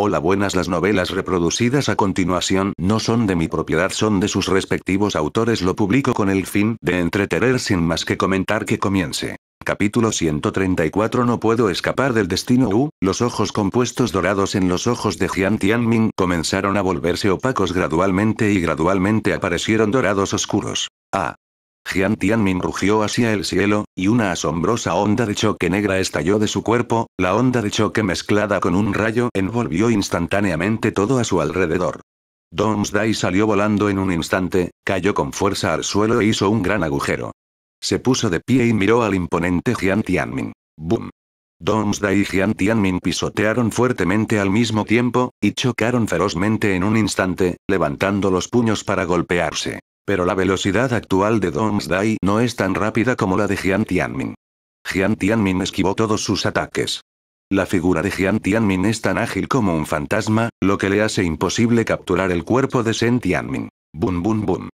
Hola buenas las novelas reproducidas a continuación no son de mi propiedad son de sus respectivos autores lo publico con el fin de entretener sin más que comentar que comience. Capítulo 134 No puedo escapar del destino U, uh, los ojos compuestos dorados en los ojos de Jian Tianming comenzaron a volverse opacos gradualmente y gradualmente aparecieron dorados oscuros. Ah, Jian Tianmin rugió hacia el cielo, y una asombrosa onda de choque negra estalló de su cuerpo, la onda de choque mezclada con un rayo envolvió instantáneamente todo a su alrededor. Domsday salió volando en un instante, cayó con fuerza al suelo e hizo un gran agujero. Se puso de pie y miró al imponente Jian Tianmin. ¡Bum! Domsday y Jian Tianmin pisotearon fuertemente al mismo tiempo, y chocaron ferozmente en un instante, levantando los puños para golpearse. Pero la velocidad actual de Domsday no es tan rápida como la de Jian Tianmin. Jian Tianmin esquivó todos sus ataques. La figura de Jian Tianmin es tan ágil como un fantasma, lo que le hace imposible capturar el cuerpo de Shen Tianmin. Bum bum bum.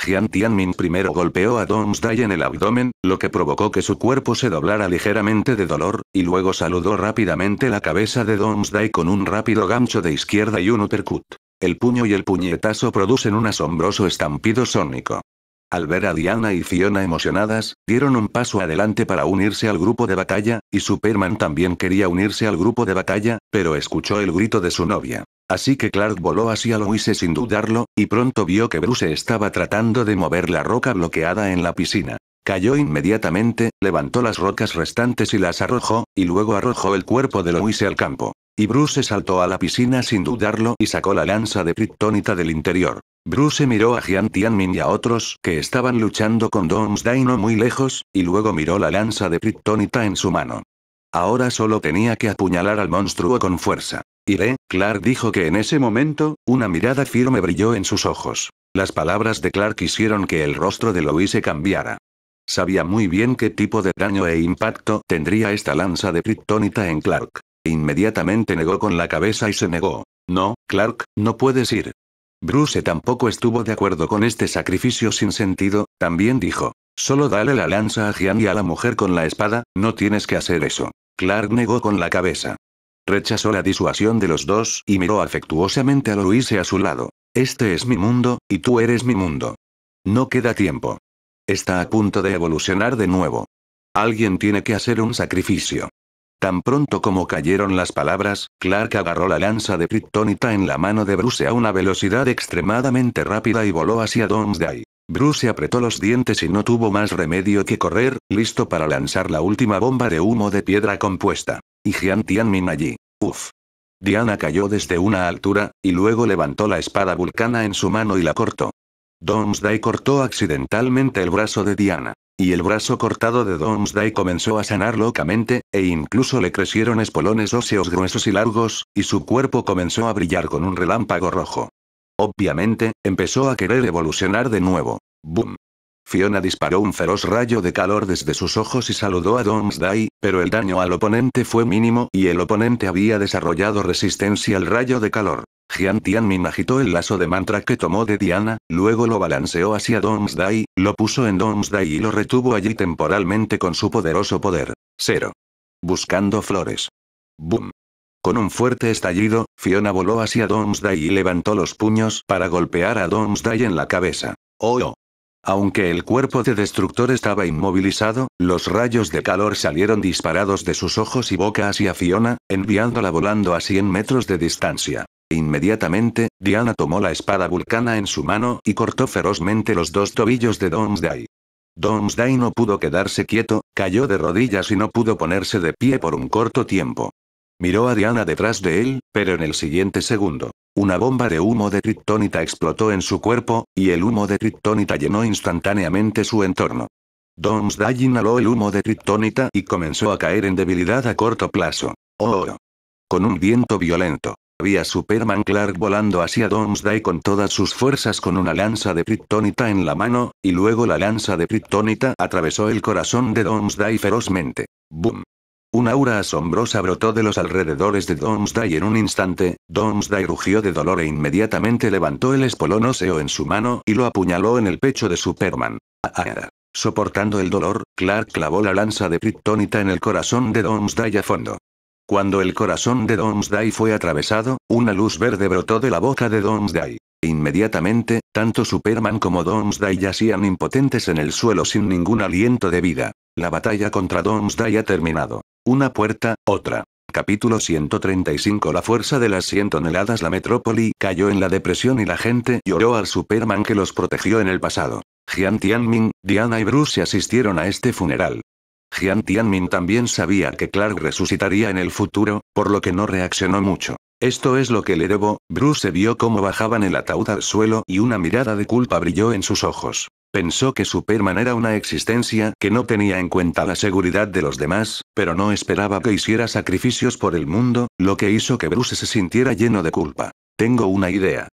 Jian Tianmin primero golpeó a Domsday en el abdomen, lo que provocó que su cuerpo se doblara ligeramente de dolor, y luego saludó rápidamente la cabeza de Domsday con un rápido gancho de izquierda y un uppercut. El puño y el puñetazo producen un asombroso estampido sónico. Al ver a Diana y Fiona emocionadas, dieron un paso adelante para unirse al grupo de batalla, y Superman también quería unirse al grupo de batalla, pero escuchó el grito de su novia. Así que Clark voló hacia Loise sin dudarlo, y pronto vio que Bruce estaba tratando de mover la roca bloqueada en la piscina. Cayó inmediatamente, levantó las rocas restantes y las arrojó, y luego arrojó el cuerpo de Loise al campo. Y Bruce saltó a la piscina sin dudarlo y sacó la lanza de kriptonita del interior. Bruce miró a Jian Tianmin y a otros que estaban luchando con Dom's no muy lejos, y luego miró la lanza de kriptonita en su mano. Ahora solo tenía que apuñalar al monstruo con fuerza. Iré, Clark dijo que en ese momento, una mirada firme brilló en sus ojos. Las palabras de Clark hicieron que el rostro de se cambiara. Sabía muy bien qué tipo de daño e impacto tendría esta lanza de kriptonita en Clark. E inmediatamente negó con la cabeza y se negó. No, Clark, no puedes ir. Bruce tampoco estuvo de acuerdo con este sacrificio sin sentido, también dijo, solo dale la lanza a Gian y a la mujer con la espada, no tienes que hacer eso. Clark negó con la cabeza. Rechazó la disuasión de los dos y miró afectuosamente a Luise a su lado. Este es mi mundo, y tú eres mi mundo. No queda tiempo. Está a punto de evolucionar de nuevo. Alguien tiene que hacer un sacrificio. Tan pronto como cayeron las palabras, Clark agarró la lanza de Kryptonita en la mano de Bruce a una velocidad extremadamente rápida y voló hacia Domsday. Bruce apretó los dientes y no tuvo más remedio que correr, listo para lanzar la última bomba de humo de piedra compuesta. Y Jian Tianmin allí. Uf. Diana cayó desde una altura, y luego levantó la espada vulcana en su mano y la cortó. Domsday cortó accidentalmente el brazo de Diana. Y el brazo cortado de Domsday comenzó a sanar locamente, e incluso le crecieron espolones óseos gruesos y largos, y su cuerpo comenzó a brillar con un relámpago rojo. Obviamente, empezó a querer evolucionar de nuevo. ¡Boom! Fiona disparó un feroz rayo de calor desde sus ojos y saludó a Domsday, pero el daño al oponente fue mínimo y el oponente había desarrollado resistencia al rayo de calor. Jian Tianmin agitó el lazo de mantra que tomó de Diana, luego lo balanceó hacia Domsday, lo puso en Domsday y lo retuvo allí temporalmente con su poderoso poder. Cero. Buscando flores. Boom. Con un fuerte estallido, Fiona voló hacia Domsday y levantó los puños para golpear a Domsday en la cabeza. ¡Oh! oh. Aunque el cuerpo de Destructor estaba inmovilizado, los rayos de calor salieron disparados de sus ojos y boca hacia Fiona, enviándola volando a 100 metros de distancia. Inmediatamente, Diana tomó la espada vulcana en su mano y cortó ferozmente los dos tobillos de Domsday. Domsday no pudo quedarse quieto, cayó de rodillas y no pudo ponerse de pie por un corto tiempo. Miró a Diana detrás de él, pero en el siguiente segundo, una bomba de humo de kriptonita explotó en su cuerpo, y el humo de kriptonita llenó instantáneamente su entorno. Domsday inhaló el humo de kriptonita y comenzó a caer en debilidad a corto plazo. Oh, Con un viento violento, había Superman Clark volando hacia Domsday con todas sus fuerzas con una lanza de kriptonita en la mano, y luego la lanza de kriptonita atravesó el corazón de Domsday ferozmente. ¡Boom! Una aura asombrosa brotó de los alrededores de Domsday en un instante, Domsday rugió de dolor e inmediatamente levantó el espolón óseo en su mano y lo apuñaló en el pecho de Superman. Ah, ah, ah. Soportando el dolor, Clark clavó la lanza de Kryptonita en el corazón de Domsday a fondo. Cuando el corazón de Domsday fue atravesado, una luz verde brotó de la boca de Domsday. Inmediatamente, tanto Superman como Domsday yacían impotentes en el suelo sin ningún aliento de vida. La batalla contra Domsday ha terminado. Una puerta, otra. Capítulo 135 La fuerza de las 100 toneladas La metrópoli cayó en la depresión y la gente lloró al Superman que los protegió en el pasado. Jian Tianmin, Diana y Bruce se asistieron a este funeral. Jian Tianmin también sabía que Clark resucitaría en el futuro, por lo que no reaccionó mucho. Esto es lo que le debo, Bruce vio cómo bajaban el ataúd al suelo y una mirada de culpa brilló en sus ojos. Pensó que Superman era una existencia que no tenía en cuenta la seguridad de los demás, pero no esperaba que hiciera sacrificios por el mundo, lo que hizo que Bruce se sintiera lleno de culpa. Tengo una idea.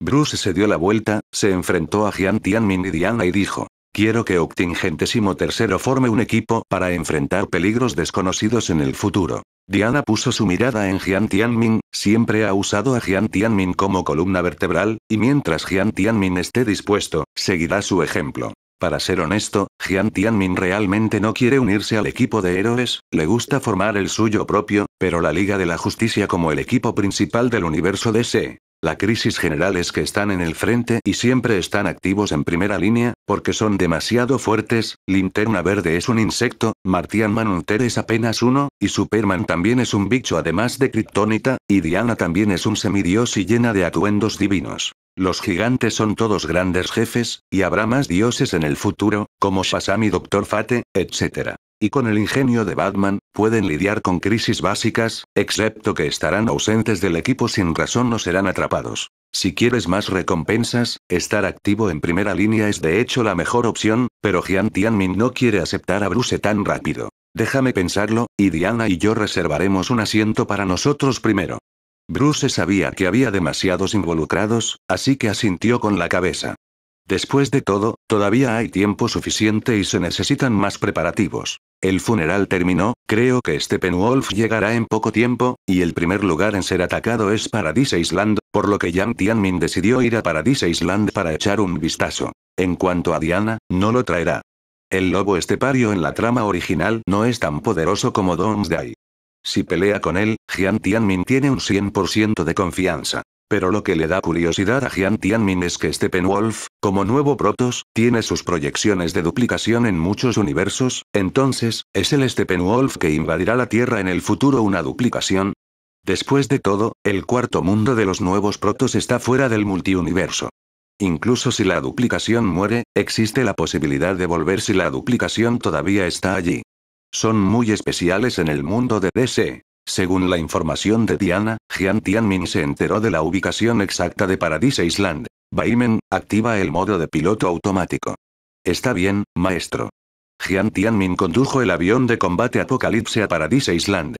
Bruce se dio la vuelta, se enfrentó a Jian Tianmin y Diana y dijo, Quiero que Octingentésimo tercero forme un equipo para enfrentar peligros desconocidos en el futuro. Diana puso su mirada en Jian Tianmin, siempre ha usado a Jian Tianmin como columna vertebral, y mientras Jian Tianmin esté dispuesto, seguirá su ejemplo. Para ser honesto, Jian Tianmin realmente no quiere unirse al equipo de héroes, le gusta formar el suyo propio, pero la Liga de la Justicia como el equipo principal del universo DC la crisis general es que están en el frente y siempre están activos en primera línea, porque son demasiado fuertes, Linterna Verde es un insecto, Martian Manunter es apenas uno, y Superman también es un bicho además de Kryptonita, y Diana también es un semidios y llena de atuendos divinos. Los gigantes son todos grandes jefes, y habrá más dioses en el futuro, como Shazam y Doctor Fate, etc y con el ingenio de Batman, pueden lidiar con crisis básicas, excepto que estarán ausentes del equipo sin razón o serán atrapados. Si quieres más recompensas, estar activo en primera línea es de hecho la mejor opción, pero Jian Tianmin no quiere aceptar a Bruce tan rápido. Déjame pensarlo, y Diana y yo reservaremos un asiento para nosotros primero. Bruce sabía que había demasiados involucrados, así que asintió con la cabeza. Después de todo, todavía hay tiempo suficiente y se necesitan más preparativos. El funeral terminó, creo que Steppenwolf llegará en poco tiempo, y el primer lugar en ser atacado es Paradise Island, por lo que Yang Tianmin decidió ir a Paradise Island para echar un vistazo. En cuanto a Diana, no lo traerá. El lobo estepario en la trama original no es tan poderoso como Domsday. Si pelea con él, Jian Tianmin tiene un 100% de confianza. Pero lo que le da curiosidad a Jian Tianmin es que Steppenwolf, como nuevo Protos, tiene sus proyecciones de duplicación en muchos universos, entonces, ¿es el Steppenwolf que invadirá la Tierra en el futuro una duplicación? Después de todo, el cuarto mundo de los nuevos Protos está fuera del multiuniverso. Incluso si la duplicación muere, existe la posibilidad de volver si la duplicación todavía está allí. Son muy especiales en el mundo de DC. Según la información de Diana, Jian Tianmin se enteró de la ubicación exacta de Paradise Island. Baimen, activa el modo de piloto automático. Está bien, maestro. Jian Tianmin condujo el avión de combate Apocalipse a Paradise Island.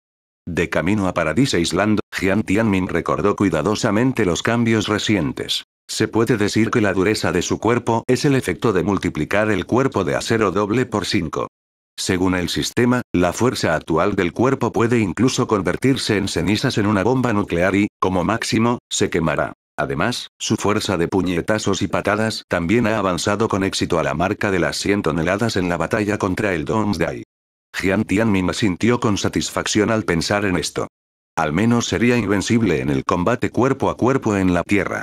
De camino a Paradise Island, Jian Tianmin recordó cuidadosamente los cambios recientes. Se puede decir que la dureza de su cuerpo es el efecto de multiplicar el cuerpo de acero doble por 5. Según el sistema, la fuerza actual del cuerpo puede incluso convertirse en cenizas en una bomba nuclear y, como máximo, se quemará. Además, su fuerza de puñetazos y patadas también ha avanzado con éxito a la marca de las 100 toneladas en la batalla contra el Doomsday. Jian Tianmin sintió con satisfacción al pensar en esto. Al menos sería invencible en el combate cuerpo a cuerpo en la Tierra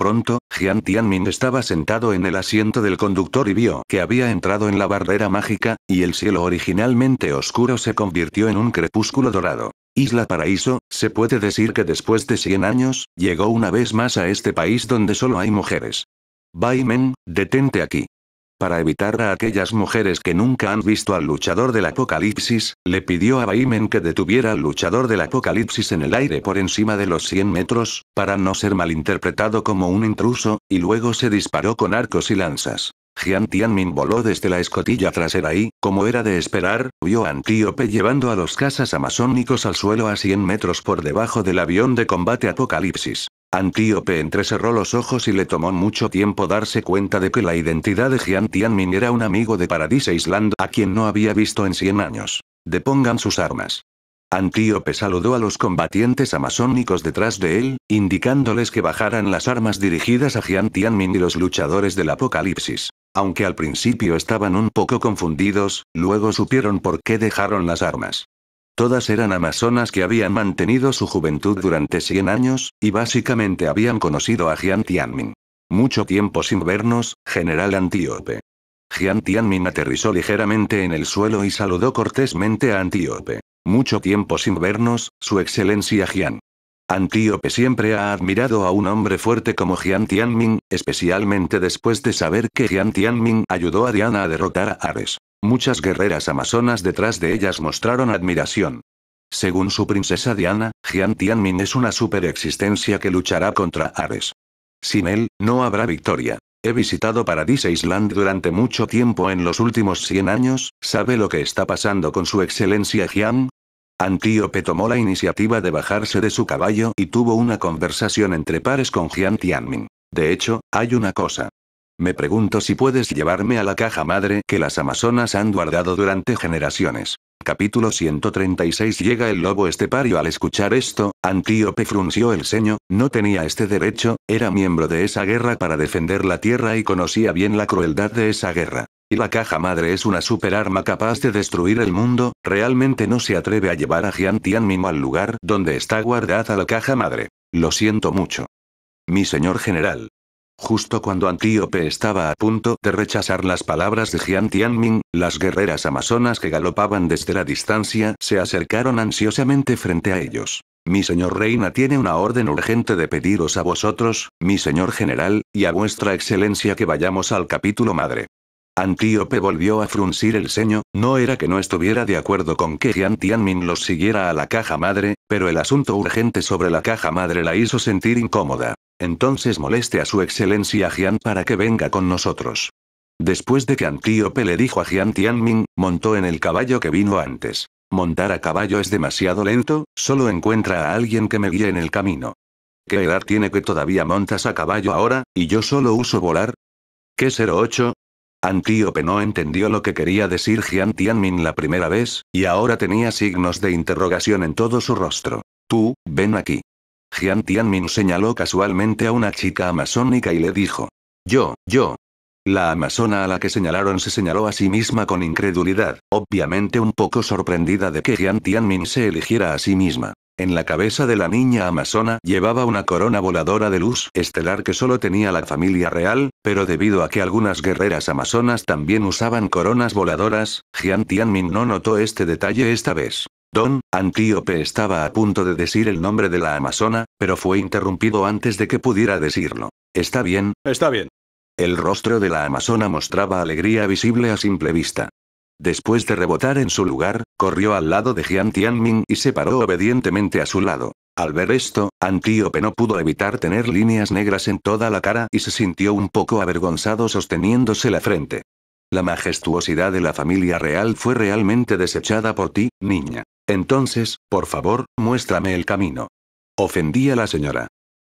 pronto, Jian Tianmin estaba sentado en el asiento del conductor y vio que había entrado en la barrera mágica, y el cielo originalmente oscuro se convirtió en un crepúsculo dorado. Isla Paraíso, se puede decir que después de 100 años, llegó una vez más a este país donde solo hay mujeres. Baimen, detente aquí. Para evitar a aquellas mujeres que nunca han visto al luchador del apocalipsis, le pidió a Baimen que detuviera al luchador del apocalipsis en el aire por encima de los 100 metros, para no ser malinterpretado como un intruso, y luego se disparó con arcos y lanzas. Jian Tianmin voló desde la escotilla trasera y, como era de esperar, vio a Antíope llevando a los casas amazónicos al suelo a 100 metros por debajo del avión de combate Apocalipsis. Antíope entrecerró los ojos y le tomó mucho tiempo darse cuenta de que la identidad de Jian Tianmin era un amigo de Paradise Island a quien no había visto en 100 años. Depongan sus armas. Antíope saludó a los combatientes amazónicos detrás de él, indicándoles que bajaran las armas dirigidas a Jian Tianmin y los luchadores del apocalipsis. Aunque al principio estaban un poco confundidos, luego supieron por qué dejaron las armas. Todas eran amazonas que habían mantenido su juventud durante 100 años, y básicamente habían conocido a Jian Tianmin. Mucho tiempo sin vernos, general Antíope. Jian Tianmin aterrizó ligeramente en el suelo y saludó cortésmente a Antíope. Mucho tiempo sin vernos, su excelencia Jian. Antíope siempre ha admirado a un hombre fuerte como Jian Tianmin, especialmente después de saber que Jian Tianmin ayudó a Diana a derrotar a Ares. Muchas guerreras amazonas detrás de ellas mostraron admiración. Según su princesa Diana, Jian Tianmin es una superexistencia que luchará contra Ares. Sin él, no habrá victoria. He visitado Paradise Island durante mucho tiempo en los últimos 100 años, ¿sabe lo que está pasando con su excelencia Jian? Antíope tomó la iniciativa de bajarse de su caballo y tuvo una conversación entre pares con Jian Tianmin. De hecho, hay una cosa. Me pregunto si puedes llevarme a la caja madre que las amazonas han guardado durante generaciones. Capítulo 136 Llega el lobo estepario al escuchar esto, Antíope frunció el ceño, no tenía este derecho, era miembro de esa guerra para defender la tierra y conocía bien la crueldad de esa guerra. Y la caja madre es una superarma capaz de destruir el mundo, realmente no se atreve a llevar a Jian mismo al lugar donde está guardada la caja madre. Lo siento mucho. Mi señor general, Justo cuando Antíope estaba a punto de rechazar las palabras de Jian Tianmin, las guerreras amazonas que galopaban desde la distancia se acercaron ansiosamente frente a ellos. Mi señor reina tiene una orden urgente de pediros a vosotros, mi señor general, y a vuestra excelencia que vayamos al capítulo madre. Antíope volvió a fruncir el ceño, no era que no estuviera de acuerdo con que Jian Tianmin los siguiera a la caja madre, pero el asunto urgente sobre la caja madre la hizo sentir incómoda. Entonces moleste a su excelencia Jian para que venga con nosotros. Después de que Antíope le dijo a Jian Tianming, montó en el caballo que vino antes. Montar a caballo es demasiado lento, solo encuentra a alguien que me guíe en el camino. ¿Qué edad tiene que todavía montas a caballo ahora, y yo solo uso volar? ¿Qué 08? Antíope no entendió lo que quería decir Jian Tianmin la primera vez, y ahora tenía signos de interrogación en todo su rostro. Tú, ven aquí. Jian Tianmin señaló casualmente a una chica amazónica y le dijo. Yo, yo. La amazona a la que señalaron se señaló a sí misma con incredulidad, obviamente un poco sorprendida de que Jian Tianmin se eligiera a sí misma. En la cabeza de la niña amazona llevaba una corona voladora de luz estelar que solo tenía la familia real, pero debido a que algunas guerreras amazonas también usaban coronas voladoras, Jian Tianmin no notó este detalle esta vez. Don Antíope estaba a punto de decir el nombre de la amazona, pero fue interrumpido antes de que pudiera decirlo. ¿Está bien? Está bien. El rostro de la amazona mostraba alegría visible a simple vista. Después de rebotar en su lugar, corrió al lado de Jian Tianming y se paró obedientemente a su lado. Al ver esto, Antíope no pudo evitar tener líneas negras en toda la cara y se sintió un poco avergonzado sosteniéndose la frente. La majestuosidad de la familia real fue realmente desechada por ti, niña. Entonces, por favor, muéstrame el camino. Ofendía la señora.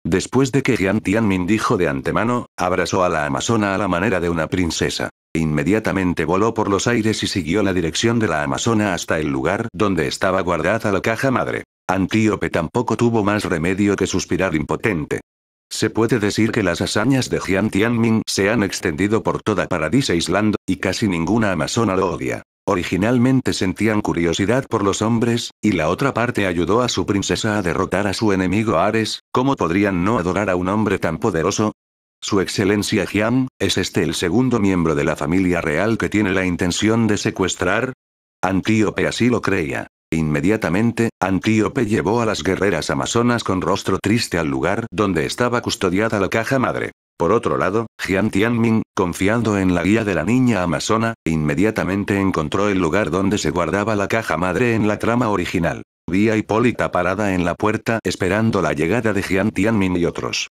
Después de que Jian Tianmin dijo de antemano, abrazó a la amazona a la manera de una princesa. Inmediatamente voló por los aires y siguió la dirección de la amazona hasta el lugar donde estaba guardada la caja madre. Antíope tampoco tuvo más remedio que suspirar impotente. Se puede decir que las hazañas de Jian Tianming se han extendido por toda Paradise Island, y casi ninguna amazona lo odia. Originalmente sentían curiosidad por los hombres, y la otra parte ayudó a su princesa a derrotar a su enemigo Ares, ¿cómo podrían no adorar a un hombre tan poderoso? Su excelencia Jian, ¿es este el segundo miembro de la familia real que tiene la intención de secuestrar? Antíope así lo creía. Inmediatamente, Antíope llevó a las guerreras amazonas con rostro triste al lugar donde estaba custodiada la caja madre. Por otro lado, Jian Tianming, confiando en la guía de la niña amazona, inmediatamente encontró el lugar donde se guardaba la caja madre en la trama original. Vi a Hipólita parada en la puerta esperando la llegada de Jian Tianmin y otros.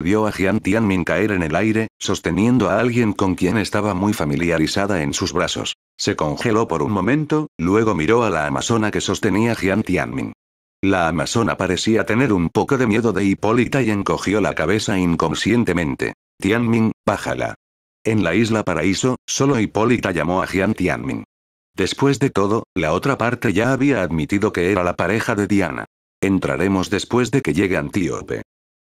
Vio a Jian Tianmin caer en el aire, sosteniendo a alguien con quien estaba muy familiarizada en sus brazos. Se congeló por un momento, luego miró a la amazona que sostenía Jian Tianmin. La amazona parecía tener un poco de miedo de Hipólita y encogió la cabeza inconscientemente. Tianmin, bájala. En la isla paraíso, solo Hipólita llamó a Jian Tianmin. Después de todo, la otra parte ya había admitido que era la pareja de Diana. Entraremos después de que llegue Antíope.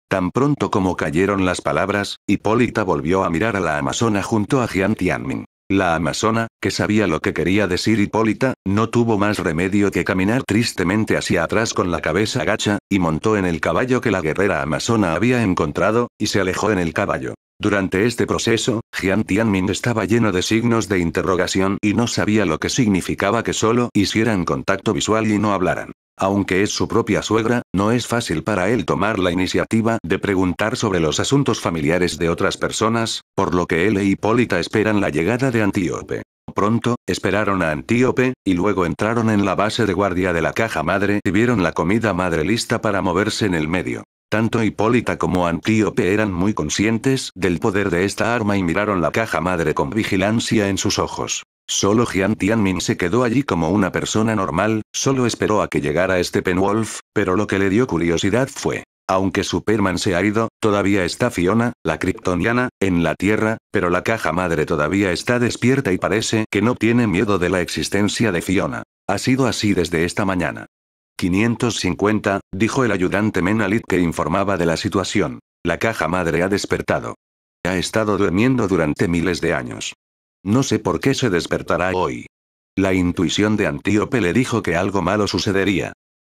Tan pronto como cayeron las palabras, Hipólita volvió a mirar a la amazona junto a Jian Tianmin. La amazona, que sabía lo que quería decir Hipólita, no tuvo más remedio que caminar tristemente hacia atrás con la cabeza gacha, y montó en el caballo que la guerrera amazona había encontrado, y se alejó en el caballo. Durante este proceso, Jian Tianmin estaba lleno de signos de interrogación y no sabía lo que significaba que solo hicieran contacto visual y no hablaran. Aunque es su propia suegra, no es fácil para él tomar la iniciativa de preguntar sobre los asuntos familiares de otras personas, por lo que él e Hipólita esperan la llegada de Antíope. Pronto, esperaron a Antíope, y luego entraron en la base de guardia de la caja madre y vieron la comida madre lista para moverse en el medio. Tanto Hipólita como Antíope eran muy conscientes del poder de esta arma y miraron la caja madre con vigilancia en sus ojos. Solo Jian Tianmin se quedó allí como una persona normal, solo esperó a que llegara este Penwolf. pero lo que le dio curiosidad fue, aunque Superman se ha ido, todavía está Fiona, la kryptoniana, en la Tierra, pero la caja madre todavía está despierta y parece que no tiene miedo de la existencia de Fiona. Ha sido así desde esta mañana. 550, dijo el ayudante Menalit que informaba de la situación. La caja madre ha despertado. Ha estado durmiendo durante miles de años. No sé por qué se despertará hoy. La intuición de Antíope le dijo que algo malo sucedería.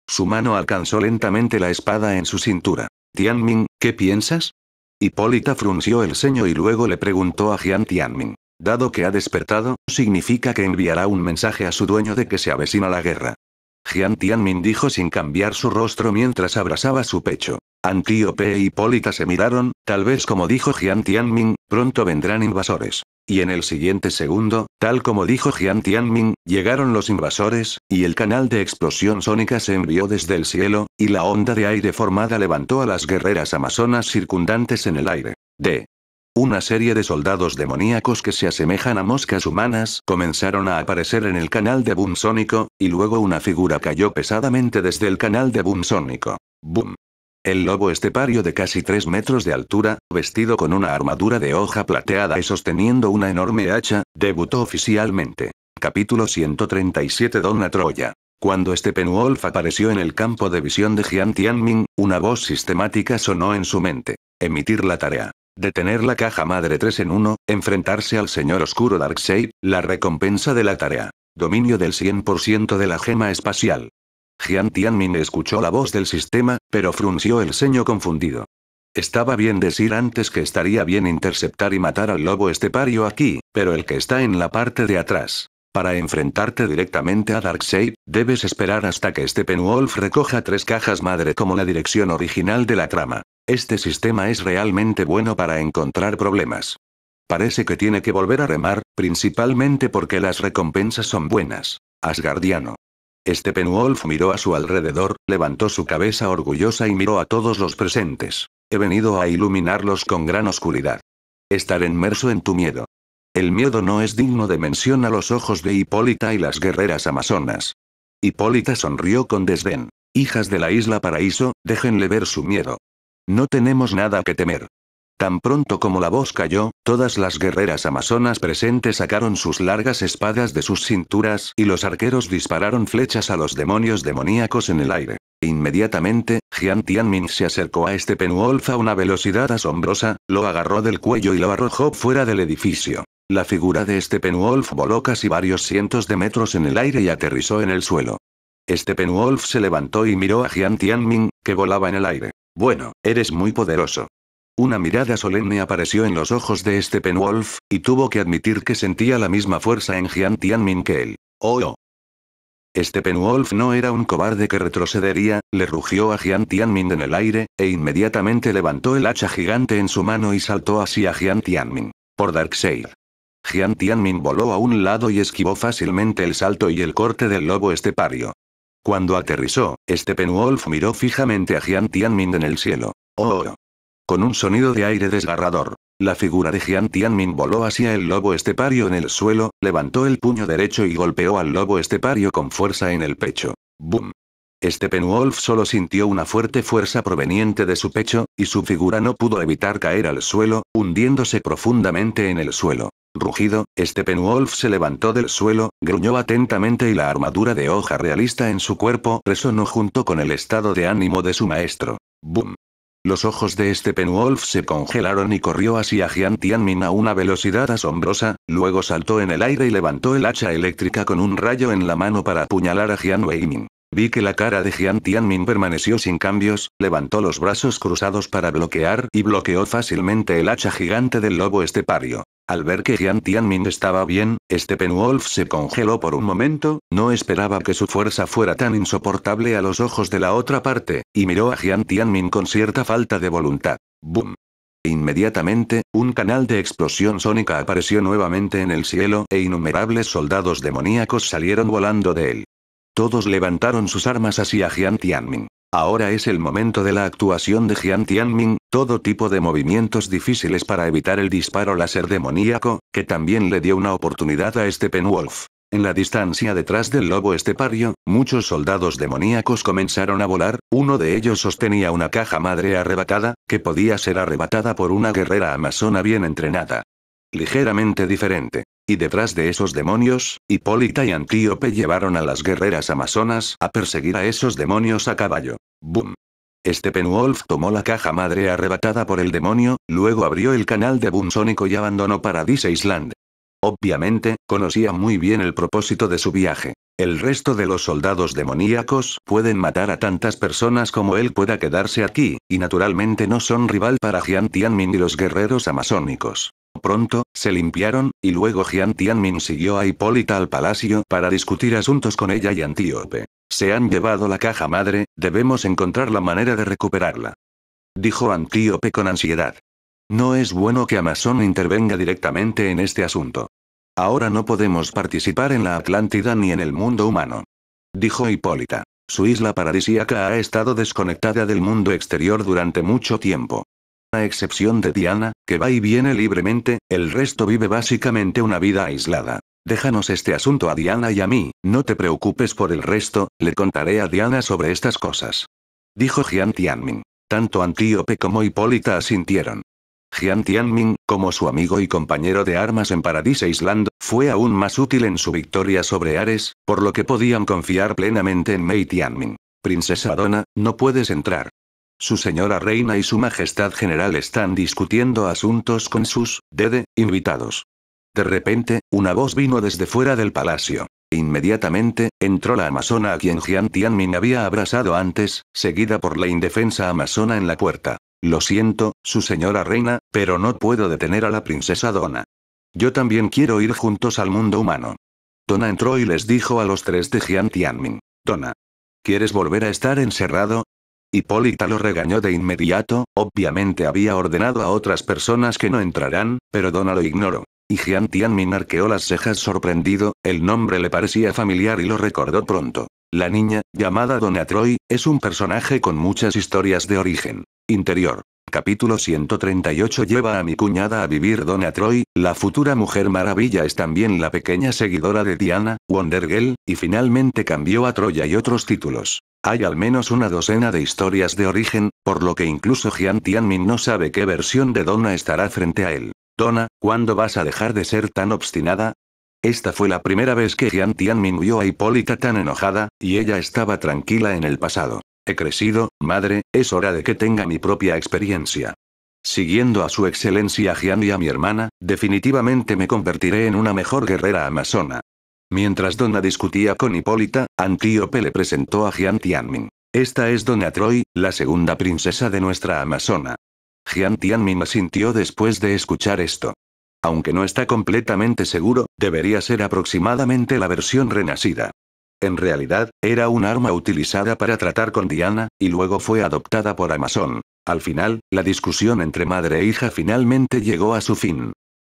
Su mano alcanzó lentamente la espada en su cintura. Tianmin, ¿qué piensas? Hipólita frunció el ceño y luego le preguntó a Jian Tianmin. Dado que ha despertado, significa que enviará un mensaje a su dueño de que se avecina la guerra. Jian Tianmin dijo sin cambiar su rostro mientras abrazaba su pecho. Antíope e Hipólita se miraron, tal vez como dijo Jian Tianmin, pronto vendrán invasores. Y en el siguiente segundo, tal como dijo Jian Tianmin, llegaron los invasores, y el canal de explosión sónica se envió desde el cielo, y la onda de aire formada levantó a las guerreras amazonas circundantes en el aire. D. Una serie de soldados demoníacos que se asemejan a moscas humanas comenzaron a aparecer en el canal de boom sónico, y luego una figura cayó pesadamente desde el canal de boom sónico. ¡Boom! El lobo estepario de casi 3 metros de altura, vestido con una armadura de hoja plateada y sosteniendo una enorme hacha, debutó oficialmente. Capítulo 137 Dona Troya. Cuando este Wolf apareció en el campo de visión de Jian Tianming, una voz sistemática sonó en su mente. Emitir la tarea. Detener la caja madre 3 en 1, enfrentarse al señor oscuro Darkseid, la recompensa de la tarea. Dominio del 100% de la gema espacial. Jian Tianmin escuchó la voz del sistema, pero frunció el ceño confundido. Estaba bien decir antes que estaría bien interceptar y matar al lobo estepario aquí, pero el que está en la parte de atrás. Para enfrentarte directamente a Darkseid, debes esperar hasta que Steppenwolf recoja tres cajas madre como la dirección original de la trama. Este sistema es realmente bueno para encontrar problemas. Parece que tiene que volver a remar, principalmente porque las recompensas son buenas. Asgardiano. Steppenwolf miró a su alrededor, levantó su cabeza orgullosa y miró a todos los presentes. He venido a iluminarlos con gran oscuridad. Estar inmerso en tu miedo. El miedo no es digno de mención a los ojos de Hipólita y las guerreras amazonas. Hipólita sonrió con desdén. Hijas de la isla paraíso, déjenle ver su miedo. No tenemos nada que temer. Tan pronto como la voz cayó, todas las guerreras amazonas presentes sacaron sus largas espadas de sus cinturas y los arqueros dispararon flechas a los demonios demoníacos en el aire. Inmediatamente, Jian Tianmin se acercó a este Wolf a una velocidad asombrosa, lo agarró del cuello y lo arrojó fuera del edificio. La figura de este Wolf voló casi varios cientos de metros en el aire y aterrizó en el suelo. Este Wolf se levantó y miró a Jian Tianmin, que volaba en el aire. Bueno, eres muy poderoso. Una mirada solemne apareció en los ojos de Wolf y tuvo que admitir que sentía la misma fuerza en Jian Tianmin que él. Oh, oh. Wolf no era un cobarde que retrocedería, le rugió a Jian Tianmin en el aire, e inmediatamente levantó el hacha gigante en su mano y saltó hacia Jian Tianmin. Por Darkseid. Jian Tianmin voló a un lado y esquivó fácilmente el salto y el corte del lobo estepario. Cuando aterrizó, Steppenwolf miró fijamente a Jian Tianmin en el cielo. Oh, oh, ¡Oh! Con un sonido de aire desgarrador, la figura de Jian Tianmin voló hacia el lobo estepario en el suelo, levantó el puño derecho y golpeó al lobo estepario con fuerza en el pecho. ¡Bum! Steppenwolf solo sintió una fuerte fuerza proveniente de su pecho, y su figura no pudo evitar caer al suelo, hundiéndose profundamente en el suelo. Rugido, Steppenwolf se levantó del suelo, gruñó atentamente y la armadura de hoja realista en su cuerpo resonó junto con el estado de ánimo de su maestro. ¡Bum! Los ojos de Steppenwolf se congelaron y corrió hacia Jian Tianmin a una velocidad asombrosa, luego saltó en el aire y levantó el hacha eléctrica con un rayo en la mano para apuñalar a Jian Weimin. Vi que la cara de Jian Tianmin permaneció sin cambios, levantó los brazos cruzados para bloquear y bloqueó fácilmente el hacha gigante del lobo estepario. Al ver que Jian Tianmin estaba bien, Steppenwolf se congeló por un momento, no esperaba que su fuerza fuera tan insoportable a los ojos de la otra parte, y miró a Jian Tianmin con cierta falta de voluntad. ¡Bum! Inmediatamente, un canal de explosión sónica apareció nuevamente en el cielo e innumerables soldados demoníacos salieron volando de él. Todos levantaron sus armas hacia Jian Tianmin. Ahora es el momento de la actuación de Jian Tianmin, todo tipo de movimientos difíciles para evitar el disparo láser demoníaco, que también le dio una oportunidad a este Steppenwolf. En la distancia detrás del lobo estepario, muchos soldados demoníacos comenzaron a volar, uno de ellos sostenía una caja madre arrebatada, que podía ser arrebatada por una guerrera amazona bien entrenada. Ligeramente diferente. Y detrás de esos demonios, Hipólita y Antíope llevaron a las guerreras amazonas a perseguir a esos demonios a caballo. ¡Bum! Steppenwolf tomó la caja madre arrebatada por el demonio, luego abrió el canal de Boom y abandonó Paradise Island. Obviamente, conocía muy bien el propósito de su viaje. El resto de los soldados demoníacos pueden matar a tantas personas como él pueda quedarse aquí, y naturalmente no son rival para Jian Tianmin y los guerreros amazónicos. Pronto, se limpiaron, y luego Jian Tianmin siguió a Hipólita al palacio para discutir asuntos con ella y Antíope. Se han llevado la caja madre, debemos encontrar la manera de recuperarla. Dijo Antíope con ansiedad. No es bueno que Amazon intervenga directamente en este asunto. Ahora no podemos participar en la Atlántida ni en el mundo humano. Dijo Hipólita. Su isla paradisíaca ha estado desconectada del mundo exterior durante mucho tiempo a excepción de Diana, que va y viene libremente, el resto vive básicamente una vida aislada. Déjanos este asunto a Diana y a mí, no te preocupes por el resto, le contaré a Diana sobre estas cosas. Dijo Jian Tianmin. Tanto Antíope como Hipólita asintieron. Jian Tianmin, como su amigo y compañero de armas en Paradise Island, fue aún más útil en su victoria sobre Ares, por lo que podían confiar plenamente en Mei Tianmin. Princesa Donna, no puedes entrar. Su señora reina y su majestad general están discutiendo asuntos con sus, dede, invitados. De repente, una voz vino desde fuera del palacio. Inmediatamente, entró la amazona a quien Jian Tianmin había abrazado antes, seguida por la indefensa amazona en la puerta. Lo siento, su señora reina, pero no puedo detener a la princesa Donna. Yo también quiero ir juntos al mundo humano. Donna entró y les dijo a los tres de Jian Tianmin. Donna. ¿Quieres volver a estar encerrado? Hipólita lo regañó de inmediato, obviamente había ordenado a otras personas que no entrarán, pero Donna lo ignoró. Y Jian Tianmin arqueó las cejas sorprendido, el nombre le parecía familiar y lo recordó pronto. La niña, llamada Donna Troy, es un personaje con muchas historias de origen. Interior. Capítulo 138 lleva a mi cuñada a vivir Donna Troy, la futura mujer maravilla es también la pequeña seguidora de Diana, Wonder Girl, y finalmente cambió a Troya y otros títulos. Hay al menos una docena de historias de origen, por lo que incluso Jian Tianmin no sabe qué versión de Donna estará frente a él. Donna, ¿cuándo vas a dejar de ser tan obstinada? Esta fue la primera vez que Jian Tianmin vio a Hipólita tan enojada, y ella estaba tranquila en el pasado. He crecido, madre, es hora de que tenga mi propia experiencia. Siguiendo a su excelencia Jian y a mi hermana, definitivamente me convertiré en una mejor guerrera amazona. Mientras Donna discutía con Hipólita, Antíope le presentó a Jian Tianmin. Esta es Donna Troy, la segunda princesa de nuestra Amazona. Jian Tianmin asintió después de escuchar esto. Aunque no está completamente seguro, debería ser aproximadamente la versión renacida. En realidad, era un arma utilizada para tratar con Diana, y luego fue adoptada por Amazon. Al final, la discusión entre madre e hija finalmente llegó a su fin.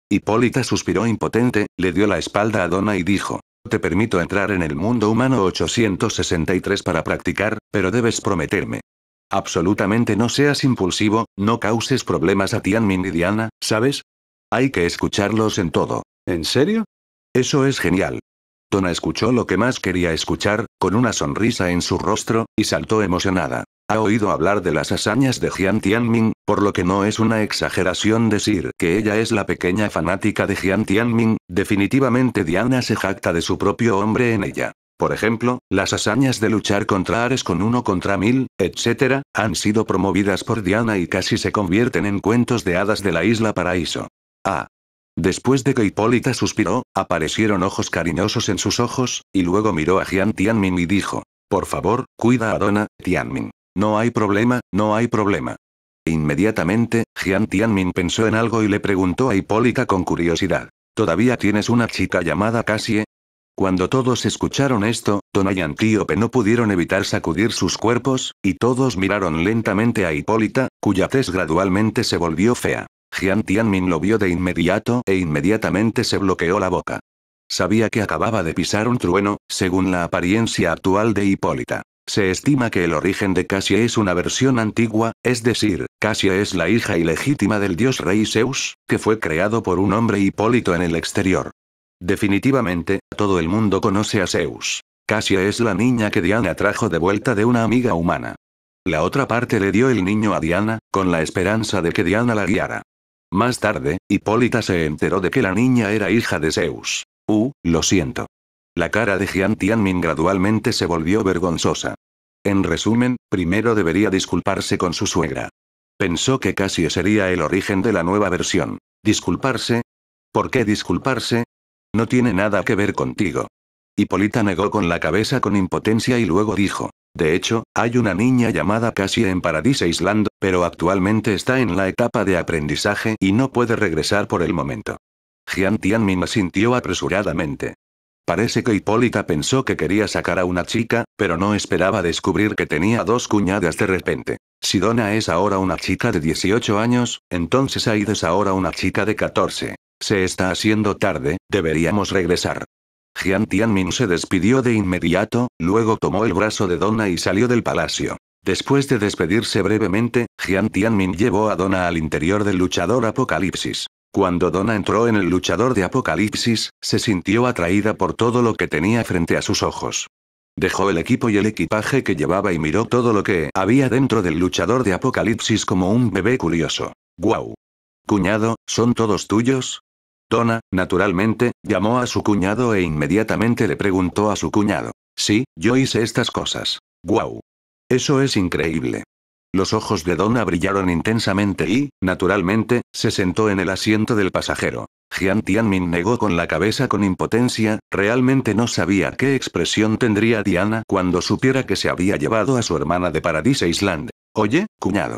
Hipólita suspiró impotente, le dio la espalda a Donna y dijo, te permito entrar en el mundo humano 863 para practicar, pero debes prometerme. Absolutamente no seas impulsivo, no causes problemas a Tianmin y Diana, ¿sabes? Hay que escucharlos en todo. ¿En serio? Eso es genial. Tona escuchó lo que más quería escuchar, con una sonrisa en su rostro, y saltó emocionada. Ha oído hablar de las hazañas de Jian Tianming, por lo que no es una exageración decir que ella es la pequeña fanática de Jian Tianming, definitivamente Diana se jacta de su propio hombre en ella. Por ejemplo, las hazañas de luchar contra Ares con uno contra mil, etc., han sido promovidas por Diana y casi se convierten en cuentos de hadas de la isla paraíso. Ah. Después de que Hipólita suspiró, aparecieron ojos cariñosos en sus ojos, y luego miró a Jian Tianmin y dijo, por favor, cuida a Dona, Tianmin. No hay problema, no hay problema. Inmediatamente, Jian Tianmin pensó en algo y le preguntó a Hipólita con curiosidad. ¿Todavía tienes una chica llamada Cassie? Cuando todos escucharon esto, Tona y no pudieron evitar sacudir sus cuerpos, y todos miraron lentamente a Hipólita, cuya tez gradualmente se volvió fea. Jian Tianmin lo vio de inmediato e inmediatamente se bloqueó la boca. Sabía que acababa de pisar un trueno, según la apariencia actual de Hipólita. Se estima que el origen de Casia es una versión antigua, es decir, Casia es la hija ilegítima del dios rey Zeus, que fue creado por un hombre hipólito en el exterior. Definitivamente, todo el mundo conoce a Zeus. Casia es la niña que Diana trajo de vuelta de una amiga humana. La otra parte le dio el niño a Diana, con la esperanza de que Diana la guiara. Más tarde, Hipólita se enteró de que la niña era hija de Zeus. Uh, lo siento. La cara de Jian Tianmin gradualmente se volvió vergonzosa. En resumen, primero debería disculparse con su suegra. Pensó que casi sería el origen de la nueva versión. ¿Disculparse? ¿Por qué disculparse? No tiene nada que ver contigo. Hipólita negó con la cabeza con impotencia y luego dijo, de hecho, hay una niña llamada Cassie en Paradise Island, pero actualmente está en la etapa de aprendizaje y no puede regresar por el momento. Jian Tianmin asintió apresuradamente. Parece que Hipólita pensó que quería sacar a una chica, pero no esperaba descubrir que tenía dos cuñadas de repente. Si Donna es ahora una chica de 18 años, entonces Aida es ahora una chica de 14. Se está haciendo tarde, deberíamos regresar. Jian Tianmin se despidió de inmediato, luego tomó el brazo de Donna y salió del palacio. Después de despedirse brevemente, Jian Tianmin llevó a Donna al interior del luchador Apocalipsis. Cuando Donna entró en el luchador de Apocalipsis, se sintió atraída por todo lo que tenía frente a sus ojos. Dejó el equipo y el equipaje que llevaba y miró todo lo que había dentro del luchador de Apocalipsis como un bebé curioso. ¡Guau! Cuñado, ¿son todos tuyos? Donna, naturalmente, llamó a su cuñado e inmediatamente le preguntó a su cuñado. Sí, yo hice estas cosas. ¡Guau! Eso es increíble. Los ojos de Donna brillaron intensamente y, naturalmente, se sentó en el asiento del pasajero. Jian Tianmin negó con la cabeza con impotencia, realmente no sabía qué expresión tendría Diana cuando supiera que se había llevado a su hermana de Paradise Island. Oye, cuñado.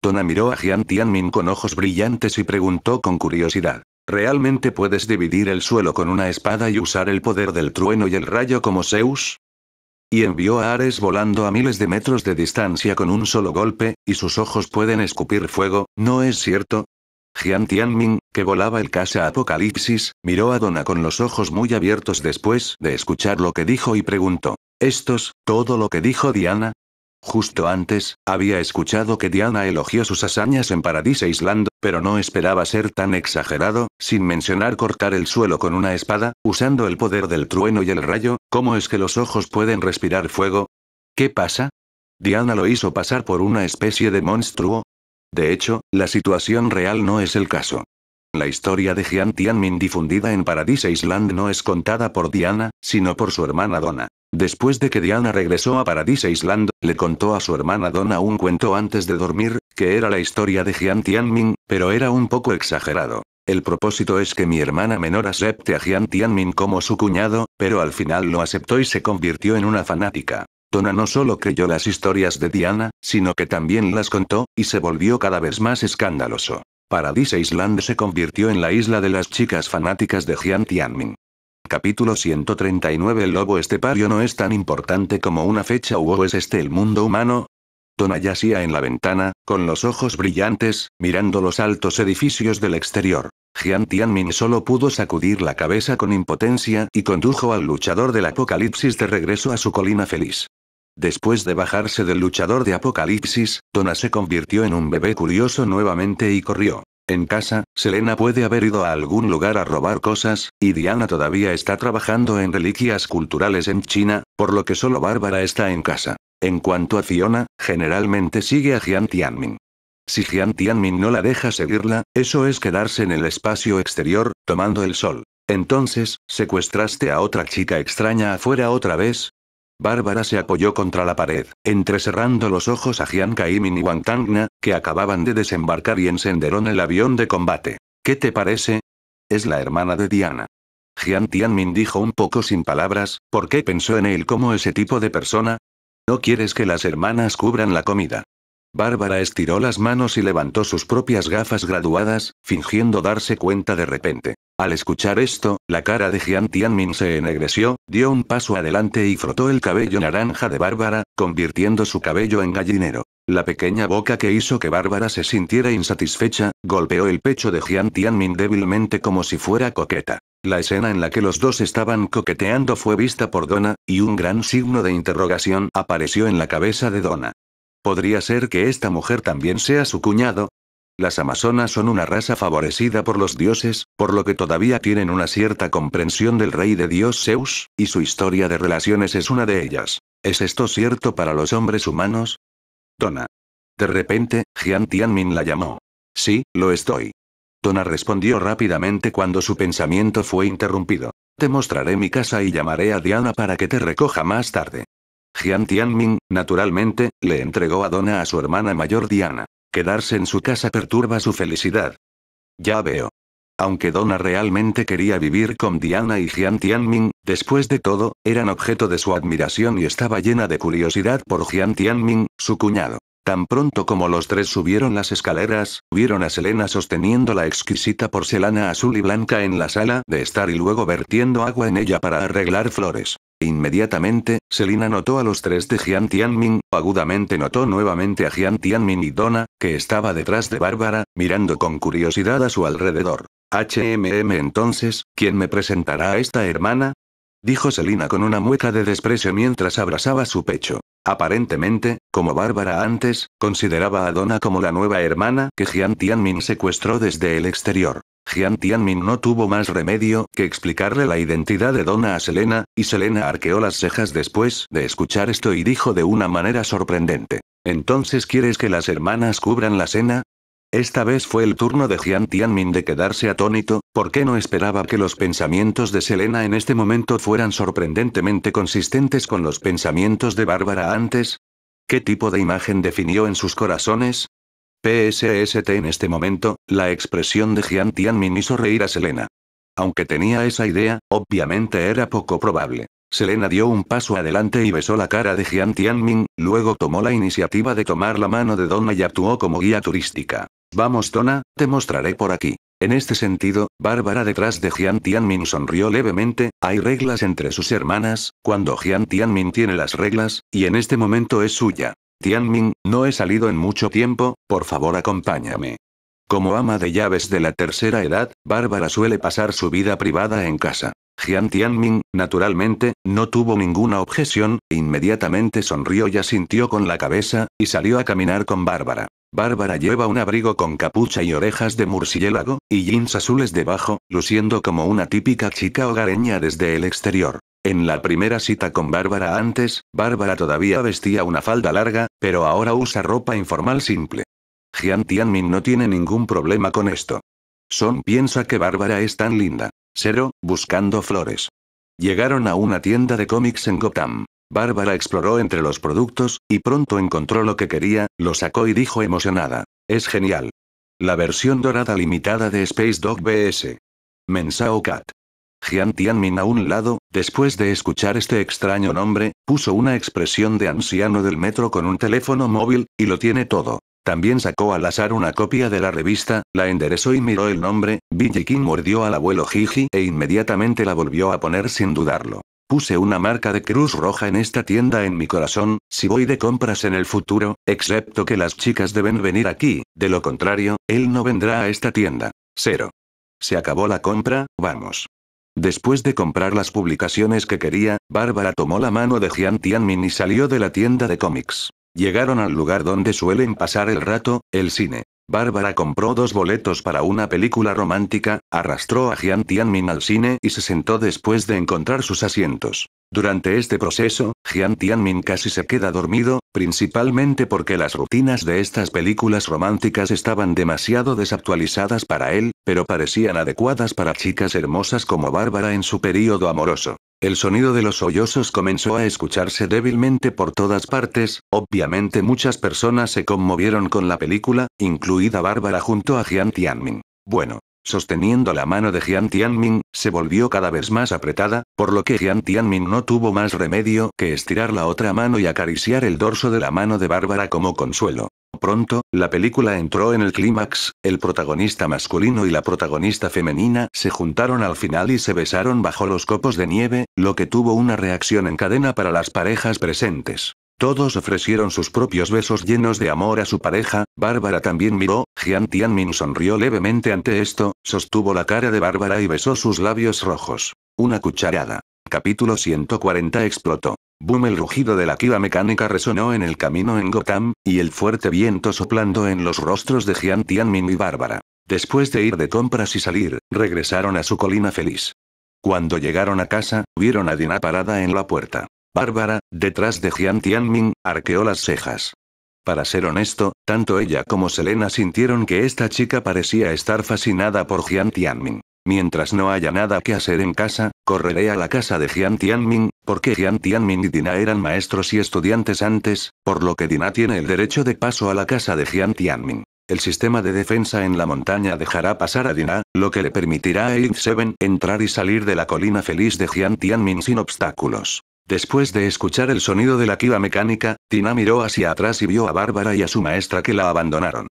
Donna miró a Jian Tianmin con ojos brillantes y preguntó con curiosidad. ¿Realmente puedes dividir el suelo con una espada y usar el poder del trueno y el rayo como Zeus? Y envió a Ares volando a miles de metros de distancia con un solo golpe, y sus ojos pueden escupir fuego, ¿no es cierto? Jian Tianming, que volaba el casa Apocalipsis, miró a Donna con los ojos muy abiertos después de escuchar lo que dijo y preguntó. ¿Estos, todo lo que dijo Diana? Justo antes, había escuchado que Diana elogió sus hazañas en Paradise Island, pero no esperaba ser tan exagerado, sin mencionar cortar el suelo con una espada, usando el poder del trueno y el rayo, ¿cómo es que los ojos pueden respirar fuego? ¿Qué pasa? Diana lo hizo pasar por una especie de monstruo. De hecho, la situación real no es el caso. La historia de Jian Tianmin difundida en Paradise Island no es contada por Diana, sino por su hermana Donna. Después de que Diana regresó a Paradise Island, le contó a su hermana Donna un cuento antes de dormir, que era la historia de Jian Tianmin, pero era un poco exagerado. El propósito es que mi hermana menor acepte a Jian Tianmin como su cuñado, pero al final lo aceptó y se convirtió en una fanática. Donna no solo creyó las historias de Diana, sino que también las contó, y se volvió cada vez más escandaloso. Paradise Island se convirtió en la isla de las chicas fanáticas de Jian Tianmin. Capítulo 139 El lobo estepario no es tan importante como una fecha u es este el mundo humano. Tona yacía en la ventana, con los ojos brillantes, mirando los altos edificios del exterior. Jian Tianmin solo pudo sacudir la cabeza con impotencia y condujo al luchador del apocalipsis de regreso a su colina feliz. Después de bajarse del luchador de Apocalipsis, Tona se convirtió en un bebé curioso nuevamente y corrió. En casa, Selena puede haber ido a algún lugar a robar cosas, y Diana todavía está trabajando en reliquias culturales en China, por lo que solo Bárbara está en casa. En cuanto a Fiona, generalmente sigue a Jian Tianmin. Si Jian Tianmin no la deja seguirla, eso es quedarse en el espacio exterior, tomando el sol. Entonces, secuestraste a otra chica extraña afuera otra vez, Bárbara se apoyó contra la pared, entrecerrando los ojos a Kaimin y Tangna, que acababan de desembarcar y encenderon el avión de combate. ¿Qué te parece? Es la hermana de Diana. Jian Tianmin dijo un poco sin palabras, ¿por qué pensó en él como ese tipo de persona? No quieres que las hermanas cubran la comida. Bárbara estiró las manos y levantó sus propias gafas graduadas, fingiendo darse cuenta de repente. Al escuchar esto, la cara de Jian Tianmin se ennegreció, dio un paso adelante y frotó el cabello naranja de Bárbara, convirtiendo su cabello en gallinero. La pequeña boca que hizo que Bárbara se sintiera insatisfecha, golpeó el pecho de Jian Tianmin débilmente como si fuera coqueta. La escena en la que los dos estaban coqueteando fue vista por Donna, y un gran signo de interrogación apareció en la cabeza de Donna. ¿Podría ser que esta mujer también sea su cuñado? Las amazonas son una raza favorecida por los dioses, por lo que todavía tienen una cierta comprensión del rey de dios Zeus, y su historia de relaciones es una de ellas. ¿Es esto cierto para los hombres humanos? Tona. De repente, Jian Tianmin la llamó. Sí, lo estoy. Tona respondió rápidamente cuando su pensamiento fue interrumpido. Te mostraré mi casa y llamaré a Diana para que te recoja más tarde. Jian Tianmin, naturalmente, le entregó a Donna a su hermana mayor Diana. Quedarse en su casa perturba su felicidad. Ya veo. Aunque Donna realmente quería vivir con Diana y Jian Tianming, después de todo, eran objeto de su admiración y estaba llena de curiosidad por Jian Tianming, su cuñado. Tan pronto como los tres subieron las escaleras, vieron a Selena sosteniendo la exquisita porcelana azul y blanca en la sala de estar y luego vertiendo agua en ella para arreglar flores. Inmediatamente, Selina notó a los tres de Jian Tianmin, agudamente notó nuevamente a Jian Tianmin y Donna, que estaba detrás de Bárbara, mirando con curiosidad a su alrededor. HMM entonces, ¿quién me presentará a esta hermana? Dijo Selina con una mueca de desprecio mientras abrazaba su pecho. Aparentemente, como Bárbara antes, consideraba a Donna como la nueva hermana que Jian Tianmin secuestró desde el exterior. Jian Tianmin no tuvo más remedio que explicarle la identidad de Donna a Selena, y Selena arqueó las cejas después de escuchar esto y dijo de una manera sorprendente. ¿Entonces quieres que las hermanas cubran la cena? Esta vez fue el turno de Jian Tianmin de quedarse atónito, porque no esperaba que los pensamientos de Selena en este momento fueran sorprendentemente consistentes con los pensamientos de Bárbara antes. ¿Qué tipo de imagen definió en sus corazones? PSST en este momento, la expresión de Jian Tianmin hizo reír a Selena. Aunque tenía esa idea, obviamente era poco probable. Selena dio un paso adelante y besó la cara de Jian Tianmin, luego tomó la iniciativa de tomar la mano de Donna y actuó como guía turística. Vamos Donna, te mostraré por aquí. En este sentido, Bárbara detrás de Jian Tianmin sonrió levemente, hay reglas entre sus hermanas, cuando Jian Tianmin tiene las reglas, y en este momento es suya. Tianming, no he salido en mucho tiempo, por favor acompáñame. Como ama de llaves de la tercera edad, Bárbara suele pasar su vida privada en casa. Jian Tianming, naturalmente, no tuvo ninguna objeción, e inmediatamente sonrió y asintió con la cabeza, y salió a caminar con Bárbara. Bárbara lleva un abrigo con capucha y orejas de murciélago, y jeans azules debajo, luciendo como una típica chica hogareña desde el exterior. En la primera cita con Bárbara antes, Bárbara todavía vestía una falda larga, pero ahora usa ropa informal simple. Jian Tianmin no tiene ningún problema con esto. Son piensa que Bárbara es tan linda. Cero, buscando flores. Llegaron a una tienda de cómics en Gotham. Bárbara exploró entre los productos, y pronto encontró lo que quería, lo sacó y dijo emocionada. Es genial. La versión dorada limitada de Space Dog BS. Mensao Cat. Jian Tianmin a un lado, Después de escuchar este extraño nombre, puso una expresión de anciano del metro con un teléfono móvil, y lo tiene todo. También sacó al azar una copia de la revista, la enderezó y miró el nombre, Billy mordió al abuelo Gigi e inmediatamente la volvió a poner sin dudarlo. Puse una marca de cruz roja en esta tienda en mi corazón, si voy de compras en el futuro, excepto que las chicas deben venir aquí, de lo contrario, él no vendrá a esta tienda. Cero. Se acabó la compra, vamos. Después de comprar las publicaciones que quería, Bárbara tomó la mano de Jian Tianmin y salió de la tienda de cómics. Llegaron al lugar donde suelen pasar el rato, el cine. Bárbara compró dos boletos para una película romántica, arrastró a Jian Tianmin al cine y se sentó después de encontrar sus asientos. Durante este proceso, Jian Tianmin casi se queda dormido, principalmente porque las rutinas de estas películas románticas estaban demasiado desactualizadas para él, pero parecían adecuadas para chicas hermosas como Bárbara en su período amoroso. El sonido de los sollozos comenzó a escucharse débilmente por todas partes, obviamente muchas personas se conmovieron con la película, incluida Bárbara junto a Jian Tianmin. Bueno, Sosteniendo la mano de Jian Tianmin, se volvió cada vez más apretada, por lo que Jian Tianmin no tuvo más remedio que estirar la otra mano y acariciar el dorso de la mano de Bárbara como consuelo. Pronto, la película entró en el clímax, el protagonista masculino y la protagonista femenina se juntaron al final y se besaron bajo los copos de nieve, lo que tuvo una reacción en cadena para las parejas presentes. Todos ofrecieron sus propios besos llenos de amor a su pareja, Bárbara también miró, Jian Tianmin sonrió levemente ante esto, sostuvo la cara de Bárbara y besó sus labios rojos. Una cucharada. Capítulo 140 explotó. Boom el rugido de la kiva mecánica resonó en el camino en Gotham, y el fuerte viento soplando en los rostros de Jian Tianmin y Bárbara. Después de ir de compras y salir, regresaron a su colina feliz. Cuando llegaron a casa, vieron a Dina parada en la puerta. Bárbara, detrás de Jian Tianmin, arqueó las cejas. Para ser honesto, tanto ella como Selena sintieron que esta chica parecía estar fascinada por Jian Tianmin. Mientras no haya nada que hacer en casa, correré a la casa de Jian Tianmin, porque Jian Tianmin y Dina eran maestros y estudiantes antes, por lo que Dina tiene el derecho de paso a la casa de Jian Tianmin. El sistema de defensa en la montaña dejará pasar a Dina, lo que le permitirá a Eight Seven entrar y salir de la colina feliz de Jian Tianmin sin obstáculos. Después de escuchar el sonido de la kiva mecánica, Tina miró hacia atrás y vio a Bárbara y a su maestra que la abandonaron.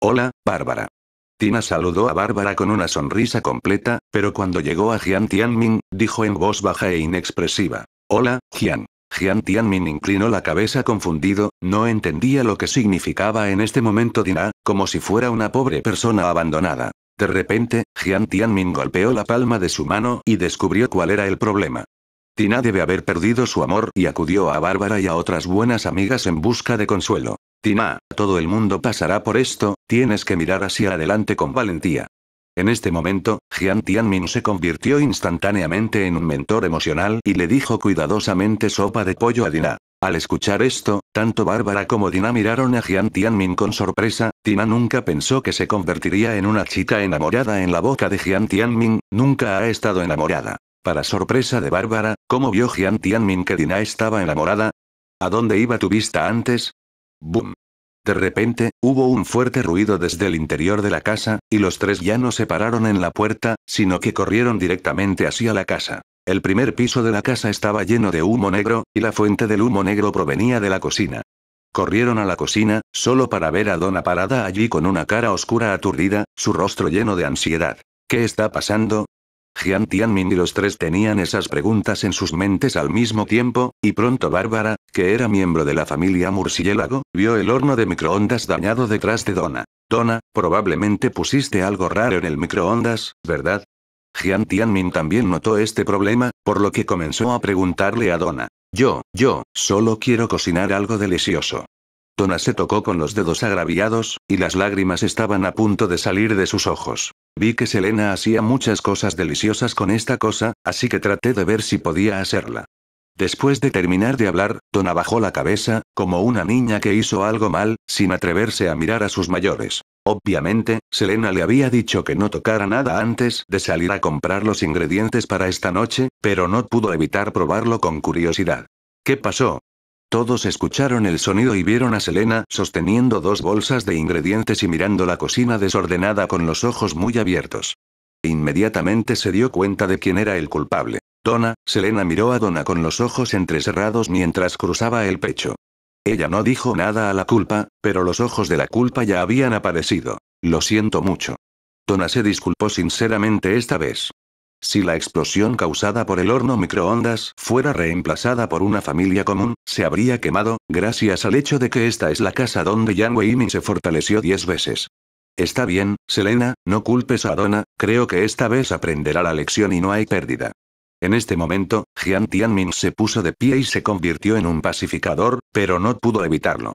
Hola, Bárbara. Tina saludó a Bárbara con una sonrisa completa, pero cuando llegó a Jian Tianmin, dijo en voz baja e inexpresiva. Hola, Jian. Jian Tianmin inclinó la cabeza confundido, no entendía lo que significaba en este momento Tina, como si fuera una pobre persona abandonada. De repente, Jian Tianmin golpeó la palma de su mano y descubrió cuál era el problema. Tina debe haber perdido su amor y acudió a Bárbara y a otras buenas amigas en busca de consuelo. Tina, todo el mundo pasará por esto, tienes que mirar hacia adelante con valentía. En este momento, Jian Tianmin se convirtió instantáneamente en un mentor emocional y le dijo cuidadosamente sopa de pollo a Dina. Al escuchar esto, tanto Bárbara como Dina miraron a Jian Tianmin con sorpresa, Tina nunca pensó que se convertiría en una chica enamorada en la boca de Jian Tianmin, nunca ha estado enamorada. Para sorpresa de Bárbara, ¿cómo vio Jian Tianmin que Dina estaba enamorada? ¿A dónde iba tu vista antes? ¡Bum! De repente, hubo un fuerte ruido desde el interior de la casa, y los tres ya no se pararon en la puerta, sino que corrieron directamente hacia la casa. El primer piso de la casa estaba lleno de humo negro, y la fuente del humo negro provenía de la cocina. Corrieron a la cocina, solo para ver a Donna parada allí con una cara oscura aturdida, su rostro lleno de ansiedad. ¿Qué está pasando? Jian Tianmin y los tres tenían esas preguntas en sus mentes al mismo tiempo, y pronto Bárbara, que era miembro de la familia Murciélago, vio el horno de microondas dañado detrás de Donna. Donna, probablemente pusiste algo raro en el microondas, ¿verdad? Jian Tianmin también notó este problema, por lo que comenzó a preguntarle a Donna. Yo, yo, solo quiero cocinar algo delicioso. Tona se tocó con los dedos agraviados, y las lágrimas estaban a punto de salir de sus ojos. Vi que Selena hacía muchas cosas deliciosas con esta cosa, así que traté de ver si podía hacerla. Después de terminar de hablar, Tona bajó la cabeza, como una niña que hizo algo mal, sin atreverse a mirar a sus mayores. Obviamente, Selena le había dicho que no tocara nada antes de salir a comprar los ingredientes para esta noche, pero no pudo evitar probarlo con curiosidad. ¿Qué pasó? Todos escucharon el sonido y vieron a Selena sosteniendo dos bolsas de ingredientes y mirando la cocina desordenada con los ojos muy abiertos. Inmediatamente se dio cuenta de quién era el culpable. Donna, Selena miró a Donna con los ojos entrecerrados mientras cruzaba el pecho. Ella no dijo nada a la culpa, pero los ojos de la culpa ya habían aparecido. Lo siento mucho. Donna se disculpó sinceramente esta vez. Si la explosión causada por el horno microondas fuera reemplazada por una familia común, se habría quemado, gracias al hecho de que esta es la casa donde Yang Min se fortaleció diez veces. Está bien, Selena, no culpes a Donna, creo que esta vez aprenderá la lección y no hay pérdida. En este momento, Jian Tianmin se puso de pie y se convirtió en un pacificador, pero no pudo evitarlo.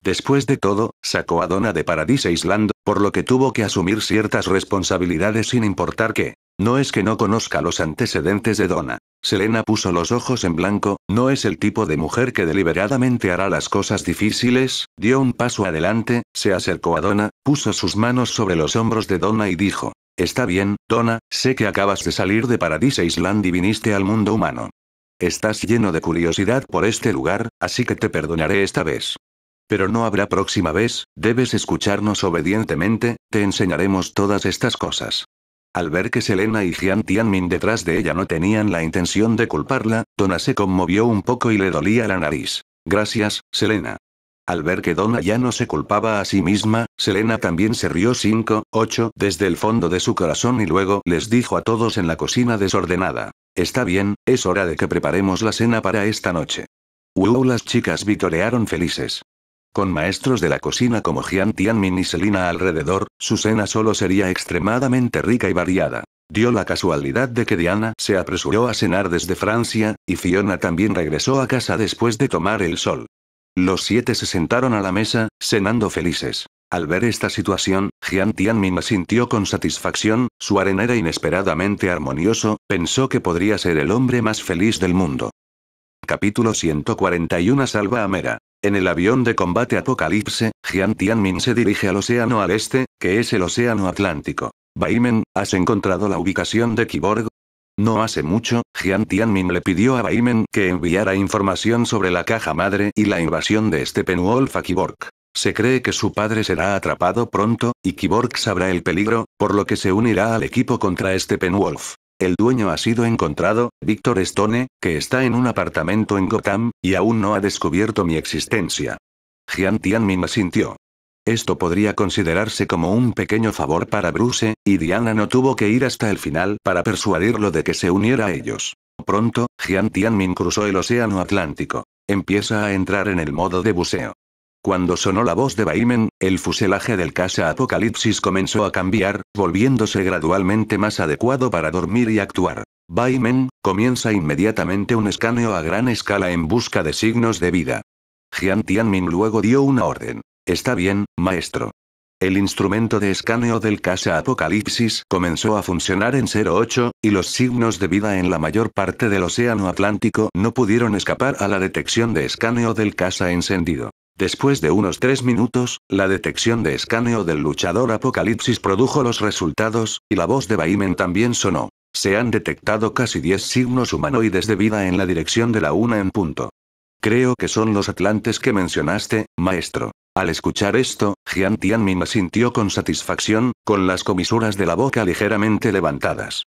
Después de todo, sacó a Donna de Paradise Island, por lo que tuvo que asumir ciertas responsabilidades sin importar qué. No es que no conozca los antecedentes de Donna. Selena puso los ojos en blanco, no es el tipo de mujer que deliberadamente hará las cosas difíciles, dio un paso adelante, se acercó a Donna, puso sus manos sobre los hombros de Donna y dijo, Está bien, Donna, sé que acabas de salir de Paradise Island y viniste al mundo humano. Estás lleno de curiosidad por este lugar, así que te perdonaré esta vez. Pero no habrá próxima vez, debes escucharnos obedientemente, te enseñaremos todas estas cosas. Al ver que Selena y Jian Tianmin detrás de ella no tenían la intención de culparla, Donna se conmovió un poco y le dolía la nariz. Gracias, Selena. Al ver que Donna ya no se culpaba a sí misma, Selena también se rió 5, 8 desde el fondo de su corazón y luego les dijo a todos en la cocina desordenada. Está bien, es hora de que preparemos la cena para esta noche. Wow, las chicas vitorearon felices. Con maestros de la cocina como Jian Tianmin y Selina alrededor, su cena solo sería extremadamente rica y variada. Dio la casualidad de que Diana se apresuró a cenar desde Francia, y Fiona también regresó a casa después de tomar el sol. Los siete se sentaron a la mesa, cenando felices. Al ver esta situación, Jian Tianmin sintió con satisfacción, su arena era inesperadamente armonioso, pensó que podría ser el hombre más feliz del mundo. Capítulo 141 Salva a Mera. En el avión de combate Apocalipse, Jian Tianmin se dirige al océano al este, que es el océano Atlántico. Baimen, ¿has encontrado la ubicación de Kiborg? No hace mucho, Jian Tianmin le pidió a Baimen que enviara información sobre la caja madre y la invasión de Steppenwolf a Kiborg. Se cree que su padre será atrapado pronto, y Kiborg sabrá el peligro, por lo que se unirá al equipo contra Steppenwolf. El dueño ha sido encontrado, Victor Stone, que está en un apartamento en Gotham, y aún no ha descubierto mi existencia. Jian Tianmin asintió. Esto podría considerarse como un pequeño favor para Bruce, y Diana no tuvo que ir hasta el final para persuadirlo de que se uniera a ellos. Pronto, Jian Tianmin cruzó el océano Atlántico. Empieza a entrar en el modo de buceo. Cuando sonó la voz de Baimen, el fuselaje del casa Apocalipsis comenzó a cambiar, volviéndose gradualmente más adecuado para dormir y actuar. Baimen, comienza inmediatamente un escaneo a gran escala en busca de signos de vida. Jian Tianmin luego dio una orden. Está bien, maestro. El instrumento de escaneo del casa Apocalipsis comenzó a funcionar en 08, y los signos de vida en la mayor parte del Océano Atlántico no pudieron escapar a la detección de escaneo del casa encendido. Después de unos tres minutos, la detección de escaneo del luchador Apocalipsis produjo los resultados, y la voz de Baimen también sonó. Se han detectado casi 10 signos humanoides de vida en la dirección de la una en punto. Creo que son los atlantes que mencionaste, maestro. Al escuchar esto, Jian me sintió con satisfacción, con las comisuras de la boca ligeramente levantadas.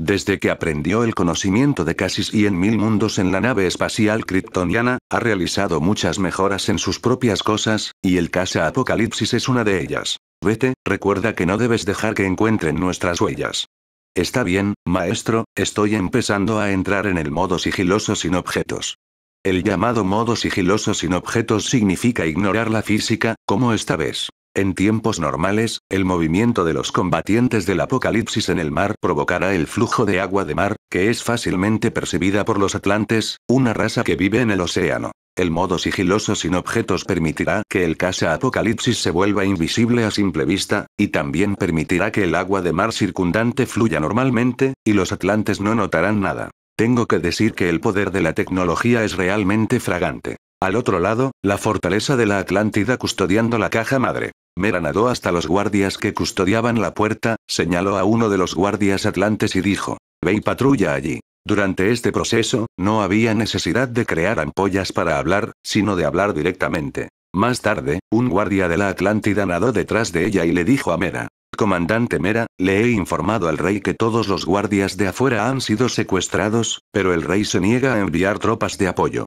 Desde que aprendió el conocimiento de casi 100.000 mundos en la nave espacial kryptoniana, ha realizado muchas mejoras en sus propias cosas, y el Casa Apocalipsis es una de ellas. Vete, recuerda que no debes dejar que encuentren nuestras huellas. Está bien, maestro, estoy empezando a entrar en el modo sigiloso sin objetos. El llamado modo sigiloso sin objetos significa ignorar la física, como esta vez. En tiempos normales, el movimiento de los combatientes del apocalipsis en el mar provocará el flujo de agua de mar, que es fácilmente percibida por los atlantes, una raza que vive en el océano. El modo sigiloso sin objetos permitirá que el casa apocalipsis se vuelva invisible a simple vista, y también permitirá que el agua de mar circundante fluya normalmente, y los atlantes no notarán nada. Tengo que decir que el poder de la tecnología es realmente fragante. Al otro lado, la fortaleza de la Atlántida custodiando la caja madre. Mera nadó hasta los guardias que custodiaban la puerta, señaló a uno de los guardias atlantes y dijo, ve y patrulla allí. Durante este proceso, no había necesidad de crear ampollas para hablar, sino de hablar directamente. Más tarde, un guardia de la Atlántida nadó detrás de ella y le dijo a Mera, Comandante Mera, le he informado al rey que todos los guardias de afuera han sido secuestrados, pero el rey se niega a enviar tropas de apoyo.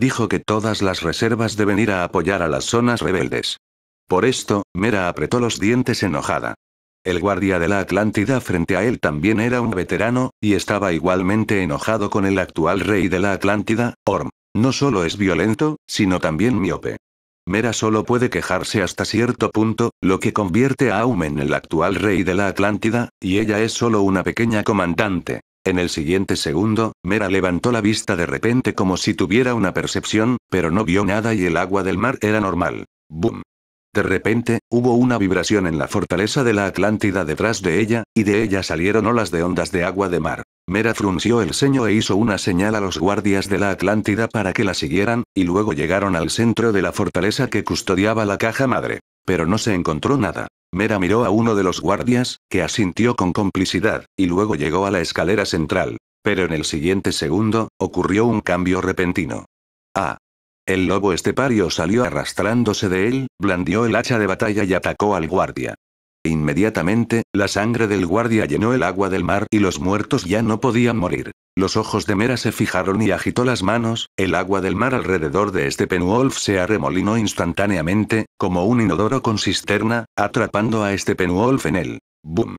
Dijo que todas las reservas deben ir a apoyar a las zonas rebeldes. Por esto, Mera apretó los dientes enojada. El guardia de la Atlántida frente a él también era un veterano, y estaba igualmente enojado con el actual rey de la Atlántida, Orm. No solo es violento, sino también miope. Mera solo puede quejarse hasta cierto punto, lo que convierte a Aum en el actual rey de la Atlántida, y ella es solo una pequeña comandante. En el siguiente segundo, Mera levantó la vista de repente como si tuviera una percepción, pero no vio nada y el agua del mar era normal. ¡Bum! De repente, hubo una vibración en la fortaleza de la Atlántida detrás de ella, y de ella salieron olas de ondas de agua de mar. Mera frunció el ceño e hizo una señal a los guardias de la Atlántida para que la siguieran, y luego llegaron al centro de la fortaleza que custodiaba la caja madre. Pero no se encontró nada. Mera miró a uno de los guardias, que asintió con complicidad, y luego llegó a la escalera central. Pero en el siguiente segundo, ocurrió un cambio repentino. Ah. El lobo estepario salió arrastrándose de él, blandió el hacha de batalla y atacó al guardia. Inmediatamente, la sangre del guardia llenó el agua del mar y los muertos ya no podían morir. Los ojos de Mera se fijaron y agitó las manos, el agua del mar alrededor de este se arremolinó instantáneamente, como un inodoro con cisterna, atrapando a este en él. ¡Bum!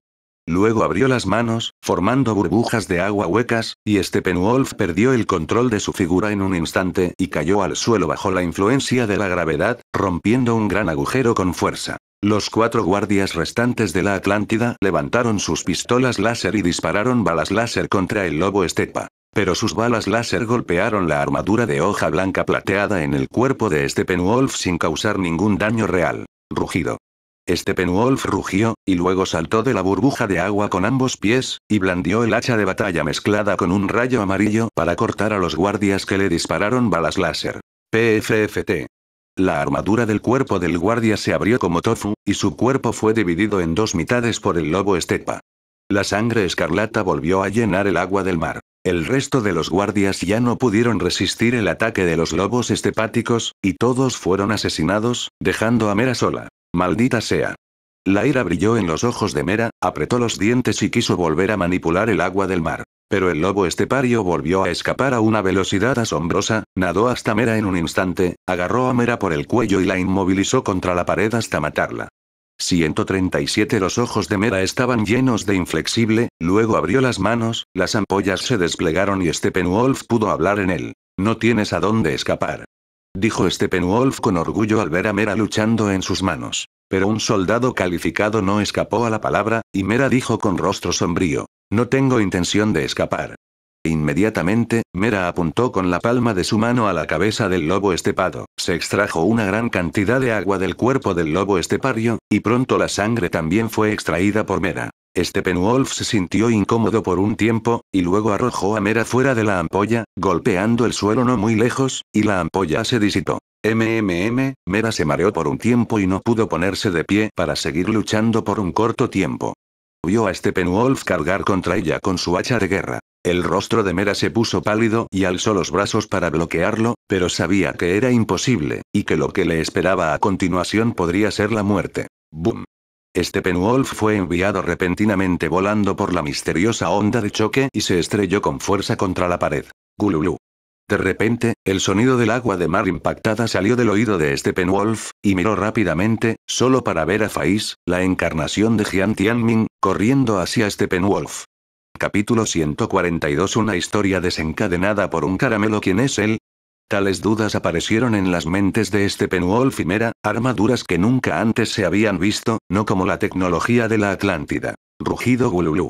Luego abrió las manos, formando burbujas de agua huecas, y Steppenwolf perdió el control de su figura en un instante y cayó al suelo bajo la influencia de la gravedad, rompiendo un gran agujero con fuerza. Los cuatro guardias restantes de la Atlántida levantaron sus pistolas láser y dispararon balas láser contra el lobo estepa. Pero sus balas láser golpearon la armadura de hoja blanca plateada en el cuerpo de Steppenwolf sin causar ningún daño real. Rugido. Steppenwolf rugió, y luego saltó de la burbuja de agua con ambos pies, y blandió el hacha de batalla mezclada con un rayo amarillo para cortar a los guardias que le dispararon balas láser. PFFT. La armadura del cuerpo del guardia se abrió como tofu, y su cuerpo fue dividido en dos mitades por el lobo estepa. La sangre escarlata volvió a llenar el agua del mar. El resto de los guardias ya no pudieron resistir el ataque de los lobos estepáticos, y todos fueron asesinados, dejando a Mera sola. Maldita sea. La ira brilló en los ojos de Mera, apretó los dientes y quiso volver a manipular el agua del mar. Pero el lobo estepario volvió a escapar a una velocidad asombrosa, nadó hasta Mera en un instante, agarró a Mera por el cuello y la inmovilizó contra la pared hasta matarla. 137 Los ojos de Mera estaban llenos de inflexible, luego abrió las manos, las ampollas se desplegaron y Steppenwolf pudo hablar en él. No tienes a dónde escapar. Dijo Steppenwolf con orgullo al ver a Mera luchando en sus manos. Pero un soldado calificado no escapó a la palabra, y Mera dijo con rostro sombrío. No tengo intención de escapar. Inmediatamente, Mera apuntó con la palma de su mano a la cabeza del lobo estepado, se extrajo una gran cantidad de agua del cuerpo del lobo estepario, y pronto la sangre también fue extraída por Mera. Este Wolf se sintió incómodo por un tiempo, y luego arrojó a Mera fuera de la ampolla, golpeando el suelo no muy lejos, y la ampolla se disipó. MMM, Mera se mareó por un tiempo y no pudo ponerse de pie para seguir luchando por un corto tiempo. Vio a Steppenwolf cargar contra ella con su hacha de guerra. El rostro de Mera se puso pálido y alzó los brazos para bloquearlo, pero sabía que era imposible, y que lo que le esperaba a continuación podría ser la muerte. ¡Boom! Steppenwolf fue enviado repentinamente volando por la misteriosa onda de choque y se estrelló con fuerza contra la pared. Gululu. De repente, el sonido del agua de mar impactada salió del oído de Steppenwolf, y miró rápidamente, solo para ver a Faiz, la encarnación de Jian Tianming, corriendo hacia Steppenwolf. Capítulo 142 Una historia desencadenada por un caramelo ¿Quién es él? Tales dudas aparecieron en las mentes de Steppenwolf y Mera, armaduras que nunca antes se habían visto, no como la tecnología de la Atlántida. Rugido Gululú.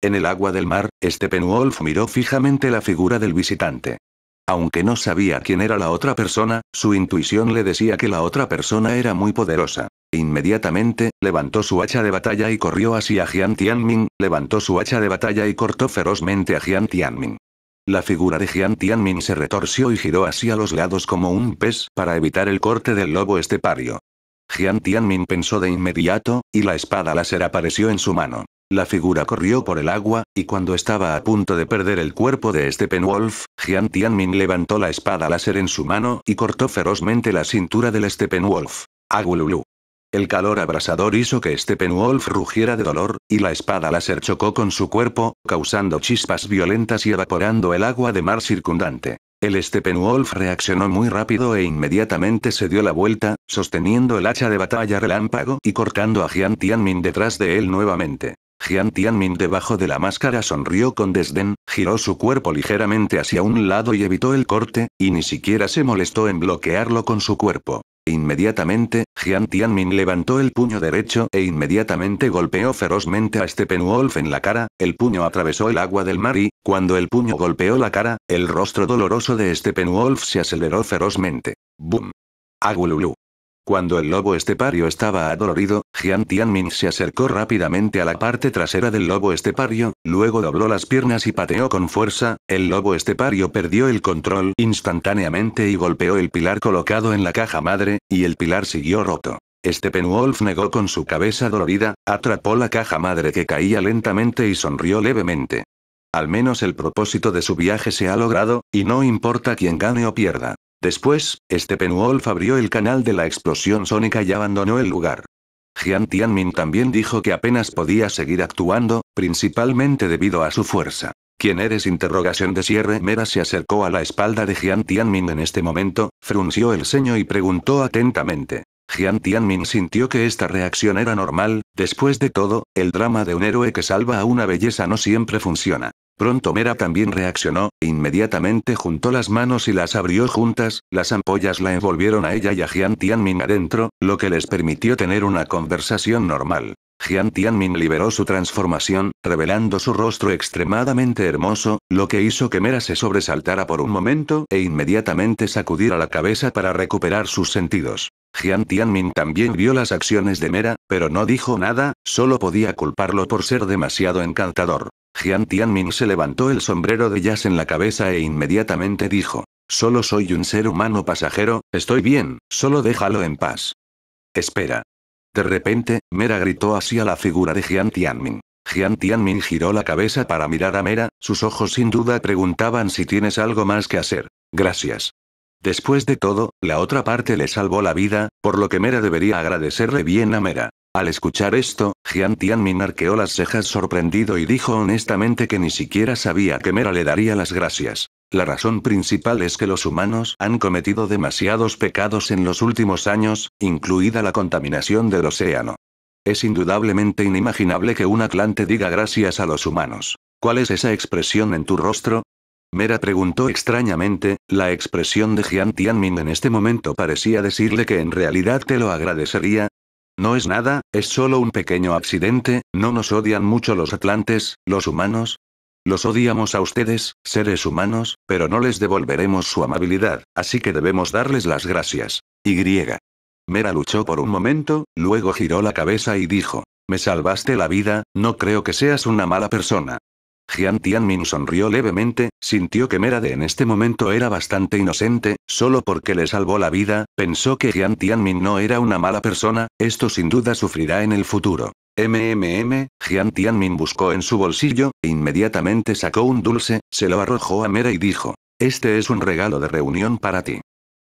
En el agua del mar, Steppenwolf miró fijamente la figura del visitante. Aunque no sabía quién era la otra persona, su intuición le decía que la otra persona era muy poderosa. Inmediatamente, levantó su hacha de batalla y corrió hacia Jian Tianmin, levantó su hacha de batalla y cortó ferozmente a Jian Tianmin. La figura de Jian Tianmin se retorció y giró hacia los lados como un pez para evitar el corte del lobo estepario. Jian Tianmin pensó de inmediato, y la espada láser apareció en su mano. La figura corrió por el agua, y cuando estaba a punto de perder el cuerpo de Steppenwolf, Jian Tianmin levantó la espada láser en su mano y cortó ferozmente la cintura del Steppenwolf. Agululu. El calor abrasador hizo que Steppenwolf rugiera de dolor, y la espada láser chocó con su cuerpo, causando chispas violentas y evaporando el agua de mar circundante. El Steppenwolf reaccionó muy rápido e inmediatamente se dio la vuelta, sosteniendo el hacha de batalla relámpago y cortando a Jian Tianmin detrás de él nuevamente. Jian Tianmin debajo de la máscara sonrió con desdén, giró su cuerpo ligeramente hacia un lado y evitó el corte, y ni siquiera se molestó en bloquearlo con su cuerpo. Inmediatamente, Jian Tianmin levantó el puño derecho e inmediatamente golpeó ferozmente a Steppenwolf en la cara, el puño atravesó el agua del mar y, cuando el puño golpeó la cara, el rostro doloroso de Steppenwolf se aceleró ferozmente. ¡Bum! Agululú. Cuando el lobo estepario estaba adolorido, Jian Tianmin se acercó rápidamente a la parte trasera del lobo estepario, luego dobló las piernas y pateó con fuerza, el lobo estepario perdió el control instantáneamente y golpeó el pilar colocado en la caja madre, y el pilar siguió roto. Steppenwolf negó con su cabeza dolorida, atrapó la caja madre que caía lentamente y sonrió levemente. Al menos el propósito de su viaje se ha logrado, y no importa quién gane o pierda. Después, Steppenwolf abrió el canal de la explosión sónica y abandonó el lugar. Jian Tianmin también dijo que apenas podía seguir actuando, principalmente debido a su fuerza. ¿Quién eres? Interrogación de cierre. Mera se acercó a la espalda de Jian Tianmin en este momento, frunció el ceño y preguntó atentamente. Jian Tianmin sintió que esta reacción era normal, después de todo, el drama de un héroe que salva a una belleza no siempre funciona. Pronto Mera también reaccionó, e inmediatamente juntó las manos y las abrió juntas, las ampollas la envolvieron a ella y a Jian Tianmin adentro, lo que les permitió tener una conversación normal. Jian Tianmin liberó su transformación, revelando su rostro extremadamente hermoso, lo que hizo que Mera se sobresaltara por un momento e inmediatamente sacudiera la cabeza para recuperar sus sentidos. Jian Tianmin también vio las acciones de Mera, pero no dijo nada, solo podía culparlo por ser demasiado encantador. Jian Tianmin se levantó el sombrero de jazz en la cabeza e inmediatamente dijo, Solo soy un ser humano pasajero, estoy bien, solo déjalo en paz. Espera, de repente, Mera gritó hacia la figura de Jian Tianmin. Jian Tianmin giró la cabeza para mirar a Mera, sus ojos sin duda preguntaban si tienes algo más que hacer. Gracias. Después de todo, la otra parte le salvó la vida, por lo que Mera debería agradecerle bien a Mera. Al escuchar esto, Jian Tianmin arqueó las cejas sorprendido y dijo honestamente que ni siquiera sabía que Mera le daría las gracias. La razón principal es que los humanos han cometido demasiados pecados en los últimos años, incluida la contaminación del océano. Es indudablemente inimaginable que un atlante diga gracias a los humanos. ¿Cuál es esa expresión en tu rostro? Mera preguntó extrañamente, la expresión de Jian Tianmin en este momento parecía decirle que en realidad te lo agradecería. No es nada, es solo un pequeño accidente, no nos odian mucho los atlantes, los humanos, los odiamos a ustedes, seres humanos, pero no les devolveremos su amabilidad, así que debemos darles las gracias. Y. Mera luchó por un momento, luego giró la cabeza y dijo, Me salvaste la vida, no creo que seas una mala persona. Jian Tianmin sonrió levemente, sintió que Mera de en este momento era bastante inocente, solo porque le salvó la vida, pensó que Jian Tianmin no era una mala persona, esto sin duda sufrirá en el futuro. MMM, Jian Tianmin buscó en su bolsillo, e inmediatamente sacó un dulce, se lo arrojó a Mera y dijo, este es un regalo de reunión para ti.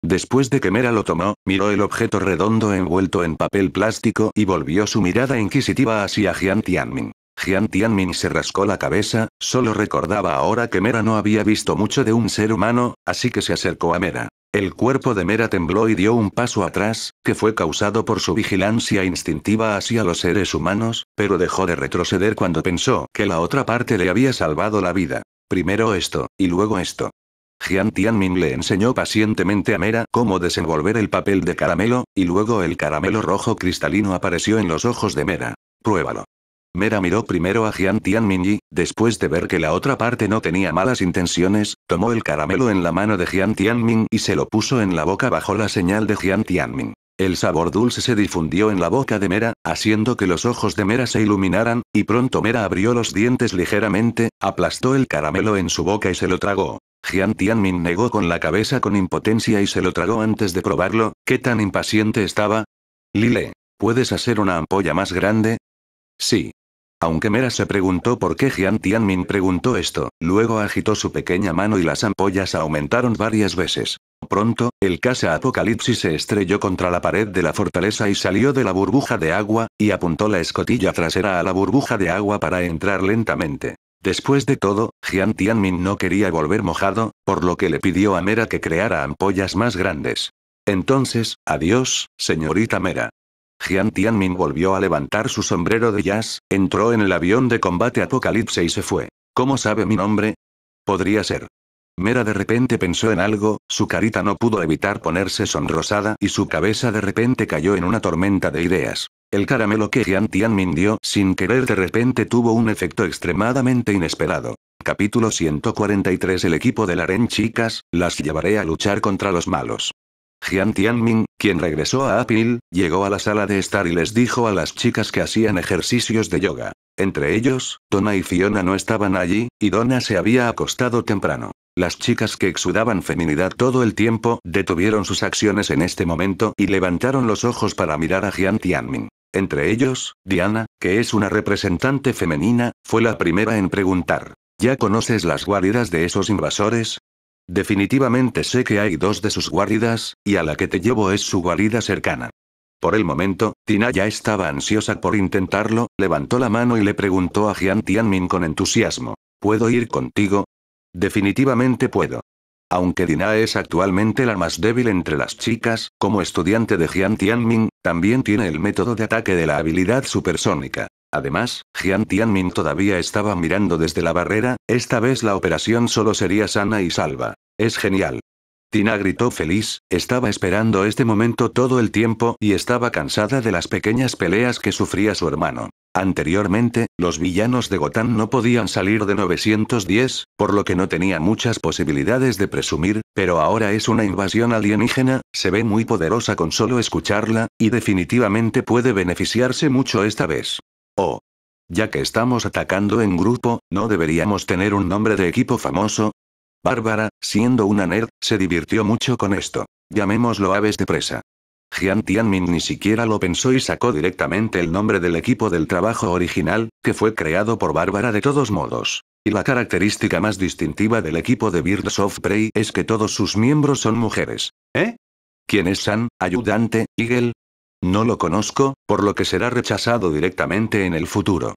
Después de que Mera lo tomó, miró el objeto redondo envuelto en papel plástico y volvió su mirada inquisitiva hacia Jian Tianmin. Jian Tianmin se rascó la cabeza, solo recordaba ahora que Mera no había visto mucho de un ser humano, así que se acercó a Mera. El cuerpo de Mera tembló y dio un paso atrás, que fue causado por su vigilancia instintiva hacia los seres humanos, pero dejó de retroceder cuando pensó que la otra parte le había salvado la vida. Primero esto, y luego esto. Jian Tianmin le enseñó pacientemente a Mera cómo desenvolver el papel de caramelo, y luego el caramelo rojo cristalino apareció en los ojos de Mera. Pruébalo. Mera miró primero a Jian Tianmin y, después de ver que la otra parte no tenía malas intenciones, tomó el caramelo en la mano de Jian Tianmin y se lo puso en la boca bajo la señal de Jian Tianmin. El sabor dulce se difundió en la boca de Mera, haciendo que los ojos de Mera se iluminaran, y pronto Mera abrió los dientes ligeramente, aplastó el caramelo en su boca y se lo tragó. Jian Tianmin negó con la cabeza con impotencia y se lo tragó antes de probarlo, ¿qué tan impaciente estaba? Lile, ¿puedes hacer una ampolla más grande? Sí, aunque Mera se preguntó por qué Jian Tianmin preguntó esto, luego agitó su pequeña mano y las ampollas aumentaron varias veces. Pronto, el casa apocalipsis se estrelló contra la pared de la fortaleza y salió de la burbuja de agua, y apuntó la escotilla trasera a la burbuja de agua para entrar lentamente. Después de todo, Jian Tianmin no quería volver mojado, por lo que le pidió a Mera que creara ampollas más grandes. Entonces, adiós, señorita Mera. Jian Tianmin volvió a levantar su sombrero de jazz, entró en el avión de combate Apocalipse y se fue. ¿Cómo sabe mi nombre? Podría ser. Mera de repente pensó en algo, su carita no pudo evitar ponerse sonrosada y su cabeza de repente cayó en una tormenta de ideas. El caramelo que Jian Tianmin dio sin querer de repente tuvo un efecto extremadamente inesperado. Capítulo 143 El equipo de Aren Chicas, las llevaré a luchar contra los malos. Jian Tianming, quien regresó a Apil, llegó a la sala de estar y les dijo a las chicas que hacían ejercicios de yoga. Entre ellos, Donna y Fiona no estaban allí, y Donna se había acostado temprano. Las chicas que exudaban feminidad todo el tiempo detuvieron sus acciones en este momento y levantaron los ojos para mirar a Jian Tianming. Entre ellos, Diana, que es una representante femenina, fue la primera en preguntar. ¿Ya conoces las guaridas de esos invasores? Definitivamente sé que hay dos de sus guaridas, y a la que te llevo es su guarida cercana. Por el momento, Tina ya estaba ansiosa por intentarlo, levantó la mano y le preguntó a Jian Tianmin con entusiasmo. ¿Puedo ir contigo? Definitivamente puedo. Aunque Dina es actualmente la más débil entre las chicas, como estudiante de Jian Tianmin, también tiene el método de ataque de la habilidad supersónica. Además, Jian Tianmin todavía estaba mirando desde la barrera, esta vez la operación solo sería sana y salva. Es genial. Tina gritó feliz, estaba esperando este momento todo el tiempo y estaba cansada de las pequeñas peleas que sufría su hermano. Anteriormente, los villanos de Gotán no podían salir de 910, por lo que no tenía muchas posibilidades de presumir, pero ahora es una invasión alienígena, se ve muy poderosa con solo escucharla, y definitivamente puede beneficiarse mucho esta vez. Oh. Ya que estamos atacando en grupo, ¿no deberíamos tener un nombre de equipo famoso? Bárbara, siendo una nerd, se divirtió mucho con esto. Llamémoslo aves de presa. Jian Tianmin ni siquiera lo pensó y sacó directamente el nombre del equipo del trabajo original, que fue creado por Bárbara de todos modos. Y la característica más distintiva del equipo de Birds of Prey es que todos sus miembros son mujeres. ¿Eh? ¿Quién es San, ayudante, Eagle? No lo conozco, por lo que será rechazado directamente en el futuro.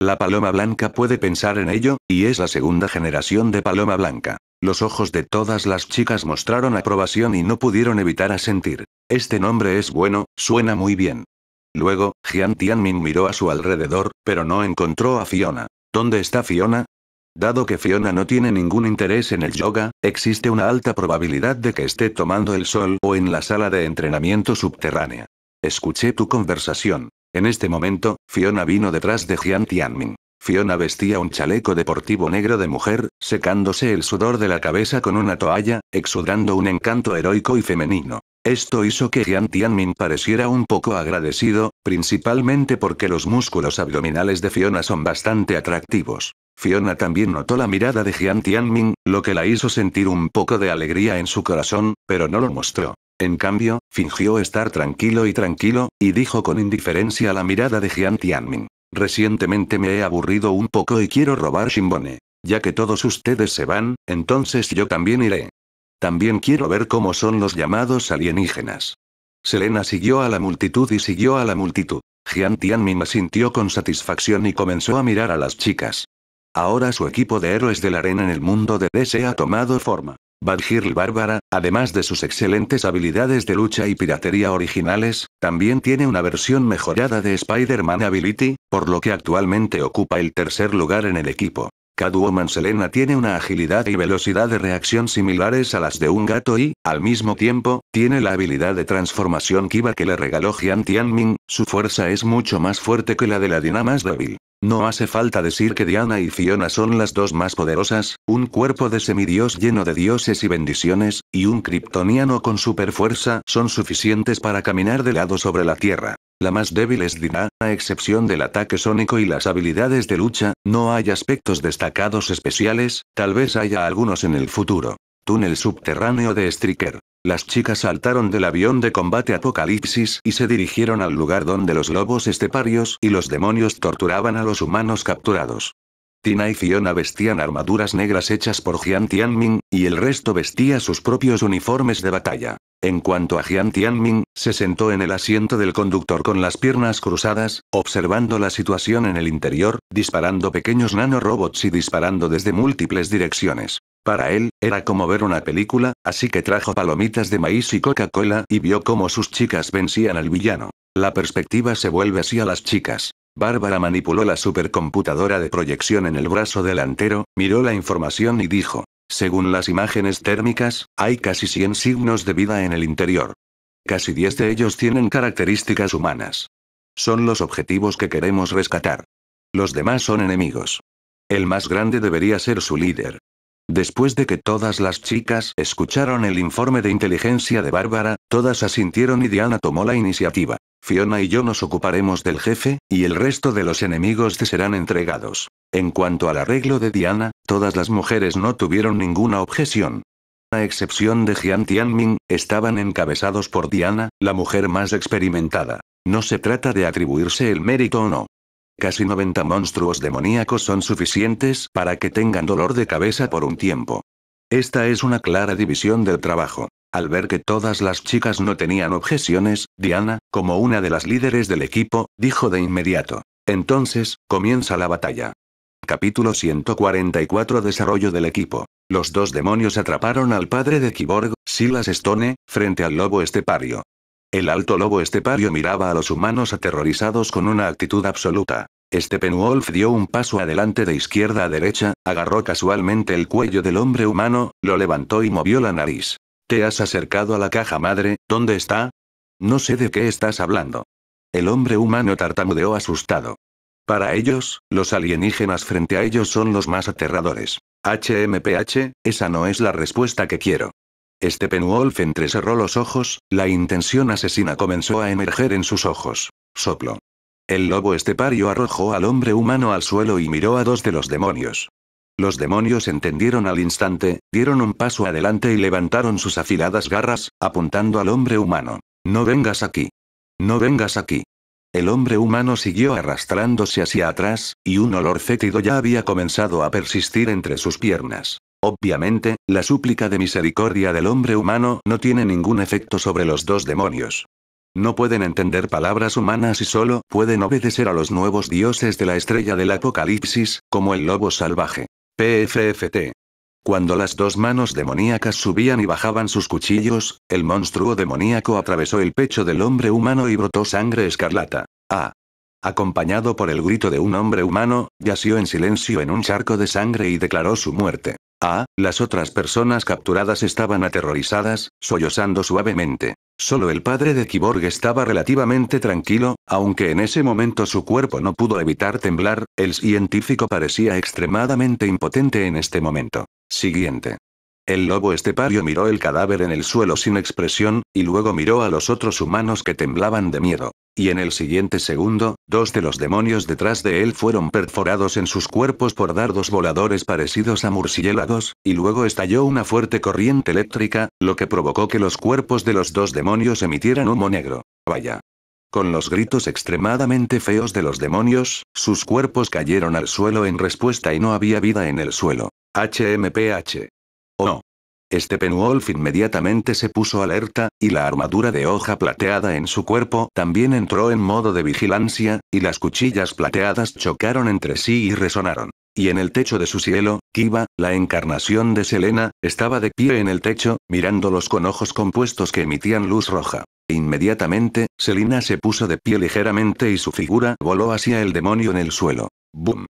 La paloma blanca puede pensar en ello, y es la segunda generación de paloma blanca. Los ojos de todas las chicas mostraron aprobación y no pudieron evitar asentir. Este nombre es bueno, suena muy bien. Luego, Jian Tianmin miró a su alrededor, pero no encontró a Fiona. ¿Dónde está Fiona? Dado que Fiona no tiene ningún interés en el yoga, existe una alta probabilidad de que esté tomando el sol o en la sala de entrenamiento subterránea. Escuché tu conversación. En este momento, Fiona vino detrás de Jian Tianmin. Fiona vestía un chaleco deportivo negro de mujer, secándose el sudor de la cabeza con una toalla, exudando un encanto heroico y femenino. Esto hizo que Jian Tianmin pareciera un poco agradecido, principalmente porque los músculos abdominales de Fiona son bastante atractivos. Fiona también notó la mirada de Jian Tianmin, lo que la hizo sentir un poco de alegría en su corazón, pero no lo mostró. En cambio, fingió estar tranquilo y tranquilo, y dijo con indiferencia la mirada de Jian Tianmin. Recientemente me he aburrido un poco y quiero robar Shimbone. Ya que todos ustedes se van, entonces yo también iré. También quiero ver cómo son los llamados alienígenas. Selena siguió a la multitud y siguió a la multitud. Jian Tianmin sintió con satisfacción y comenzó a mirar a las chicas. Ahora su equipo de héroes de la arena en el mundo de DC ha tomado forma. Badgirl Bárbara, además de sus excelentes habilidades de lucha y piratería originales, también tiene una versión mejorada de Spider-Man Ability, por lo que actualmente ocupa el tercer lugar en el equipo. Catwoman Selena tiene una agilidad y velocidad de reacción similares a las de un gato y, al mismo tiempo, tiene la habilidad de transformación Kiva que le regaló Jian Tianming, su fuerza es mucho más fuerte que la de la Dina más débil. No hace falta decir que Diana y Fiona son las dos más poderosas, un cuerpo de semidios lleno de dioses y bendiciones, y un kryptoniano con super fuerza son suficientes para caminar de lado sobre la Tierra. La más débil es Dina, a excepción del ataque sónico y las habilidades de lucha, no hay aspectos destacados especiales, tal vez haya algunos en el futuro. Túnel subterráneo de Striker. Las chicas saltaron del avión de combate Apocalipsis y se dirigieron al lugar donde los lobos esteparios y los demonios torturaban a los humanos capturados. Tina y Fiona vestían armaduras negras hechas por Jian Tianming, y el resto vestía sus propios uniformes de batalla. En cuanto a Jian Tianming, se sentó en el asiento del conductor con las piernas cruzadas, observando la situación en el interior, disparando pequeños nanorobots y disparando desde múltiples direcciones. Para él, era como ver una película, así que trajo palomitas de maíz y Coca-Cola y vio cómo sus chicas vencían al villano. La perspectiva se vuelve así a las chicas. Bárbara manipuló la supercomputadora de proyección en el brazo delantero, miró la información y dijo, según las imágenes térmicas, hay casi 100 signos de vida en el interior. Casi 10 de ellos tienen características humanas. Son los objetivos que queremos rescatar. Los demás son enemigos. El más grande debería ser su líder. Después de que todas las chicas escucharon el informe de inteligencia de Bárbara, todas asintieron y Diana tomó la iniciativa. Fiona y yo nos ocuparemos del jefe, y el resto de los enemigos te serán entregados. En cuanto al arreglo de Diana, todas las mujeres no tuvieron ninguna objeción. A excepción de Jian Tianming, estaban encabezados por Diana, la mujer más experimentada. No se trata de atribuirse el mérito o no. Casi 90 monstruos demoníacos son suficientes para que tengan dolor de cabeza por un tiempo. Esta es una clara división del trabajo. Al ver que todas las chicas no tenían objeciones, Diana, como una de las líderes del equipo, dijo de inmediato. Entonces, comienza la batalla. Capítulo 144 Desarrollo del equipo. Los dos demonios atraparon al padre de Kiborg, Silas Stone, frente al lobo estepario. El alto lobo estepario miraba a los humanos aterrorizados con una actitud absoluta. Steppenwolf dio un paso adelante de izquierda a derecha, agarró casualmente el cuello del hombre humano, lo levantó y movió la nariz has acercado a la caja madre? ¿Dónde está? No sé de qué estás hablando. El hombre humano tartamudeó asustado. Para ellos, los alienígenas frente a ellos son los más aterradores. HMPH, esa no es la respuesta que quiero. Steppenwolf entrecerró los ojos, la intención asesina comenzó a emerger en sus ojos. Soplo. El lobo estepario arrojó al hombre humano al suelo y miró a dos de los demonios. Los demonios entendieron al instante, dieron un paso adelante y levantaron sus afiladas garras, apuntando al hombre humano. No vengas aquí. No vengas aquí. El hombre humano siguió arrastrándose hacia atrás, y un olor fétido ya había comenzado a persistir entre sus piernas. Obviamente, la súplica de misericordia del hombre humano no tiene ningún efecto sobre los dos demonios. No pueden entender palabras humanas y solo pueden obedecer a los nuevos dioses de la estrella del apocalipsis, como el lobo salvaje. PFFT. Cuando las dos manos demoníacas subían y bajaban sus cuchillos, el monstruo demoníaco atravesó el pecho del hombre humano y brotó sangre escarlata. A. Acompañado por el grito de un hombre humano, yació en silencio en un charco de sangre y declaró su muerte. Ah, las otras personas capturadas estaban aterrorizadas, sollozando suavemente. Solo el padre de Kiborg estaba relativamente tranquilo, aunque en ese momento su cuerpo no pudo evitar temblar, el científico parecía extremadamente impotente en este momento. Siguiente. El lobo estepario miró el cadáver en el suelo sin expresión, y luego miró a los otros humanos que temblaban de miedo. Y en el siguiente segundo, dos de los demonios detrás de él fueron perforados en sus cuerpos por dardos voladores parecidos a murciélagos, y luego estalló una fuerte corriente eléctrica, lo que provocó que los cuerpos de los dos demonios emitieran humo negro. Vaya. Con los gritos extremadamente feos de los demonios, sus cuerpos cayeron al suelo en respuesta y no había vida en el suelo. HMPH. Oh, no? Este inmediatamente se puso alerta, y la armadura de hoja plateada en su cuerpo también entró en modo de vigilancia, y las cuchillas plateadas chocaron entre sí y resonaron. Y en el techo de su cielo, Kiva, la encarnación de Selena, estaba de pie en el techo, mirándolos con ojos compuestos que emitían luz roja. Inmediatamente, Selena se puso de pie ligeramente y su figura voló hacia el demonio en el suelo. ¡Bum!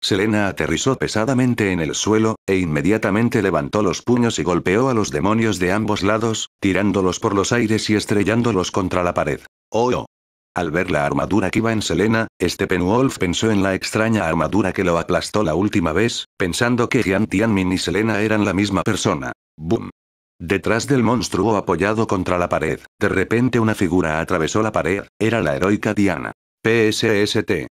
Selena aterrizó pesadamente en el suelo, e inmediatamente levantó los puños y golpeó a los demonios de ambos lados, tirándolos por los aires y estrellándolos contra la pared. ¡Oh! oh. Al ver la armadura que iba en Selena, Steppenwolf pensó en la extraña armadura que lo aplastó la última vez, pensando que Jian Tianmin y Selena eran la misma persona. ¡Boom! Detrás del monstruo apoyado contra la pared, de repente una figura atravesó la pared, era la heroica Diana. PSST.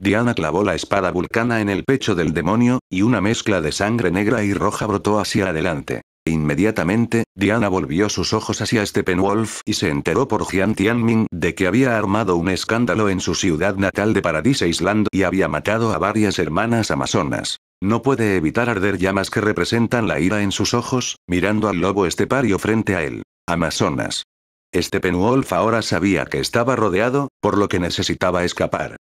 Diana clavó la espada vulcana en el pecho del demonio, y una mezcla de sangre negra y roja brotó hacia adelante. Inmediatamente, Diana volvió sus ojos hacia Steppenwolf y se enteró por Jian Tianming de que había armado un escándalo en su ciudad natal de Paradise Island y había matado a varias hermanas amazonas. No puede evitar arder llamas que representan la ira en sus ojos, mirando al lobo estepario frente a él. Amazonas. Steppenwolf ahora sabía que estaba rodeado, por lo que necesitaba escapar.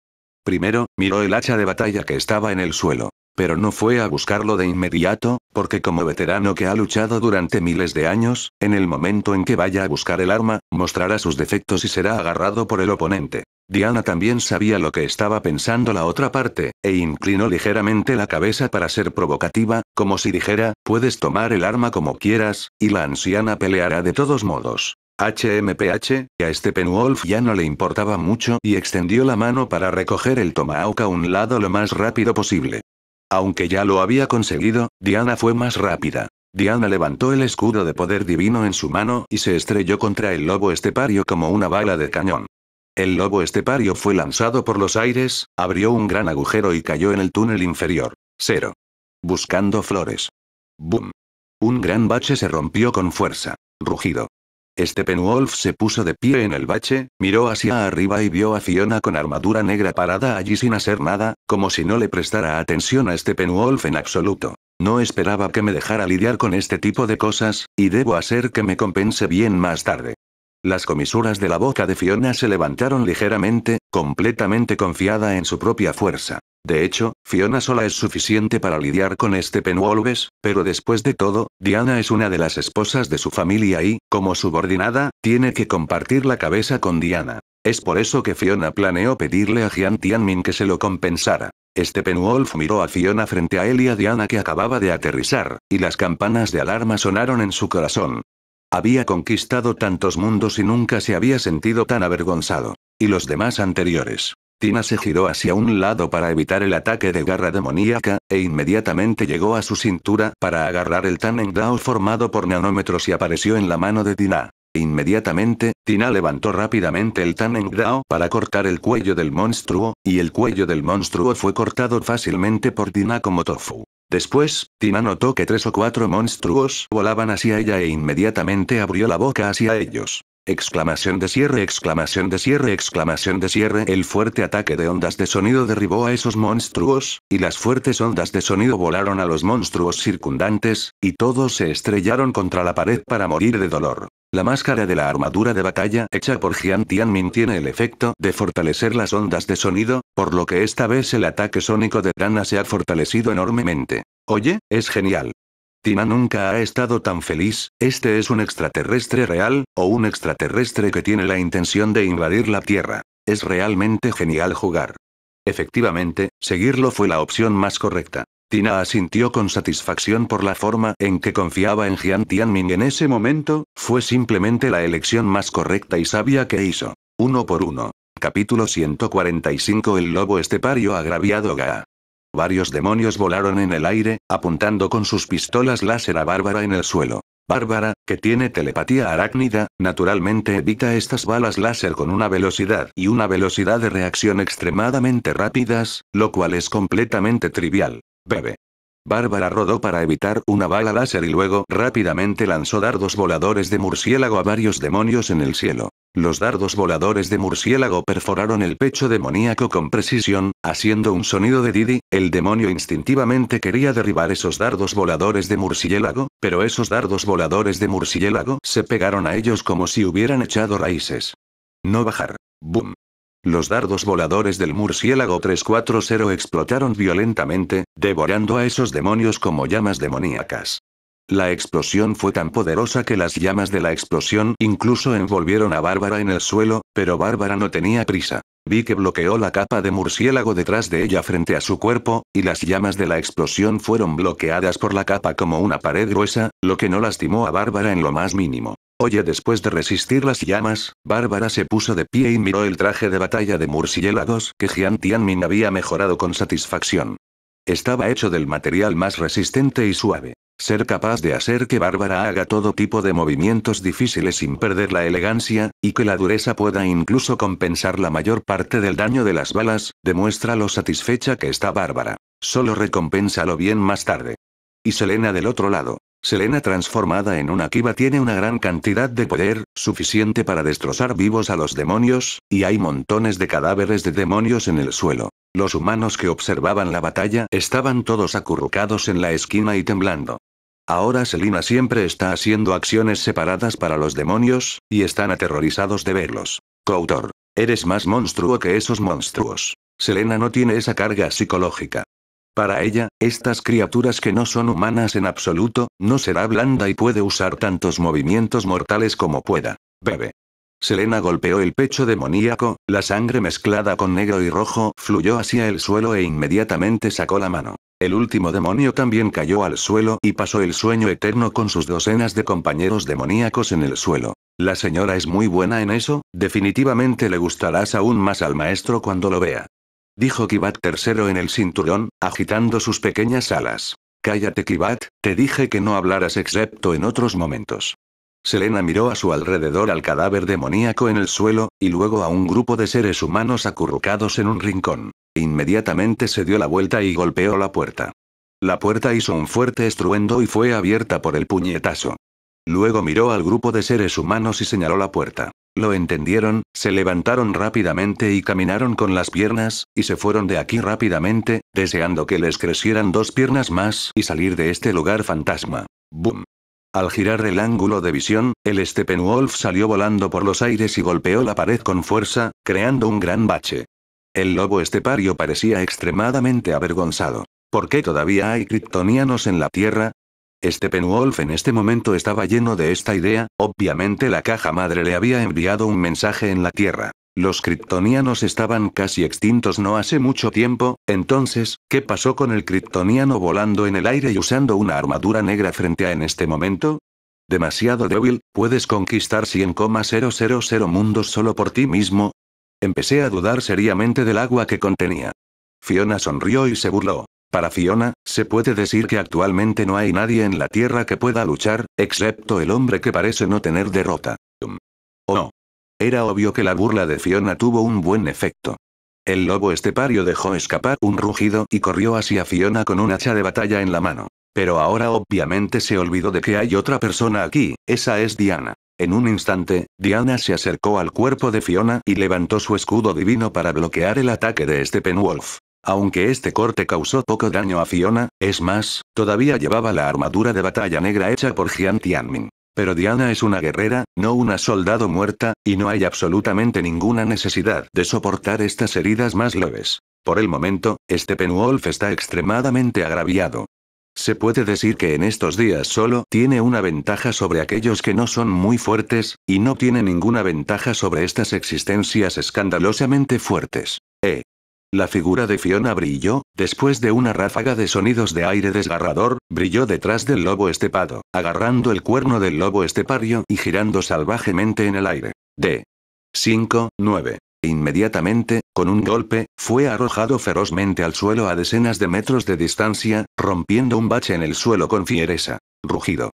Primero, miró el hacha de batalla que estaba en el suelo. Pero no fue a buscarlo de inmediato, porque como veterano que ha luchado durante miles de años, en el momento en que vaya a buscar el arma, mostrará sus defectos y será agarrado por el oponente. Diana también sabía lo que estaba pensando la otra parte, e inclinó ligeramente la cabeza para ser provocativa, como si dijera, puedes tomar el arma como quieras, y la anciana peleará de todos modos. HMPH, a Penwolf ya no le importaba mucho y extendió la mano para recoger el tomahawk a un lado lo más rápido posible. Aunque ya lo había conseguido, Diana fue más rápida. Diana levantó el escudo de poder divino en su mano y se estrelló contra el lobo estepario como una bala de cañón. El lobo estepario fue lanzado por los aires, abrió un gran agujero y cayó en el túnel inferior. Cero. Buscando flores. Boom. Un gran bache se rompió con fuerza. Rugido. Steppenwolf se puso de pie en el bache, miró hacia arriba y vio a Fiona con armadura negra parada allí sin hacer nada, como si no le prestara atención a Steppenwolf en absoluto. No esperaba que me dejara lidiar con este tipo de cosas, y debo hacer que me compense bien más tarde. Las comisuras de la boca de Fiona se levantaron ligeramente, completamente confiada en su propia fuerza. De hecho, Fiona sola es suficiente para lidiar con este Penwolves, pero después de todo, Diana es una de las esposas de su familia y, como subordinada, tiene que compartir la cabeza con Diana. Es por eso que Fiona planeó pedirle a Jian Tianmin que se lo compensara. Este Penwolf miró a Fiona frente a él y a Diana que acababa de aterrizar, y las campanas de alarma sonaron en su corazón. Había conquistado tantos mundos y nunca se había sentido tan avergonzado. Y los demás anteriores. Tina se giró hacia un lado para evitar el ataque de garra demoníaca, e inmediatamente llegó a su cintura para agarrar el Tannen Dao formado por nanómetros y apareció en la mano de Tina. Inmediatamente, Tina levantó rápidamente el Tannen Dao para cortar el cuello del monstruo, y el cuello del monstruo fue cortado fácilmente por Tina como tofu. Después, Tina notó que tres o cuatro monstruos volaban hacia ella e inmediatamente abrió la boca hacia ellos. Exclamación de cierre, exclamación de cierre, exclamación de cierre. El fuerte ataque de ondas de sonido derribó a esos monstruos, y las fuertes ondas de sonido volaron a los monstruos circundantes, y todos se estrellaron contra la pared para morir de dolor. La máscara de la armadura de batalla hecha por Jian Tianmin tiene el efecto de fortalecer las ondas de sonido, por lo que esta vez el ataque sónico de Dana se ha fortalecido enormemente. Oye, es genial. Tina nunca ha estado tan feliz, este es un extraterrestre real, o un extraterrestre que tiene la intención de invadir la Tierra. Es realmente genial jugar. Efectivamente, seguirlo fue la opción más correcta. Tina asintió con satisfacción por la forma en que confiaba en Jian Tianming en ese momento, fue simplemente la elección más correcta y sabia que hizo. Uno por uno. Capítulo 145 El lobo estepario agraviado Ga. Varios demonios volaron en el aire, apuntando con sus pistolas láser a Bárbara en el suelo. Bárbara, que tiene telepatía arácnida, naturalmente evita estas balas láser con una velocidad y una velocidad de reacción extremadamente rápidas, lo cual es completamente trivial. Bebe. Bárbara rodó para evitar una bala láser y luego rápidamente lanzó dardos voladores de murciélago a varios demonios en el cielo. Los dardos voladores de murciélago perforaron el pecho demoníaco con precisión, haciendo un sonido de Didi, el demonio instintivamente quería derribar esos dardos voladores de murciélago, pero esos dardos voladores de murciélago se pegaron a ellos como si hubieran echado raíces. No bajar. Boom. Los dardos voladores del murciélago 340 explotaron violentamente, devorando a esos demonios como llamas demoníacas. La explosión fue tan poderosa que las llamas de la explosión incluso envolvieron a Bárbara en el suelo, pero Bárbara no tenía prisa. Vi que bloqueó la capa de murciélago detrás de ella frente a su cuerpo, y las llamas de la explosión fueron bloqueadas por la capa como una pared gruesa, lo que no lastimó a Bárbara en lo más mínimo. Oye, después de resistir las llamas, Bárbara se puso de pie y miró el traje de batalla de murciélagos que Jian Tianmin había mejorado con satisfacción. Estaba hecho del material más resistente y suave. Ser capaz de hacer que Bárbara haga todo tipo de movimientos difíciles sin perder la elegancia, y que la dureza pueda incluso compensar la mayor parte del daño de las balas, demuestra lo satisfecha que está Bárbara. Solo recompénsalo bien más tarde. Y Selena del otro lado. Selena transformada en una kiva tiene una gran cantidad de poder, suficiente para destrozar vivos a los demonios, y hay montones de cadáveres de demonios en el suelo. Los humanos que observaban la batalla estaban todos acurrucados en la esquina y temblando. Ahora Selena siempre está haciendo acciones separadas para los demonios, y están aterrorizados de verlos. Coautor. Eres más monstruo que esos monstruos. Selena no tiene esa carga psicológica. Para ella, estas criaturas que no son humanas en absoluto, no será blanda y puede usar tantos movimientos mortales como pueda. Bebe. Selena golpeó el pecho demoníaco, la sangre mezclada con negro y rojo fluyó hacia el suelo e inmediatamente sacó la mano. El último demonio también cayó al suelo y pasó el sueño eterno con sus docenas de compañeros demoníacos en el suelo. La señora es muy buena en eso, definitivamente le gustarás aún más al maestro cuando lo vea dijo Kibat III en el cinturón, agitando sus pequeñas alas. Cállate Kibat, te dije que no hablaras excepto en otros momentos. Selena miró a su alrededor al cadáver demoníaco en el suelo, y luego a un grupo de seres humanos acurrucados en un rincón. Inmediatamente se dio la vuelta y golpeó la puerta. La puerta hizo un fuerte estruendo y fue abierta por el puñetazo. Luego miró al grupo de seres humanos y señaló la puerta. Lo entendieron, se levantaron rápidamente y caminaron con las piernas, y se fueron de aquí rápidamente, deseando que les crecieran dos piernas más y salir de este lugar fantasma. ¡Bum! Al girar el ángulo de visión, el Steppenwolf salió volando por los aires y golpeó la pared con fuerza, creando un gran bache. El lobo estepario parecía extremadamente avergonzado. ¿Por qué todavía hay kriptonianos en la Tierra? Steppenwolf en este momento estaba lleno de esta idea, obviamente la caja madre le había enviado un mensaje en la Tierra. Los kryptonianos estaban casi extintos no hace mucho tiempo, entonces, ¿qué pasó con el kryptoniano volando en el aire y usando una armadura negra frente a en este momento? Demasiado débil, puedes conquistar 100,000 mundos solo por ti mismo. Empecé a dudar seriamente del agua que contenía. Fiona sonrió y se burló. Para Fiona, se puede decir que actualmente no hay nadie en la Tierra que pueda luchar, excepto el hombre que parece no tener derrota. ¿O no? Era obvio que la burla de Fiona tuvo un buen efecto. El lobo estepario dejó escapar un rugido y corrió hacia Fiona con un hacha de batalla en la mano. Pero ahora obviamente se olvidó de que hay otra persona aquí, esa es Diana. En un instante, Diana se acercó al cuerpo de Fiona y levantó su escudo divino para bloquear el ataque de este Penwolf. Aunque este corte causó poco daño a Fiona, es más, todavía llevaba la armadura de batalla negra hecha por Jian Tianmin. Pero Diana es una guerrera, no una soldado muerta, y no hay absolutamente ninguna necesidad de soportar estas heridas más leves. Por el momento, este penwolf está extremadamente agraviado. Se puede decir que en estos días solo tiene una ventaja sobre aquellos que no son muy fuertes, y no tiene ninguna ventaja sobre estas existencias escandalosamente fuertes. La figura de Fiona brilló, después de una ráfaga de sonidos de aire desgarrador, brilló detrás del lobo estepado, agarrando el cuerno del lobo estepario y girando salvajemente en el aire. D. 5, 9. Inmediatamente, con un golpe, fue arrojado ferozmente al suelo a decenas de metros de distancia, rompiendo un bache en el suelo con fiereza. Rugido.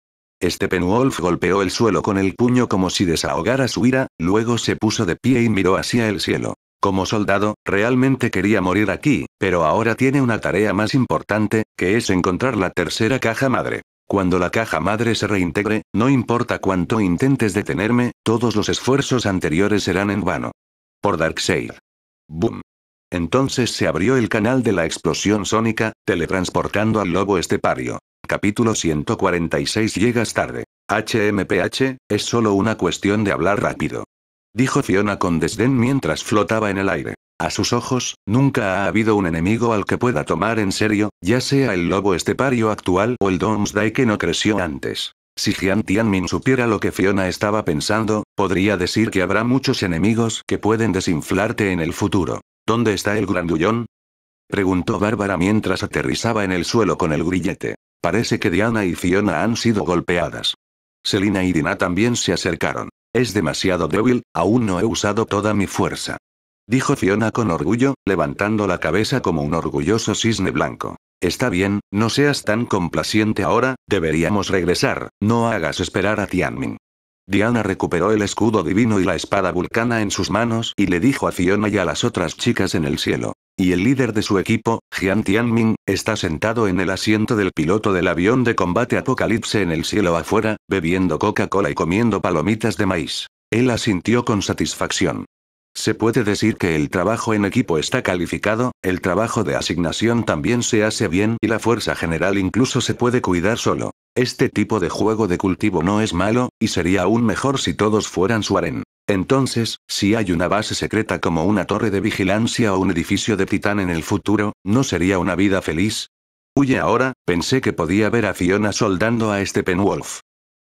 Steppenwolf golpeó el suelo con el puño como si desahogara su ira, luego se puso de pie y miró hacia el cielo. Como soldado, realmente quería morir aquí, pero ahora tiene una tarea más importante, que es encontrar la tercera caja madre. Cuando la caja madre se reintegre, no importa cuánto intentes detenerme, todos los esfuerzos anteriores serán en vano. Por Darkseid. Boom. Entonces se abrió el canal de la explosión sónica, teletransportando al lobo estepario. Capítulo 146 Llegas tarde. HMPH, es solo una cuestión de hablar rápido dijo Fiona con desdén mientras flotaba en el aire. A sus ojos, nunca ha habido un enemigo al que pueda tomar en serio, ya sea el lobo estepario actual o el Domsday que no creció antes. Si Jian Tianmin supiera lo que Fiona estaba pensando, podría decir que habrá muchos enemigos que pueden desinflarte en el futuro. ¿Dónde está el grandullón? Preguntó Bárbara mientras aterrizaba en el suelo con el grillete. Parece que Diana y Fiona han sido golpeadas. Selina y Dina también se acercaron. Es demasiado débil, aún no he usado toda mi fuerza. Dijo Fiona con orgullo, levantando la cabeza como un orgulloso cisne blanco. Está bien, no seas tan complaciente ahora, deberíamos regresar, no hagas esperar a Tianmin. Diana recuperó el escudo divino y la espada vulcana en sus manos y le dijo a Fiona y a las otras chicas en el cielo, y el líder de su equipo, Jian Tianming, está sentado en el asiento del piloto del avión de combate Apocalipse en el cielo afuera, bebiendo Coca-Cola y comiendo palomitas de maíz. Él asintió con satisfacción. Se puede decir que el trabajo en equipo está calificado, el trabajo de asignación también se hace bien y la fuerza general incluso se puede cuidar solo. Este tipo de juego de cultivo no es malo, y sería aún mejor si todos fueran su Entonces, si hay una base secreta como una torre de vigilancia o un edificio de titán en el futuro, ¿no sería una vida feliz? Huye ahora, pensé que podía ver a Fiona soldando a este Penwolf.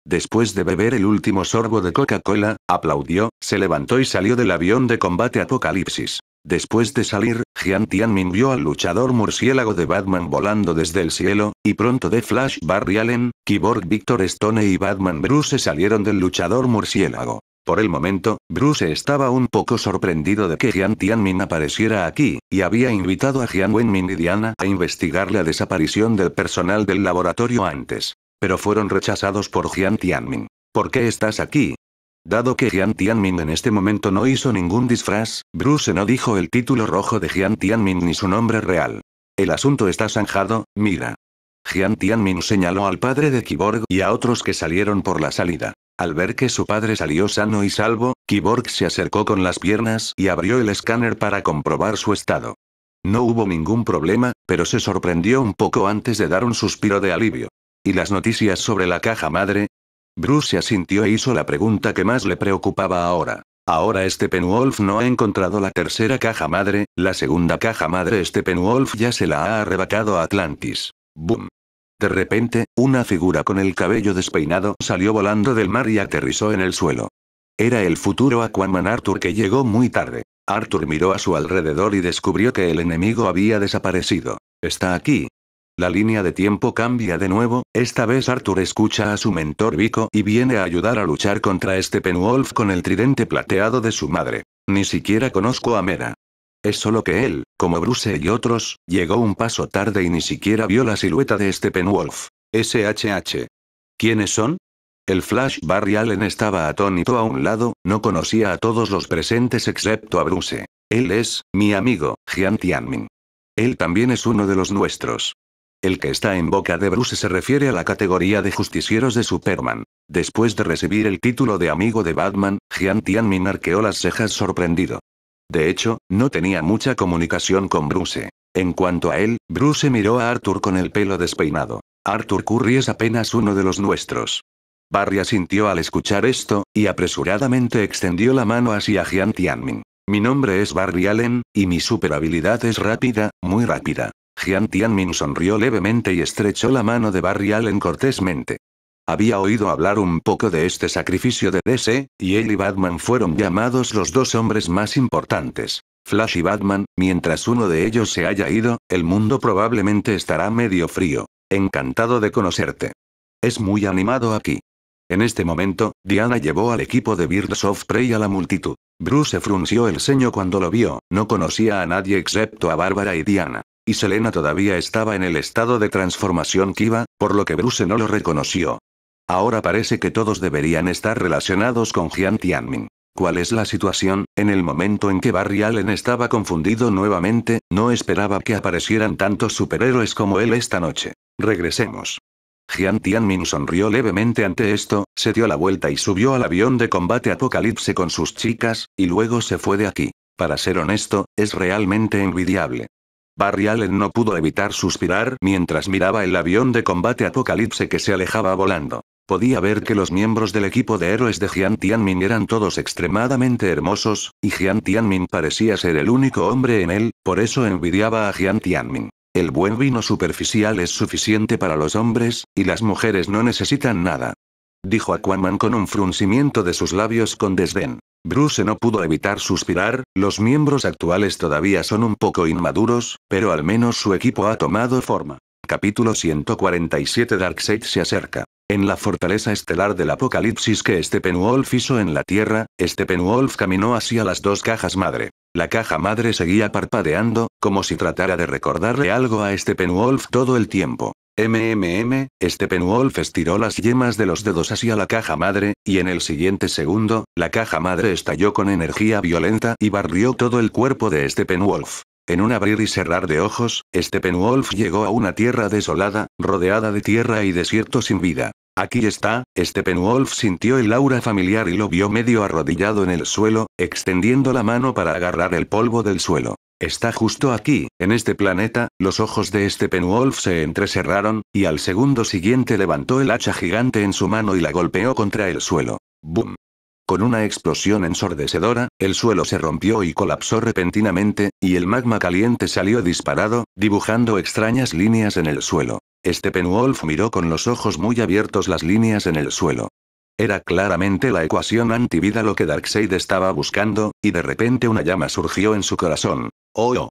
Después de beber el último sorbo de Coca-Cola, aplaudió, se levantó y salió del avión de combate Apocalipsis. Después de salir, Jian Tianmin vio al luchador murciélago de Batman volando desde el cielo, y pronto The Flash Barry Allen, Kiborg, Victor Stone y Batman Bruce salieron del luchador murciélago. Por el momento, Bruce estaba un poco sorprendido de que Jian Tianmin apareciera aquí, y había invitado a Jian Wenmin y Diana a investigar la desaparición del personal del laboratorio antes. Pero fueron rechazados por Jian Tianmin. ¿Por qué estás aquí? Dado que Jian Tianmin en este momento no hizo ningún disfraz, Bruce no dijo el título rojo de Jian Tianming ni su nombre real. El asunto está zanjado, mira. Jian Tianmin señaló al padre de Kiborg y a otros que salieron por la salida. Al ver que su padre salió sano y salvo, Kiborg se acercó con las piernas y abrió el escáner para comprobar su estado. No hubo ningún problema, pero se sorprendió un poco antes de dar un suspiro de alivio. ¿Y las noticias sobre la caja madre? Bruce asintió e hizo la pregunta que más le preocupaba ahora. Ahora Wolf no ha encontrado la tercera caja madre, la segunda caja madre Steppenwolf ya se la ha arrebatado a Atlantis. ¡Boom! De repente, una figura con el cabello despeinado salió volando del mar y aterrizó en el suelo. Era el futuro Aquaman Arthur que llegó muy tarde. Arthur miró a su alrededor y descubrió que el enemigo había desaparecido. Está aquí, la línea de tiempo cambia de nuevo, esta vez Arthur escucha a su mentor Vico y viene a ayudar a luchar contra este Penwolf con el tridente plateado de su madre. Ni siquiera conozco a Mera. Es solo que él, como Bruce y otros, llegó un paso tarde y ni siquiera vio la silueta de este Penwolf. SHH. ¿Quiénes son? El Flash Barry Allen estaba atónito a un lado, no conocía a todos los presentes excepto a Bruce. Él es, mi amigo, Jian Tianmin. Él también es uno de los nuestros. El que está en boca de Bruce se refiere a la categoría de justicieros de Superman. Después de recibir el título de amigo de Batman, Jian Tianmin arqueó las cejas sorprendido. De hecho, no tenía mucha comunicación con Bruce. En cuanto a él, Bruce miró a Arthur con el pelo despeinado. Arthur Curry es apenas uno de los nuestros. Barry asintió al escuchar esto, y apresuradamente extendió la mano hacia Jian Tianmin. Mi nombre es Barry Allen, y mi superhabilidad es rápida, muy rápida. Gian Tianmin sonrió levemente y estrechó la mano de Barry Allen cortésmente. Había oído hablar un poco de este sacrificio de DC, y él y Batman fueron llamados los dos hombres más importantes. Flash y Batman, mientras uno de ellos se haya ido, el mundo probablemente estará medio frío. Encantado de conocerte. Es muy animado aquí. En este momento, Diana llevó al equipo de Birds of Prey a la multitud. Bruce frunció el ceño cuando lo vio, no conocía a nadie excepto a Bárbara y Diana y Selena todavía estaba en el estado de transformación Kiva, por lo que Bruce no lo reconoció. Ahora parece que todos deberían estar relacionados con Jian Tianmin. ¿Cuál es la situación? En el momento en que Barry Allen estaba confundido nuevamente, no esperaba que aparecieran tantos superhéroes como él esta noche. Regresemos. Jian Tianmin sonrió levemente ante esto, se dio la vuelta y subió al avión de combate Apocalipse con sus chicas, y luego se fue de aquí. Para ser honesto, es realmente envidiable. Barry Allen no pudo evitar suspirar mientras miraba el avión de combate Apocalipse que se alejaba volando. Podía ver que los miembros del equipo de héroes de Jian Tianmin eran todos extremadamente hermosos, y Jian Tianmin parecía ser el único hombre en él, por eso envidiaba a Jian Tianmin. El buen vino superficial es suficiente para los hombres, y las mujeres no necesitan nada. Dijo Aquaman con un fruncimiento de sus labios con desdén. Bruce no pudo evitar suspirar, los miembros actuales todavía son un poco inmaduros, pero al menos su equipo ha tomado forma. Capítulo 147 Darkseid se acerca. En la fortaleza estelar del apocalipsis que Steppenwolf hizo en la Tierra, Steppenwolf caminó hacia las dos cajas madre. La caja madre seguía parpadeando, como si tratara de recordarle algo a Steppenwolf todo el tiempo. MMM, Steppenwolf estiró las yemas de los dedos hacia la caja madre, y en el siguiente segundo, la caja madre estalló con energía violenta y barrió todo el cuerpo de Steppenwolf. En un abrir y cerrar de ojos, Steppenwolf llegó a una tierra desolada, rodeada de tierra y desierto sin vida. Aquí está, Steppenwolf sintió el aura familiar y lo vio medio arrodillado en el suelo, extendiendo la mano para agarrar el polvo del suelo. Está justo aquí, en este planeta, los ojos de Steppenwolf se entrecerraron, y al segundo siguiente levantó el hacha gigante en su mano y la golpeó contra el suelo. ¡Boom! Con una explosión ensordecedora, el suelo se rompió y colapsó repentinamente, y el magma caliente salió disparado, dibujando extrañas líneas en el suelo. Steppenwolf miró con los ojos muy abiertos las líneas en el suelo. Era claramente la ecuación antivida lo que Darkseid estaba buscando, y de repente una llama surgió en su corazón. ¡Oh! oh!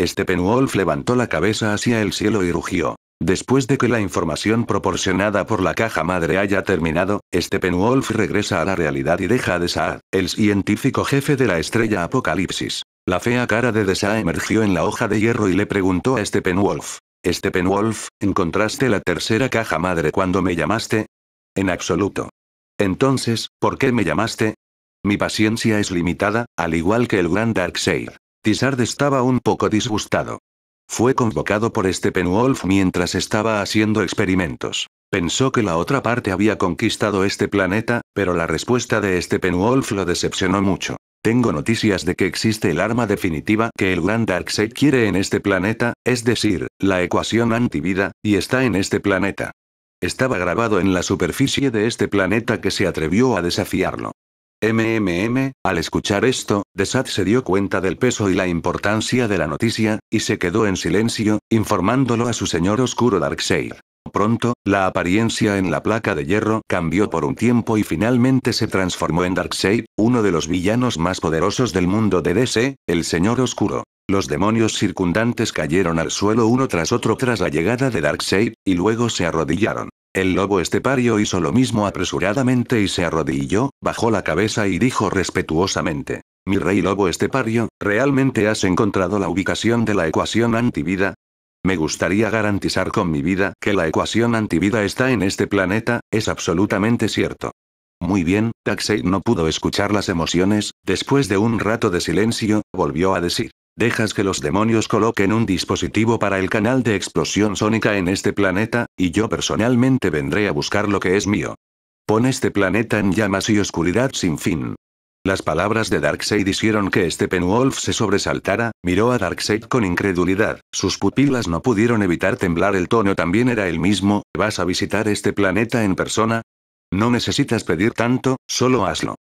Steppenwolf levantó la cabeza hacia el cielo y rugió. Después de que la información proporcionada por la caja madre haya terminado, Steppenwolf regresa a la realidad y deja a Desaad, el científico jefe de la estrella Apocalipsis. La fea cara de Desaad emergió en la hoja de hierro y le preguntó a Steppenwolf. Steppenwolf, ¿encontraste la tercera caja madre cuando me llamaste? En absoluto. Entonces, ¿por qué me llamaste? Mi paciencia es limitada, al igual que el gran Darkseid. Tizard estaba un poco disgustado. Fue convocado por wolf mientras estaba haciendo experimentos. Pensó que la otra parte había conquistado este planeta, pero la respuesta de Steppenwolf lo decepcionó mucho. Tengo noticias de que existe el arma definitiva que el Gran Darkseid quiere en este planeta, es decir, la ecuación antivida, y está en este planeta. Estaba grabado en la superficie de este planeta que se atrevió a desafiarlo. MMM, al escuchar esto, Desad se dio cuenta del peso y la importancia de la noticia, y se quedó en silencio, informándolo a su señor oscuro Darkseid. Pronto, la apariencia en la placa de hierro cambió por un tiempo y finalmente se transformó en Darkseid, uno de los villanos más poderosos del mundo de DC, el Señor Oscuro. Los demonios circundantes cayeron al suelo uno tras otro tras la llegada de Darkseid, y luego se arrodillaron. El lobo estepario hizo lo mismo apresuradamente y se arrodilló, bajó la cabeza y dijo respetuosamente. Mi rey lobo estepario, ¿realmente has encontrado la ubicación de la ecuación antivida? Me gustaría garantizar con mi vida que la ecuación antivida está en este planeta, es absolutamente cierto. Muy bien, Taxei no pudo escuchar las emociones, después de un rato de silencio, volvió a decir. Dejas que los demonios coloquen un dispositivo para el canal de explosión sónica en este planeta, y yo personalmente vendré a buscar lo que es mío. Pon este planeta en llamas y oscuridad sin fin. Las palabras de Darkseid hicieron que este Penwolf se sobresaltara, miró a Darkseid con incredulidad, sus pupilas no pudieron evitar temblar el tono también era el mismo, ¿vas a visitar este planeta en persona? No necesitas pedir tanto, solo hazlo.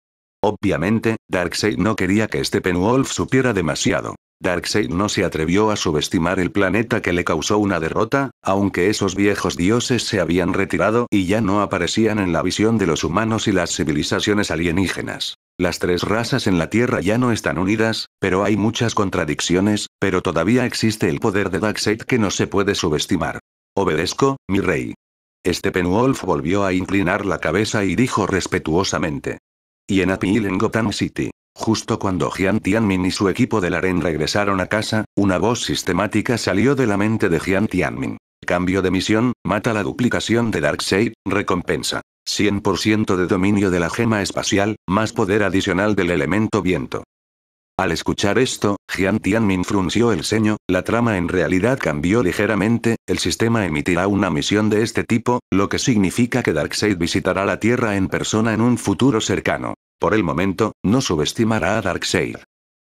Obviamente, Darkseid no quería que este Penwolf supiera demasiado. Darkseid no se atrevió a subestimar el planeta que le causó una derrota, aunque esos viejos dioses se habían retirado y ya no aparecían en la visión de los humanos y las civilizaciones alienígenas. Las tres razas en la Tierra ya no están unidas, pero hay muchas contradicciones, pero todavía existe el poder de Darkseid que no se puede subestimar. Obedezco, mi rey. Steppenwolf volvió a inclinar la cabeza y dijo respetuosamente. Y en Appeal en Gotham City. Justo cuando Jian Tianmin y su equipo del aren regresaron a casa, una voz sistemática salió de la mente de Jian Tianmin. Cambio de misión, mata la duplicación de Darkseid, recompensa. 100% de dominio de la gema espacial, más poder adicional del elemento viento. Al escuchar esto, Jian Tianmin frunció el ceño, la trama en realidad cambió ligeramente, el sistema emitirá una misión de este tipo, lo que significa que Darkseid visitará la Tierra en persona en un futuro cercano. Por el momento, no subestimará a Darkseid.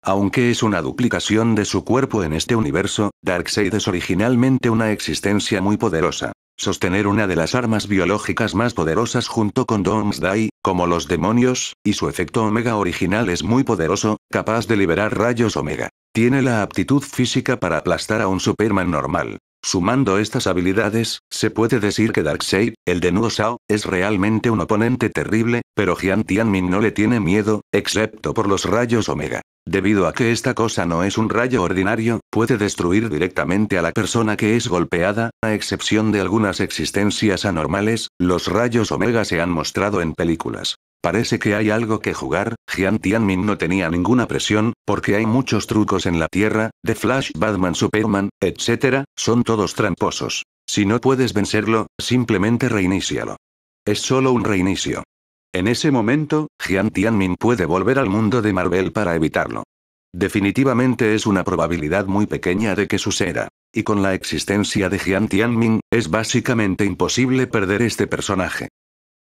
Aunque es una duplicación de su cuerpo en este universo, Darkseid es originalmente una existencia muy poderosa. Sostener una de las armas biológicas más poderosas junto con Doomsday, como los demonios, y su efecto Omega original es muy poderoso, capaz de liberar rayos Omega. Tiene la aptitud física para aplastar a un Superman normal. Sumando estas habilidades, se puede decir que Darkseid, el de Nuo Shao, es realmente un oponente terrible, pero Jian Tianmin no le tiene miedo, excepto por los rayos Omega. Debido a que esta cosa no es un rayo ordinario, puede destruir directamente a la persona que es golpeada, a excepción de algunas existencias anormales, los rayos omega se han mostrado en películas. Parece que hay algo que jugar, Jian Tianmin no tenía ninguna presión, porque hay muchos trucos en la Tierra, The Flash, Batman, Superman, etc., son todos tramposos. Si no puedes vencerlo, simplemente reinícialo. Es solo un reinicio. En ese momento, Jian Tianmin puede volver al mundo de Marvel para evitarlo. Definitivamente es una probabilidad muy pequeña de que suceda. Y con la existencia de Jian Tianmin, es básicamente imposible perder este personaje.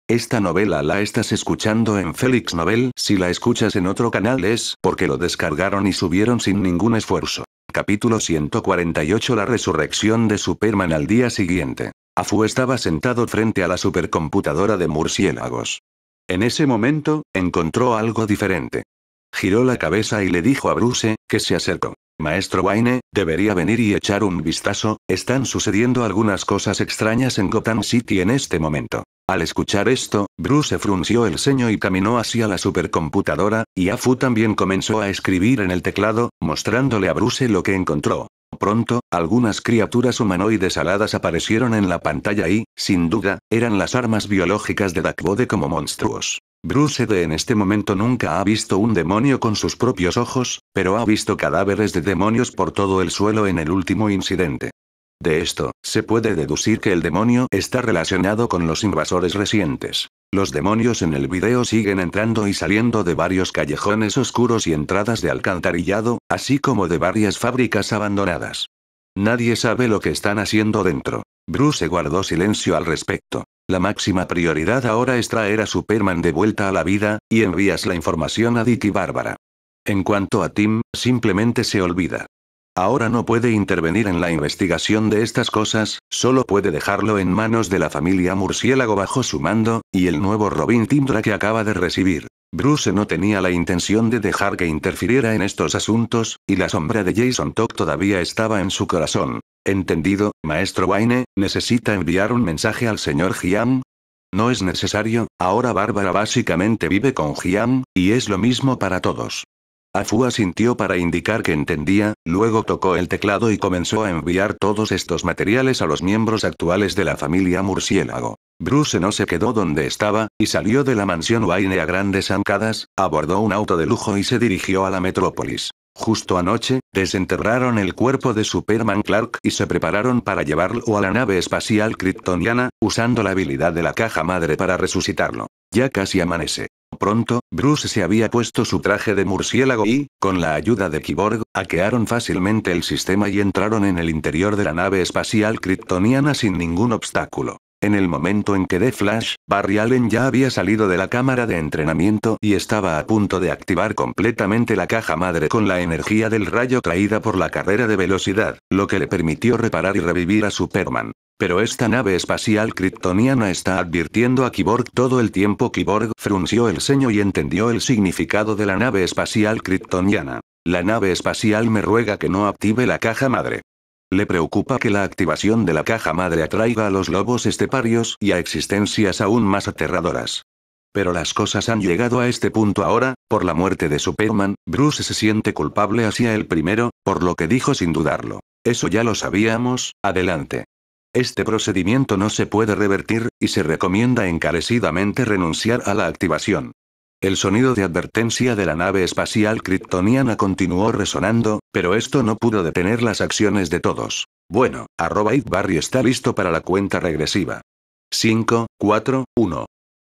Esta novela la estás escuchando en Félix Novel, si la escuchas en otro canal es porque lo descargaron y subieron sin ningún esfuerzo. Capítulo 148 La resurrección de Superman al día siguiente. Afu estaba sentado frente a la supercomputadora de murciélagos. En ese momento, encontró algo diferente. Giró la cabeza y le dijo a Bruce, que se acercó. Maestro Wayne, debería venir y echar un vistazo, están sucediendo algunas cosas extrañas en Gotham City en este momento. Al escuchar esto, Bruce frunció el ceño y caminó hacia la supercomputadora, y Afu también comenzó a escribir en el teclado, mostrándole a Bruce lo que encontró. Pronto, algunas criaturas humanoides aladas aparecieron en la pantalla y, sin duda, eran las armas biológicas de Dakbode como monstruos. Bruce de en este momento nunca ha visto un demonio con sus propios ojos, pero ha visto cadáveres de demonios por todo el suelo en el último incidente. De esto, se puede deducir que el demonio está relacionado con los invasores recientes. Los demonios en el video siguen entrando y saliendo de varios callejones oscuros y entradas de alcantarillado, así como de varias fábricas abandonadas. Nadie sabe lo que están haciendo dentro. Bruce guardó silencio al respecto. La máxima prioridad ahora es traer a Superman de vuelta a la vida, y envías la información a Dick y Bárbara. En cuanto a Tim, simplemente se olvida. Ahora no puede intervenir en la investigación de estas cosas, solo puede dejarlo en manos de la familia Murciélago bajo su mando, y el nuevo Robin timdra que acaba de recibir. Bruce no tenía la intención de dejar que interfiriera en estos asuntos, y la sombra de Jason Todd todavía estaba en su corazón. Entendido, maestro Wayne, necesita enviar un mensaje al señor Giam, no es necesario, ahora Bárbara básicamente vive con Giam, y es lo mismo para todos. Afu sintió para indicar que entendía, luego tocó el teclado y comenzó a enviar todos estos materiales a los miembros actuales de la familia Murciélago. Bruce no se quedó donde estaba, y salió de la mansión Wayne a grandes zancadas, abordó un auto de lujo y se dirigió a la metrópolis. Justo anoche, desenterraron el cuerpo de Superman Clark y se prepararon para llevarlo a la nave espacial kryptoniana, usando la habilidad de la caja madre para resucitarlo. Ya casi amanece pronto, Bruce se había puesto su traje de murciélago y, con la ayuda de Kiborg, hackearon fácilmente el sistema y entraron en el interior de la nave espacial kryptoniana sin ningún obstáculo. En el momento en que The Flash, Barry Allen ya había salido de la cámara de entrenamiento y estaba a punto de activar completamente la caja madre con la energía del rayo traída por la carrera de velocidad, lo que le permitió reparar y revivir a Superman. Pero esta nave espacial kryptoniana está advirtiendo a Kiborg todo el tiempo. Kiborg frunció el ceño y entendió el significado de la nave espacial kryptoniana. La nave espacial me ruega que no active la caja madre. Le preocupa que la activación de la caja madre atraiga a los lobos esteparios y a existencias aún más aterradoras. Pero las cosas han llegado a este punto ahora, por la muerte de Superman, Bruce se siente culpable hacia el primero, por lo que dijo sin dudarlo. Eso ya lo sabíamos, adelante. Este procedimiento no se puede revertir, y se recomienda encarecidamente renunciar a la activación. El sonido de advertencia de la nave espacial kryptoniana continuó resonando, pero esto no pudo detener las acciones de todos. Bueno, arroba Barry está listo para la cuenta regresiva. 5, 4, 1.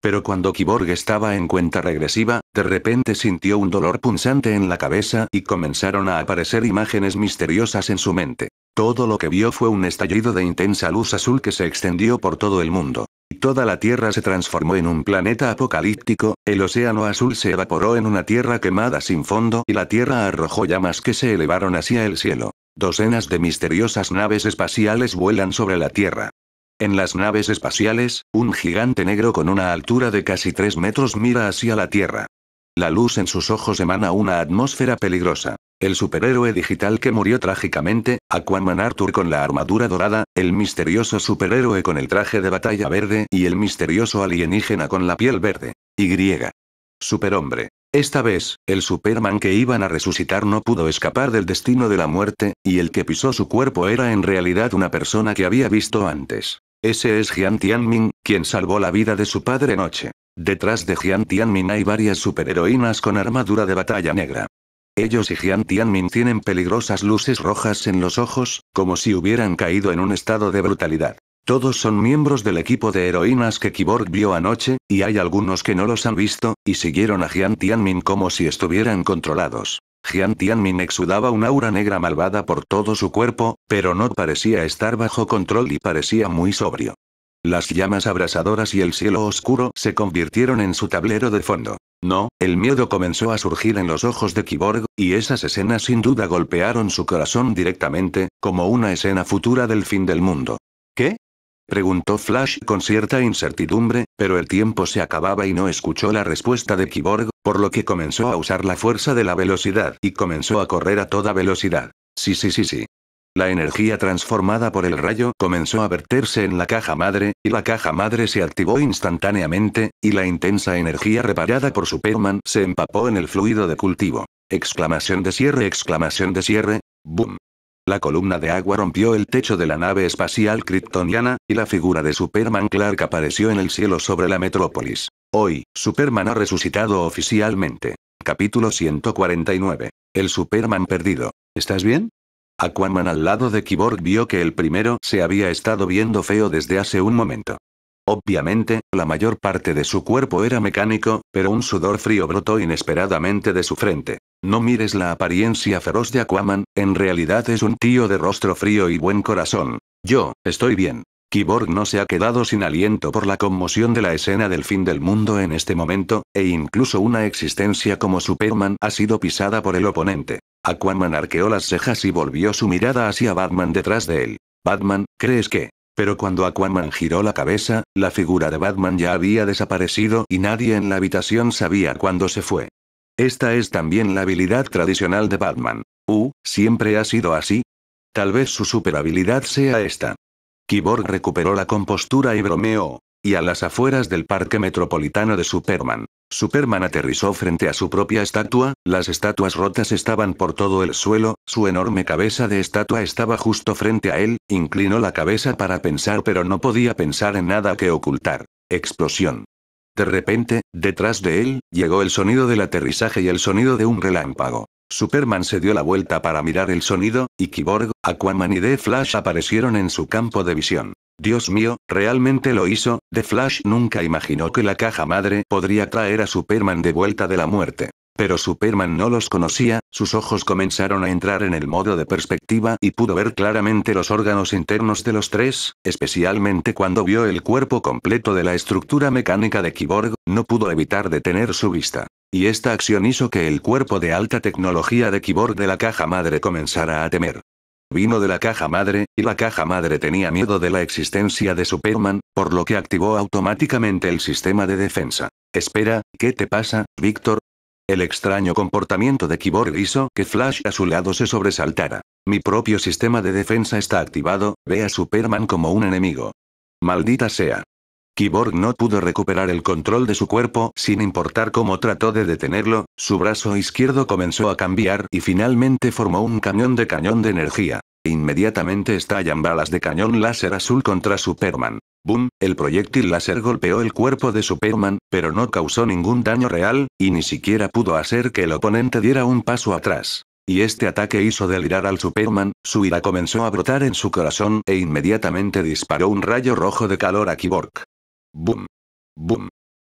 Pero cuando Kiborg estaba en cuenta regresiva, de repente sintió un dolor punzante en la cabeza y comenzaron a aparecer imágenes misteriosas en su mente. Todo lo que vio fue un estallido de intensa luz azul que se extendió por todo el mundo. Toda la Tierra se transformó en un planeta apocalíptico, el océano azul se evaporó en una tierra quemada sin fondo y la Tierra arrojó llamas que se elevaron hacia el cielo. Docenas de misteriosas naves espaciales vuelan sobre la Tierra. En las naves espaciales, un gigante negro con una altura de casi 3 metros mira hacia la Tierra. La luz en sus ojos emana una atmósfera peligrosa. El superhéroe digital que murió trágicamente, Aquaman Arthur con la armadura dorada, el misterioso superhéroe con el traje de batalla verde y el misterioso alienígena con la piel verde. Y. Superhombre. Esta vez, el Superman que iban a resucitar no pudo escapar del destino de la muerte, y el que pisó su cuerpo era en realidad una persona que había visto antes. Ese es Jian Tianmin, quien salvó la vida de su padre Noche. Detrás de Jian Tianmin hay varias superheroínas con armadura de batalla negra ellos y Jian Tianmin tienen peligrosas luces rojas en los ojos, como si hubieran caído en un estado de brutalidad. Todos son miembros del equipo de heroínas que Kiborg vio anoche, y hay algunos que no los han visto, y siguieron a Jian Tianmin como si estuvieran controlados. Jian Tianmin exudaba un aura negra malvada por todo su cuerpo, pero no parecía estar bajo control y parecía muy sobrio. Las llamas abrasadoras y el cielo oscuro se convirtieron en su tablero de fondo. No, el miedo comenzó a surgir en los ojos de Kiborg, y esas escenas sin duda golpearon su corazón directamente, como una escena futura del fin del mundo. ¿Qué? preguntó Flash con cierta incertidumbre, pero el tiempo se acababa y no escuchó la respuesta de Kiborg, por lo que comenzó a usar la fuerza de la velocidad y comenzó a correr a toda velocidad. Sí, sí, sí, sí. La energía transformada por el rayo comenzó a verterse en la caja madre, y la caja madre se activó instantáneamente, y la intensa energía reparada por Superman se empapó en el fluido de cultivo. Exclamación de cierre, exclamación de cierre, boom. La columna de agua rompió el techo de la nave espacial kryptoniana, y la figura de Superman Clark apareció en el cielo sobre la metrópolis. Hoy, Superman ha resucitado oficialmente. Capítulo 149. El Superman perdido. ¿Estás bien? Aquaman al lado de Kiborg vio que el primero se había estado viendo feo desde hace un momento. Obviamente, la mayor parte de su cuerpo era mecánico, pero un sudor frío brotó inesperadamente de su frente. No mires la apariencia feroz de Aquaman, en realidad es un tío de rostro frío y buen corazón. Yo, estoy bien. Kiborg no se ha quedado sin aliento por la conmoción de la escena del fin del mundo en este momento, e incluso una existencia como Superman ha sido pisada por el oponente. Aquaman arqueó las cejas y volvió su mirada hacia Batman detrás de él. Batman, ¿crees que? Pero cuando Aquaman giró la cabeza, la figura de Batman ya había desaparecido y nadie en la habitación sabía cuándo se fue. Esta es también la habilidad tradicional de Batman. Uh, siempre ha sido así. Tal vez su superhabilidad sea esta. Kiborg recuperó la compostura y bromeó. Y a las afueras del parque metropolitano de Superman. Superman aterrizó frente a su propia estatua, las estatuas rotas estaban por todo el suelo, su enorme cabeza de estatua estaba justo frente a él, inclinó la cabeza para pensar pero no podía pensar en nada que ocultar. Explosión. De repente, detrás de él, llegó el sonido del aterrizaje y el sonido de un relámpago. Superman se dio la vuelta para mirar el sonido, y Kiborg, Aquaman y The Flash aparecieron en su campo de visión. Dios mío, realmente lo hizo, The Flash nunca imaginó que la caja madre podría traer a Superman de vuelta de la muerte. Pero Superman no los conocía, sus ojos comenzaron a entrar en el modo de perspectiva y pudo ver claramente los órganos internos de los tres, especialmente cuando vio el cuerpo completo de la estructura mecánica de Kiborg, no pudo evitar detener su vista. Y esta acción hizo que el cuerpo de alta tecnología de Kiborg de la caja madre comenzara a temer. Vino de la caja madre, y la caja madre tenía miedo de la existencia de Superman, por lo que activó automáticamente el sistema de defensa. Espera, ¿qué te pasa, Víctor? El extraño comportamiento de Kiborg hizo que Flash a su lado se sobresaltara. Mi propio sistema de defensa está activado, ve a Superman como un enemigo. Maldita sea. Kiborg no pudo recuperar el control de su cuerpo, sin importar cómo trató de detenerlo, su brazo izquierdo comenzó a cambiar y finalmente formó un cañón de cañón de energía. Inmediatamente estallan balas de cañón láser azul contra Superman. Boom, el proyectil láser golpeó el cuerpo de Superman, pero no causó ningún daño real, y ni siquiera pudo hacer que el oponente diera un paso atrás. Y este ataque hizo delirar al Superman, su ira comenzó a brotar en su corazón e inmediatamente disparó un rayo rojo de calor a Kiborg. Boom. Boom.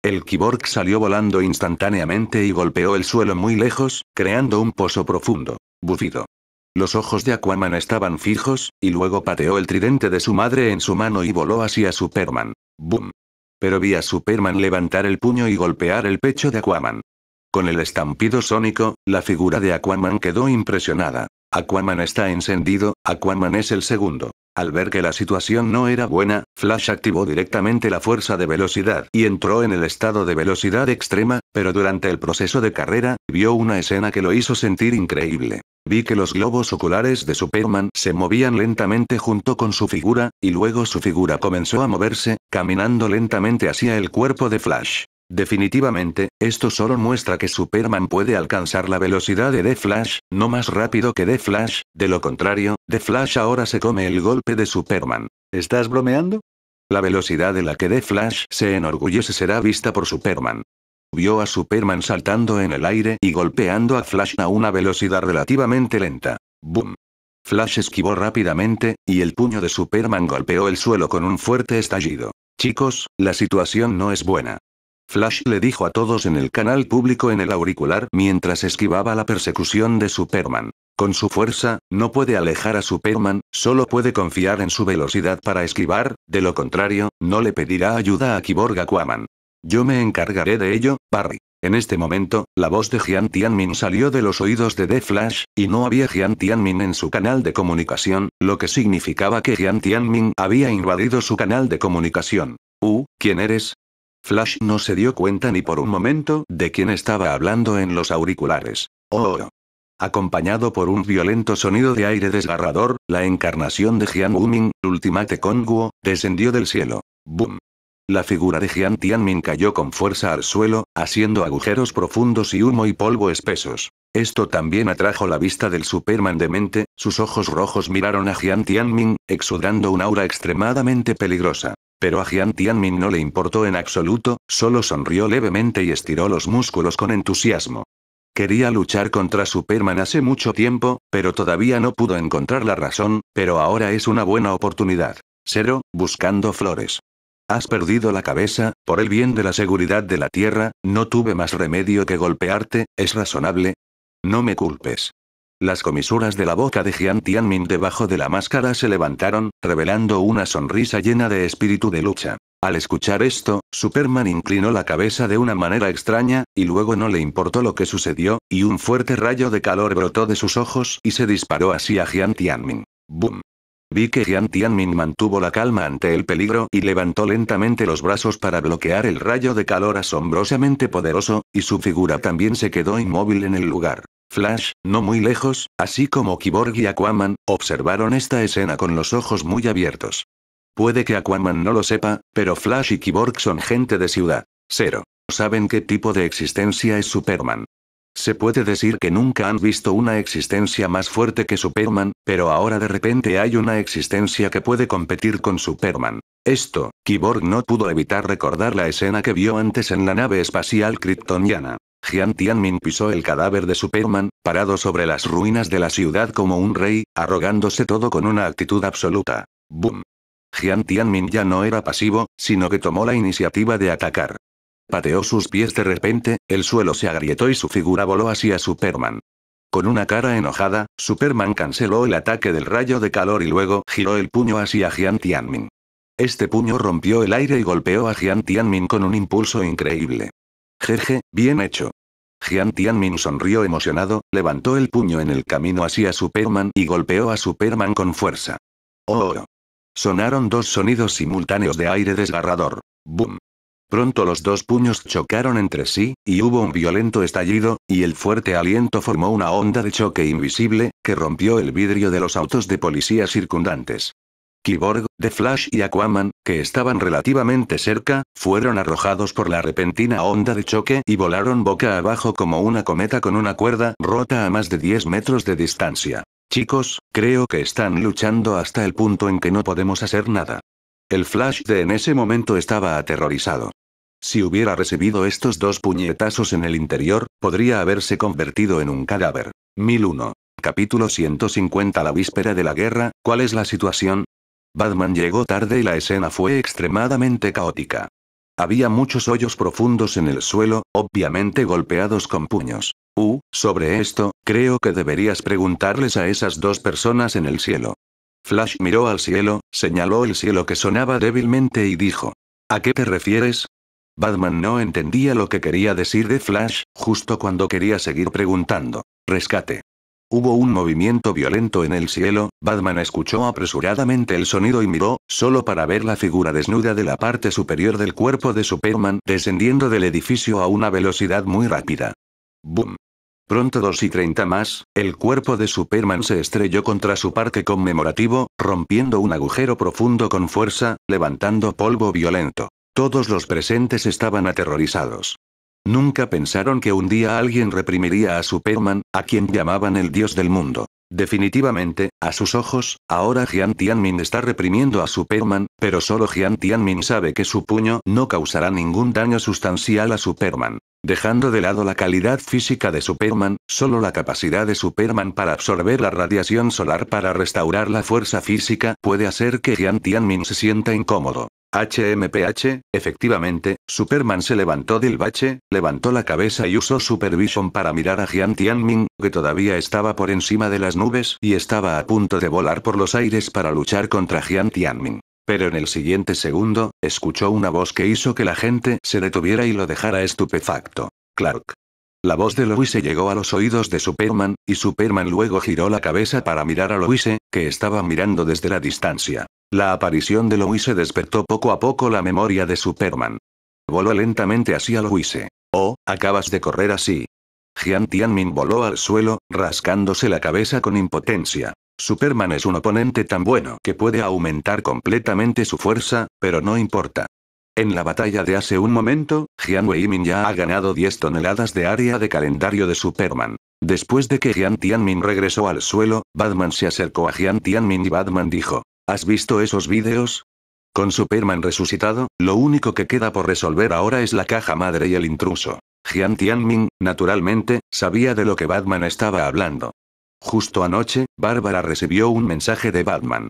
El Kiborg salió volando instantáneamente y golpeó el suelo muy lejos, creando un pozo profundo, bufido. Los ojos de Aquaman estaban fijos, y luego pateó el tridente de su madre en su mano y voló hacia Superman. ¡Boom! Pero vi a Superman levantar el puño y golpear el pecho de Aquaman. Con el estampido sónico, la figura de Aquaman quedó impresionada. Aquaman está encendido, Aquaman es el segundo. Al ver que la situación no era buena, Flash activó directamente la fuerza de velocidad y entró en el estado de velocidad extrema, pero durante el proceso de carrera, vio una escena que lo hizo sentir increíble. Vi que los globos oculares de Superman se movían lentamente junto con su figura, y luego su figura comenzó a moverse, caminando lentamente hacia el cuerpo de Flash. Definitivamente, esto solo muestra que Superman puede alcanzar la velocidad de The Flash, no más rápido que The Flash, de lo contrario, The Flash ahora se come el golpe de Superman. ¿Estás bromeando? La velocidad de la que The Flash se enorgullece será vista por Superman. Vio a Superman saltando en el aire y golpeando a Flash a una velocidad relativamente lenta. ¡Boom! Flash esquivó rápidamente, y el puño de Superman golpeó el suelo con un fuerte estallido. Chicos, la situación no es buena. Flash le dijo a todos en el canal público en el auricular mientras esquivaba la persecución de Superman. Con su fuerza, no puede alejar a Superman, solo puede confiar en su velocidad para esquivar, de lo contrario, no le pedirá ayuda a Kiborga Aquaman. Yo me encargaré de ello, Barry. En este momento, la voz de Jian Tianmin salió de los oídos de The Flash, y no había Jian Tianmin en su canal de comunicación, lo que significaba que Jian Tianmin había invadido su canal de comunicación. Uh, ¿quién eres? Flash no se dio cuenta ni por un momento de quién estaba hablando en los auriculares. Oh, oh, Acompañado por un violento sonido de aire desgarrador, la encarnación de Jian Wuming, Ultimate Konguo, descendió del cielo. ¡Bum! La figura de Jian Tianmin cayó con fuerza al suelo, haciendo agujeros profundos y humo y polvo espesos. Esto también atrajo la vista del Superman de mente. sus ojos rojos miraron a Jian Tianmin, exudando un aura extremadamente peligrosa. Pero a Jian Tianmin no le importó en absoluto, solo sonrió levemente y estiró los músculos con entusiasmo. Quería luchar contra Superman hace mucho tiempo, pero todavía no pudo encontrar la razón, pero ahora es una buena oportunidad. Cero, buscando flores. Has perdido la cabeza, por el bien de la seguridad de la Tierra, no tuve más remedio que golpearte, ¿es razonable? No me culpes. Las comisuras de la boca de Jian Tianmin debajo de la máscara se levantaron, revelando una sonrisa llena de espíritu de lucha. Al escuchar esto, Superman inclinó la cabeza de una manera extraña, y luego no le importó lo que sucedió, y un fuerte rayo de calor brotó de sus ojos y se disparó hacia a Jian Tianmin. ¡Bum! Vi que Jian Tianmin mantuvo la calma ante el peligro y levantó lentamente los brazos para bloquear el rayo de calor asombrosamente poderoso, y su figura también se quedó inmóvil en el lugar. Flash, no muy lejos, así como Kiborg y Aquaman, observaron esta escena con los ojos muy abiertos. Puede que Aquaman no lo sepa, pero Flash y Kiborg son gente de ciudad. Cero. Saben qué tipo de existencia es Superman. Se puede decir que nunca han visto una existencia más fuerte que Superman, pero ahora de repente hay una existencia que puede competir con Superman. Esto, Kiborg no pudo evitar recordar la escena que vio antes en la nave espacial kryptoniana. Jian Tianmin pisó el cadáver de Superman, parado sobre las ruinas de la ciudad como un rey, arrogándose todo con una actitud absoluta. ¡Bum! Jian Tianmin ya no era pasivo, sino que tomó la iniciativa de atacar. Pateó sus pies de repente, el suelo se agrietó y su figura voló hacia Superman. Con una cara enojada, Superman canceló el ataque del rayo de calor y luego giró el puño hacia Jian Tianmin. Este puño rompió el aire y golpeó a Jian Tianmin con un impulso increíble. Jeje, bien hecho. Jian Tianmin sonrió emocionado, levantó el puño en el camino hacia Superman y golpeó a Superman con fuerza. Oh, Sonaron dos sonidos simultáneos de aire desgarrador. Boom. Pronto los dos puños chocaron entre sí, y hubo un violento estallido, y el fuerte aliento formó una onda de choque invisible, que rompió el vidrio de los autos de policía circundantes. Kiborg, The Flash y Aquaman, que estaban relativamente cerca, fueron arrojados por la repentina onda de choque y volaron boca abajo como una cometa con una cuerda rota a más de 10 metros de distancia. Chicos, creo que están luchando hasta el punto en que no podemos hacer nada. El Flash de en ese momento estaba aterrorizado. Si hubiera recibido estos dos puñetazos en el interior, podría haberse convertido en un cadáver. 1001. Capítulo 150 La víspera de la guerra, ¿cuál es la situación? Batman llegó tarde y la escena fue extremadamente caótica. Había muchos hoyos profundos en el suelo, obviamente golpeados con puños. Uh, sobre esto, creo que deberías preguntarles a esas dos personas en el cielo. Flash miró al cielo, señaló el cielo que sonaba débilmente y dijo. ¿A qué te refieres? Batman no entendía lo que quería decir de Flash, justo cuando quería seguir preguntando. Rescate. Hubo un movimiento violento en el cielo, Batman escuchó apresuradamente el sonido y miró, solo para ver la figura desnuda de la parte superior del cuerpo de Superman descendiendo del edificio a una velocidad muy rápida. ¡Boom! Pronto 2 y 30 más, el cuerpo de Superman se estrelló contra su parque conmemorativo, rompiendo un agujero profundo con fuerza, levantando polvo violento. Todos los presentes estaban aterrorizados. Nunca pensaron que un día alguien reprimiría a Superman, a quien llamaban el dios del mundo. Definitivamente, a sus ojos, ahora Jian Tianmin está reprimiendo a Superman, pero solo Jian Tianmin sabe que su puño no causará ningún daño sustancial a Superman. Dejando de lado la calidad física de Superman, solo la capacidad de Superman para absorber la radiación solar para restaurar la fuerza física puede hacer que Jian Tianmin se sienta incómodo. HMPH, efectivamente, Superman se levantó del bache, levantó la cabeza y usó Supervision para mirar a Jian Tianming, que todavía estaba por encima de las nubes y estaba a punto de volar por los aires para luchar contra Jian Tianming. Pero en el siguiente segundo, escuchó una voz que hizo que la gente se detuviera y lo dejara estupefacto. Clark. La voz de Louise llegó a los oídos de Superman, y Superman luego giró la cabeza para mirar a Louise, que estaba mirando desde la distancia. La aparición de Louise despertó poco a poco la memoria de Superman. Voló lentamente hacia Louise. Oh, acabas de correr así. Jian Tianmin voló al suelo, rascándose la cabeza con impotencia. Superman es un oponente tan bueno que puede aumentar completamente su fuerza, pero no importa. En la batalla de hace un momento, Jian Weimin ya ha ganado 10 toneladas de área de calendario de Superman. Después de que Jian Tianmin regresó al suelo, Batman se acercó a Jian Tianmin y Batman dijo, ¿Has visto esos vídeos? Con Superman resucitado, lo único que queda por resolver ahora es la caja madre y el intruso. Jian Tianming, naturalmente, sabía de lo que Batman estaba hablando. Justo anoche, Bárbara recibió un mensaje de Batman.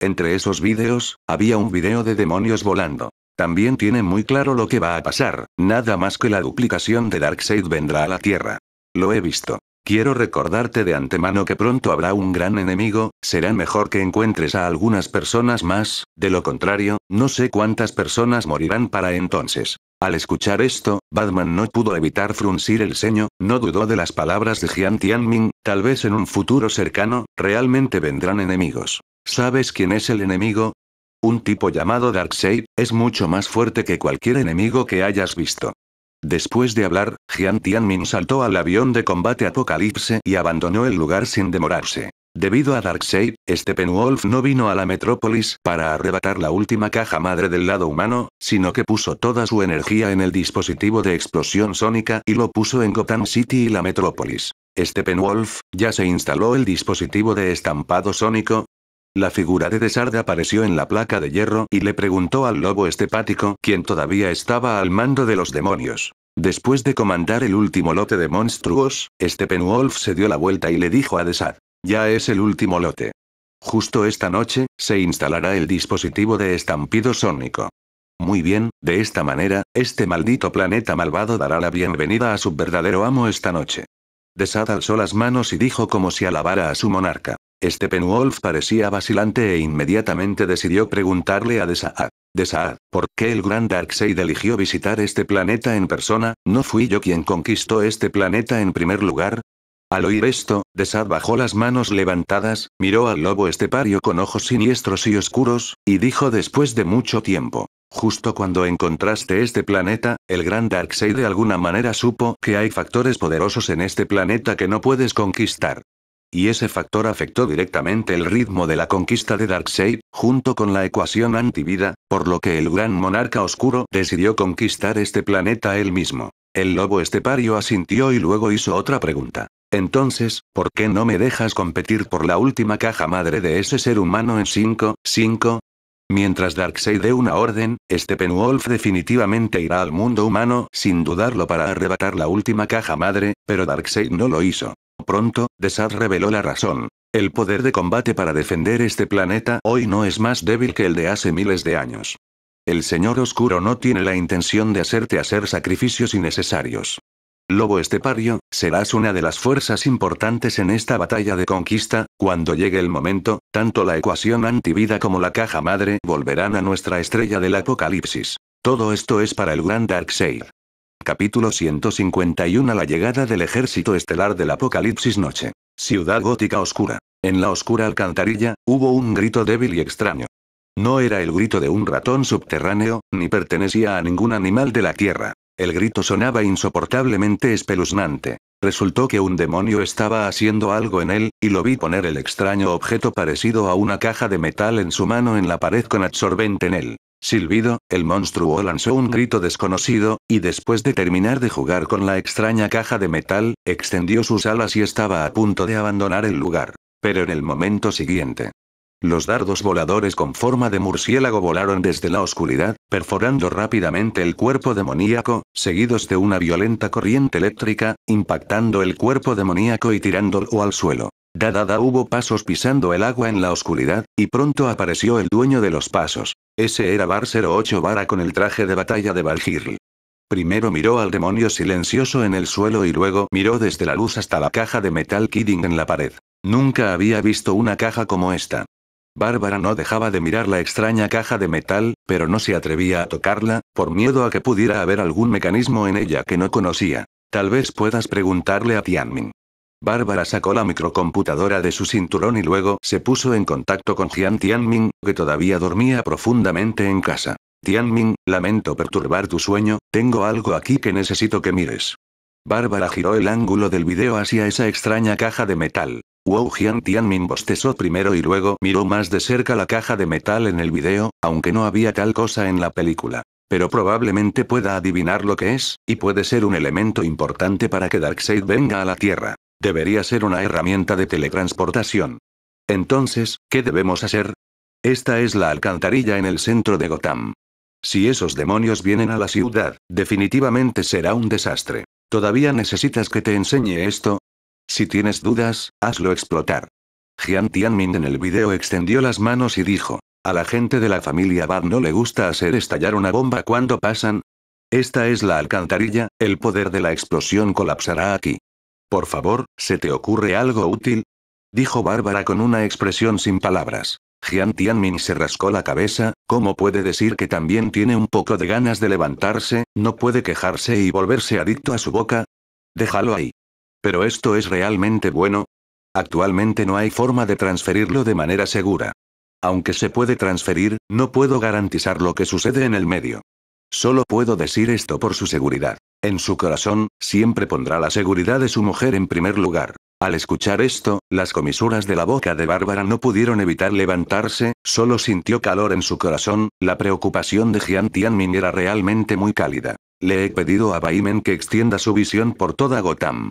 Entre esos vídeos, había un video de demonios volando. También tiene muy claro lo que va a pasar, nada más que la duplicación de Darkseid vendrá a la Tierra. Lo he visto. Quiero recordarte de antemano que pronto habrá un gran enemigo, será mejor que encuentres a algunas personas más, de lo contrario, no sé cuántas personas morirán para entonces. Al escuchar esto, Batman no pudo evitar fruncir el ceño, no dudó de las palabras de Jian Tianming, tal vez en un futuro cercano, realmente vendrán enemigos. ¿Sabes quién es el enemigo? Un tipo llamado Darkseid, es mucho más fuerte que cualquier enemigo que hayas visto. Después de hablar, Jian Tianmin saltó al avión de combate Apocalipse y abandonó el lugar sin demorarse. Debido a Darkseid, Steppenwolf no vino a la metrópolis para arrebatar la última caja madre del lado humano, sino que puso toda su energía en el dispositivo de explosión sónica y lo puso en Gotham City y la metrópolis. Steppenwolf, ya se instaló el dispositivo de estampado sónico, la figura de Desard apareció en la placa de hierro y le preguntó al lobo estepático, quien todavía estaba al mando de los demonios. Después de comandar el último lote de monstruos, Steppenwolf se dio la vuelta y le dijo a Desard. Ya es el último lote. Justo esta noche, se instalará el dispositivo de estampido sónico. Muy bien, de esta manera, este maldito planeta malvado dará la bienvenida a su verdadero amo esta noche. Desad alzó las manos y dijo como si alabara a su monarca. Steppenwolf parecía vacilante e inmediatamente decidió preguntarle a Desaad. Desaad, ¿por qué el gran Darkseid eligió visitar este planeta en persona? ¿No fui yo quien conquistó este planeta en primer lugar? Al oír esto, Desaad bajó las manos levantadas, miró al lobo estepario con ojos siniestros y oscuros, y dijo después de mucho tiempo. Justo cuando encontraste este planeta, el gran Darkseid de alguna manera supo que hay factores poderosos en este planeta que no puedes conquistar. Y ese factor afectó directamente el ritmo de la conquista de Darkseid, junto con la ecuación antivida, por lo que el gran monarca oscuro decidió conquistar este planeta él mismo. El lobo estepario asintió y luego hizo otra pregunta. Entonces, ¿por qué no me dejas competir por la última caja madre de ese ser humano en 5, 5? Mientras Darkseid dé una orden, Steppenwolf definitivamente irá al mundo humano, sin dudarlo para arrebatar la última caja madre, pero Darkseid no lo hizo. Pronto, Desad reveló la razón. El poder de combate para defender este planeta hoy no es más débil que el de hace miles de años. El Señor Oscuro no tiene la intención de hacerte hacer sacrificios innecesarios. Lobo Estepario, serás una de las fuerzas importantes en esta batalla de conquista, cuando llegue el momento, tanto la ecuación antivida como la caja madre volverán a nuestra estrella del apocalipsis. Todo esto es para el gran Darkseid. Capítulo 151 La llegada del ejército estelar del Apocalipsis Noche. Ciudad gótica oscura. En la oscura alcantarilla, hubo un grito débil y extraño. No era el grito de un ratón subterráneo, ni pertenecía a ningún animal de la Tierra. El grito sonaba insoportablemente espeluznante. Resultó que un demonio estaba haciendo algo en él, y lo vi poner el extraño objeto parecido a una caja de metal en su mano en la pared con absorbente en él. Silbido, el monstruo lanzó un grito desconocido, y después de terminar de jugar con la extraña caja de metal, extendió sus alas y estaba a punto de abandonar el lugar. Pero en el momento siguiente. Los dardos voladores con forma de murciélago volaron desde la oscuridad, perforando rápidamente el cuerpo demoníaco, seguidos de una violenta corriente eléctrica, impactando el cuerpo demoníaco y tirándolo al suelo. Dadada hubo pasos pisando el agua en la oscuridad, y pronto apareció el dueño de los pasos, ese era Bar 08 Vara con el traje de batalla de Valhirl. Primero miró al demonio silencioso en el suelo y luego miró desde la luz hasta la caja de metal kidding en la pared. Nunca había visto una caja como esta. Bárbara no dejaba de mirar la extraña caja de metal, pero no se atrevía a tocarla, por miedo a que pudiera haber algún mecanismo en ella que no conocía. Tal vez puedas preguntarle a Tianmin. Bárbara sacó la microcomputadora de su cinturón y luego se puso en contacto con Jian Tianming, que todavía dormía profundamente en casa. Tianming, lamento perturbar tu sueño, tengo algo aquí que necesito que mires. Bárbara giró el ángulo del video hacia esa extraña caja de metal. Wow Jian Tianmin bostezó primero y luego miró más de cerca la caja de metal en el video, aunque no había tal cosa en la película. Pero probablemente pueda adivinar lo que es, y puede ser un elemento importante para que Darkseid venga a la Tierra. Debería ser una herramienta de teletransportación. Entonces, ¿qué debemos hacer? Esta es la alcantarilla en el centro de Gotham. Si esos demonios vienen a la ciudad, definitivamente será un desastre. ¿Todavía necesitas que te enseñe esto? Si tienes dudas, hazlo explotar. Jian Tianmin en el video extendió las manos y dijo, a la gente de la familia Bad no le gusta hacer estallar una bomba cuando pasan. Esta es la alcantarilla, el poder de la explosión colapsará aquí. Por favor, ¿se te ocurre algo útil? Dijo Bárbara con una expresión sin palabras. Jian Tianmin se rascó la cabeza, ¿cómo puede decir que también tiene un poco de ganas de levantarse, no puede quejarse y volverse adicto a su boca? Déjalo ahí. Pero esto es realmente bueno. Actualmente no hay forma de transferirlo de manera segura. Aunque se puede transferir, no puedo garantizar lo que sucede en el medio. Solo puedo decir esto por su seguridad. En su corazón, siempre pondrá la seguridad de su mujer en primer lugar. Al escuchar esto, las comisuras de la boca de Bárbara no pudieron evitar levantarse, solo sintió calor en su corazón, la preocupación de Jian Tianmin era realmente muy cálida. Le he pedido a Baimen que extienda su visión por toda Gotham.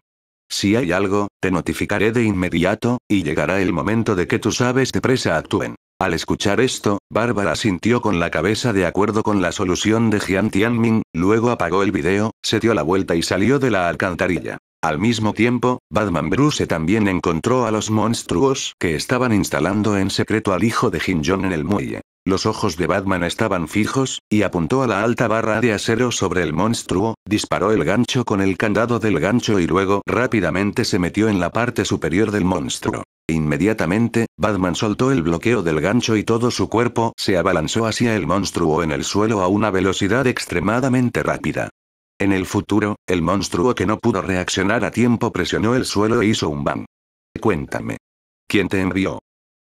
Si hay algo, te notificaré de inmediato, y llegará el momento de que tus aves de presa actúen. Al escuchar esto, Bárbara sintió con la cabeza de acuerdo con la solución de Jian Tianming, luego apagó el video, se dio la vuelta y salió de la alcantarilla. Al mismo tiempo, Batman Bruce también encontró a los monstruos que estaban instalando en secreto al hijo de Jin en el muelle. Los ojos de Batman estaban fijos, y apuntó a la alta barra de acero sobre el monstruo, disparó el gancho con el candado del gancho y luego rápidamente se metió en la parte superior del monstruo. Inmediatamente, Batman soltó el bloqueo del gancho y todo su cuerpo se abalanzó hacia el monstruo en el suelo a una velocidad extremadamente rápida. En el futuro, el monstruo que no pudo reaccionar a tiempo presionó el suelo e hizo un bang. Cuéntame. ¿Quién te envió?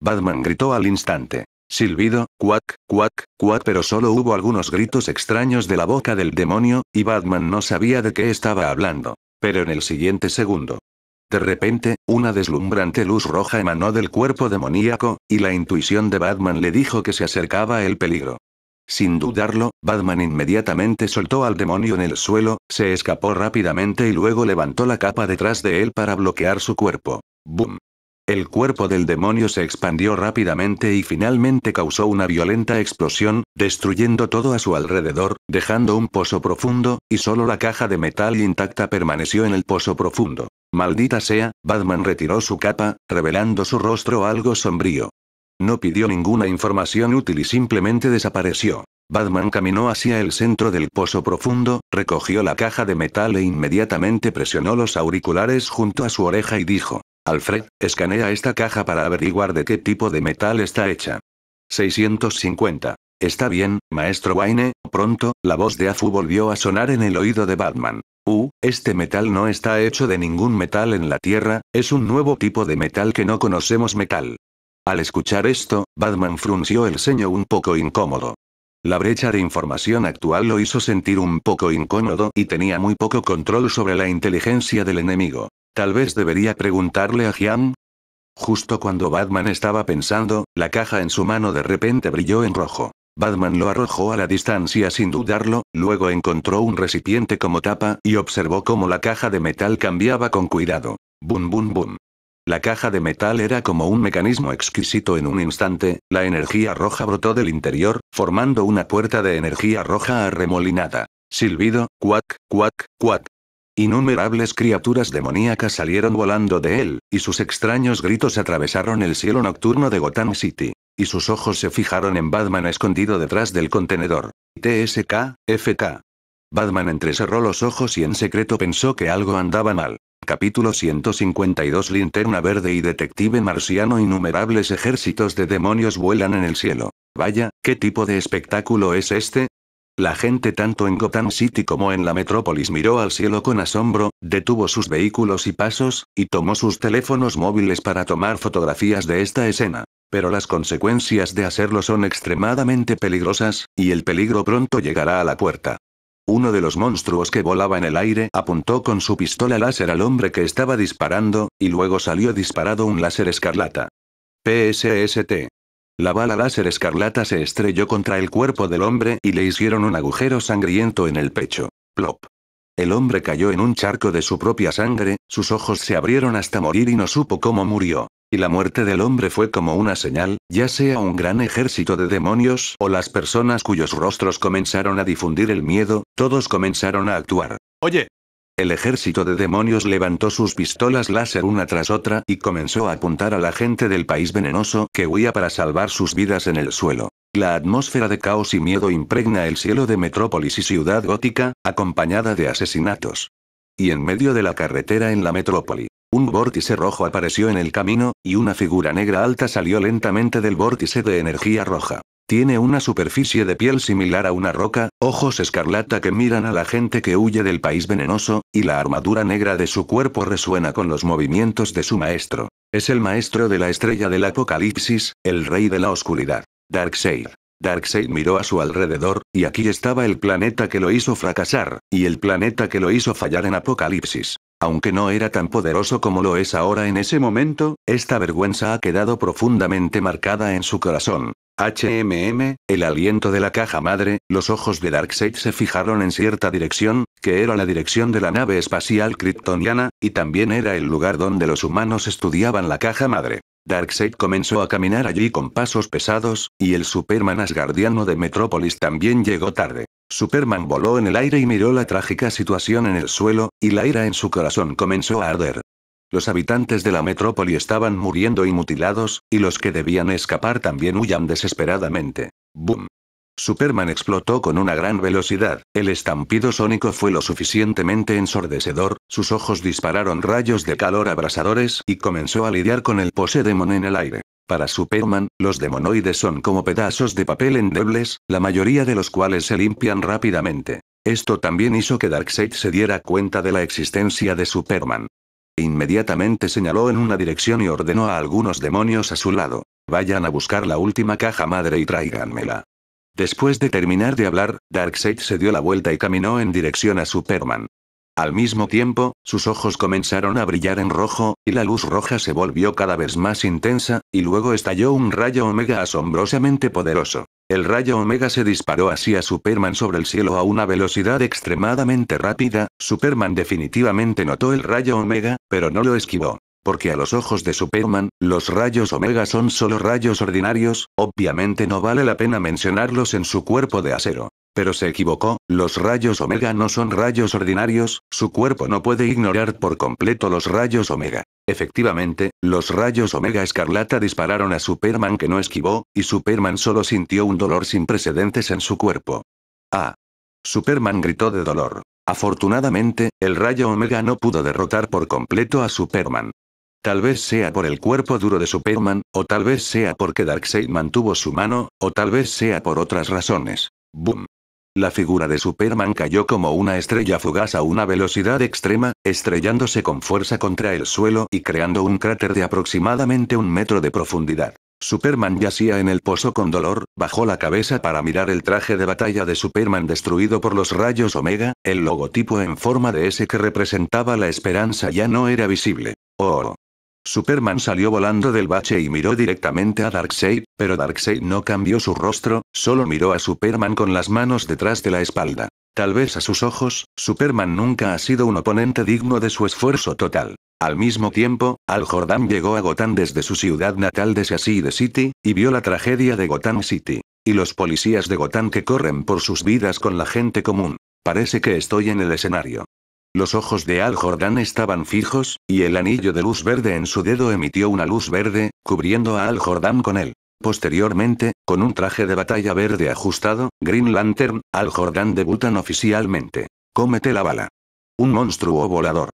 Batman gritó al instante. Silbido, cuac, cuac, cuac, pero solo hubo algunos gritos extraños de la boca del demonio, y Batman no sabía de qué estaba hablando. Pero en el siguiente segundo, de repente, una deslumbrante luz roja emanó del cuerpo demoníaco, y la intuición de Batman le dijo que se acercaba el peligro. Sin dudarlo, Batman inmediatamente soltó al demonio en el suelo, se escapó rápidamente y luego levantó la capa detrás de él para bloquear su cuerpo. ¡Bum! El cuerpo del demonio se expandió rápidamente y finalmente causó una violenta explosión, destruyendo todo a su alrededor, dejando un pozo profundo, y solo la caja de metal intacta permaneció en el pozo profundo. Maldita sea, Batman retiró su capa, revelando su rostro algo sombrío. No pidió ninguna información útil y simplemente desapareció. Batman caminó hacia el centro del pozo profundo, recogió la caja de metal e inmediatamente presionó los auriculares junto a su oreja y dijo, Alfred, escanea esta caja para averiguar de qué tipo de metal está hecha. 650. Está bien, maestro Wayne, pronto, la voz de Afu volvió a sonar en el oído de Batman. Uh, este metal no está hecho de ningún metal en la Tierra, es un nuevo tipo de metal que no conocemos metal. Al escuchar esto, Batman frunció el ceño un poco incómodo. La brecha de información actual lo hizo sentir un poco incómodo y tenía muy poco control sobre la inteligencia del enemigo. Tal vez debería preguntarle a Jian. Justo cuando Batman estaba pensando, la caja en su mano de repente brilló en rojo. Batman lo arrojó a la distancia sin dudarlo, luego encontró un recipiente como tapa y observó cómo la caja de metal cambiaba con cuidado. Bum bum bum. La caja de metal era como un mecanismo exquisito en un instante, la energía roja brotó del interior, formando una puerta de energía roja arremolinada. Silbido, cuac, cuac, cuac. Innumerables criaturas demoníacas salieron volando de él, y sus extraños gritos atravesaron el cielo nocturno de Gotham City y sus ojos se fijaron en Batman escondido detrás del contenedor. TSK, FK. Batman entrecerró los ojos y en secreto pensó que algo andaba mal. Capítulo 152 Linterna Verde y Detective Marciano Innumerables ejércitos de demonios vuelan en el cielo. Vaya, ¿qué tipo de espectáculo es este? La gente tanto en Gotham City como en la metrópolis miró al cielo con asombro, detuvo sus vehículos y pasos, y tomó sus teléfonos móviles para tomar fotografías de esta escena. Pero las consecuencias de hacerlo son extremadamente peligrosas, y el peligro pronto llegará a la puerta. Uno de los monstruos que volaba en el aire apuntó con su pistola láser al hombre que estaba disparando, y luego salió disparado un láser escarlata. PSST. La bala láser escarlata se estrelló contra el cuerpo del hombre y le hicieron un agujero sangriento en el pecho. Plop. El hombre cayó en un charco de su propia sangre, sus ojos se abrieron hasta morir y no supo cómo murió. Y la muerte del hombre fue como una señal, ya sea un gran ejército de demonios o las personas cuyos rostros comenzaron a difundir el miedo, todos comenzaron a actuar. Oye, el ejército de demonios levantó sus pistolas láser una tras otra y comenzó a apuntar a la gente del país venenoso que huía para salvar sus vidas en el suelo. La atmósfera de caos y miedo impregna el cielo de Metrópolis y Ciudad Gótica, acompañada de asesinatos. Y en medio de la carretera en la metrópoli, un vórtice rojo apareció en el camino, y una figura negra alta salió lentamente del vórtice de energía roja. Tiene una superficie de piel similar a una roca, ojos escarlata que miran a la gente que huye del país venenoso, y la armadura negra de su cuerpo resuena con los movimientos de su maestro. Es el maestro de la estrella del apocalipsis, el rey de la oscuridad. Darkseid. Darkseid miró a su alrededor, y aquí estaba el planeta que lo hizo fracasar, y el planeta que lo hizo fallar en Apocalipsis. Aunque no era tan poderoso como lo es ahora en ese momento, esta vergüenza ha quedado profundamente marcada en su corazón. HMM, el aliento de la caja madre, los ojos de Darkseid se fijaron en cierta dirección, que era la dirección de la nave espacial kryptoniana, y también era el lugar donde los humanos estudiaban la caja madre. Darkseid comenzó a caminar allí con pasos pesados, y el Superman asgardiano de Metrópolis también llegó tarde. Superman voló en el aire y miró la trágica situación en el suelo, y la ira en su corazón comenzó a arder. Los habitantes de la metrópoli estaban muriendo y mutilados, y los que debían escapar también huían desesperadamente. ¡Boom! Superman explotó con una gran velocidad, el estampido sónico fue lo suficientemente ensordecedor, sus ojos dispararon rayos de calor abrasadores y comenzó a lidiar con el pose en el aire. Para Superman, los demonoides son como pedazos de papel endebles, la mayoría de los cuales se limpian rápidamente. Esto también hizo que Darkseid se diera cuenta de la existencia de Superman. Inmediatamente señaló en una dirección y ordenó a algunos demonios a su lado. Vayan a buscar la última caja madre y tráiganmela. Después de terminar de hablar, Darkseid se dio la vuelta y caminó en dirección a Superman. Al mismo tiempo, sus ojos comenzaron a brillar en rojo, y la luz roja se volvió cada vez más intensa, y luego estalló un rayo omega asombrosamente poderoso. El rayo Omega se disparó hacia Superman sobre el cielo a una velocidad extremadamente rápida, Superman definitivamente notó el rayo Omega, pero no lo esquivó. Porque a los ojos de Superman, los rayos Omega son solo rayos ordinarios, obviamente no vale la pena mencionarlos en su cuerpo de acero. Pero se equivocó, los rayos omega no son rayos ordinarios, su cuerpo no puede ignorar por completo los rayos omega. Efectivamente, los rayos omega escarlata dispararon a Superman que no esquivó, y Superman solo sintió un dolor sin precedentes en su cuerpo. ¡Ah! Superman gritó de dolor. Afortunadamente, el rayo omega no pudo derrotar por completo a Superman. Tal vez sea por el cuerpo duro de Superman, o tal vez sea porque Darkseid mantuvo su mano, o tal vez sea por otras razones. ¡Boom! La figura de Superman cayó como una estrella fugaz a una velocidad extrema, estrellándose con fuerza contra el suelo y creando un cráter de aproximadamente un metro de profundidad. Superman yacía en el pozo con dolor, bajó la cabeza para mirar el traje de batalla de Superman destruido por los rayos Omega, el logotipo en forma de S que representaba la esperanza ya no era visible. Oh, Superman salió volando del bache y miró directamente a Darkseid, pero Darkseid no cambió su rostro, solo miró a Superman con las manos detrás de la espalda. Tal vez a sus ojos, Superman nunca ha sido un oponente digno de su esfuerzo total. Al mismo tiempo, Al Jordan llegó a Gotham desde su ciudad natal de Seaside City, y vio la tragedia de Gotham City. Y los policías de Gotham que corren por sus vidas con la gente común. Parece que estoy en el escenario. Los ojos de Al Jordan estaban fijos, y el anillo de luz verde en su dedo emitió una luz verde, cubriendo a Al Jordan con él. Posteriormente, con un traje de batalla verde ajustado, Green Lantern, Al Jordan debutan oficialmente. Comete la bala. Un monstruo volador.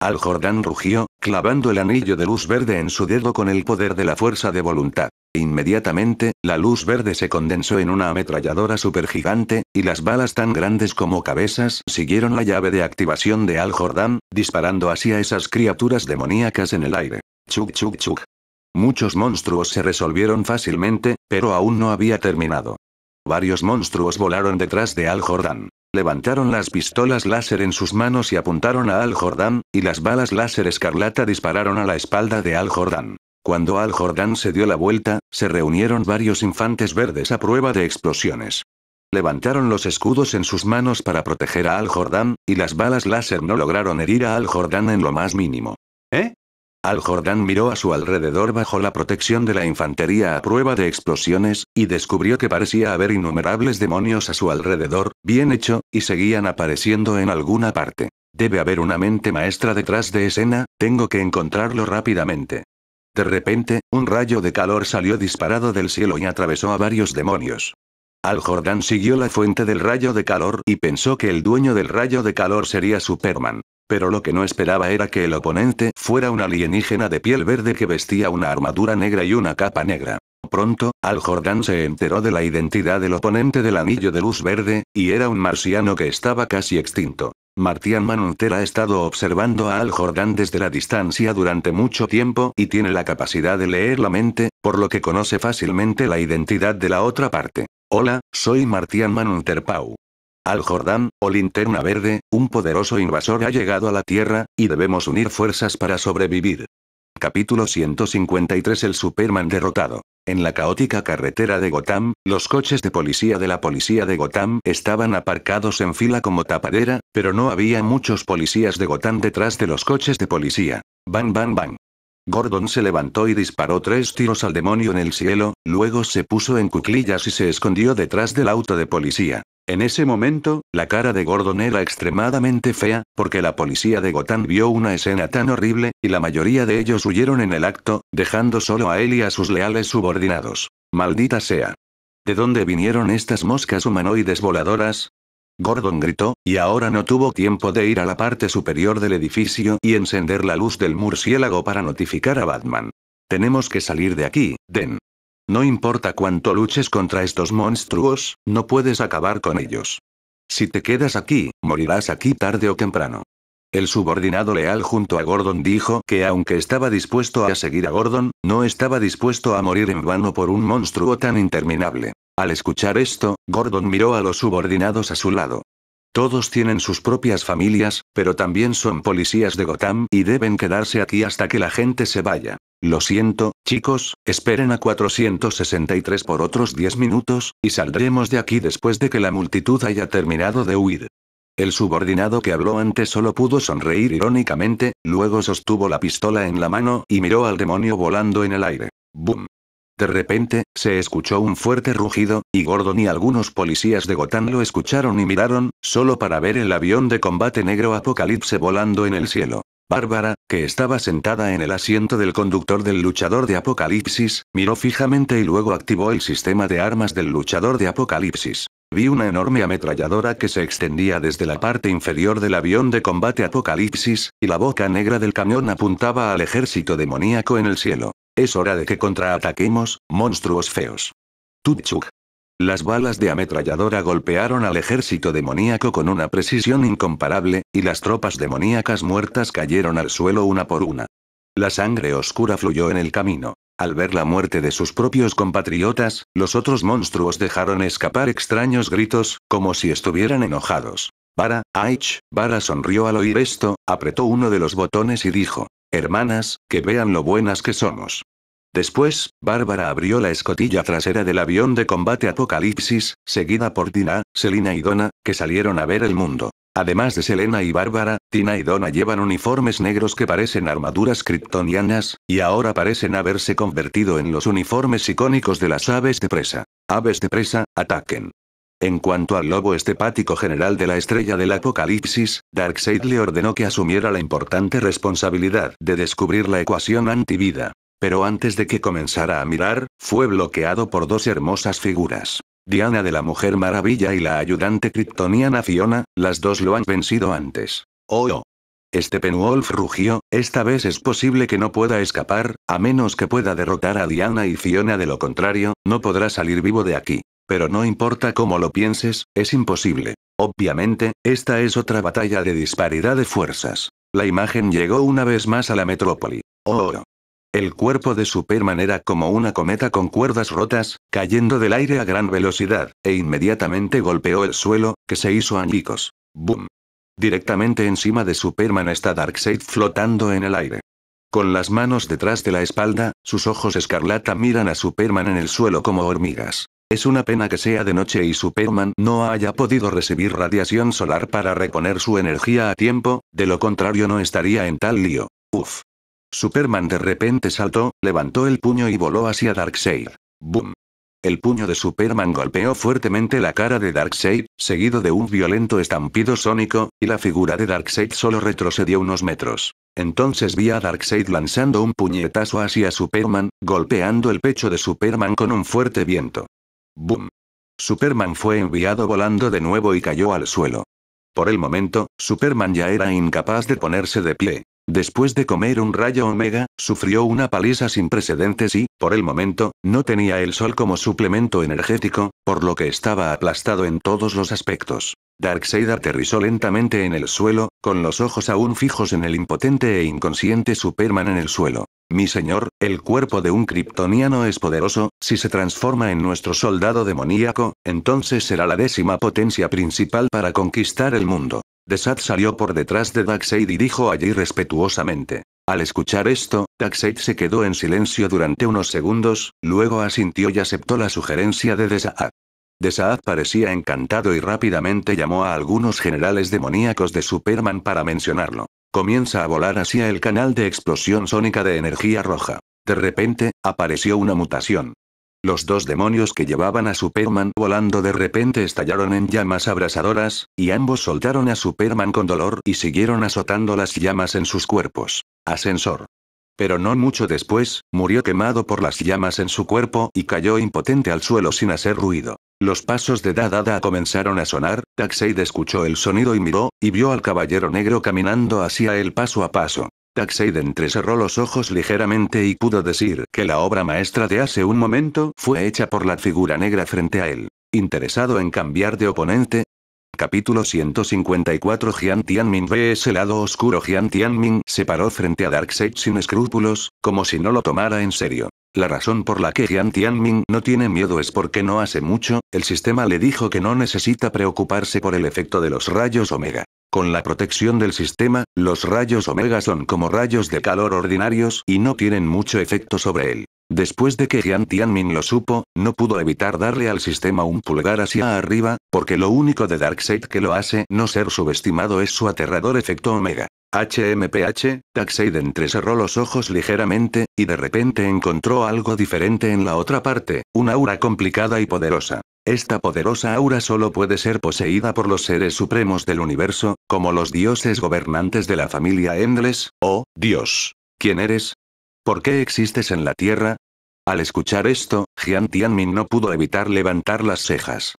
Al Jordan rugió, clavando el anillo de luz verde en su dedo con el poder de la fuerza de voluntad. Inmediatamente, la luz verde se condensó en una ametralladora supergigante, y las balas tan grandes como cabezas siguieron la llave de activación de Al jordán disparando así a esas criaturas demoníacas en el aire. Chuk chuk chuk. Muchos monstruos se resolvieron fácilmente, pero aún no había terminado. Varios monstruos volaron detrás de Al jordán Levantaron las pistolas láser en sus manos y apuntaron a Al jordán y las balas láser escarlata dispararon a la espalda de Al jordán cuando Al Jordán se dio la vuelta, se reunieron varios infantes verdes a prueba de explosiones. Levantaron los escudos en sus manos para proteger a Al Jordán, y las balas láser no lograron herir a Al Jordán en lo más mínimo. ¿Eh? Al Jordán miró a su alrededor bajo la protección de la infantería a prueba de explosiones, y descubrió que parecía haber innumerables demonios a su alrededor, bien hecho, y seguían apareciendo en alguna parte. Debe haber una mente maestra detrás de escena, tengo que encontrarlo rápidamente. De repente, un rayo de calor salió disparado del cielo y atravesó a varios demonios. Al Jordán siguió la fuente del rayo de calor y pensó que el dueño del rayo de calor sería Superman. Pero lo que no esperaba era que el oponente fuera un alienígena de piel verde que vestía una armadura negra y una capa negra. Pronto, Al Jordán se enteró de la identidad del oponente del anillo de luz verde, y era un marciano que estaba casi extinto. Martian Manunter ha estado observando a Al jordán desde la distancia durante mucho tiempo y tiene la capacidad de leer la mente, por lo que conoce fácilmente la identidad de la otra parte. Hola, soy Martian Manunter Pau. Al Jordán, o Linterna Verde, un poderoso invasor ha llegado a la Tierra, y debemos unir fuerzas para sobrevivir. Capítulo 153 El Superman derrotado. En la caótica carretera de Gotham, los coches de policía de la policía de Gotham estaban aparcados en fila como tapadera, pero no había muchos policías de Gotham detrás de los coches de policía. Bang, bang, bang. Gordon se levantó y disparó tres tiros al demonio en el cielo, luego se puso en cuclillas y se escondió detrás del auto de policía. En ese momento, la cara de Gordon era extremadamente fea, porque la policía de Gotham vio una escena tan horrible, y la mayoría de ellos huyeron en el acto, dejando solo a él y a sus leales subordinados. Maldita sea. ¿De dónde vinieron estas moscas humanoides voladoras? Gordon gritó, y ahora no tuvo tiempo de ir a la parte superior del edificio y encender la luz del murciélago para notificar a Batman. Tenemos que salir de aquí, Den. No importa cuánto luches contra estos monstruos, no puedes acabar con ellos. Si te quedas aquí, morirás aquí tarde o temprano. El subordinado leal junto a Gordon dijo que aunque estaba dispuesto a seguir a Gordon, no estaba dispuesto a morir en vano por un monstruo tan interminable. Al escuchar esto, Gordon miró a los subordinados a su lado. Todos tienen sus propias familias, pero también son policías de Gotham y deben quedarse aquí hasta que la gente se vaya. Lo siento, chicos, esperen a 463 por otros 10 minutos, y saldremos de aquí después de que la multitud haya terminado de huir. El subordinado que habló antes solo pudo sonreír irónicamente, luego sostuvo la pistola en la mano y miró al demonio volando en el aire. ¡Bum! De repente, se escuchó un fuerte rugido, y Gordon y algunos policías de Gotán lo escucharon y miraron, solo para ver el avión de combate negro Apocalipse volando en el cielo. Bárbara, que estaba sentada en el asiento del conductor del luchador de Apocalipsis, miró fijamente y luego activó el sistema de armas del luchador de Apocalipsis. Vi una enorme ametralladora que se extendía desde la parte inferior del avión de combate Apocalipsis, y la boca negra del camión apuntaba al ejército demoníaco en el cielo. Es hora de que contraataquemos, monstruos feos. Tutchuk. Las balas de ametralladora golpearon al ejército demoníaco con una precisión incomparable, y las tropas demoníacas muertas cayeron al suelo una por una. La sangre oscura fluyó en el camino. Al ver la muerte de sus propios compatriotas, los otros monstruos dejaron escapar extraños gritos, como si estuvieran enojados. Bara, Aich, Vara sonrió al oír esto, apretó uno de los botones y dijo, Hermanas, que vean lo buenas que somos. Después, Bárbara abrió la escotilla trasera del avión de combate Apocalipsis, seguida por Dina, Selina y Donna, que salieron a ver el mundo. Además de Selena y Bárbara, Tina y Donna llevan uniformes negros que parecen armaduras kryptonianas, y ahora parecen haberse convertido en los uniformes icónicos de las aves de presa. Aves de presa, ataquen. En cuanto al lobo estepático general de la estrella del apocalipsis, Darkseid le ordenó que asumiera la importante responsabilidad de descubrir la ecuación antivida. Pero antes de que comenzara a mirar, fue bloqueado por dos hermosas figuras. Diana de la Mujer Maravilla y la ayudante kryptoniana Fiona, las dos lo han vencido antes. Oh, oh. Este Penwolf rugió, esta vez es posible que no pueda escapar, a menos que pueda derrotar a Diana y Fiona de lo contrario, no podrá salir vivo de aquí. Pero no importa cómo lo pienses, es imposible. Obviamente, esta es otra batalla de disparidad de fuerzas. La imagen llegó una vez más a la metrópoli. Oh, oh. El cuerpo de Superman era como una cometa con cuerdas rotas, cayendo del aire a gran velocidad, e inmediatamente golpeó el suelo, que se hizo añicos. ¡Bum! Directamente encima de Superman está Darkseid flotando en el aire. Con las manos detrás de la espalda, sus ojos escarlata miran a Superman en el suelo como hormigas. Es una pena que sea de noche y Superman no haya podido recibir radiación solar para reponer su energía a tiempo, de lo contrario no estaría en tal lío. Uf. Superman de repente saltó, levantó el puño y voló hacia Darkseid. ¡Boom! El puño de Superman golpeó fuertemente la cara de Darkseid, seguido de un violento estampido sónico, y la figura de Darkseid solo retrocedió unos metros. Entonces vi a Darkseid lanzando un puñetazo hacia Superman, golpeando el pecho de Superman con un fuerte viento. ¡Boom! Superman fue enviado volando de nuevo y cayó al suelo. Por el momento, Superman ya era incapaz de ponerse de pie. Después de comer un rayo omega, sufrió una paliza sin precedentes y, por el momento, no tenía el sol como suplemento energético, por lo que estaba aplastado en todos los aspectos. Darkseid aterrizó lentamente en el suelo, con los ojos aún fijos en el impotente e inconsciente Superman en el suelo. Mi señor, el cuerpo de un kryptoniano es poderoso, si se transforma en nuestro soldado demoníaco, entonces será la décima potencia principal para conquistar el mundo. Desaad salió por detrás de Darkseid y dijo allí respetuosamente. Al escuchar esto, Darkseid se quedó en silencio durante unos segundos, luego asintió y aceptó la sugerencia de Desaad. De Saad parecía encantado y rápidamente llamó a algunos generales demoníacos de Superman para mencionarlo. Comienza a volar hacia el canal de explosión sónica de energía roja. De repente, apareció una mutación. Los dos demonios que llevaban a Superman volando de repente estallaron en llamas abrasadoras, y ambos soltaron a Superman con dolor y siguieron azotando las llamas en sus cuerpos. Ascensor. Pero no mucho después, murió quemado por las llamas en su cuerpo y cayó impotente al suelo sin hacer ruido. Los pasos de Dadada Dada comenzaron a sonar, Taxeid escuchó el sonido y miró, y vio al caballero negro caminando hacia él paso a paso. Taxeid entrecerró los ojos ligeramente y pudo decir que la obra maestra de hace un momento fue hecha por la figura negra frente a él. Interesado en cambiar de oponente, Capítulo 154 Jian Tianmin ve ese lado oscuro Jian Ming se paró frente a Darkseid sin escrúpulos, como si no lo tomara en serio. La razón por la que Jian Tianmin no tiene miedo es porque no hace mucho, el sistema le dijo que no necesita preocuparse por el efecto de los rayos omega. Con la protección del sistema, los rayos omega son como rayos de calor ordinarios y no tienen mucho efecto sobre él. Después de que Jian Tianmin lo supo, no pudo evitar darle al sistema un pulgar hacia arriba, porque lo único de Darkseid que lo hace no ser subestimado es su aterrador efecto Omega. HMPH, Darkseid entrecerró los ojos ligeramente, y de repente encontró algo diferente en la otra parte, una aura complicada y poderosa. Esta poderosa aura solo puede ser poseída por los seres supremos del universo, como los dioses gobernantes de la familia Endless, o, Dios. ¿Quién eres? ¿Por qué existes en la Tierra? Al escuchar esto, Jian Tianmin no pudo evitar levantar las cejas.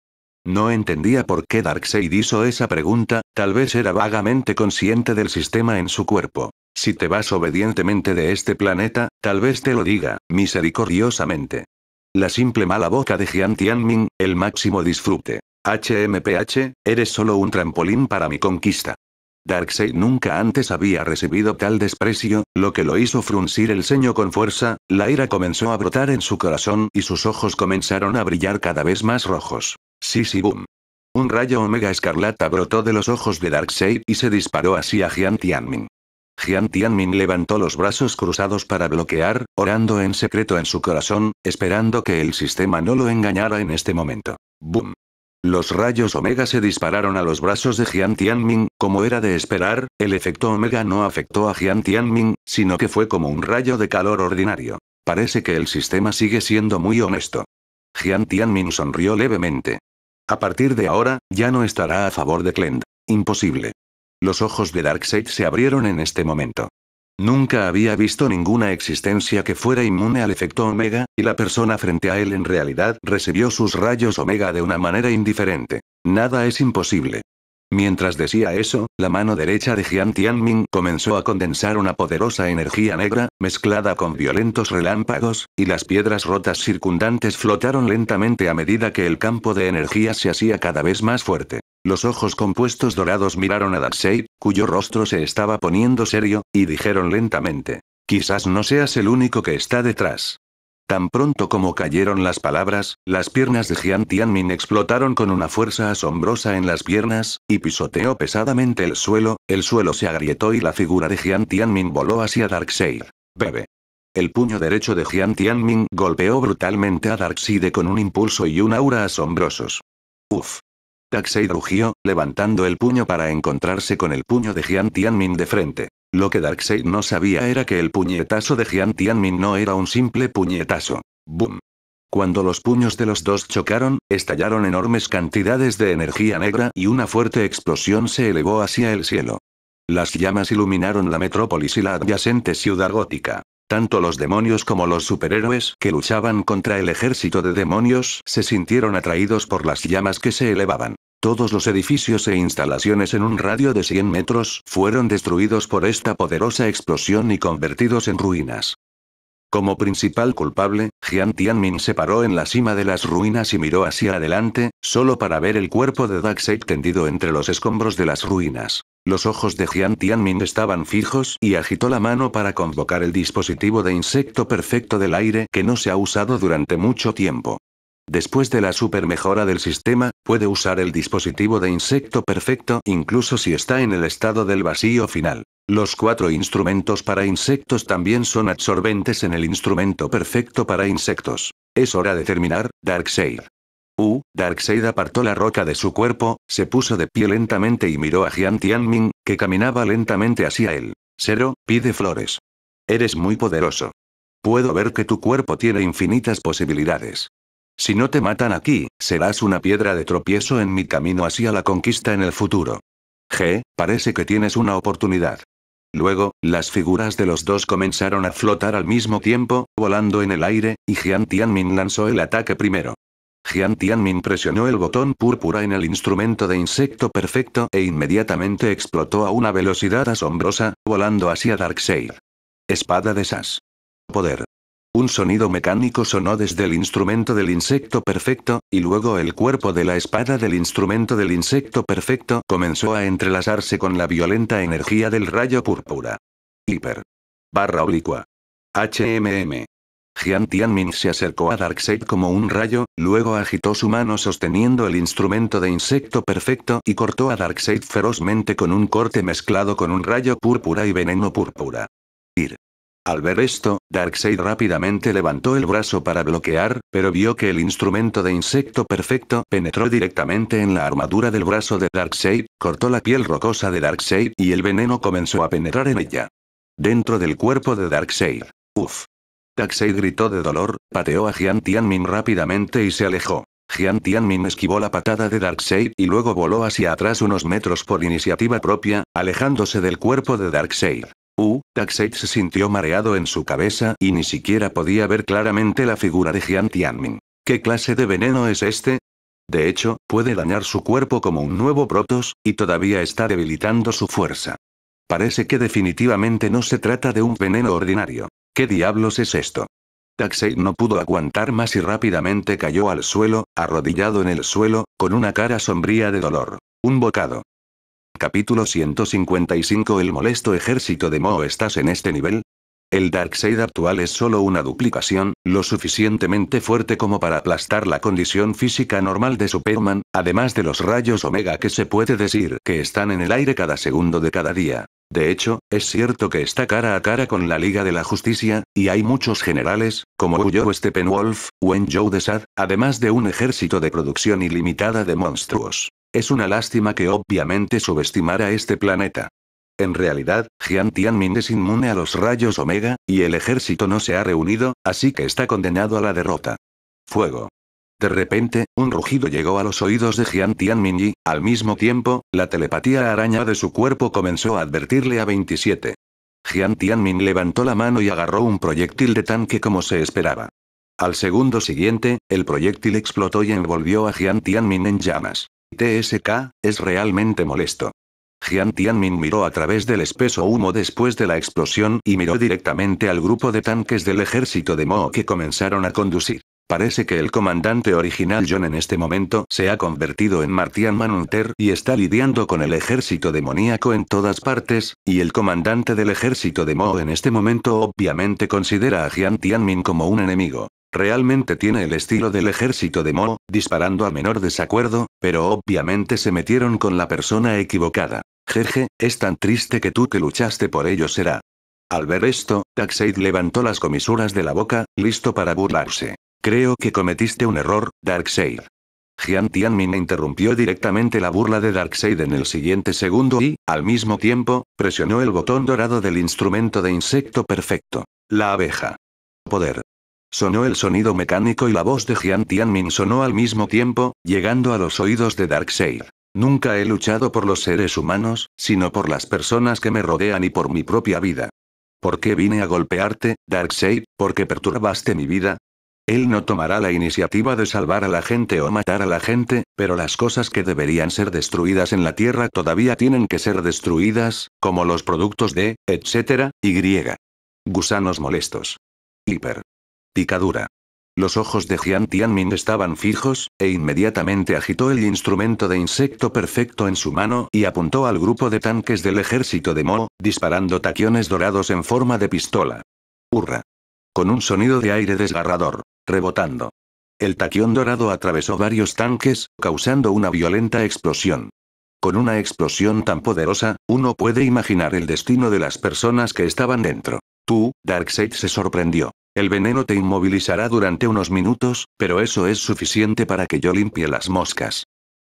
No entendía por qué Darkseid hizo esa pregunta, tal vez era vagamente consciente del sistema en su cuerpo. Si te vas obedientemente de este planeta, tal vez te lo diga, misericordiosamente. La simple mala boca de Jian Tianmin, el máximo disfrute. HMPH, eres solo un trampolín para mi conquista. Darkseid nunca antes había recibido tal desprecio, lo que lo hizo fruncir el ceño con fuerza, la ira comenzó a brotar en su corazón y sus ojos comenzaron a brillar cada vez más rojos. Sí, sí, boom. Un rayo omega escarlata brotó de los ojos de Darkseid y se disparó hacia Jian Tianmin. Jian Tianmin levantó los brazos cruzados para bloquear, orando en secreto en su corazón, esperando que el sistema no lo engañara en este momento. Boom. Los rayos Omega se dispararon a los brazos de Jian Tianming, como era de esperar, el efecto Omega no afectó a Jian Tianming, sino que fue como un rayo de calor ordinario. Parece que el sistema sigue siendo muy honesto. Jian Tianmin sonrió levemente. A partir de ahora, ya no estará a favor de Clend. Imposible. Los ojos de Darkseid se abrieron en este momento. Nunca había visto ninguna existencia que fuera inmune al efecto omega, y la persona frente a él en realidad recibió sus rayos omega de una manera indiferente. Nada es imposible. Mientras decía eso, la mano derecha de Jian Tianming comenzó a condensar una poderosa energía negra, mezclada con violentos relámpagos, y las piedras rotas circundantes flotaron lentamente a medida que el campo de energía se hacía cada vez más fuerte. Los ojos compuestos dorados miraron a Darkseid, cuyo rostro se estaba poniendo serio, y dijeron lentamente. Quizás no seas el único que está detrás. Tan pronto como cayeron las palabras, las piernas de Jian Tianmin explotaron con una fuerza asombrosa en las piernas, y pisoteó pesadamente el suelo, el suelo se agrietó y la figura de Jian Tianmin voló hacia Darkseid. Bebe. El puño derecho de Jian Tianmin golpeó brutalmente a Darkseid con un impulso y un aura asombrosos. Uf. Darkseid rugió, levantando el puño para encontrarse con el puño de Jian Tianmin de frente. Lo que Darkseid no sabía era que el puñetazo de Jian Tianmin no era un simple puñetazo. ¡Bum! Cuando los puños de los dos chocaron, estallaron enormes cantidades de energía negra y una fuerte explosión se elevó hacia el cielo. Las llamas iluminaron la metrópolis y la adyacente ciudad gótica. Tanto los demonios como los superhéroes que luchaban contra el ejército de demonios se sintieron atraídos por las llamas que se elevaban. Todos los edificios e instalaciones en un radio de 100 metros fueron destruidos por esta poderosa explosión y convertidos en ruinas. Como principal culpable, Jian Tianmin se paró en la cima de las ruinas y miró hacia adelante, solo para ver el cuerpo de Daxek tendido entre los escombros de las ruinas. Los ojos de Jian Tianmin estaban fijos y agitó la mano para convocar el dispositivo de insecto perfecto del aire que no se ha usado durante mucho tiempo. Después de la supermejora del sistema, puede usar el dispositivo de insecto perfecto incluso si está en el estado del vacío final. Los cuatro instrumentos para insectos también son absorbentes en el instrumento perfecto para insectos. Es hora de terminar, Darkseid. U, Darkseid apartó la roca de su cuerpo, se puso de pie lentamente y miró a Jian Tianming, que caminaba lentamente hacia él. Cero, pide flores. Eres muy poderoso. Puedo ver que tu cuerpo tiene infinitas posibilidades. Si no te matan aquí, serás una piedra de tropiezo en mi camino hacia la conquista en el futuro. G, parece que tienes una oportunidad. Luego, las figuras de los dos comenzaron a flotar al mismo tiempo, volando en el aire, y Jian Tianmin lanzó el ataque primero. Jian Tianmin presionó el botón púrpura en el instrumento de insecto perfecto e inmediatamente explotó a una velocidad asombrosa, volando hacia Darkseid. Espada de Sas. Poder. Un sonido mecánico sonó desde el instrumento del insecto perfecto, y luego el cuerpo de la espada del instrumento del insecto perfecto comenzó a entrelazarse con la violenta energía del rayo púrpura. Hiper. Barra oblicua. HMM. Jian Tianmin se acercó a Darkseid como un rayo, luego agitó su mano sosteniendo el instrumento de insecto perfecto y cortó a Darkseid ferozmente con un corte mezclado con un rayo púrpura y veneno púrpura. Al ver esto, Darkseid rápidamente levantó el brazo para bloquear, pero vio que el instrumento de insecto perfecto penetró directamente en la armadura del brazo de Darkseid, cortó la piel rocosa de Darkseid y el veneno comenzó a penetrar en ella. Dentro del cuerpo de Darkseid. Uf. Darkseid gritó de dolor, pateó a Jian Tianmin rápidamente y se alejó. Jian Tianmin esquivó la patada de Darkseid y luego voló hacia atrás unos metros por iniciativa propia, alejándose del cuerpo de Darkseid. Uh, se sintió mareado en su cabeza y ni siquiera podía ver claramente la figura de Jian Tianmin. ¿Qué clase de veneno es este? De hecho, puede dañar su cuerpo como un nuevo Protos, y todavía está debilitando su fuerza. Parece que definitivamente no se trata de un veneno ordinario. ¿Qué diablos es esto? Taxei no pudo aguantar más y rápidamente cayó al suelo, arrodillado en el suelo, con una cara sombría de dolor. Un bocado. Capítulo 155 El molesto ejército de Mo ¿Estás en este nivel? El Darkseid actual es solo una duplicación, lo suficientemente fuerte como para aplastar la condición física normal de Superman, además de los rayos Omega que se puede decir que están en el aire cada segundo de cada día. De hecho, es cierto que está cara a cara con la Liga de la Justicia, y hay muchos generales, como Uyo Steppenwolf, Wen Joe de Sad, además de un ejército de producción ilimitada de monstruos. Es una lástima que obviamente subestimara este planeta. En realidad, Jian Tianmin es inmune a los rayos Omega, y el ejército no se ha reunido, así que está condenado a la derrota. Fuego. De repente, un rugido llegó a los oídos de Jian Tianmin y, al mismo tiempo, la telepatía araña de su cuerpo comenzó a advertirle a 27. Jian Tianmin levantó la mano y agarró un proyectil de tanque como se esperaba. Al segundo siguiente, el proyectil explotó y envolvió a Jian Tianmin en llamas. TSK, es realmente molesto. Jian Tianmin miró a través del espeso humo después de la explosión y miró directamente al grupo de tanques del ejército de Mo que comenzaron a conducir. Parece que el comandante original John en este momento se ha convertido en Martian Manunter y está lidiando con el ejército demoníaco en todas partes, y el comandante del ejército de Mo en este momento obviamente considera a Jian Tianmin como un enemigo. Realmente tiene el estilo del ejército de Mo, disparando a menor desacuerdo, pero obviamente se metieron con la persona equivocada. Jeje, es tan triste que tú que luchaste por ello será. Al ver esto, Darkseid levantó las comisuras de la boca, listo para burlarse. Creo que cometiste un error, Darkseid. Jian Tianmin interrumpió directamente la burla de Darkseid en el siguiente segundo y, al mismo tiempo, presionó el botón dorado del instrumento de insecto perfecto. La abeja. Poder. Sonó el sonido mecánico y la voz de Jian Tianmin sonó al mismo tiempo, llegando a los oídos de Darkseid. Nunca he luchado por los seres humanos, sino por las personas que me rodean y por mi propia vida. ¿Por qué vine a golpearte, Darkseid? ¿Por qué perturbaste mi vida? Él no tomará la iniciativa de salvar a la gente o matar a la gente, pero las cosas que deberían ser destruidas en la Tierra todavía tienen que ser destruidas, como los productos de, etc., y. Gusanos molestos. Hiper. Picadura. Los ojos de Jian Tianmin estaban fijos, e inmediatamente agitó el instrumento de insecto perfecto en su mano y apuntó al grupo de tanques del ejército de Mo, disparando taquiones dorados en forma de pistola. ¡Hurra! Con un sonido de aire desgarrador, rebotando. El taquión dorado atravesó varios tanques, causando una violenta explosión. Con una explosión tan poderosa, uno puede imaginar el destino de las personas que estaban dentro. Tú, Darkseid se sorprendió. El veneno te inmovilizará durante unos minutos, pero eso es suficiente para que yo limpie las moscas.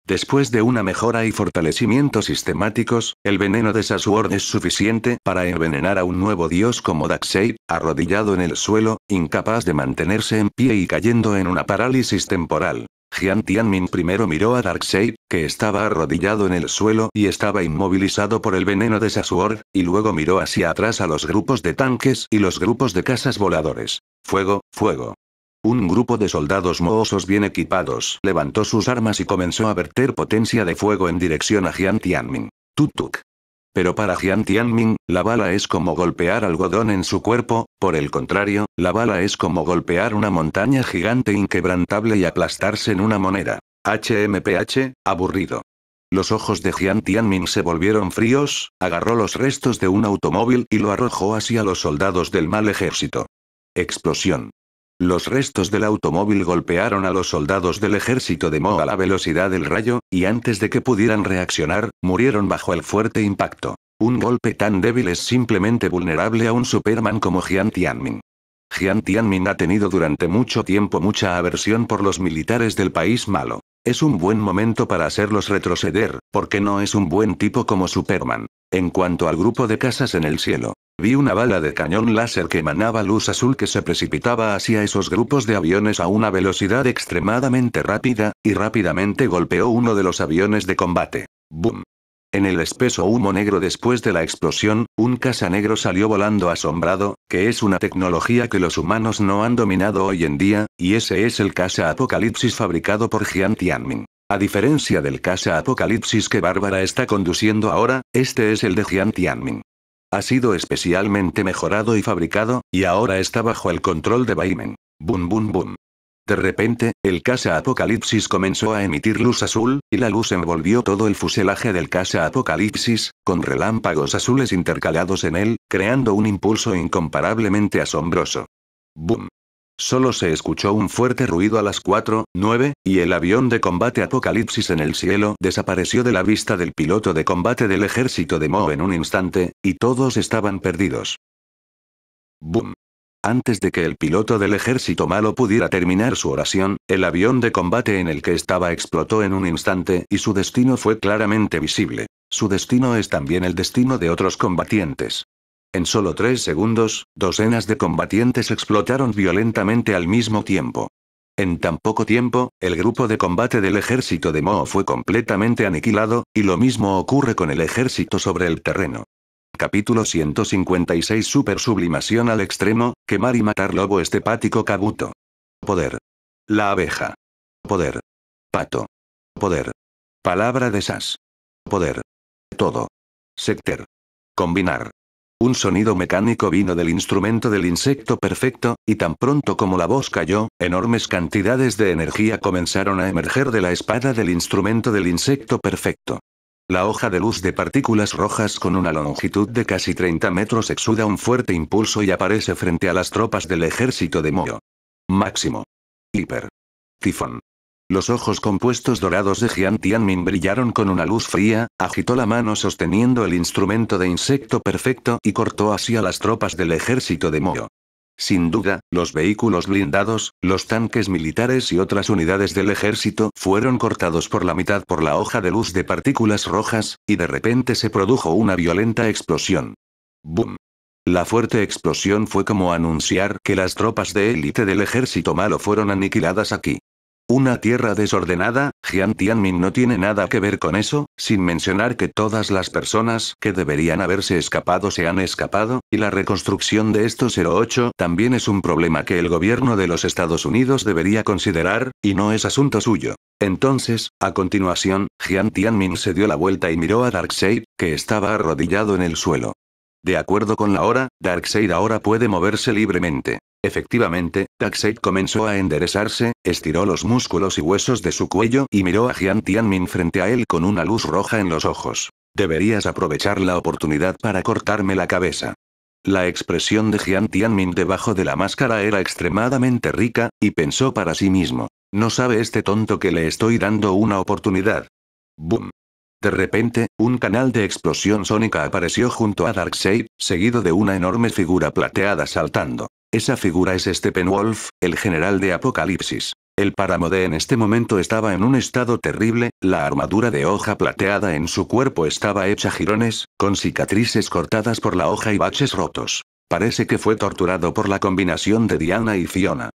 Después de una mejora y fortalecimiento sistemáticos, el veneno de Sasuor es suficiente para envenenar a un nuevo dios como Daxei, arrodillado en el suelo, incapaz de mantenerse en pie y cayendo en una parálisis temporal. Jian Tianmin primero miró a Darkseid, que estaba arrodillado en el suelo y estaba inmovilizado por el veneno de Sasuor, y luego miró hacia atrás a los grupos de tanques y los grupos de casas voladores. Fuego, fuego. Un grupo de soldados mohosos bien equipados levantó sus armas y comenzó a verter potencia de fuego en dirección a Jian Tianmin. Tutuk. Pero para Jian Tianming, la bala es como golpear algodón en su cuerpo, por el contrario, la bala es como golpear una montaña gigante inquebrantable y aplastarse en una moneda. HMPH, aburrido. Los ojos de Jian Tianming se volvieron fríos, agarró los restos de un automóvil y lo arrojó hacia los soldados del mal ejército. Explosión. Los restos del automóvil golpearon a los soldados del ejército de Mo a la velocidad del rayo, y antes de que pudieran reaccionar, murieron bajo el fuerte impacto. Un golpe tan débil es simplemente vulnerable a un Superman como Jian Tianmin. Jian Tianmin ha tenido durante mucho tiempo mucha aversión por los militares del país malo. Es un buen momento para hacerlos retroceder, porque no es un buen tipo como Superman. En cuanto al grupo de casas en el cielo, Vi una bala de cañón láser que emanaba luz azul que se precipitaba hacia esos grupos de aviones a una velocidad extremadamente rápida, y rápidamente golpeó uno de los aviones de combate. ¡Bum! En el espeso humo negro después de la explosión, un negro salió volando asombrado, que es una tecnología que los humanos no han dominado hoy en día, y ese es el caza apocalipsis fabricado por Jian Tianmin. A diferencia del casa apocalipsis que Bárbara está conduciendo ahora, este es el de Jian Tianmin. Ha sido especialmente mejorado y fabricado, y ahora está bajo el control de Baimen. Bum bum bum. De repente, el Casa Apocalipsis comenzó a emitir luz azul, y la luz envolvió todo el fuselaje del Casa Apocalipsis, con relámpagos azules intercalados en él, creando un impulso incomparablemente asombroso. ¡Bum! Solo se escuchó un fuerte ruido a las 9, y el avión de combate Apocalipsis en el cielo desapareció de la vista del piloto de combate del ejército de Mo en un instante, y todos estaban perdidos. ¡Bum! Antes de que el piloto del ejército malo pudiera terminar su oración, el avión de combate en el que estaba explotó en un instante y su destino fue claramente visible. Su destino es también el destino de otros combatientes. En solo tres segundos, docenas de combatientes explotaron violentamente al mismo tiempo. En tan poco tiempo, el grupo de combate del ejército de Mo fue completamente aniquilado, y lo mismo ocurre con el ejército sobre el terreno. Capítulo 156 Super Sublimación al extremo, quemar y matar lobo estepático cabuto. Poder. La abeja. Poder. Pato. Poder. Palabra de Sas. Poder. Todo. Sector. Combinar. Un sonido mecánico vino del instrumento del insecto perfecto, y tan pronto como la voz cayó, enormes cantidades de energía comenzaron a emerger de la espada del instrumento del insecto perfecto. La hoja de luz de partículas rojas con una longitud de casi 30 metros exuda un fuerte impulso y aparece frente a las tropas del ejército de Moyo. Máximo. Hiper. Tifón. Los ojos compuestos dorados de Jian Tianmin brillaron con una luz fría, agitó la mano sosteniendo el instrumento de insecto perfecto y cortó así a las tropas del ejército de Moyo. Sin duda, los vehículos blindados, los tanques militares y otras unidades del ejército fueron cortados por la mitad por la hoja de luz de partículas rojas, y de repente se produjo una violenta explosión. ¡Bum! La fuerte explosión fue como anunciar que las tropas de élite del ejército malo fueron aniquiladas aquí. Una tierra desordenada, Jian Tianmin no tiene nada que ver con eso, sin mencionar que todas las personas que deberían haberse escapado se han escapado, y la reconstrucción de estos 08 también es un problema que el gobierno de los Estados Unidos debería considerar, y no es asunto suyo. Entonces, a continuación, Jian Tianmin se dio la vuelta y miró a Darkseid, que estaba arrodillado en el suelo. De acuerdo con la hora, Darkseid ahora puede moverse libremente. Efectivamente, Darkseid comenzó a enderezarse, estiró los músculos y huesos de su cuello y miró a Jian Tianmin frente a él con una luz roja en los ojos. Deberías aprovechar la oportunidad para cortarme la cabeza. La expresión de Jian Tianmin debajo de la máscara era extremadamente rica, y pensó para sí mismo. No sabe este tonto que le estoy dando una oportunidad. ¡Bum! De repente, un canal de explosión sónica apareció junto a Darkseid, seguido de una enorme figura plateada saltando. Esa figura es Steppenwolf, el general de Apocalipsis. El de en este momento estaba en un estado terrible, la armadura de hoja plateada en su cuerpo estaba hecha jirones, con cicatrices cortadas por la hoja y baches rotos. Parece que fue torturado por la combinación de Diana y Fiona.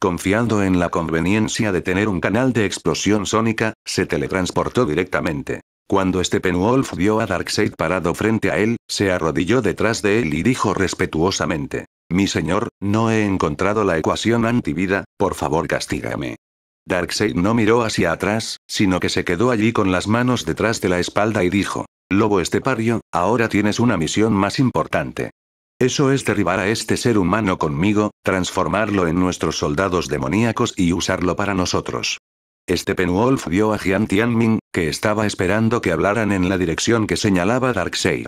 Confiando en la conveniencia de tener un canal de explosión sónica, se teletransportó directamente. Cuando Steppenwolf vio a Darkseid parado frente a él, se arrodilló detrás de él y dijo respetuosamente. Mi señor, no he encontrado la ecuación antivida, por favor castígame. Darkseid no miró hacia atrás, sino que se quedó allí con las manos detrás de la espalda y dijo, Lobo estepario, ahora tienes una misión más importante. Eso es derribar a este ser humano conmigo, transformarlo en nuestros soldados demoníacos y usarlo para nosotros. Este Wolf vio a Jian Tianming, que estaba esperando que hablaran en la dirección que señalaba Darkseid.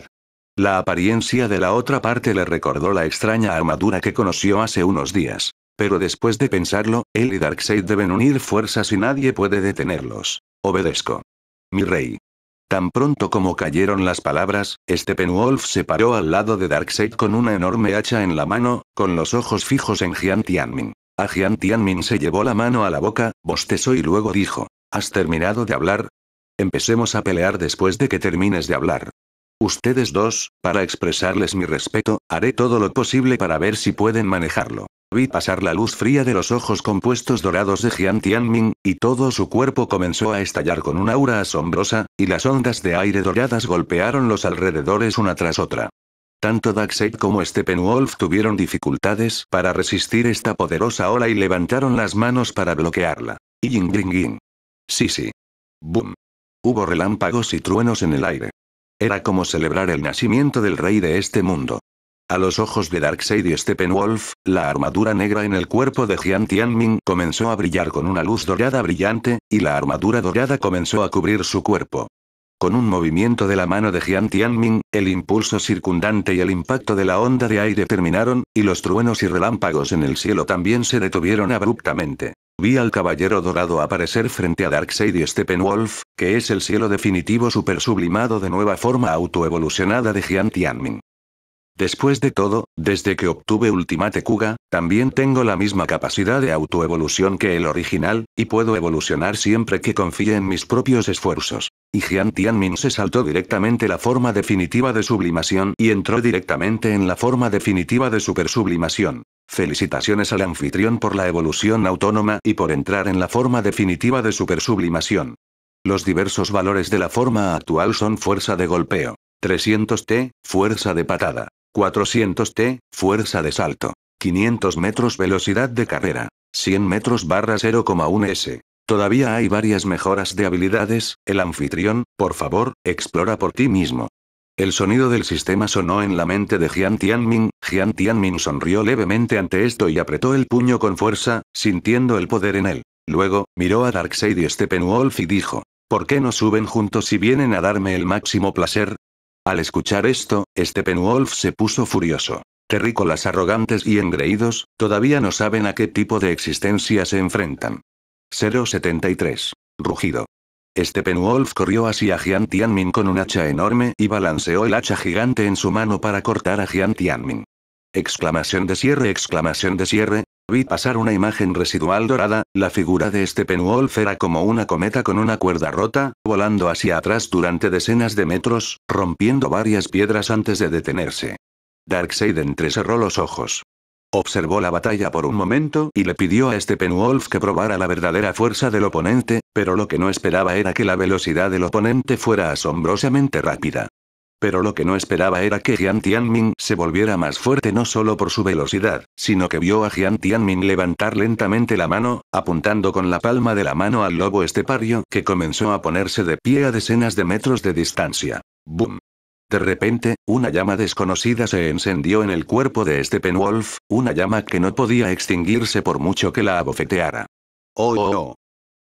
La apariencia de la otra parte le recordó la extraña armadura que conoció hace unos días. Pero después de pensarlo, él y Darkseid deben unir fuerzas y nadie puede detenerlos. Obedezco. Mi rey. Tan pronto como cayeron las palabras, este Wolf se paró al lado de Darkseid con una enorme hacha en la mano, con los ojos fijos en Giant Tianmin. A Giant Tianmin se llevó la mano a la boca, bostezó y luego dijo, ¿Has terminado de hablar? Empecemos a pelear después de que termines de hablar. Ustedes dos, para expresarles mi respeto, haré todo lo posible para ver si pueden manejarlo. Vi pasar la luz fría de los ojos compuestos dorados de Jian Tianming, y todo su cuerpo comenzó a estallar con una aura asombrosa, y las ondas de aire doradas golpearon los alrededores una tras otra. Tanto Daxate como Steppenwolf tuvieron dificultades para resistir esta poderosa ola y levantaron las manos para bloquearla. Ying, ying, ying. Sí, sí. Boom. Hubo relámpagos y truenos en el aire. Era como celebrar el nacimiento del rey de este mundo. A los ojos de Darkseid y Steppenwolf, la armadura negra en el cuerpo de Jian Tianming comenzó a brillar con una luz dorada brillante, y la armadura dorada comenzó a cubrir su cuerpo. Con un movimiento de la mano de Jian Tianming, el impulso circundante y el impacto de la onda de aire terminaron, y los truenos y relámpagos en el cielo también se detuvieron abruptamente. Vi al caballero dorado aparecer frente a Darkseid y Steppenwolf, que es el cielo definitivo supersublimado de nueva forma autoevolucionada de Jian Tianming. Después de todo, desde que obtuve Ultimate Kuga, también tengo la misma capacidad de autoevolución que el original, y puedo evolucionar siempre que confíe en mis propios esfuerzos. Y Jian Tianmin se saltó directamente la forma definitiva de sublimación y entró directamente en la forma definitiva de supersublimación. Felicitaciones al anfitrión por la evolución autónoma y por entrar en la forma definitiva de supersublimación. Los diversos valores de la forma actual son fuerza de golpeo. 300 T, fuerza de patada. 400 T, fuerza de salto. 500 metros velocidad de carrera. 100 metros barra 0,1 S. Todavía hay varias mejoras de habilidades, el anfitrión, por favor, explora por ti mismo. El sonido del sistema sonó en la mente de Jian Tianming, Jian Tianming sonrió levemente ante esto y apretó el puño con fuerza, sintiendo el poder en él. Luego, miró a Darkseid y Steppenwolf y dijo, ¿por qué no suben juntos si vienen a darme el máximo placer? Al escuchar esto, Steppenwolf se puso furioso. Terrícolas arrogantes y engreídos, todavía no saben a qué tipo de existencia se enfrentan. 073. Rugido. Steppenwolf corrió hacia Jian Tianmin con un hacha enorme y balanceó el hacha gigante en su mano para cortar a Jian Tianmin. Exclamación de cierre, exclamación de cierre. Vi pasar una imagen residual dorada, la figura de Steppenwolf era como una cometa con una cuerda rota, volando hacia atrás durante decenas de metros, rompiendo varias piedras antes de detenerse. Darkseid entrecerró los ojos. Observó la batalla por un momento y le pidió a Steppenwolf que probara la verdadera fuerza del oponente, pero lo que no esperaba era que la velocidad del oponente fuera asombrosamente rápida. Pero lo que no esperaba era que Jian Tianming se volviera más fuerte no solo por su velocidad, sino que vio a Jian Tianming levantar lentamente la mano, apuntando con la palma de la mano al lobo estepario que comenzó a ponerse de pie a decenas de metros de distancia. ¡Bum! De repente, una llama desconocida se encendió en el cuerpo de Steppenwolf, una llama que no podía extinguirse por mucho que la abofeteara. ¡Oh, oh, oh!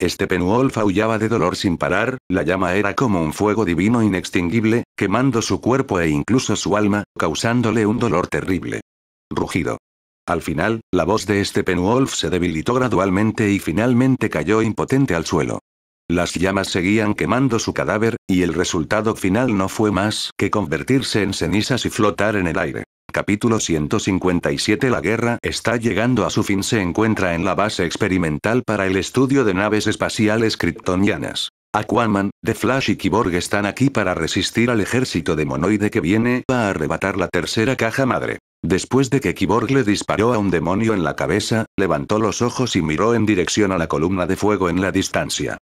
Steppenwolf aullaba de dolor sin parar, la llama era como un fuego divino inextinguible, quemando su cuerpo e incluso su alma, causándole un dolor terrible. Rugido. Al final, la voz de Steppenwolf se debilitó gradualmente y finalmente cayó impotente al suelo. Las llamas seguían quemando su cadáver, y el resultado final no fue más que convertirse en cenizas y flotar en el aire. Capítulo 157 La guerra está llegando a su fin se encuentra en la base experimental para el estudio de naves espaciales kryptonianas. Aquaman, The Flash y Kiborg están aquí para resistir al ejército de monoide que viene a arrebatar la tercera caja madre. Después de que Kiborg le disparó a un demonio en la cabeza, levantó los ojos y miró en dirección a la columna de fuego en la distancia.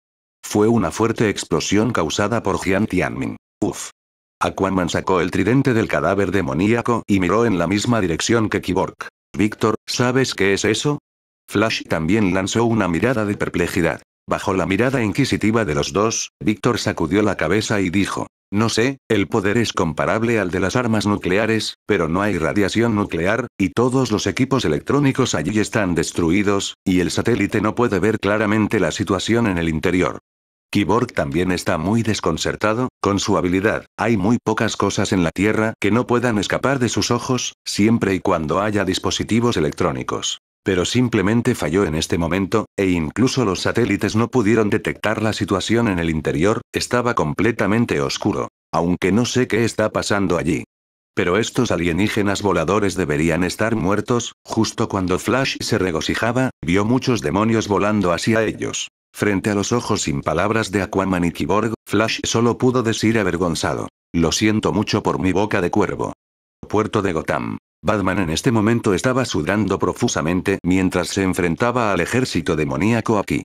Fue una fuerte explosión causada por Jian Tianmin. Uf. Aquaman sacó el tridente del cadáver demoníaco y miró en la misma dirección que Kiborg. Víctor, ¿sabes qué es eso? Flash también lanzó una mirada de perplejidad. Bajo la mirada inquisitiva de los dos, Víctor sacudió la cabeza y dijo, no sé, el poder es comparable al de las armas nucleares, pero no hay radiación nuclear, y todos los equipos electrónicos allí están destruidos, y el satélite no puede ver claramente la situación en el interior. Kiborg también está muy desconcertado, con su habilidad, hay muy pocas cosas en la Tierra que no puedan escapar de sus ojos, siempre y cuando haya dispositivos electrónicos. Pero simplemente falló en este momento, e incluso los satélites no pudieron detectar la situación en el interior, estaba completamente oscuro. Aunque no sé qué está pasando allí. Pero estos alienígenas voladores deberían estar muertos, justo cuando Flash se regocijaba, vio muchos demonios volando hacia ellos. Frente a los ojos sin palabras de Aquaman y Kiborg, Flash solo pudo decir avergonzado. Lo siento mucho por mi boca de cuervo. Puerto de Gotham. Batman en este momento estaba sudando profusamente mientras se enfrentaba al ejército demoníaco aquí.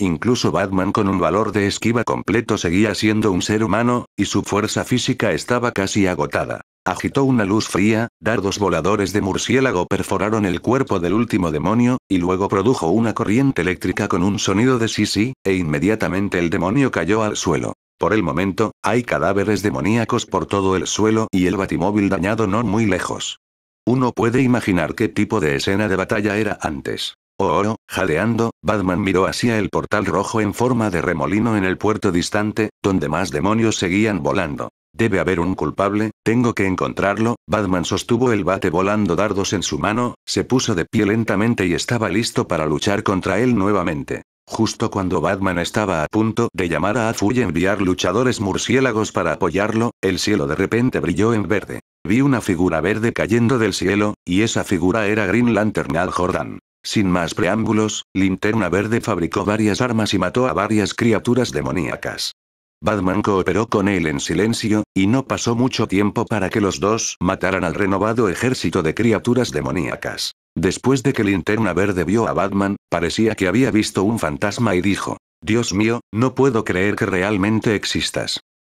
Incluso Batman con un valor de esquiva completo seguía siendo un ser humano, y su fuerza física estaba casi agotada agitó una luz fría, dardos voladores de murciélago perforaron el cuerpo del último demonio, y luego produjo una corriente eléctrica con un sonido de sisi, e inmediatamente el demonio cayó al suelo. Por el momento, hay cadáveres demoníacos por todo el suelo y el batimóvil dañado no muy lejos. Uno puede imaginar qué tipo de escena de batalla era antes. oro, oh, oh, oh, jadeando, Batman miró hacia el portal rojo en forma de remolino en el puerto distante, donde más demonios seguían volando. Debe haber un culpable, tengo que encontrarlo. Batman sostuvo el bate volando dardos en su mano, se puso de pie lentamente y estaba listo para luchar contra él nuevamente. Justo cuando Batman estaba a punto de llamar a Afu y enviar luchadores murciélagos para apoyarlo, el cielo de repente brilló en verde. Vi una figura verde cayendo del cielo, y esa figura era Green Lantern Al Jordan. Sin más preámbulos, Linterna Verde fabricó varias armas y mató a varias criaturas demoníacas. Batman cooperó con él en silencio, y no pasó mucho tiempo para que los dos mataran al renovado ejército de criaturas demoníacas. Después de que Linterna Verde vio a Batman, parecía que había visto un fantasma y dijo, Dios mío, no puedo creer que realmente existas.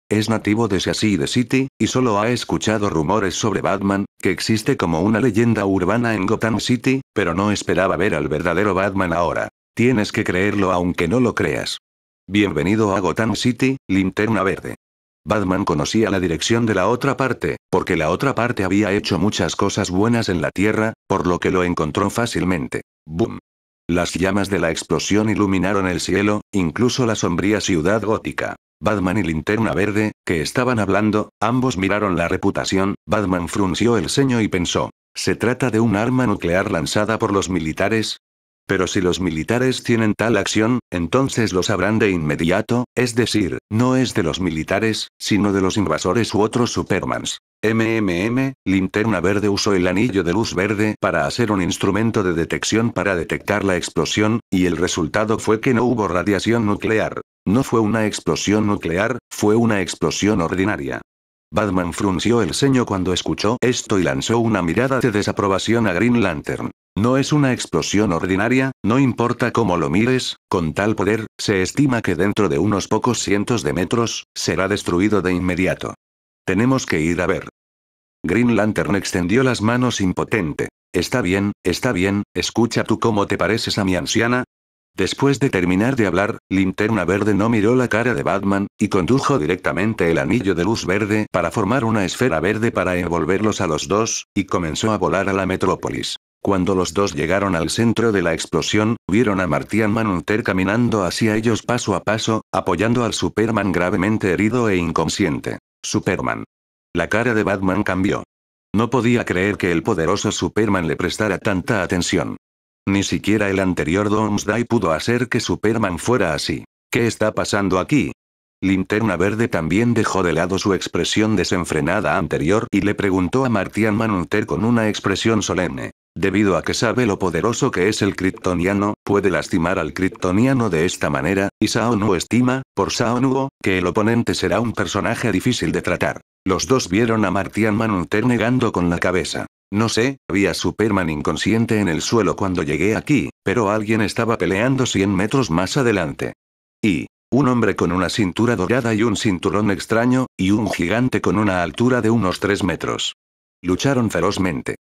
Es nativo de the City, y solo ha escuchado rumores sobre Batman, que existe como una leyenda urbana en Gotham City, pero no esperaba ver al verdadero Batman ahora. Tienes que creerlo aunque no lo creas. Bienvenido a Gotham City, Linterna Verde. Batman conocía la dirección de la otra parte, porque la otra parte había hecho muchas cosas buenas en la Tierra, por lo que lo encontró fácilmente. ¡Boom! Las llamas de la explosión iluminaron el cielo, incluso la sombría ciudad gótica. Batman y Linterna Verde, que estaban hablando, ambos miraron la reputación, Batman frunció el ceño y pensó. Se trata de un arma nuclear lanzada por los militares, pero si los militares tienen tal acción, entonces lo sabrán de inmediato, es decir, no es de los militares, sino de los invasores u otros Supermans. MMM, Linterna Verde usó el anillo de luz verde para hacer un instrumento de detección para detectar la explosión, y el resultado fue que no hubo radiación nuclear. No fue una explosión nuclear, fue una explosión ordinaria. Batman frunció el ceño cuando escuchó esto y lanzó una mirada de desaprobación a Green Lantern. No es una explosión ordinaria, no importa cómo lo mires, con tal poder, se estima que dentro de unos pocos cientos de metros, será destruido de inmediato. Tenemos que ir a ver. Green Lantern extendió las manos impotente. Está bien, está bien, escucha tú cómo te pareces a mi anciana. Después de terminar de hablar, Linterna Verde no miró la cara de Batman, y condujo directamente el anillo de luz verde para formar una esfera verde para envolverlos a los dos, y comenzó a volar a la metrópolis. Cuando los dos llegaron al centro de la explosión, vieron a Martian Manhunter caminando hacia ellos paso a paso, apoyando al Superman gravemente herido e inconsciente. Superman. La cara de Batman cambió. No podía creer que el poderoso Superman le prestara tanta atención. Ni siquiera el anterior Doomsday pudo hacer que Superman fuera así. ¿Qué está pasando aquí? Linterna Verde también dejó de lado su expresión desenfrenada anterior y le preguntó a Martian Manhunter con una expresión solemne. Debido a que sabe lo poderoso que es el kryptoniano, puede lastimar al kryptoniano de esta manera, y Saonu estima, por Saonuo, que el oponente será un personaje difícil de tratar. Los dos vieron a Martian Manunter negando con la cabeza. No sé, había Superman inconsciente en el suelo cuando llegué aquí, pero alguien estaba peleando 100 metros más adelante. Y, un hombre con una cintura dorada y un cinturón extraño, y un gigante con una altura de unos 3 metros. Lucharon ferozmente.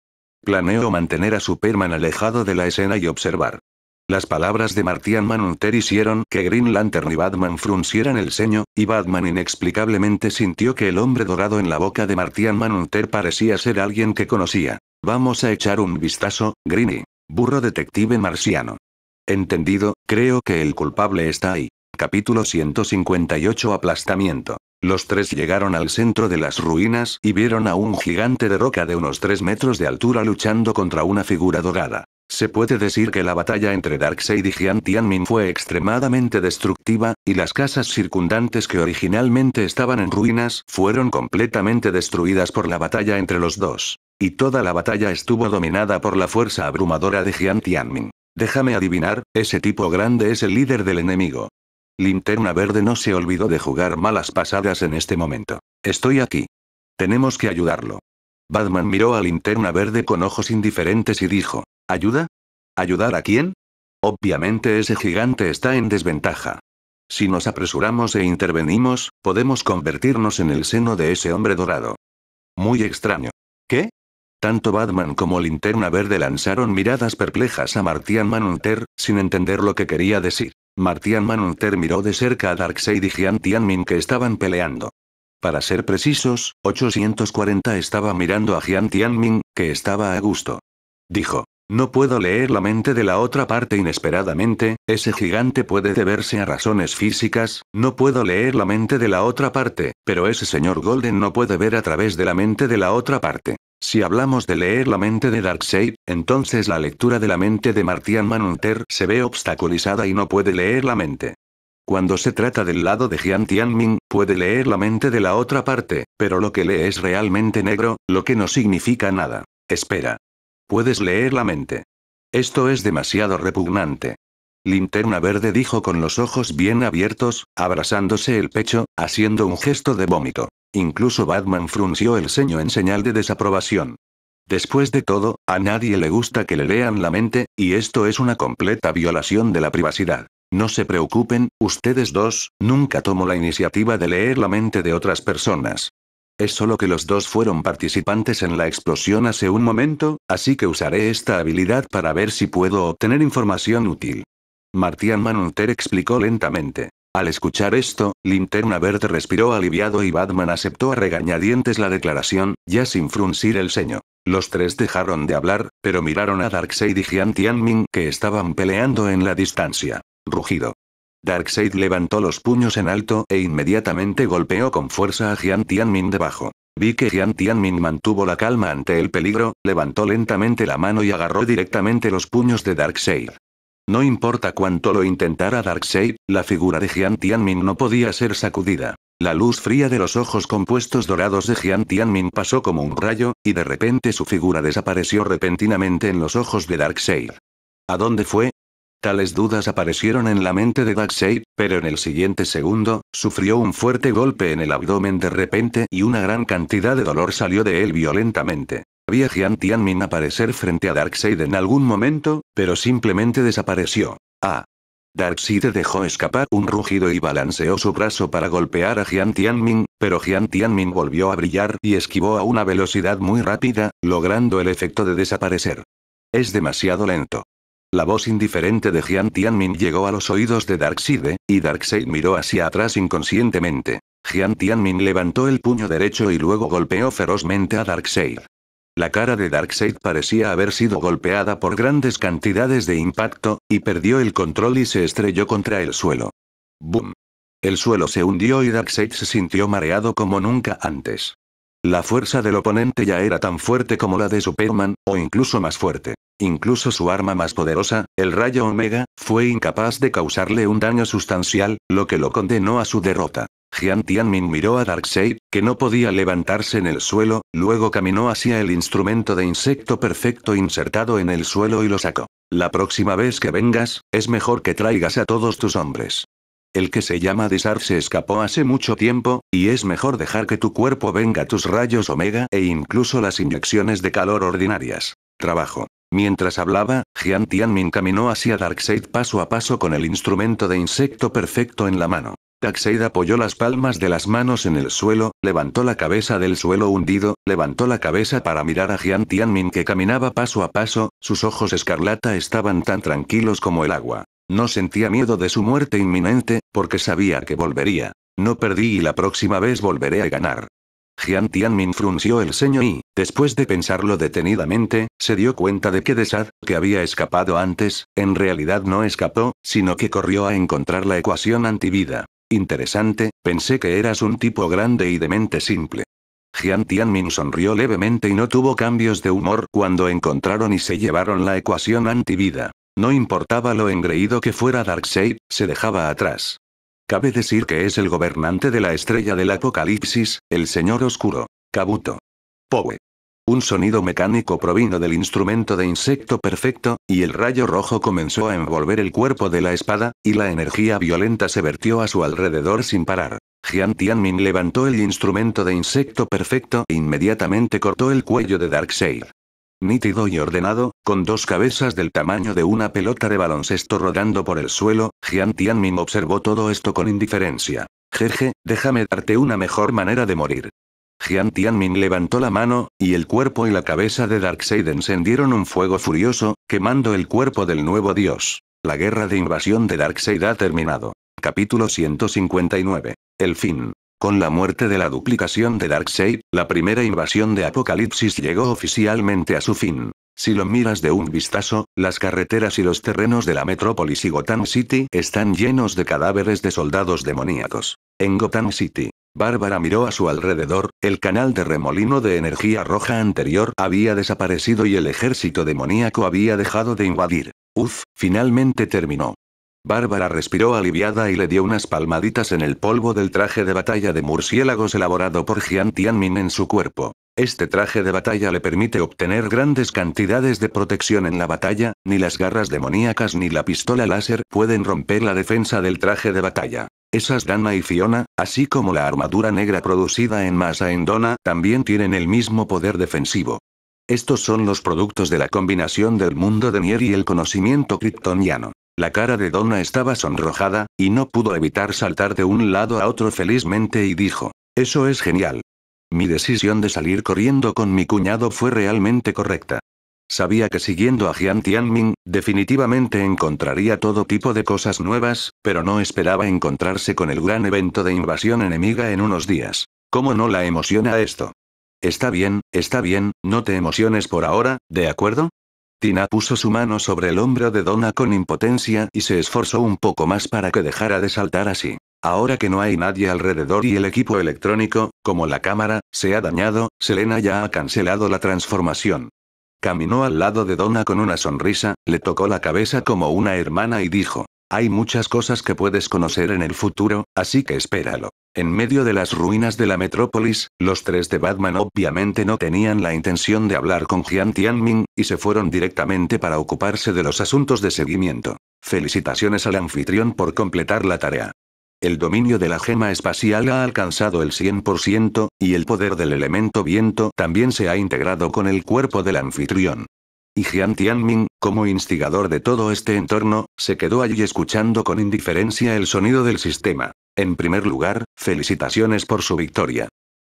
Planeo mantener a Superman alejado de la escena y observar. Las palabras de Martian Manunter hicieron que Green Lantern y Batman fruncieran el ceño, y Batman inexplicablemente sintió que el hombre dorado en la boca de Martian Manunter parecía ser alguien que conocía. Vamos a echar un vistazo, Greeny. Burro detective marciano. Entendido, creo que el culpable está ahí. Capítulo 158 Aplastamiento. Los tres llegaron al centro de las ruinas y vieron a un gigante de roca de unos 3 metros de altura luchando contra una figura dorada. Se puede decir que la batalla entre Darkseid y Jian Tianmin fue extremadamente destructiva, y las casas circundantes que originalmente estaban en ruinas fueron completamente destruidas por la batalla entre los dos. Y toda la batalla estuvo dominada por la fuerza abrumadora de Jian Tianmin. Déjame adivinar, ese tipo grande es el líder del enemigo. Linterna Verde no se olvidó de jugar malas pasadas en este momento. Estoy aquí. Tenemos que ayudarlo. Batman miró a Linterna Verde con ojos indiferentes y dijo, ¿Ayuda? ¿Ayudar a quién? Obviamente ese gigante está en desventaja. Si nos apresuramos e intervenimos, podemos convertirnos en el seno de ese hombre dorado. Muy extraño. ¿Qué? Tanto Batman como Linterna Verde lanzaron miradas perplejas a Martian Manunter, sin entender lo que quería decir. Martian Manunter miró de cerca a Darkseid y Jian Tianmin que estaban peleando. Para ser precisos, 840 estaba mirando a Jian Tianmin, que estaba a gusto. Dijo. No puedo leer la mente de la otra parte inesperadamente, ese gigante puede deberse a razones físicas, no puedo leer la mente de la otra parte, pero ese señor Golden no puede ver a través de la mente de la otra parte. Si hablamos de leer la mente de Darkseid, entonces la lectura de la mente de Martian Manhunter se ve obstaculizada y no puede leer la mente. Cuando se trata del lado de Jian Tianming, puede leer la mente de la otra parte, pero lo que lee es realmente negro, lo que no significa nada. Espera. Puedes leer la mente. Esto es demasiado repugnante. Linterna Verde dijo con los ojos bien abiertos, abrazándose el pecho, haciendo un gesto de vómito. Incluso Batman frunció el ceño en señal de desaprobación. Después de todo, a nadie le gusta que le lean la mente, y esto es una completa violación de la privacidad. No se preocupen, ustedes dos, nunca tomo la iniciativa de leer la mente de otras personas. Es solo que los dos fueron participantes en la explosión hace un momento, así que usaré esta habilidad para ver si puedo obtener información útil. Martian Manunter explicó lentamente. Al escuchar esto, Linterna Verde respiró aliviado y Batman aceptó a regañadientes la declaración, ya sin fruncir el ceño. Los tres dejaron de hablar, pero miraron a Darkseid y Jian Tianming que estaban peleando en la distancia. Rugido. Darkseid levantó los puños en alto e inmediatamente golpeó con fuerza a Jian Tianmin debajo. Vi que Jian Tianmin mantuvo la calma ante el peligro, levantó lentamente la mano y agarró directamente los puños de Darkseid. No importa cuánto lo intentara Darkseid, la figura de Jian Tianmin no podía ser sacudida. La luz fría de los ojos compuestos dorados de Jian Tianmin pasó como un rayo, y de repente su figura desapareció repentinamente en los ojos de Darkseid. ¿A dónde fue? Tales dudas aparecieron en la mente de Darkseid, pero en el siguiente segundo, sufrió un fuerte golpe en el abdomen de repente y una gran cantidad de dolor salió de él violentamente. Había Jian Tianmin aparecer frente a Darkseid en algún momento, pero simplemente desapareció. Ah. Darkseid dejó escapar un rugido y balanceó su brazo para golpear a Jian Tianmin, pero Jian Tianmin volvió a brillar y esquivó a una velocidad muy rápida, logrando el efecto de desaparecer. Es demasiado lento. La voz indiferente de Jian Tianmin llegó a los oídos de Darkseid, y Darkseid miró hacia atrás inconscientemente. Jian Tianmin levantó el puño derecho y luego golpeó ferozmente a Darkseid. La cara de Darkseid parecía haber sido golpeada por grandes cantidades de impacto, y perdió el control y se estrelló contra el suelo. ¡Bum! El suelo se hundió y Darkseid se sintió mareado como nunca antes. La fuerza del oponente ya era tan fuerte como la de Superman, o incluso más fuerte. Incluso su arma más poderosa, el rayo Omega, fue incapaz de causarle un daño sustancial, lo que lo condenó a su derrota. Jian Tianmin miró a Darkseid, que no podía levantarse en el suelo, luego caminó hacia el instrumento de insecto perfecto insertado en el suelo y lo sacó. La próxima vez que vengas, es mejor que traigas a todos tus hombres. El que se llama Desar se escapó hace mucho tiempo, y es mejor dejar que tu cuerpo venga tus rayos omega e incluso las inyecciones de calor ordinarias. Trabajo. Mientras hablaba, Jian Tianmin caminó hacia Darkseid paso a paso con el instrumento de insecto perfecto en la mano. Darkseid apoyó las palmas de las manos en el suelo, levantó la cabeza del suelo hundido, levantó la cabeza para mirar a Jian Tianmin que caminaba paso a paso, sus ojos escarlata estaban tan tranquilos como el agua. No sentía miedo de su muerte inminente, porque sabía que volvería. No perdí y la próxima vez volveré a ganar. Jian Tianmin frunció el ceño y, después de pensarlo detenidamente, se dio cuenta de que Desad, que había escapado antes, en realidad no escapó, sino que corrió a encontrar la ecuación antivida. Interesante, pensé que eras un tipo grande y de mente simple. Jian Tianmin sonrió levemente y no tuvo cambios de humor cuando encontraron y se llevaron la ecuación antivida. No importaba lo engreído que fuera Darkseid, se dejaba atrás. Cabe decir que es el gobernante de la estrella del apocalipsis, el señor oscuro. Kabuto. Powe. Un sonido mecánico provino del instrumento de insecto perfecto, y el rayo rojo comenzó a envolver el cuerpo de la espada, y la energía violenta se vertió a su alrededor sin parar. Jian Tianmin levantó el instrumento de insecto perfecto e inmediatamente cortó el cuello de Darkseid nítido y ordenado, con dos cabezas del tamaño de una pelota de baloncesto rodando por el suelo, Jian Tianmin observó todo esto con indiferencia. Jeje, déjame darte una mejor manera de morir. Jian Tianmin levantó la mano, y el cuerpo y la cabeza de Darkseid encendieron un fuego furioso, quemando el cuerpo del nuevo dios. La guerra de invasión de Darkseid ha terminado. Capítulo 159. El fin. Con la muerte de la duplicación de Darkseid, la primera invasión de Apocalipsis llegó oficialmente a su fin. Si lo miras de un vistazo, las carreteras y los terrenos de la metrópolis y Gotham City están llenos de cadáveres de soldados demoníacos. En Gotham City, Bárbara miró a su alrededor, el canal de remolino de energía roja anterior había desaparecido y el ejército demoníaco había dejado de invadir. Uff, finalmente terminó. Bárbara respiró aliviada y le dio unas palmaditas en el polvo del traje de batalla de murciélagos elaborado por Jian Tianmin en su cuerpo. Este traje de batalla le permite obtener grandes cantidades de protección en la batalla, ni las garras demoníacas ni la pistola láser pueden romper la defensa del traje de batalla. Esas Dana y Fiona, así como la armadura negra producida en masa en Dona, también tienen el mismo poder defensivo. Estos son los productos de la combinación del mundo de Nier y el conocimiento kryptoniano. La cara de Donna estaba sonrojada, y no pudo evitar saltar de un lado a otro felizmente y dijo, Eso es genial. Mi decisión de salir corriendo con mi cuñado fue realmente correcta. Sabía que siguiendo a Jian Tianming, definitivamente encontraría todo tipo de cosas nuevas, pero no esperaba encontrarse con el gran evento de invasión enemiga en unos días. ¿Cómo no la emociona esto? Está bien, está bien, no te emociones por ahora, ¿de acuerdo? Tina puso su mano sobre el hombro de Donna con impotencia y se esforzó un poco más para que dejara de saltar así. Ahora que no hay nadie alrededor y el equipo electrónico, como la cámara, se ha dañado, Selena ya ha cancelado la transformación. Caminó al lado de Donna con una sonrisa, le tocó la cabeza como una hermana y dijo, hay muchas cosas que puedes conocer en el futuro, así que espéralo. En medio de las ruinas de la metrópolis, los tres de Batman obviamente no tenían la intención de hablar con Jian Tianming, y se fueron directamente para ocuparse de los asuntos de seguimiento. Felicitaciones al anfitrión por completar la tarea. El dominio de la gema espacial ha alcanzado el 100%, y el poder del elemento viento también se ha integrado con el cuerpo del anfitrión. Y Jian Tianming, como instigador de todo este entorno, se quedó allí escuchando con indiferencia el sonido del sistema. En primer lugar, felicitaciones por su victoria.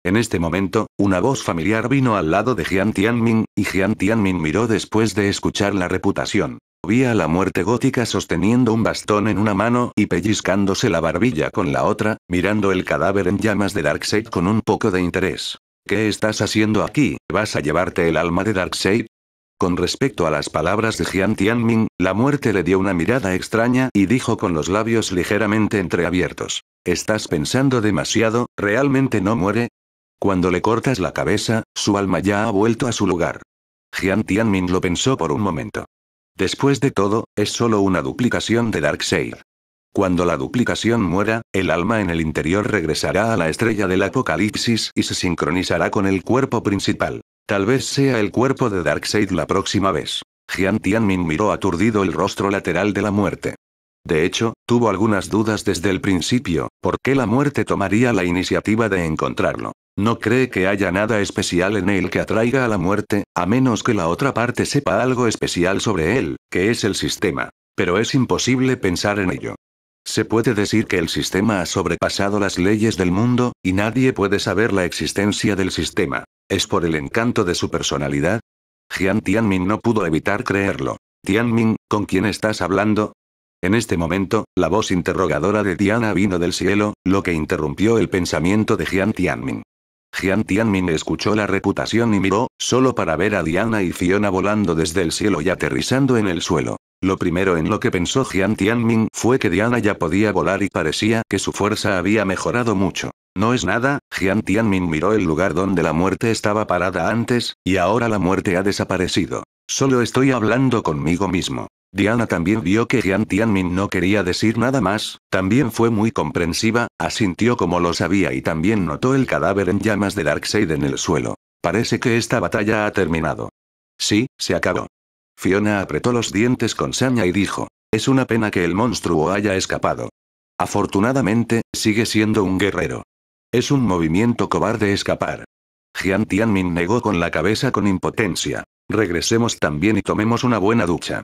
En este momento, una voz familiar vino al lado de Jian Tianming, y Jian Tianmin miró después de escuchar la reputación. Vía a la muerte gótica sosteniendo un bastón en una mano y pellizcándose la barbilla con la otra, mirando el cadáver en llamas de Darkseid con un poco de interés. ¿Qué estás haciendo aquí? ¿Vas a llevarte el alma de Darkseid? Con respecto a las palabras de Jian Tianmin, la muerte le dio una mirada extraña y dijo con los labios ligeramente entreabiertos. Estás pensando demasiado, ¿realmente no muere? Cuando le cortas la cabeza, su alma ya ha vuelto a su lugar. Jian Tianmin lo pensó por un momento. Después de todo, es solo una duplicación de Darkseid. Cuando la duplicación muera, el alma en el interior regresará a la estrella del apocalipsis y se sincronizará con el cuerpo principal. Tal vez sea el cuerpo de Darkseid la próxima vez. Jian Tianmin miró aturdido el rostro lateral de la muerte. De hecho, tuvo algunas dudas desde el principio, ¿por qué la muerte tomaría la iniciativa de encontrarlo? No cree que haya nada especial en él que atraiga a la muerte, a menos que la otra parte sepa algo especial sobre él, que es el sistema. Pero es imposible pensar en ello. Se puede decir que el sistema ha sobrepasado las leyes del mundo, y nadie puede saber la existencia del sistema. ¿Es por el encanto de su personalidad? Jian Tianmin no pudo evitar creerlo. Tianmin, ¿con quién estás hablando? En este momento, la voz interrogadora de Diana vino del cielo, lo que interrumpió el pensamiento de Jian Tianmin. Jian Tianmin escuchó la reputación y miró, solo para ver a Diana y Fiona volando desde el cielo y aterrizando en el suelo. Lo primero en lo que pensó Jian Tianmin fue que Diana ya podía volar y parecía que su fuerza había mejorado mucho. No es nada, Jian Tianmin miró el lugar donde la muerte estaba parada antes, y ahora la muerte ha desaparecido. Solo estoy hablando conmigo mismo. Diana también vio que Jian Tianmin no quería decir nada más, también fue muy comprensiva, asintió como lo sabía y también notó el cadáver en llamas de Darkseid en el suelo. Parece que esta batalla ha terminado. Sí, se acabó. Fiona apretó los dientes con saña y dijo, es una pena que el monstruo haya escapado. Afortunadamente, sigue siendo un guerrero. Es un movimiento cobarde escapar. Jian Tianmin negó con la cabeza con impotencia. Regresemos también y tomemos una buena ducha.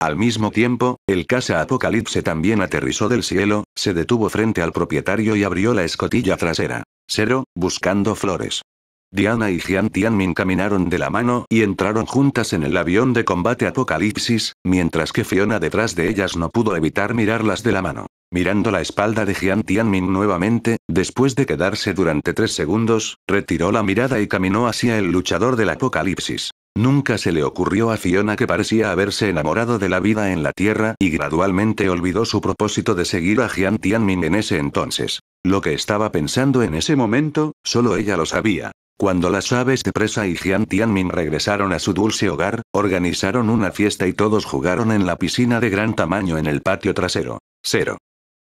Al mismo tiempo, el casa Apocalipse también aterrizó del cielo, se detuvo frente al propietario y abrió la escotilla trasera. Cero, buscando flores. Diana y Jian Tianmin caminaron de la mano y entraron juntas en el avión de combate Apocalipsis, mientras que Fiona detrás de ellas no pudo evitar mirarlas de la mano. Mirando la espalda de Jian Tianmin nuevamente, después de quedarse durante tres segundos, retiró la mirada y caminó hacia el luchador del Apocalipsis. Nunca se le ocurrió a Fiona que parecía haberse enamorado de la vida en la Tierra y gradualmente olvidó su propósito de seguir a Jian Tianmin en ese entonces. Lo que estaba pensando en ese momento, solo ella lo sabía. Cuando las aves de presa y Jian Tianmin regresaron a su dulce hogar, organizaron una fiesta y todos jugaron en la piscina de gran tamaño en el patio trasero. Cero.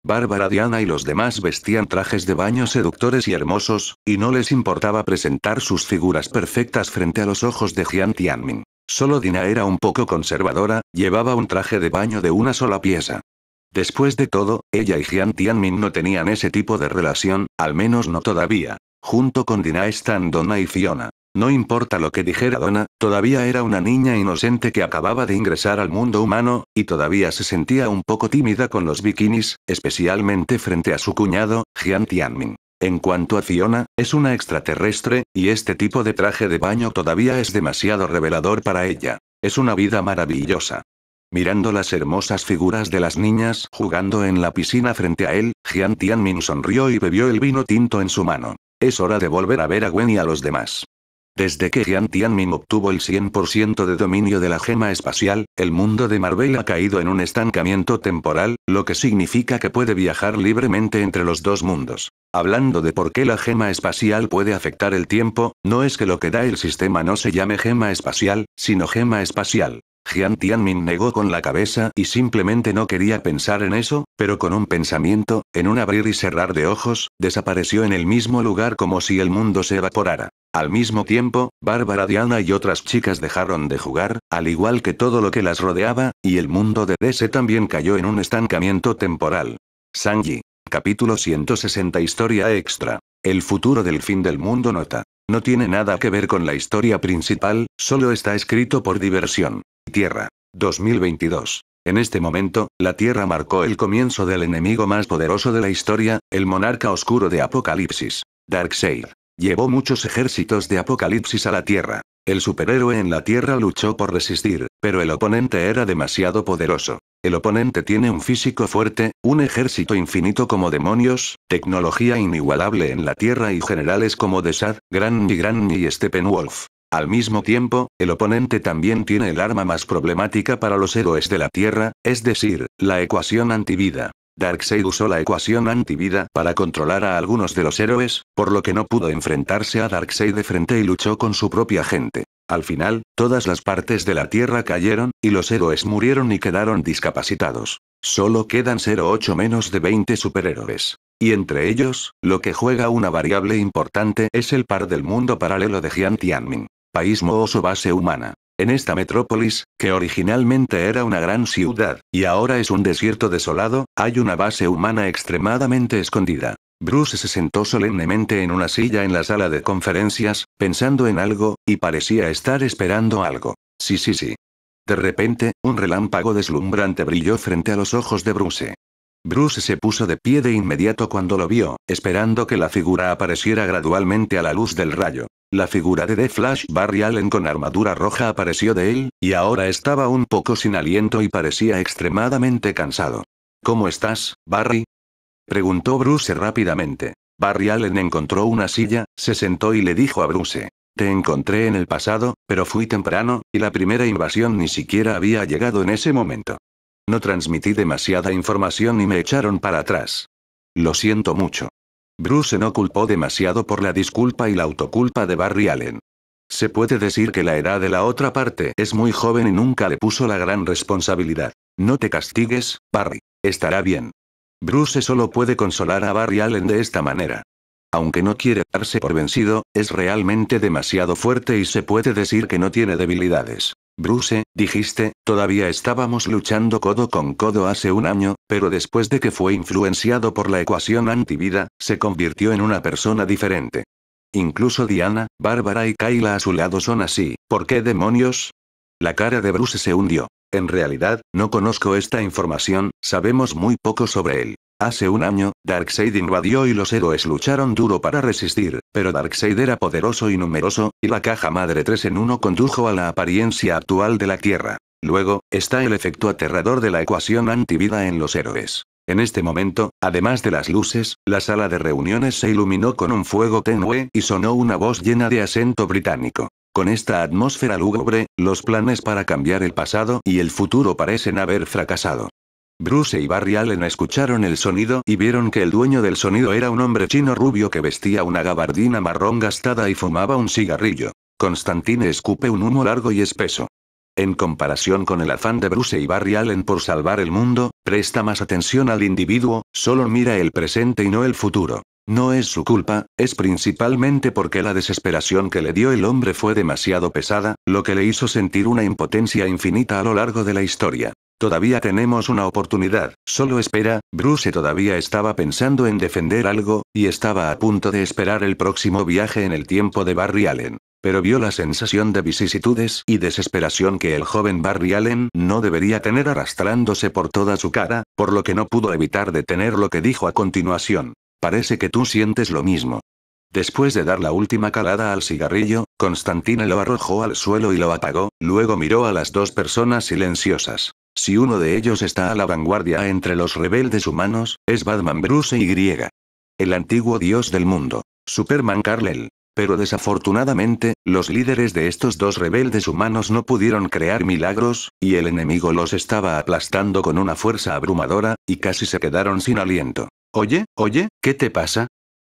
Bárbara Diana y los demás vestían trajes de baño seductores y hermosos, y no les importaba presentar sus figuras perfectas frente a los ojos de Jian Tianmin. Solo Dina era un poco conservadora, llevaba un traje de baño de una sola pieza. Después de todo, ella y Jian Tianmin no tenían ese tipo de relación, al menos no todavía. Junto con Dina están Donna y Fiona. No importa lo que dijera Donna, todavía era una niña inocente que acababa de ingresar al mundo humano, y todavía se sentía un poco tímida con los bikinis, especialmente frente a su cuñado, Jian Tianmin. En cuanto a Fiona, es una extraterrestre, y este tipo de traje de baño todavía es demasiado revelador para ella. Es una vida maravillosa. Mirando las hermosas figuras de las niñas jugando en la piscina frente a él, Jian Tianmin sonrió y bebió el vino tinto en su mano. Es hora de volver a ver a Gwen y a los demás. Desde que Jian Tianmin obtuvo el 100% de dominio de la gema espacial, el mundo de Marvel ha caído en un estancamiento temporal, lo que significa que puede viajar libremente entre los dos mundos. Hablando de por qué la gema espacial puede afectar el tiempo, no es que lo que da el sistema no se llame gema espacial, sino gema espacial. Jian Tianmin negó con la cabeza y simplemente no quería pensar en eso, pero con un pensamiento, en un abrir y cerrar de ojos, desapareció en el mismo lugar como si el mundo se evaporara. Al mismo tiempo, Bárbara Diana y otras chicas dejaron de jugar, al igual que todo lo que las rodeaba, y el mundo de DC también cayó en un estancamiento temporal. Sanji. Capítulo 160 Historia extra. El futuro del fin del mundo nota. No tiene nada que ver con la historia principal, solo está escrito por diversión. Tierra. 2022. En este momento, la Tierra marcó el comienzo del enemigo más poderoso de la historia, el monarca oscuro de Apocalipsis. Darkseid. Llevó muchos ejércitos de Apocalipsis a la Tierra. El superhéroe en la Tierra luchó por resistir, pero el oponente era demasiado poderoso. El oponente tiene un físico fuerte, un ejército infinito como demonios, tecnología inigualable en la Tierra y generales como Desad, Gran y Gran y Steppenwolf. Al mismo tiempo, el oponente también tiene el arma más problemática para los héroes de la Tierra, es decir, la ecuación antivida. Darkseid usó la ecuación antivida para controlar a algunos de los héroes, por lo que no pudo enfrentarse a Darkseid de frente y luchó con su propia gente. Al final, todas las partes de la Tierra cayeron, y los héroes murieron y quedaron discapacitados. Solo quedan 08 menos de 20 superhéroes. Y entre ellos, lo que juega una variable importante es el par del mundo paralelo de Tianmin. País Mooso base humana. En esta metrópolis, que originalmente era una gran ciudad, y ahora es un desierto desolado, hay una base humana extremadamente escondida. Bruce se sentó solemnemente en una silla en la sala de conferencias, pensando en algo, y parecía estar esperando algo. Sí, sí, sí. De repente, un relámpago deslumbrante brilló frente a los ojos de Bruce. Bruce se puso de pie de inmediato cuando lo vio, esperando que la figura apareciera gradualmente a la luz del rayo. La figura de The Flash Barry Allen con armadura roja apareció de él, y ahora estaba un poco sin aliento y parecía extremadamente cansado. ¿Cómo estás, Barry? Preguntó Bruce rápidamente. Barry Allen encontró una silla, se sentó y le dijo a Bruce. Te encontré en el pasado, pero fui temprano, y la primera invasión ni siquiera había llegado en ese momento. No transmití demasiada información y me echaron para atrás. Lo siento mucho. Bruce no culpó demasiado por la disculpa y la autoculpa de Barry Allen. Se puede decir que la edad de la otra parte es muy joven y nunca le puso la gran responsabilidad. No te castigues, Barry. Estará bien. Bruce solo puede consolar a Barry Allen de esta manera. Aunque no quiere darse por vencido, es realmente demasiado fuerte y se puede decir que no tiene debilidades. Bruce, dijiste, todavía estábamos luchando codo con codo hace un año, pero después de que fue influenciado por la ecuación antivida, se convirtió en una persona diferente. Incluso Diana, Bárbara y Kayla a su lado son así, ¿por qué demonios? La cara de Bruce se hundió. En realidad, no conozco esta información, sabemos muy poco sobre él. Hace un año, Darkseid invadió y los héroes lucharon duro para resistir, pero Darkseid era poderoso y numeroso, y la caja madre 3 en 1 condujo a la apariencia actual de la Tierra. Luego, está el efecto aterrador de la ecuación antivida en los héroes. En este momento, además de las luces, la sala de reuniones se iluminó con un fuego tenue y sonó una voz llena de acento británico. Con esta atmósfera lúgubre, los planes para cambiar el pasado y el futuro parecen haber fracasado. Bruce y Barry Allen escucharon el sonido y vieron que el dueño del sonido era un hombre chino rubio que vestía una gabardina marrón gastada y fumaba un cigarrillo. Constantine escupe un humo largo y espeso. En comparación con el afán de Bruce y Barry Allen por salvar el mundo, presta más atención al individuo, solo mira el presente y no el futuro. No es su culpa, es principalmente porque la desesperación que le dio el hombre fue demasiado pesada, lo que le hizo sentir una impotencia infinita a lo largo de la historia. Todavía tenemos una oportunidad, solo espera, Bruce todavía estaba pensando en defender algo, y estaba a punto de esperar el próximo viaje en el tiempo de Barry Allen. Pero vio la sensación de vicisitudes y desesperación que el joven Barry Allen no debería tener arrastrándose por toda su cara, por lo que no pudo evitar detener lo que dijo a continuación. Parece que tú sientes lo mismo. Después de dar la última calada al cigarrillo, Constantine lo arrojó al suelo y lo apagó, luego miró a las dos personas silenciosas. Si uno de ellos está a la vanguardia entre los rebeldes humanos, es Batman Bruce Y. El antiguo dios del mundo. Superman Carlel. Pero desafortunadamente, los líderes de estos dos rebeldes humanos no pudieron crear milagros, y el enemigo los estaba aplastando con una fuerza abrumadora, y casi se quedaron sin aliento. Oye, oye, ¿qué te pasa?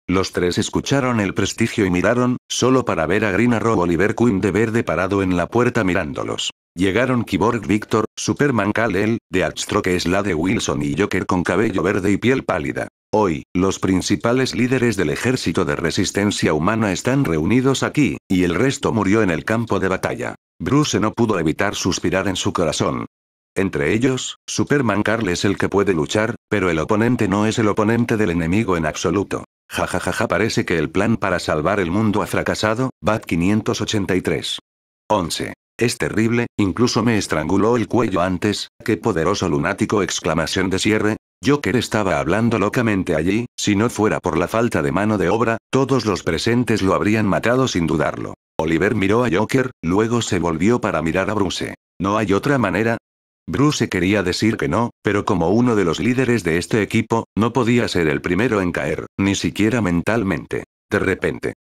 Los tres escucharon el prestigio y miraron, solo para ver a Green Arrow Oliver Queen de verde parado en la puerta mirándolos. Llegaron Kiborg Victor, Superman Kal-El, es la de Wilson y Joker con cabello verde y piel pálida. Hoy, los principales líderes del ejército de resistencia humana están reunidos aquí, y el resto murió en el campo de batalla. Bruce no pudo evitar suspirar en su corazón. Entre ellos, Superman Carl es el que puede luchar, pero el oponente no es el oponente del enemigo en absoluto. Jajajaja parece que el plan para salvar el mundo ha fracasado, Bat 583. 11. Es terrible, incluso me estranguló el cuello antes, qué poderoso lunático exclamación de cierre, Joker estaba hablando locamente allí, si no fuera por la falta de mano de obra, todos los presentes lo habrían matado sin dudarlo. Oliver miró a Joker, luego se volvió para mirar a Bruce. ¿No hay otra manera? Bruce quería decir que no, pero como uno de los líderes de este equipo, no podía ser el primero en caer, ni siquiera mentalmente. De repente,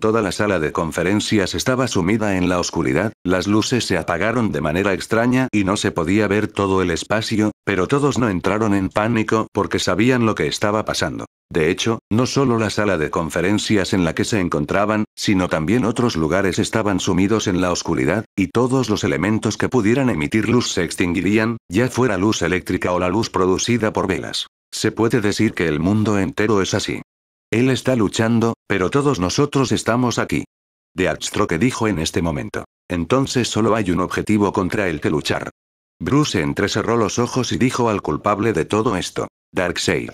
Toda la sala de conferencias estaba sumida en la oscuridad, las luces se apagaron de manera extraña y no se podía ver todo el espacio, pero todos no entraron en pánico porque sabían lo que estaba pasando. De hecho, no solo la sala de conferencias en la que se encontraban, sino también otros lugares estaban sumidos en la oscuridad, y todos los elementos que pudieran emitir luz se extinguirían, ya fuera luz eléctrica o la luz producida por velas. Se puede decir que el mundo entero es así. Él está luchando, pero todos nosotros estamos aquí. De que dijo en este momento. Entonces solo hay un objetivo contra el que luchar. Bruce entrecerró los ojos y dijo al culpable de todo esto. Darkseid.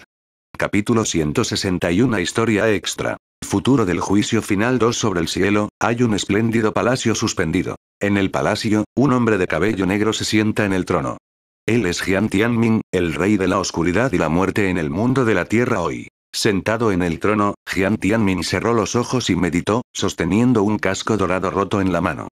Capítulo 161 Historia extra. Futuro del juicio final 2 sobre el cielo, hay un espléndido palacio suspendido. En el palacio, un hombre de cabello negro se sienta en el trono. Él es Jian Tianming, el rey de la oscuridad y la muerte en el mundo de la Tierra hoy. Sentado en el trono, Jian Tianmin cerró los ojos y meditó, sosteniendo un casco dorado roto en la mano.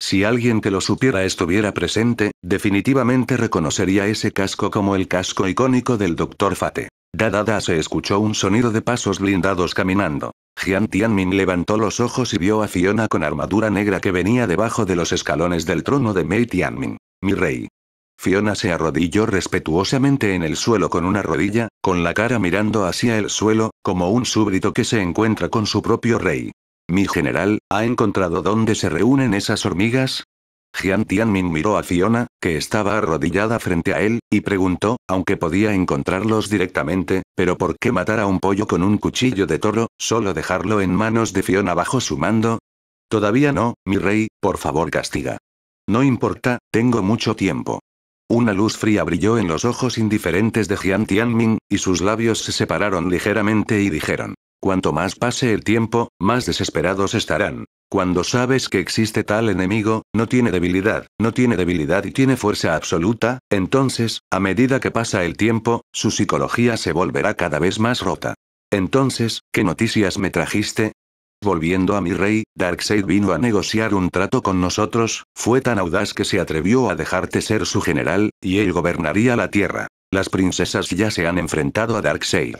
Si alguien que lo supiera estuviera presente, definitivamente reconocería ese casco como el casco icónico del Dr. Fate. Dadada se escuchó un sonido de pasos blindados caminando. Jian Tianmin levantó los ojos y vio a Fiona con armadura negra que venía debajo de los escalones del trono de Mei Tianmin. Mi rey. Fiona se arrodilló respetuosamente en el suelo con una rodilla, con la cara mirando hacia el suelo, como un súbdito que se encuentra con su propio rey. Mi general, ¿ha encontrado dónde se reúnen esas hormigas? Jian Tianmin miró a Fiona, que estaba arrodillada frente a él, y preguntó, aunque podía encontrarlos directamente, pero ¿por qué matar a un pollo con un cuchillo de toro, solo dejarlo en manos de Fiona bajo su mando? Todavía no, mi rey, por favor castiga. No importa, tengo mucho tiempo. Una luz fría brilló en los ojos indiferentes de Jian Tianming, y sus labios se separaron ligeramente y dijeron. Cuanto más pase el tiempo, más desesperados estarán. Cuando sabes que existe tal enemigo, no tiene debilidad, no tiene debilidad y tiene fuerza absoluta, entonces, a medida que pasa el tiempo, su psicología se volverá cada vez más rota. Entonces, ¿qué noticias me trajiste? Volviendo a mi rey, Darkseid vino a negociar un trato con nosotros, fue tan audaz que se atrevió a dejarte ser su general, y él gobernaría la Tierra. Las princesas ya se han enfrentado a Darkseid.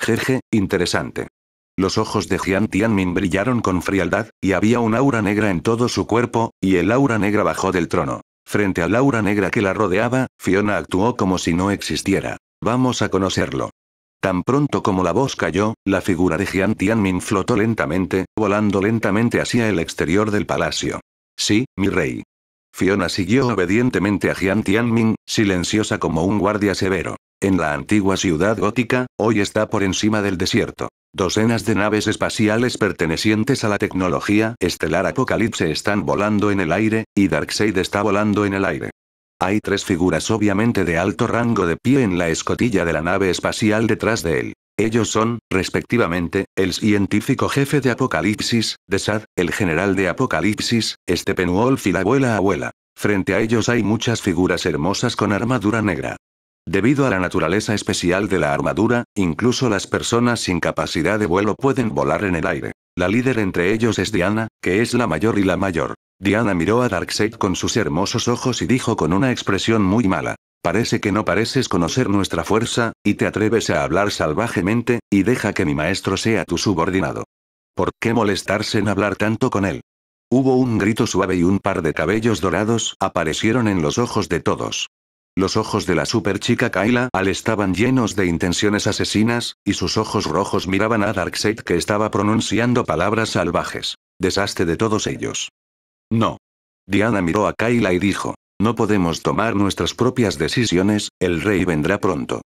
Jeje, interesante. Los ojos de Jian Tianmin brillaron con frialdad, y había un aura negra en todo su cuerpo, y el aura negra bajó del trono. Frente al aura negra que la rodeaba, Fiona actuó como si no existiera. Vamos a conocerlo. Tan pronto como la voz cayó, la figura de Jian Tianmin flotó lentamente, volando lentamente hacia el exterior del palacio. Sí, mi rey. Fiona siguió obedientemente a Jian Tianmin, silenciosa como un guardia severo. En la antigua ciudad gótica, hoy está por encima del desierto. Docenas de naves espaciales pertenecientes a la tecnología estelar Apocalipse están volando en el aire, y Darkseid está volando en el aire. Hay tres figuras obviamente de alto rango de pie en la escotilla de la nave espacial detrás de él. Ellos son, respectivamente, el científico jefe de Apocalipsis, de Sad, el general de Apocalipsis, Steppenwolf y la abuela abuela. Frente a ellos hay muchas figuras hermosas con armadura negra. Debido a la naturaleza especial de la armadura, incluso las personas sin capacidad de vuelo pueden volar en el aire. La líder entre ellos es Diana, que es la mayor y la mayor. Diana miró a Darkseid con sus hermosos ojos y dijo con una expresión muy mala. Parece que no pareces conocer nuestra fuerza, y te atreves a hablar salvajemente, y deja que mi maestro sea tu subordinado. ¿Por qué molestarse en hablar tanto con él? Hubo un grito suave y un par de cabellos dorados aparecieron en los ojos de todos. Los ojos de la superchica Kayla Al estaban llenos de intenciones asesinas, y sus ojos rojos miraban a Darkseid que estaba pronunciando palabras salvajes. Desaste de todos ellos. No. Diana miró a Kayla y dijo, no podemos tomar nuestras propias decisiones, el rey vendrá pronto.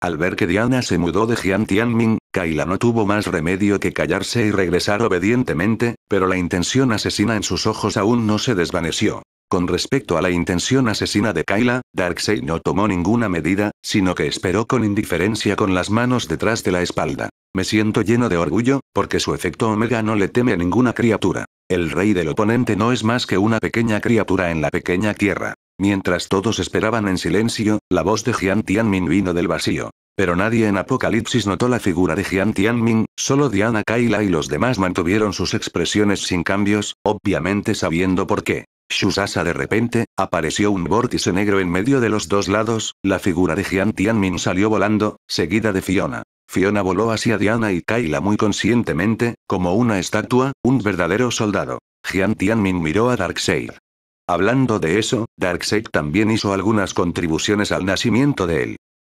Al ver que Diana se mudó de Jian Tianmin, Kaila no tuvo más remedio que callarse y regresar obedientemente, pero la intención asesina en sus ojos aún no se desvaneció. Con respecto a la intención asesina de Kaila, Darkseid no tomó ninguna medida, sino que esperó con indiferencia con las manos detrás de la espalda. Me siento lleno de orgullo, porque su efecto Omega no le teme a ninguna criatura. El rey del oponente no es más que una pequeña criatura en la pequeña tierra. Mientras todos esperaban en silencio, la voz de Jian Tianmin vino del vacío. Pero nadie en Apocalipsis notó la figura de Jian Tianmin, solo Diana Kaila y los demás mantuvieron sus expresiones sin cambios, obviamente sabiendo por qué. Shusasa de repente, apareció un vórtice negro en medio de los dos lados, la figura de Jian Tianmin salió volando, seguida de Fiona. Fiona voló hacia Diana y Kaila muy conscientemente, como una estatua, un verdadero soldado. Jian Tianmin miró a Darkseid. Hablando de eso, Darkseid también hizo algunas contribuciones al nacimiento de él.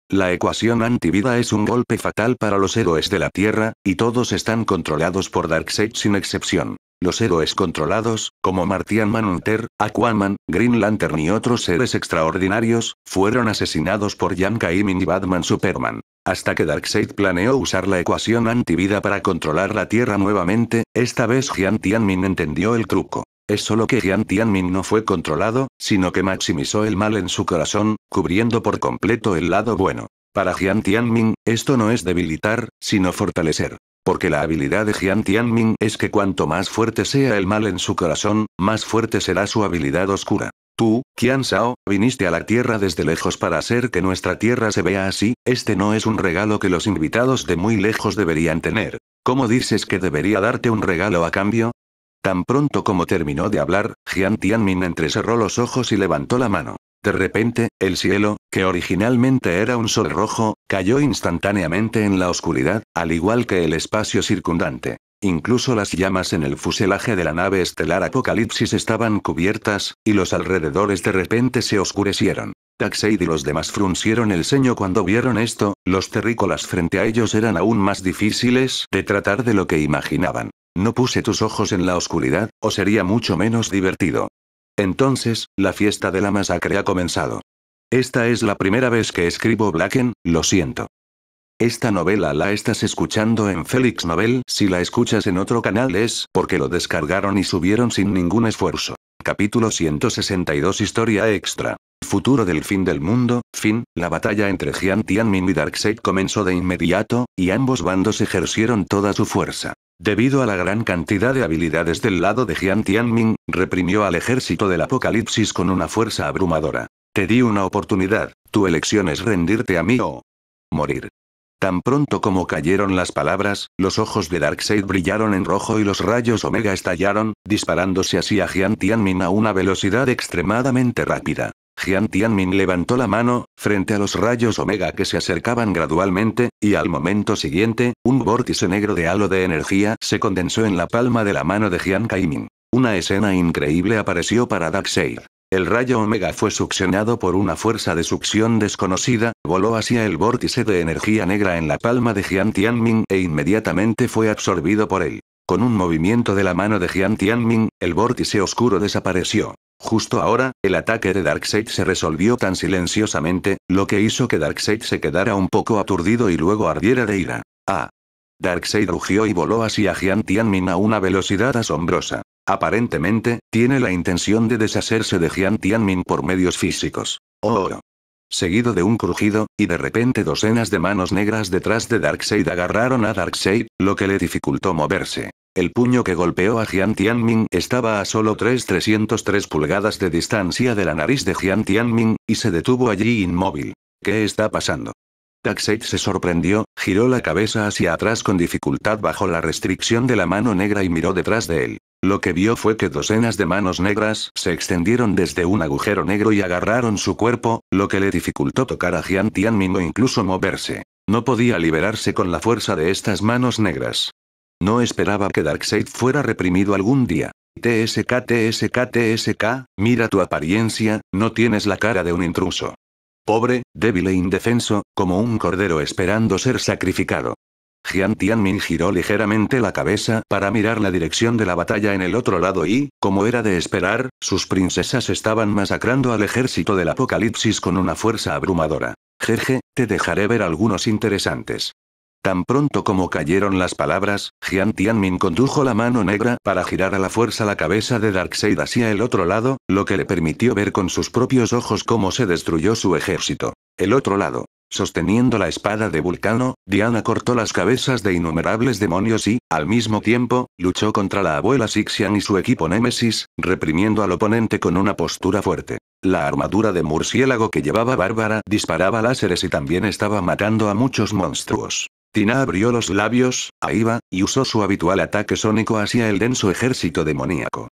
La ecuación antivida es un golpe fatal para los héroes de la Tierra, y todos están controlados por Darkseid sin excepción. Los héroes controlados, como Martian Manhunter, Aquaman, Green Lantern y otros seres extraordinarios, fueron asesinados por Jan Kaimin y Batman Superman. Hasta que Darkseid planeó usar la ecuación antivida para controlar la Tierra nuevamente, esta vez Jan Tianmin entendió el truco. Es solo que Jian Tianmin no fue controlado, sino que maximizó el mal en su corazón, cubriendo por completo el lado bueno. Para Jan Tianmin, esto no es debilitar, sino fortalecer. Porque la habilidad de Jian Tianming es que cuanto más fuerte sea el mal en su corazón, más fuerte será su habilidad oscura. Tú, Qian Shao, viniste a la Tierra desde lejos para hacer que nuestra Tierra se vea así, este no es un regalo que los invitados de muy lejos deberían tener. ¿Cómo dices que debería darte un regalo a cambio? Tan pronto como terminó de hablar, Jian Tianmin entrecerró los ojos y levantó la mano. De repente, el cielo, que originalmente era un sol rojo, Cayó instantáneamente en la oscuridad, al igual que el espacio circundante. Incluso las llamas en el fuselaje de la nave estelar Apocalipsis estaban cubiertas, y los alrededores de repente se oscurecieron. Taxeid y los demás fruncieron el ceño cuando vieron esto, los terrícolas frente a ellos eran aún más difíciles de tratar de lo que imaginaban. No puse tus ojos en la oscuridad, o sería mucho menos divertido. Entonces, la fiesta de la masacre ha comenzado. Esta es la primera vez que escribo Blacken, lo siento. Esta novela la estás escuchando en Félix Novel, si la escuchas en otro canal es porque lo descargaron y subieron sin ningún esfuerzo. Capítulo 162 Historia extra. Futuro del fin del mundo, fin, la batalla entre Jian Tianmin y Darkseid comenzó de inmediato, y ambos bandos ejercieron toda su fuerza. Debido a la gran cantidad de habilidades del lado de Jian Tianmin, reprimió al ejército del apocalipsis con una fuerza abrumadora. Te di una oportunidad, tu elección es rendirte a mí o morir. Tan pronto como cayeron las palabras, los ojos de Darkseid brillaron en rojo y los rayos Omega estallaron, disparándose así a Jian Tianmin a una velocidad extremadamente rápida. Jian Tianmin levantó la mano, frente a los rayos Omega que se acercaban gradualmente, y al momento siguiente, un vórtice negro de halo de energía se condensó en la palma de la mano de Jian Kaimin. Una escena increíble apareció para Darkseid. El rayo Omega fue succionado por una fuerza de succión desconocida, voló hacia el vórtice de energía negra en la palma de Jian Tianming e inmediatamente fue absorbido por él. Con un movimiento de la mano de Jian Tianming, el vórtice oscuro desapareció. Justo ahora, el ataque de Darkseid se resolvió tan silenciosamente, lo que hizo que Darkseid se quedara un poco aturdido y luego ardiera de ira. ¡Ah! Darkseid rugió y voló hacia Jian Tianmin a una velocidad asombrosa. Aparentemente, tiene la intención de deshacerse de Jian Tianmin por medios físicos. Oh, oh, oh, Seguido de un crujido, y de repente docenas de manos negras detrás de Darkseid agarraron a Darkseid, lo que le dificultó moverse. El puño que golpeó a Jian Tianmin estaba a solo 3,303 pulgadas de distancia de la nariz de Jian Tianmin, y se detuvo allí inmóvil. ¿Qué está pasando? Darkseid se sorprendió, giró la cabeza hacia atrás con dificultad bajo la restricción de la mano negra y miró detrás de él. Lo que vio fue que docenas de manos negras se extendieron desde un agujero negro y agarraron su cuerpo, lo que le dificultó tocar a Jian Tianmin o incluso moverse. No podía liberarse con la fuerza de estas manos negras. No esperaba que Darkseid fuera reprimido algún día. TSK, TSK, TSK, mira tu apariencia, no tienes la cara de un intruso. Pobre, débil e indefenso, como un cordero esperando ser sacrificado. Jian Tianmin giró ligeramente la cabeza para mirar la dirección de la batalla en el otro lado y, como era de esperar, sus princesas estaban masacrando al ejército del apocalipsis con una fuerza abrumadora. Jeje, te dejaré ver algunos interesantes. Tan pronto como cayeron las palabras, Jian Tianmin condujo la mano negra para girar a la fuerza la cabeza de Darkseid hacia el otro lado, lo que le permitió ver con sus propios ojos cómo se destruyó su ejército. El otro lado. Sosteniendo la espada de Vulcano, Diana cortó las cabezas de innumerables demonios y, al mismo tiempo, luchó contra la abuela Sixian y su equipo Némesis, reprimiendo al oponente con una postura fuerte. La armadura de murciélago que llevaba Bárbara disparaba láseres y también estaba matando a muchos monstruos. Tina abrió los labios, ahí va, y usó su habitual ataque sónico hacia el denso ejército demoníaco.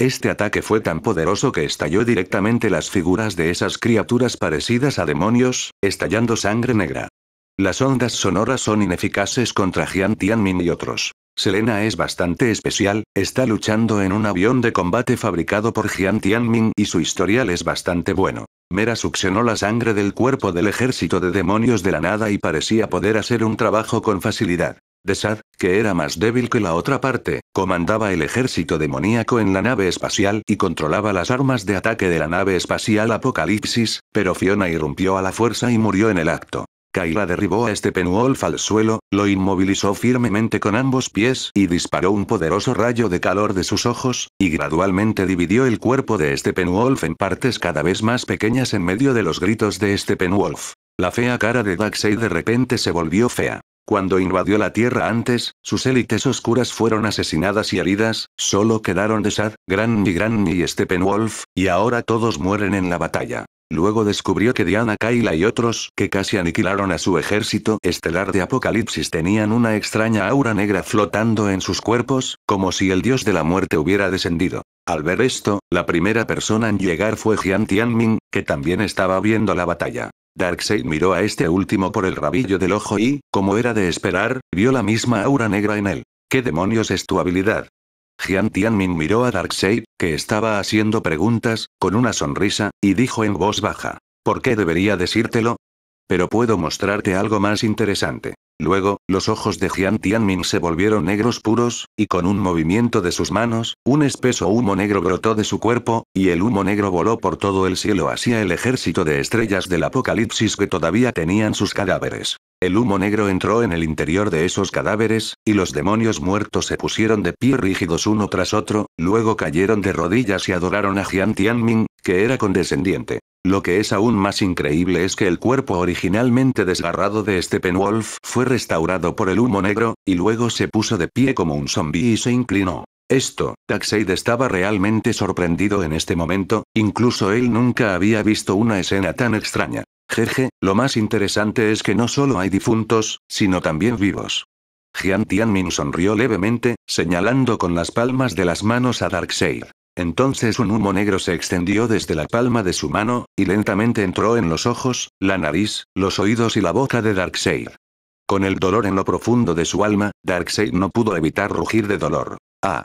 Este ataque fue tan poderoso que estalló directamente las figuras de esas criaturas parecidas a demonios, estallando sangre negra. Las ondas sonoras son ineficaces contra Jian Tianmin y otros. Selena es bastante especial, está luchando en un avión de combate fabricado por Jian Tianmin y su historial es bastante bueno. Mera succionó la sangre del cuerpo del ejército de demonios de la nada y parecía poder hacer un trabajo con facilidad. De que era más débil que la otra parte, comandaba el ejército demoníaco en la nave espacial y controlaba las armas de ataque de la nave espacial Apocalipsis, pero Fiona irrumpió a la fuerza y murió en el acto. Kaila derribó a este al suelo, lo inmovilizó firmemente con ambos pies y disparó un poderoso rayo de calor de sus ojos, y gradualmente dividió el cuerpo de este en partes cada vez más pequeñas en medio de los gritos de este La fea cara de Darkseid de repente se volvió fea. Cuando invadió la Tierra antes, sus élites oscuras fueron asesinadas y heridas, solo quedaron de Sad, Granny Granny y Steppenwolf, y ahora todos mueren en la batalla. Luego descubrió que Diana Kaila y otros que casi aniquilaron a su ejército estelar de Apocalipsis tenían una extraña aura negra flotando en sus cuerpos, como si el dios de la muerte hubiera descendido. Al ver esto, la primera persona en llegar fue Jian Tianming, que también estaba viendo la batalla. Darkseid miró a este último por el rabillo del ojo y, como era de esperar, vio la misma aura negra en él. ¿Qué demonios es tu habilidad? Jian Tianmin miró a Darkseid, que estaba haciendo preguntas, con una sonrisa, y dijo en voz baja. ¿Por qué debería decírtelo? Pero puedo mostrarte algo más interesante. Luego, los ojos de Jian Tianming se volvieron negros puros, y con un movimiento de sus manos, un espeso humo negro brotó de su cuerpo, y el humo negro voló por todo el cielo hacia el ejército de estrellas del apocalipsis que todavía tenían sus cadáveres. El humo negro entró en el interior de esos cadáveres, y los demonios muertos se pusieron de pie rígidos uno tras otro, luego cayeron de rodillas y adoraron a Jian Tianming que era condescendiente. Lo que es aún más increíble es que el cuerpo originalmente desgarrado de Steppenwolf fue restaurado por el humo negro, y luego se puso de pie como un zombi y se inclinó. Esto, Darkseid estaba realmente sorprendido en este momento, incluso él nunca había visto una escena tan extraña. Jeje, lo más interesante es que no solo hay difuntos, sino también vivos. Jian Tianmin sonrió levemente, señalando con las palmas de las manos a Darkseid. Entonces un humo negro se extendió desde la palma de su mano, y lentamente entró en los ojos, la nariz, los oídos y la boca de Darkseid. Con el dolor en lo profundo de su alma, Darkseid no pudo evitar rugir de dolor. Ah.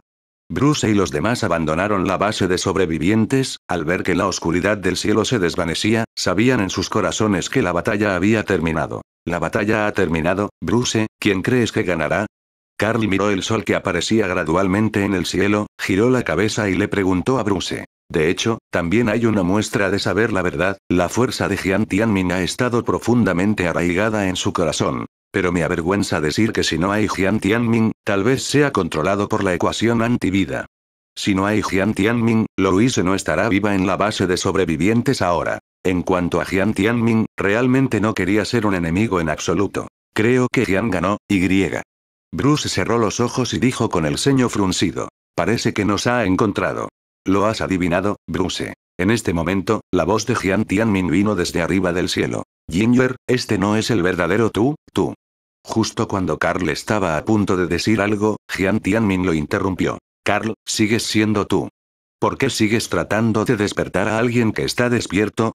Bruce y los demás abandonaron la base de sobrevivientes, al ver que la oscuridad del cielo se desvanecía, sabían en sus corazones que la batalla había terminado. La batalla ha terminado, Bruce, ¿quién crees que ganará? Carl miró el sol que aparecía gradualmente en el cielo, giró la cabeza y le preguntó a Bruce. De hecho, también hay una muestra de saber la verdad, la fuerza de Jian Tianmin ha estado profundamente arraigada en su corazón. Pero me avergüenza decir que si no hay Jian Tianmin, tal vez sea controlado por la ecuación antivida. Si no hay Jian Tianmin, Louise no estará viva en la base de sobrevivientes ahora. En cuanto a Jian Tianmin, realmente no quería ser un enemigo en absoluto. Creo que Jian ganó, y griega. Bruce cerró los ojos y dijo con el ceño fruncido. Parece que nos ha encontrado. Lo has adivinado, Bruce. En este momento, la voz de Jian Tianmin vino desde arriba del cielo. Ginger, este no es el verdadero tú, tú. Justo cuando Carl estaba a punto de decir algo, Jian Tianmin lo interrumpió. Carl, sigues siendo tú. ¿Por qué sigues tratando de despertar a alguien que está despierto?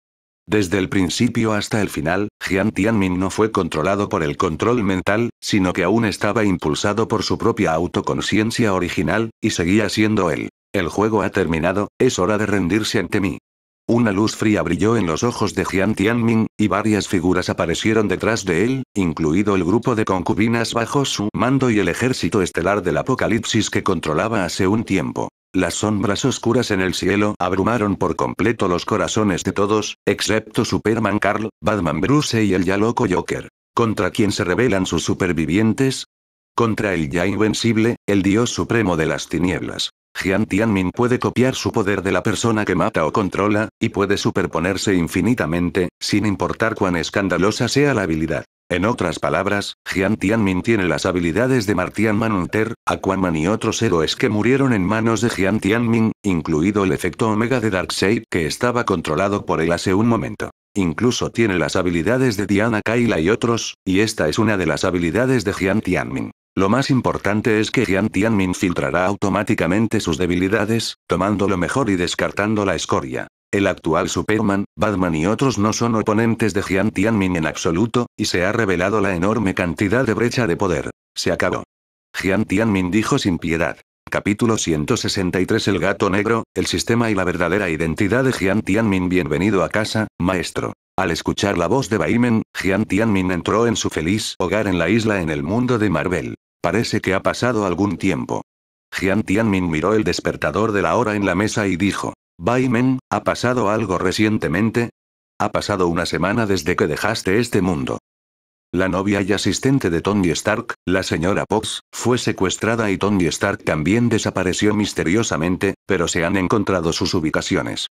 Desde el principio hasta el final, Jian Tianmin no fue controlado por el control mental, sino que aún estaba impulsado por su propia autoconciencia original, y seguía siendo él. El juego ha terminado, es hora de rendirse ante mí. Una luz fría brilló en los ojos de Jian Tianmin, y varias figuras aparecieron detrás de él, incluido el grupo de concubinas bajo su mando y el ejército estelar del apocalipsis que controlaba hace un tiempo. Las sombras oscuras en el cielo abrumaron por completo los corazones de todos, excepto Superman Carl, Batman Bruce y el ya loco Joker. ¿Contra quién se rebelan sus supervivientes? Contra el ya invencible, el dios supremo de las tinieblas. Jian Tianmin puede copiar su poder de la persona que mata o controla, y puede superponerse infinitamente, sin importar cuán escandalosa sea la habilidad. En otras palabras, Jian Tianmin tiene las habilidades de Martian Manhunter, Aquaman y otros héroes que murieron en manos de Jian Tianmin, incluido el efecto Omega de Darkseid que estaba controlado por él hace un momento. Incluso tiene las habilidades de Diana Kaila y otros, y esta es una de las habilidades de Jian Tianmin. Lo más importante es que Jian Tianmin filtrará automáticamente sus debilidades, tomando lo mejor y descartando la escoria. El actual Superman, Batman y otros no son oponentes de Jian Tianmin en absoluto, y se ha revelado la enorme cantidad de brecha de poder. Se acabó. Jian Tianmin dijo sin piedad. Capítulo 163 El gato negro, el sistema y la verdadera identidad de Jian Tianmin Bienvenido a casa, maestro. Al escuchar la voz de Baimen, Jian Tianmin entró en su feliz hogar en la isla en el mundo de Marvel. Parece que ha pasado algún tiempo. Jian Tianmin miró el despertador de la hora en la mesa y dijo, Baimen, ¿ha pasado algo recientemente? Ha pasado una semana desde que dejaste este mundo. La novia y asistente de Tony Stark, la señora Pox, fue secuestrada y Tony Stark también desapareció misteriosamente, pero se han encontrado sus ubicaciones.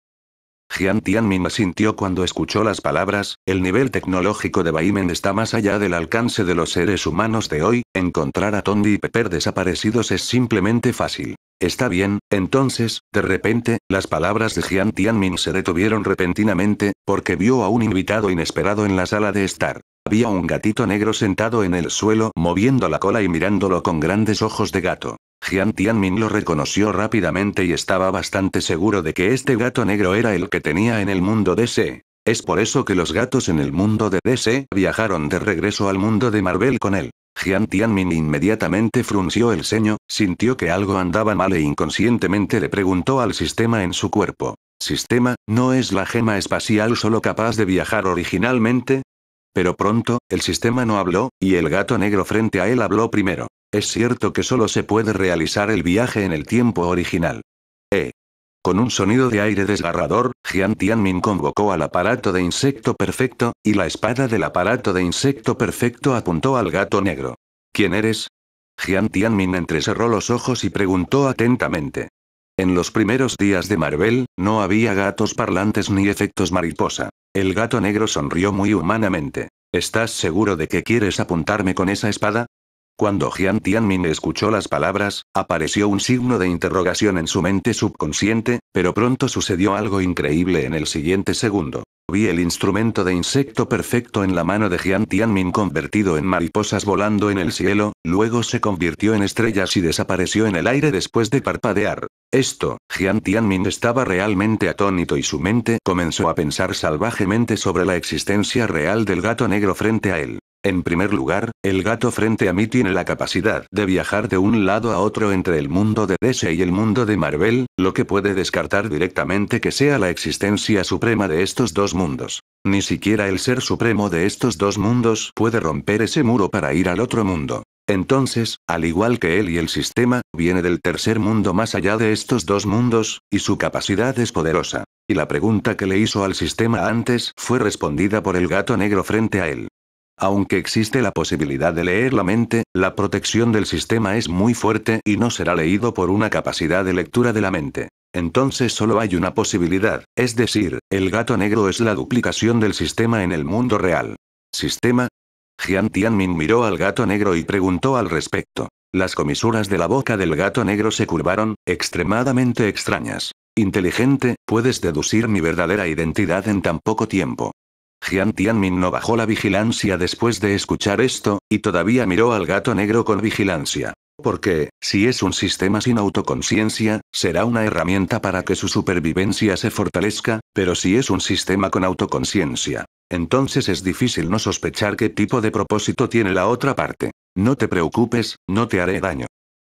Jian Tianmin sintió cuando escuchó las palabras, el nivel tecnológico de Baimen está más allá del alcance de los seres humanos de hoy, encontrar a Tondi y Pepper desaparecidos es simplemente fácil. Está bien, entonces, de repente, las palabras de Jian Tianmin se detuvieron repentinamente, porque vio a un invitado inesperado en la sala de estar. Había un gatito negro sentado en el suelo moviendo la cola y mirándolo con grandes ojos de gato. Jian Tianmin lo reconoció rápidamente y estaba bastante seguro de que este gato negro era el que tenía en el mundo DC. Es por eso que los gatos en el mundo de DC viajaron de regreso al mundo de Marvel con él. Jian Tianmin inmediatamente frunció el ceño, sintió que algo andaba mal e inconscientemente le preguntó al sistema en su cuerpo. Sistema, ¿no es la gema espacial solo capaz de viajar originalmente? Pero pronto, el sistema no habló, y el gato negro frente a él habló primero. Es cierto que solo se puede realizar el viaje en el tiempo original. Eh. Con un sonido de aire desgarrador, Jian Tianmin convocó al aparato de insecto perfecto, y la espada del aparato de insecto perfecto apuntó al gato negro. ¿Quién eres? Jian Tianmin entrecerró los ojos y preguntó atentamente. En los primeros días de Marvel, no había gatos parlantes ni efectos mariposa. El gato negro sonrió muy humanamente. ¿Estás seguro de que quieres apuntarme con esa espada? Cuando Jian Tianmin escuchó las palabras, apareció un signo de interrogación en su mente subconsciente, pero pronto sucedió algo increíble en el siguiente segundo. Vi el instrumento de insecto perfecto en la mano de Jian Tianmin convertido en mariposas volando en el cielo, luego se convirtió en estrellas y desapareció en el aire después de parpadear. Esto, Jian Tianmin estaba realmente atónito y su mente comenzó a pensar salvajemente sobre la existencia real del gato negro frente a él. En primer lugar, el gato frente a mí tiene la capacidad de viajar de un lado a otro entre el mundo de DC y el mundo de Marvel, lo que puede descartar directamente que sea la existencia suprema de estos dos mundos. Ni siquiera el ser supremo de estos dos mundos puede romper ese muro para ir al otro mundo. Entonces, al igual que él y el sistema, viene del tercer mundo más allá de estos dos mundos, y su capacidad es poderosa. Y la pregunta que le hizo al sistema antes fue respondida por el gato negro frente a él. Aunque existe la posibilidad de leer la mente, la protección del sistema es muy fuerte y no será leído por una capacidad de lectura de la mente. Entonces solo hay una posibilidad, es decir, el gato negro es la duplicación del sistema en el mundo real. ¿Sistema? Jian Tianmin miró al gato negro y preguntó al respecto. Las comisuras de la boca del gato negro se curvaron, extremadamente extrañas. Inteligente, puedes deducir mi verdadera identidad en tan poco tiempo. Jian Tianmin no bajó la vigilancia después de escuchar esto, y todavía miró al gato negro con vigilancia. Porque, si es un sistema sin autoconciencia, será una herramienta para que su supervivencia se fortalezca, pero si es un sistema con autoconciencia, entonces es difícil no sospechar qué tipo de propósito tiene la otra parte. No te preocupes, no te haré daño.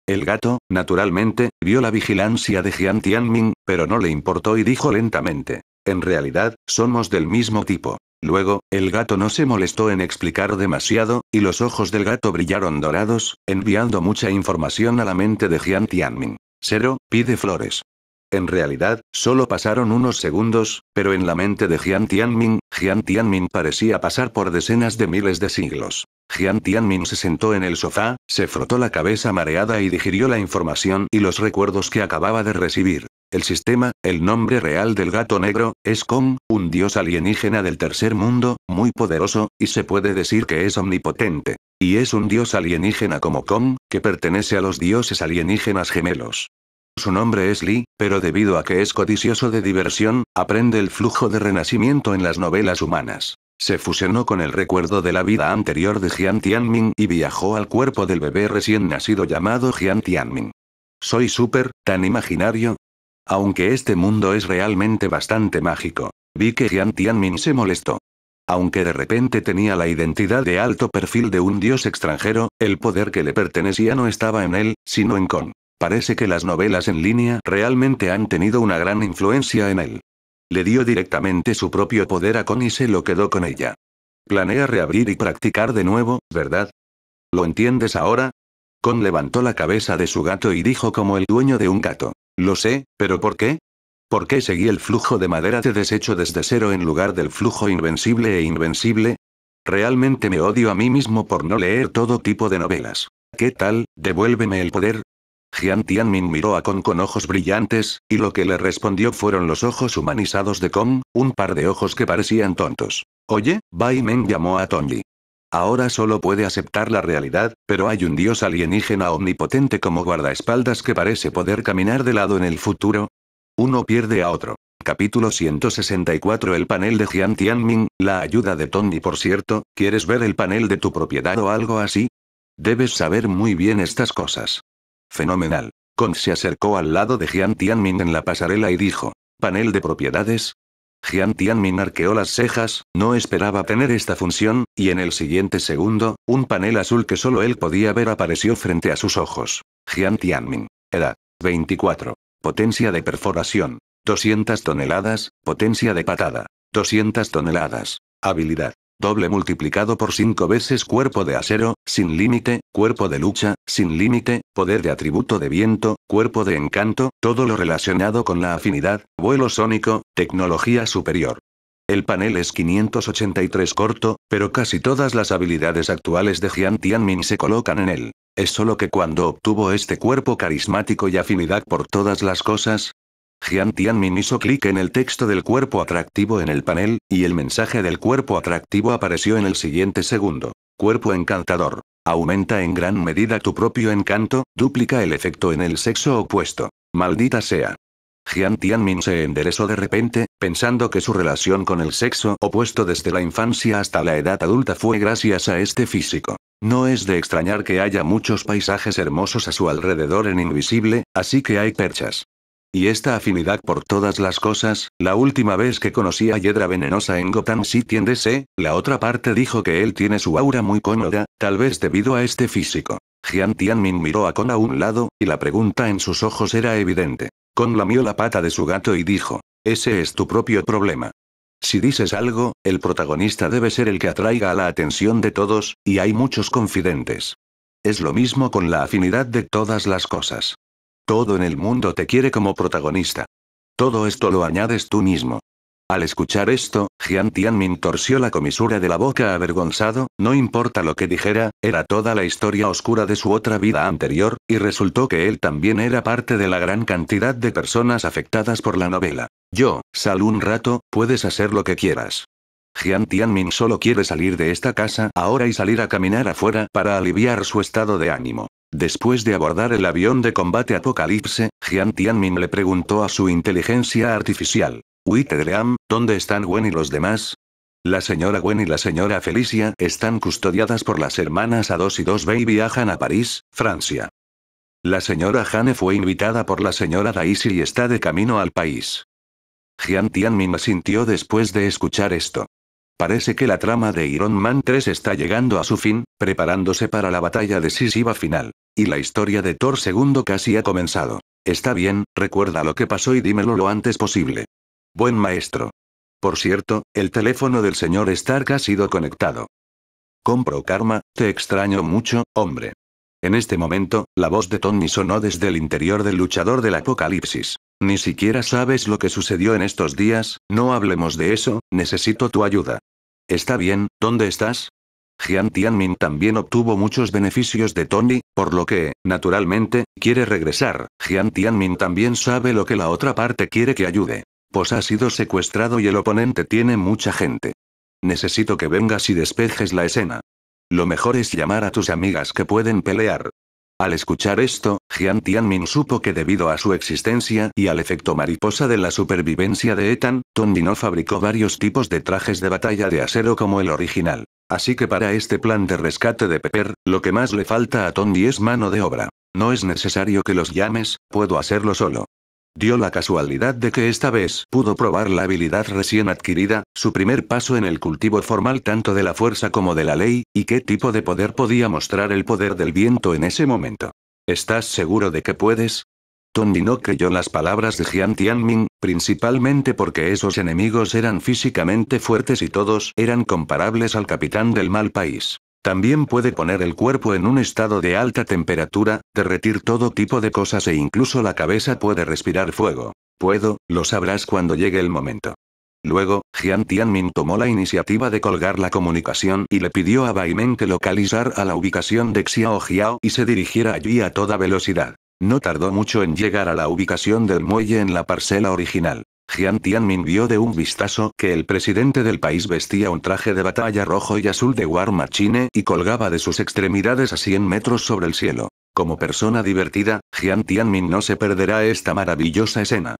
El gato, naturalmente, vio la vigilancia de Jian Tianmin, pero no le importó y dijo lentamente. En realidad, somos del mismo tipo. Luego, el gato no se molestó en explicar demasiado, y los ojos del gato brillaron dorados, enviando mucha información a la mente de Jian Tianmin. Cero, pide flores. En realidad, solo pasaron unos segundos, pero en la mente de Jian Tianmin, Jian Tianmin parecía pasar por decenas de miles de siglos. Jian Tianmin se sentó en el sofá, se frotó la cabeza mareada y digirió la información y los recuerdos que acababa de recibir. El sistema, el nombre real del gato negro, es Kong, un dios alienígena del tercer mundo, muy poderoso, y se puede decir que es omnipotente. Y es un dios alienígena como Kong, que pertenece a los dioses alienígenas gemelos. Su nombre es Li, pero debido a que es codicioso de diversión, aprende el flujo de renacimiento en las novelas humanas. Se fusionó con el recuerdo de la vida anterior de Jian Tianming y viajó al cuerpo del bebé recién nacido llamado Jian Tianming. Soy súper, tan imaginario, aunque este mundo es realmente bastante mágico. Vi que Jian Tianmin se molestó. Aunque de repente tenía la identidad de alto perfil de un dios extranjero, el poder que le pertenecía no estaba en él, sino en Kong. Parece que las novelas en línea realmente han tenido una gran influencia en él. Le dio directamente su propio poder a Kong y se lo quedó con ella. Planea reabrir y practicar de nuevo, ¿verdad? ¿Lo entiendes ahora? Kong levantó la cabeza de su gato y dijo como el dueño de un gato. Lo sé, pero ¿por qué? ¿Por qué seguí el flujo de madera de desecho desde cero en lugar del flujo invencible e invencible? Realmente me odio a mí mismo por no leer todo tipo de novelas. ¿Qué tal? Devuélveme el poder. Jian Tianmin miró a Kong con ojos brillantes, y lo que le respondió fueron los ojos humanizados de Kong, un par de ojos que parecían tontos. Oye, Bai Meng llamó a Tony. Ahora solo puede aceptar la realidad, pero hay un dios alienígena omnipotente como guardaespaldas que parece poder caminar de lado en el futuro. Uno pierde a otro. Capítulo 164 El panel de Jian Tianming, la ayuda de Tony por cierto, ¿quieres ver el panel de tu propiedad o algo así? Debes saber muy bien estas cosas. Fenomenal. Kong se acercó al lado de Jian Tianming en la pasarela y dijo, panel de propiedades, Jian Tianmin arqueó las cejas, no esperaba tener esta función, y en el siguiente segundo, un panel azul que solo él podía ver apareció frente a sus ojos. Jian Tianmin. Edad. 24. Potencia de perforación. 200 toneladas, potencia de patada. 200 toneladas. Habilidad. Doble multiplicado por 5 veces cuerpo de acero, sin límite, cuerpo de lucha, sin límite, poder de atributo de viento, cuerpo de encanto, todo lo relacionado con la afinidad, vuelo sónico, Tecnología superior. El panel es 583 corto, pero casi todas las habilidades actuales de Jian Tianmin se colocan en él. Es solo que cuando obtuvo este cuerpo carismático y afinidad por todas las cosas, Jian Tianmin hizo clic en el texto del cuerpo atractivo en el panel, y el mensaje del cuerpo atractivo apareció en el siguiente segundo. Cuerpo encantador. Aumenta en gran medida tu propio encanto, duplica el efecto en el sexo opuesto. Maldita sea. Jian Tianmin se enderezó de repente, pensando que su relación con el sexo opuesto desde la infancia hasta la edad adulta fue gracias a este físico. No es de extrañar que haya muchos paisajes hermosos a su alrededor en invisible, así que hay perchas. Y esta afinidad por todas las cosas, la última vez que conocí a Hiedra Venenosa en Gotham City en la otra parte dijo que él tiene su aura muy cómoda, tal vez debido a este físico. Jian Tianmin miró a Kon a un lado, y la pregunta en sus ojos era evidente. Con lamió la pata de su gato y dijo, ese es tu propio problema. Si dices algo, el protagonista debe ser el que atraiga a la atención de todos, y hay muchos confidentes. Es lo mismo con la afinidad de todas las cosas. Todo en el mundo te quiere como protagonista. Todo esto lo añades tú mismo. Al escuchar esto, Jian Tianmin torció la comisura de la boca avergonzado, no importa lo que dijera, era toda la historia oscura de su otra vida anterior, y resultó que él también era parte de la gran cantidad de personas afectadas por la novela. Yo, sal un rato, puedes hacer lo que quieras. Jian Tianmin solo quiere salir de esta casa ahora y salir a caminar afuera para aliviar su estado de ánimo. Después de abordar el avión de combate Apocalipse, Jian Tianmin le preguntó a su inteligencia artificial donde ¿dónde están Gwen y los demás? La señora Gwen y la señora Felicia están custodiadas por las hermanas A2 y 2B y viajan a París, Francia. La señora Jane fue invitada por la señora Daisy y está de camino al país. Jian Tianmin sintió después de escuchar esto. Parece que la trama de Iron Man 3 está llegando a su fin, preparándose para la batalla decisiva final. Y la historia de Thor II casi ha comenzado. Está bien, recuerda lo que pasó y dímelo lo antes posible. Buen maestro. Por cierto, el teléfono del señor Stark ha sido conectado. Compro karma, te extraño mucho, hombre. En este momento, la voz de Tony sonó desde el interior del luchador del apocalipsis. Ni siquiera sabes lo que sucedió en estos días, no hablemos de eso, necesito tu ayuda. Está bien, ¿dónde estás? Jian Tianmin también obtuvo muchos beneficios de Tony, por lo que, naturalmente, quiere regresar. Jian Tianmin también sabe lo que la otra parte quiere que ayude. Pues ha sido secuestrado y el oponente tiene mucha gente. Necesito que vengas y despejes la escena. Lo mejor es llamar a tus amigas que pueden pelear. Al escuchar esto, Jian Tianmin supo que debido a su existencia y al efecto mariposa de la supervivencia de Etan, no fabricó varios tipos de trajes de batalla de acero como el original. Así que para este plan de rescate de Pepper, lo que más le falta a Tondi es mano de obra. No es necesario que los llames, puedo hacerlo solo. Dio la casualidad de que esta vez pudo probar la habilidad recién adquirida, su primer paso en el cultivo formal tanto de la fuerza como de la ley, y qué tipo de poder podía mostrar el poder del viento en ese momento. ¿Estás seguro de que puedes? Tony no creyó las palabras de Jian Tianming, principalmente porque esos enemigos eran físicamente fuertes y todos eran comparables al capitán del mal país. También puede poner el cuerpo en un estado de alta temperatura, derretir todo tipo de cosas e incluso la cabeza puede respirar fuego. Puedo, lo sabrás cuando llegue el momento. Luego, Jian Tianmin tomó la iniciativa de colgar la comunicación y le pidió a Baimen que localizar a la ubicación de Xiao Jiao y se dirigiera allí a toda velocidad. No tardó mucho en llegar a la ubicación del muelle en la parcela original. Jian Tianmin vio de un vistazo que el presidente del país vestía un traje de batalla rojo y azul de War Machine y colgaba de sus extremidades a 100 metros sobre el cielo. Como persona divertida, Jian Tianmin no se perderá esta maravillosa escena.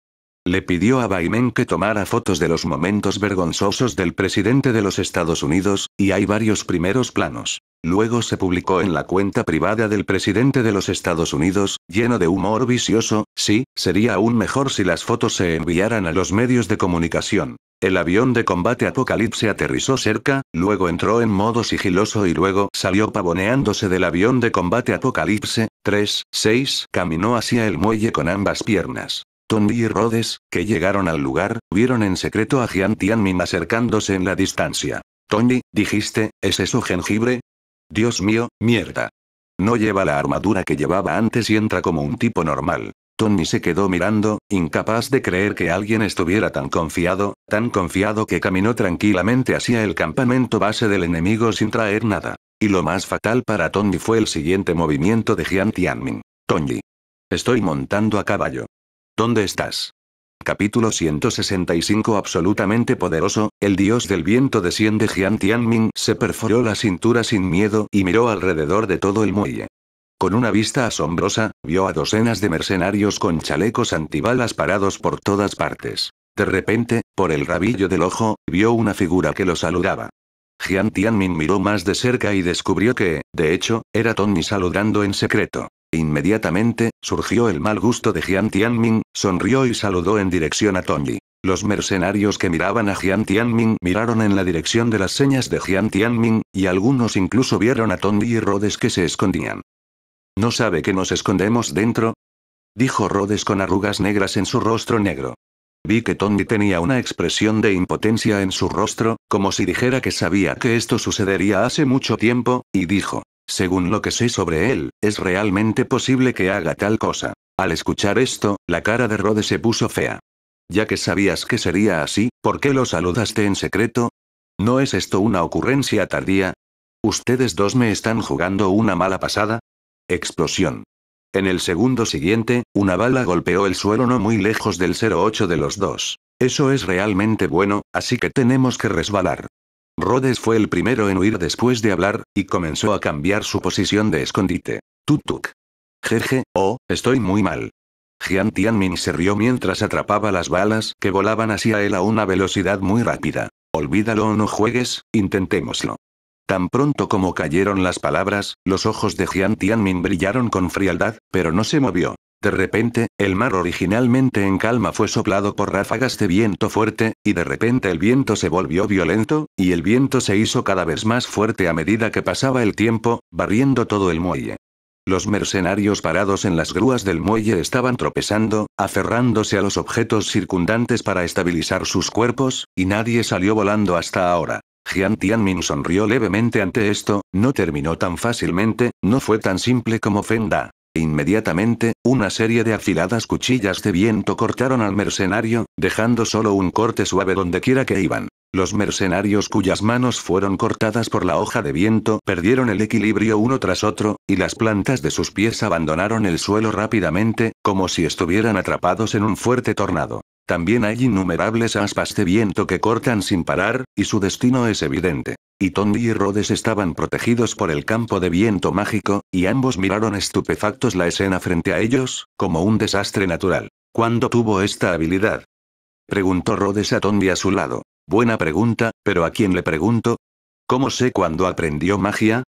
Le pidió a Baimen que tomara fotos de los momentos vergonzosos del presidente de los Estados Unidos, y hay varios primeros planos. Luego se publicó en la cuenta privada del presidente de los Estados Unidos, lleno de humor vicioso, sí, sería aún mejor si las fotos se enviaran a los medios de comunicación. El avión de combate Apocalipse aterrizó cerca, luego entró en modo sigiloso y luego salió pavoneándose del avión de combate Apocalipse, 3, 6, caminó hacia el muelle con ambas piernas. Tony y Rhodes, que llegaron al lugar, vieron en secreto a Jian Tianmin acercándose en la distancia. Tony, dijiste, ¿es eso jengibre? Dios mío, mierda. No lleva la armadura que llevaba antes y entra como un tipo normal. Tony se quedó mirando, incapaz de creer que alguien estuviera tan confiado, tan confiado que caminó tranquilamente hacia el campamento base del enemigo sin traer nada. Y lo más fatal para Tony fue el siguiente movimiento de Jian Tianmin. Tony. Estoy montando a caballo. ¿Dónde estás? Capítulo 165 Absolutamente poderoso, el dios del viento desciende Jian Tianming se perforó la cintura sin miedo y miró alrededor de todo el muelle. Con una vista asombrosa, vio a docenas de mercenarios con chalecos antibalas parados por todas partes. De repente, por el rabillo del ojo, vio una figura que lo saludaba. Jian Tianmin miró más de cerca y descubrió que, de hecho, era Tony saludando en secreto. Inmediatamente, surgió el mal gusto de Jian Tianming, sonrió y saludó en dirección a Tongli. Los mercenarios que miraban a Jian Tianming miraron en la dirección de las señas de Jian Tianming, y algunos incluso vieron a Tondi y Rhodes que se escondían. ¿No sabe que nos escondemos dentro? Dijo Rhodes con arrugas negras en su rostro negro. Vi que Tondi tenía una expresión de impotencia en su rostro, como si dijera que sabía que esto sucedería hace mucho tiempo, y dijo, según lo que sé sobre él, es realmente posible que haga tal cosa. Al escuchar esto, la cara de Rode se puso fea. Ya que sabías que sería así, ¿por qué lo saludaste en secreto? ¿No es esto una ocurrencia tardía? ¿Ustedes dos me están jugando una mala pasada? Explosión. En el segundo siguiente, una bala golpeó el suelo no muy lejos del 08 de los dos. Eso es realmente bueno, así que tenemos que resbalar. Rhodes fue el primero en huir después de hablar, y comenzó a cambiar su posición de escondite. Tutuk. Jeje, oh, estoy muy mal. Jian Tianmin se rió mientras atrapaba las balas que volaban hacia él a una velocidad muy rápida. Olvídalo o no juegues, intentémoslo. Tan pronto como cayeron las palabras, los ojos de Jian Tianmin brillaron con frialdad, pero no se movió. De repente, el mar originalmente en calma fue soplado por ráfagas de viento fuerte, y de repente el viento se volvió violento, y el viento se hizo cada vez más fuerte a medida que pasaba el tiempo, barriendo todo el muelle. Los mercenarios parados en las grúas del muelle estaban tropezando, aferrándose a los objetos circundantes para estabilizar sus cuerpos, y nadie salió volando hasta ahora. Jian Tianmin sonrió levemente ante esto, no terminó tan fácilmente, no fue tan simple como Fenda. Inmediatamente, una serie de afiladas cuchillas de viento cortaron al mercenario, dejando solo un corte suave donde quiera que iban. Los mercenarios cuyas manos fueron cortadas por la hoja de viento perdieron el equilibrio uno tras otro, y las plantas de sus pies abandonaron el suelo rápidamente, como si estuvieran atrapados en un fuerte tornado. También hay innumerables aspas de viento que cortan sin parar, y su destino es evidente. Y Tondi y Rhodes estaban protegidos por el campo de viento mágico, y ambos miraron estupefactos la escena frente a ellos, como un desastre natural. ¿Cuándo tuvo esta habilidad? Preguntó Rhodes a Tondi a su lado. Buena pregunta, pero ¿a quién le pregunto? ¿Cómo sé cuándo aprendió magia?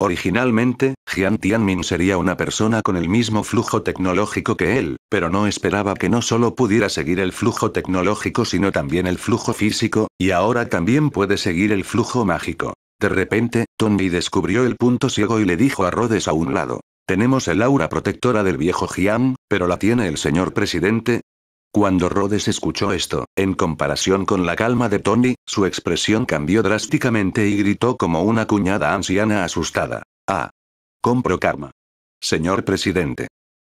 Originalmente, Jian Tianmin sería una persona con el mismo flujo tecnológico que él, pero no esperaba que no solo pudiera seguir el flujo tecnológico sino también el flujo físico, y ahora también puede seguir el flujo mágico. De repente, Tommy descubrió el punto ciego y le dijo a Rhodes a un lado. Tenemos el aura protectora del viejo Jian, pero la tiene el señor presidente, cuando Rhodes escuchó esto, en comparación con la calma de Tony, su expresión cambió drásticamente y gritó como una cuñada anciana asustada. Ah. Compro karma. Señor presidente.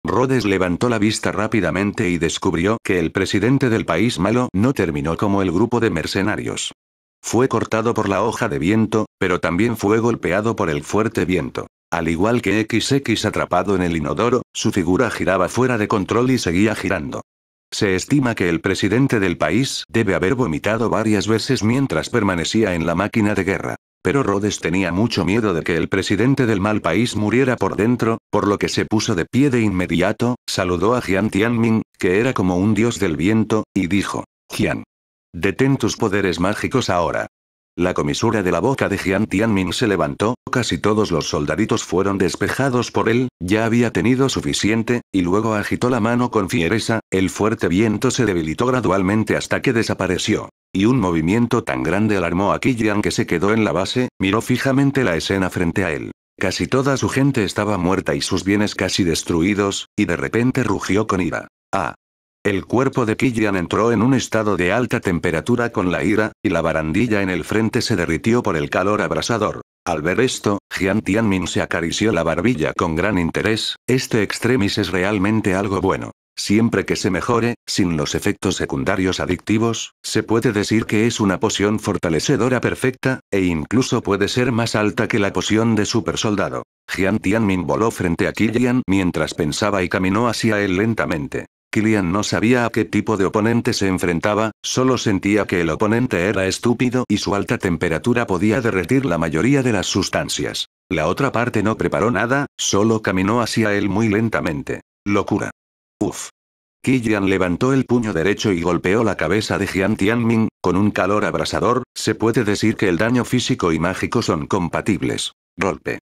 Rhodes levantó la vista rápidamente y descubrió que el presidente del país malo no terminó como el grupo de mercenarios. Fue cortado por la hoja de viento, pero también fue golpeado por el fuerte viento. Al igual que XX atrapado en el inodoro, su figura giraba fuera de control y seguía girando. Se estima que el presidente del país debe haber vomitado varias veces mientras permanecía en la máquina de guerra. Pero Rhodes tenía mucho miedo de que el presidente del mal país muriera por dentro, por lo que se puso de pie de inmediato, saludó a Jian Tianming, que era como un dios del viento, y dijo, Jian. Detén tus poderes mágicos ahora. La comisura de la boca de Jian Tianmin se levantó, casi todos los soldaditos fueron despejados por él, ya había tenido suficiente, y luego agitó la mano con fiereza, el fuerte viento se debilitó gradualmente hasta que desapareció. Y un movimiento tan grande alarmó a Jian que se quedó en la base, miró fijamente la escena frente a él. Casi toda su gente estaba muerta y sus bienes casi destruidos, y de repente rugió con ira. Ah, el cuerpo de Killian entró en un estado de alta temperatura con la ira, y la barandilla en el frente se derritió por el calor abrasador. Al ver esto, Jian Tianmin se acarició la barbilla con gran interés, este extremis es realmente algo bueno. Siempre que se mejore, sin los efectos secundarios adictivos, se puede decir que es una poción fortalecedora perfecta, e incluso puede ser más alta que la poción de supersoldado. Jian Tianmin voló frente a Killian mientras pensaba y caminó hacia él lentamente. Killian no sabía a qué tipo de oponente se enfrentaba, solo sentía que el oponente era estúpido y su alta temperatura podía derretir la mayoría de las sustancias. La otra parte no preparó nada, solo caminó hacia él muy lentamente. Locura. Uf. Killian levantó el puño derecho y golpeó la cabeza de Jian Tianming, con un calor abrasador, se puede decir que el daño físico y mágico son compatibles. Golpe.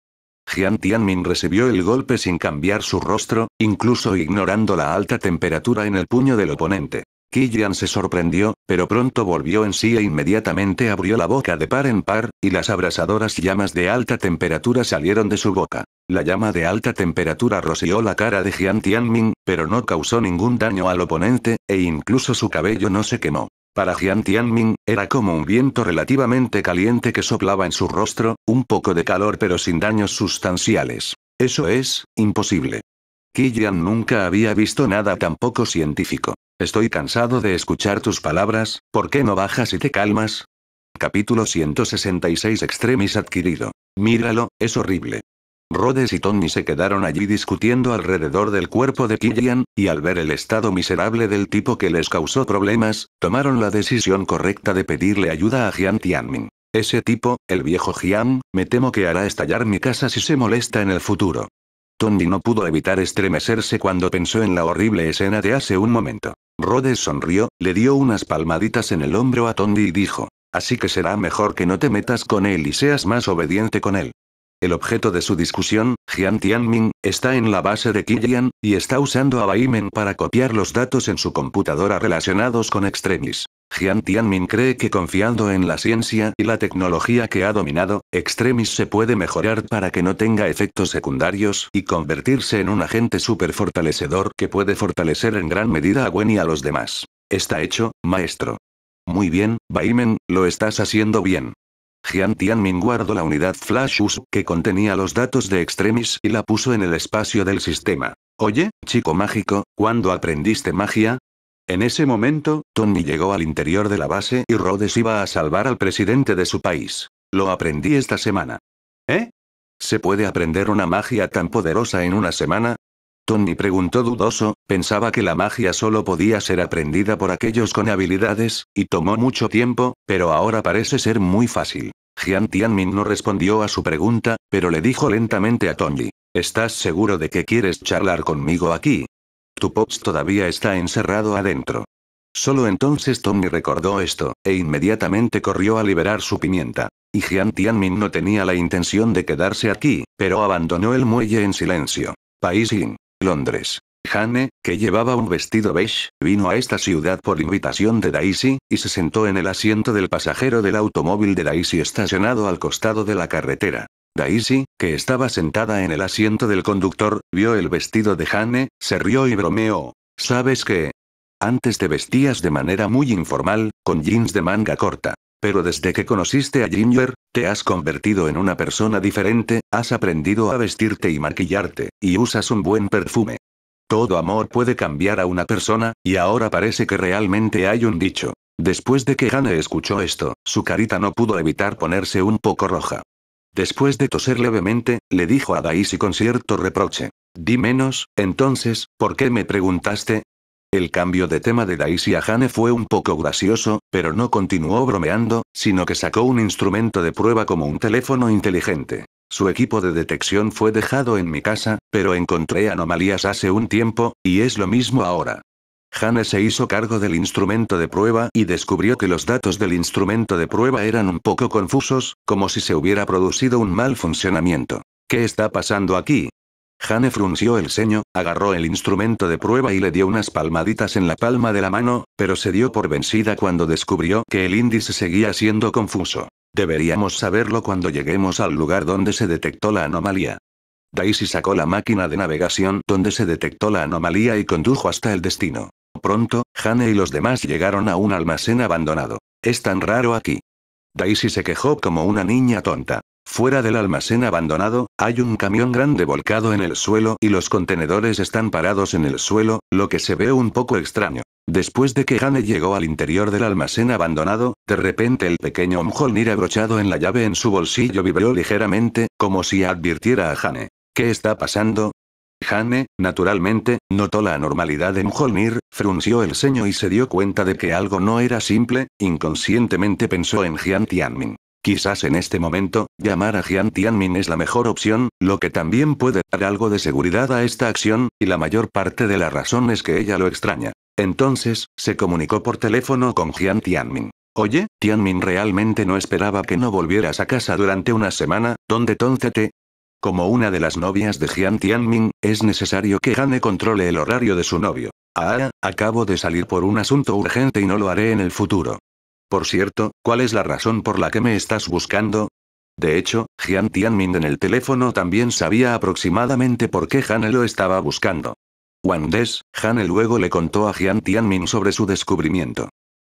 Jian Tianmin recibió el golpe sin cambiar su rostro, incluso ignorando la alta temperatura en el puño del oponente. Jian se sorprendió, pero pronto volvió en sí e inmediatamente abrió la boca de par en par, y las abrasadoras llamas de alta temperatura salieron de su boca. La llama de alta temperatura roció la cara de Jian Tianmin, pero no causó ningún daño al oponente, e incluso su cabello no se quemó. Para Jian Tianming, era como un viento relativamente caliente que soplaba en su rostro, un poco de calor pero sin daños sustanciales. Eso es, imposible. Killian nunca había visto nada tan poco científico. Estoy cansado de escuchar tus palabras, ¿por qué no bajas y te calmas? Capítulo 166 Extremis adquirido. Míralo, es horrible. Rhodes y Tony se quedaron allí discutiendo alrededor del cuerpo de Killian, y al ver el estado miserable del tipo que les causó problemas, tomaron la decisión correcta de pedirle ayuda a Jian Tianmin. Ese tipo, el viejo Jian, me temo que hará estallar mi casa si se molesta en el futuro. Tony no pudo evitar estremecerse cuando pensó en la horrible escena de hace un momento. Rhodes sonrió, le dio unas palmaditas en el hombro a Tony y dijo, Así que será mejor que no te metas con él y seas más obediente con él. El objeto de su discusión, Jian Tianming, está en la base de Qiyan, y está usando a Baimen para copiar los datos en su computadora relacionados con Extremis. Jian Tianmin cree que confiando en la ciencia y la tecnología que ha dominado, Extremis se puede mejorar para que no tenga efectos secundarios y convertirse en un agente fortalecedor que puede fortalecer en gran medida a Gwen y a los demás. Está hecho, maestro. Muy bien, Baimen, lo estás haciendo bien. Jian Tianmin guardó la unidad Flash que contenía los datos de Extremis y la puso en el espacio del sistema. Oye, chico mágico, ¿cuándo aprendiste magia? En ese momento, Tony llegó al interior de la base y Rhodes iba a salvar al presidente de su país. Lo aprendí esta semana. ¿Eh? ¿Se puede aprender una magia tan poderosa en una semana? Tony preguntó dudoso, pensaba que la magia solo podía ser aprendida por aquellos con habilidades, y tomó mucho tiempo, pero ahora parece ser muy fácil. Jian Tianmin no respondió a su pregunta, pero le dijo lentamente a Tony. ¿Estás seguro de que quieres charlar conmigo aquí? Tu Pops todavía está encerrado adentro. Solo entonces Tony recordó esto, e inmediatamente corrió a liberar su pimienta. Y Jian Tianmin no tenía la intención de quedarse aquí, pero abandonó el muelle en silencio. Paisin. Londres. Jane, que llevaba un vestido beige, vino a esta ciudad por invitación de Daisy, y se sentó en el asiento del pasajero del automóvil de Daisy estacionado al costado de la carretera. Daisy, que estaba sentada en el asiento del conductor, vio el vestido de Jane, se rió y bromeó. ¿Sabes qué? Antes te vestías de manera muy informal, con jeans de manga corta. Pero desde que conociste a Ginger, te has convertido en una persona diferente, has aprendido a vestirte y maquillarte, y usas un buen perfume. Todo amor puede cambiar a una persona, y ahora parece que realmente hay un dicho. Después de que Hane escuchó esto, su carita no pudo evitar ponerse un poco roja. Después de toser levemente, le dijo a Daisy con cierto reproche. Di menos, entonces, ¿por qué me preguntaste? El cambio de tema de Daisy a Jane fue un poco gracioso, pero no continuó bromeando, sino que sacó un instrumento de prueba como un teléfono inteligente. Su equipo de detección fue dejado en mi casa, pero encontré anomalías hace un tiempo, y es lo mismo ahora. Hane se hizo cargo del instrumento de prueba y descubrió que los datos del instrumento de prueba eran un poco confusos, como si se hubiera producido un mal funcionamiento. ¿Qué está pasando aquí? Jane frunció el ceño, agarró el instrumento de prueba y le dio unas palmaditas en la palma de la mano, pero se dio por vencida cuando descubrió que el índice seguía siendo confuso. Deberíamos saberlo cuando lleguemos al lugar donde se detectó la anomalía. Daisy sacó la máquina de navegación donde se detectó la anomalía y condujo hasta el destino. Pronto, Jane y los demás llegaron a un almacén abandonado. Es tan raro aquí. Daisy se quejó como una niña tonta. Fuera del almacén abandonado, hay un camión grande volcado en el suelo y los contenedores están parados en el suelo, lo que se ve un poco extraño. Después de que Hane llegó al interior del almacén abandonado, de repente el pequeño Mjolnir abrochado en la llave en su bolsillo vibró ligeramente, como si advirtiera a Hane. ¿Qué está pasando? Hane, naturalmente, notó la anormalidad de Mjolnir, frunció el ceño y se dio cuenta de que algo no era simple, inconscientemente pensó en Jian Tianmin. Quizás en este momento, llamar a Jian Tianmin es la mejor opción, lo que también puede dar algo de seguridad a esta acción, y la mayor parte de la razón es que ella lo extraña. Entonces, se comunicó por teléfono con Jian Tianmin. Oye, Tianmin realmente no esperaba que no volvieras a casa durante una semana, ¿dónde te. Como una de las novias de Jian Tianmin, es necesario que Hane controle el horario de su novio. Ah, acabo de salir por un asunto urgente y no lo haré en el futuro. Por cierto, ¿cuál es la razón por la que me estás buscando? De hecho, Jian Tianmin en el teléfono también sabía aproximadamente por qué Hane lo estaba buscando. One Des, Hane luego le contó a Jian Tianmin sobre su descubrimiento.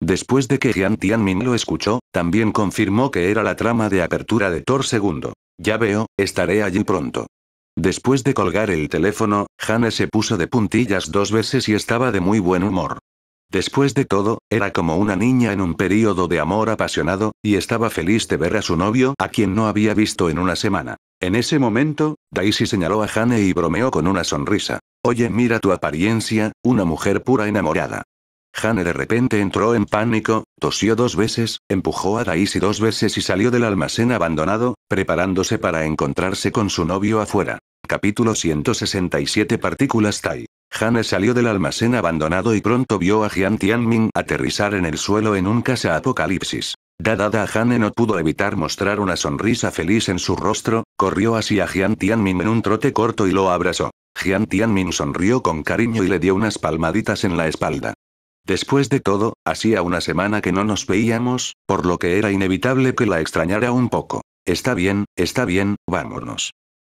Después de que Jian Tianmin lo escuchó, también confirmó que era la trama de apertura de Thor II. Ya veo, estaré allí pronto. Después de colgar el teléfono, Hane se puso de puntillas dos veces y estaba de muy buen humor. Después de todo, era como una niña en un periodo de amor apasionado, y estaba feliz de ver a su novio, a quien no había visto en una semana. En ese momento, Daisy señaló a Jane y bromeó con una sonrisa. Oye, mira tu apariencia, una mujer pura enamorada. Jane de repente entró en pánico, tosió dos veces, empujó a Daisy dos veces y salió del almacén abandonado, preparándose para encontrarse con su novio afuera. Capítulo 167 Partículas Tai. Hane salió del almacén abandonado y pronto vio a Jian Tianming aterrizar en el suelo en un casa apocalipsis. Dada Hane no pudo evitar mostrar una sonrisa feliz en su rostro, corrió hacia Jian Tianming en un trote corto y lo abrazó. Jian Tianming sonrió con cariño y le dio unas palmaditas en la espalda. Después de todo, hacía una semana que no nos veíamos, por lo que era inevitable que la extrañara un poco. Está bien, está bien, vámonos.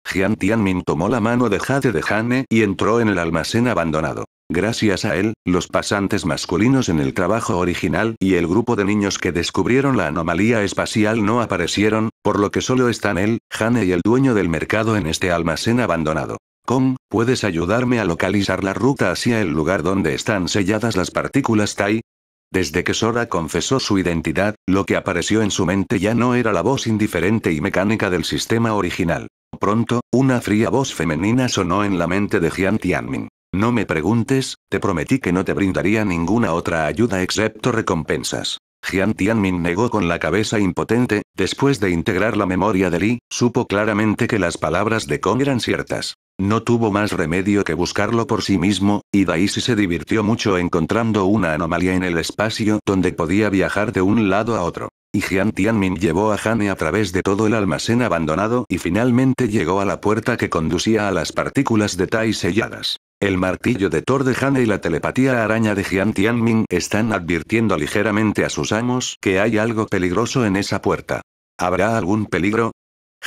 Jian Tianmin tomó la mano de Jade de Hane y entró en el almacén abandonado. Gracias a él, los pasantes masculinos en el trabajo original y el grupo de niños que descubrieron la anomalía espacial no aparecieron, por lo que solo están él, Hane y el dueño del mercado en este almacén abandonado. Kong, ¿puedes ayudarme a localizar la ruta hacia el lugar donde están selladas las partículas Tai? Desde que Sora confesó su identidad, lo que apareció en su mente ya no era la voz indiferente y mecánica del sistema original. Pronto, una fría voz femenina sonó en la mente de Jian Tianmin. No me preguntes, te prometí que no te brindaría ninguna otra ayuda excepto recompensas. Jian Tianmin negó con la cabeza impotente, después de integrar la memoria de Li, supo claramente que las palabras de Kong eran ciertas. No tuvo más remedio que buscarlo por sí mismo, y Daisy se divirtió mucho encontrando una anomalía en el espacio donde podía viajar de un lado a otro. Y Jian Tianmin llevó a Hane a través de todo el almacén abandonado y finalmente llegó a la puerta que conducía a las partículas de Tai selladas. El martillo de Thor de Hane y la telepatía araña de Jian Tianmin están advirtiendo ligeramente a sus amos que hay algo peligroso en esa puerta. ¿Habrá algún peligro?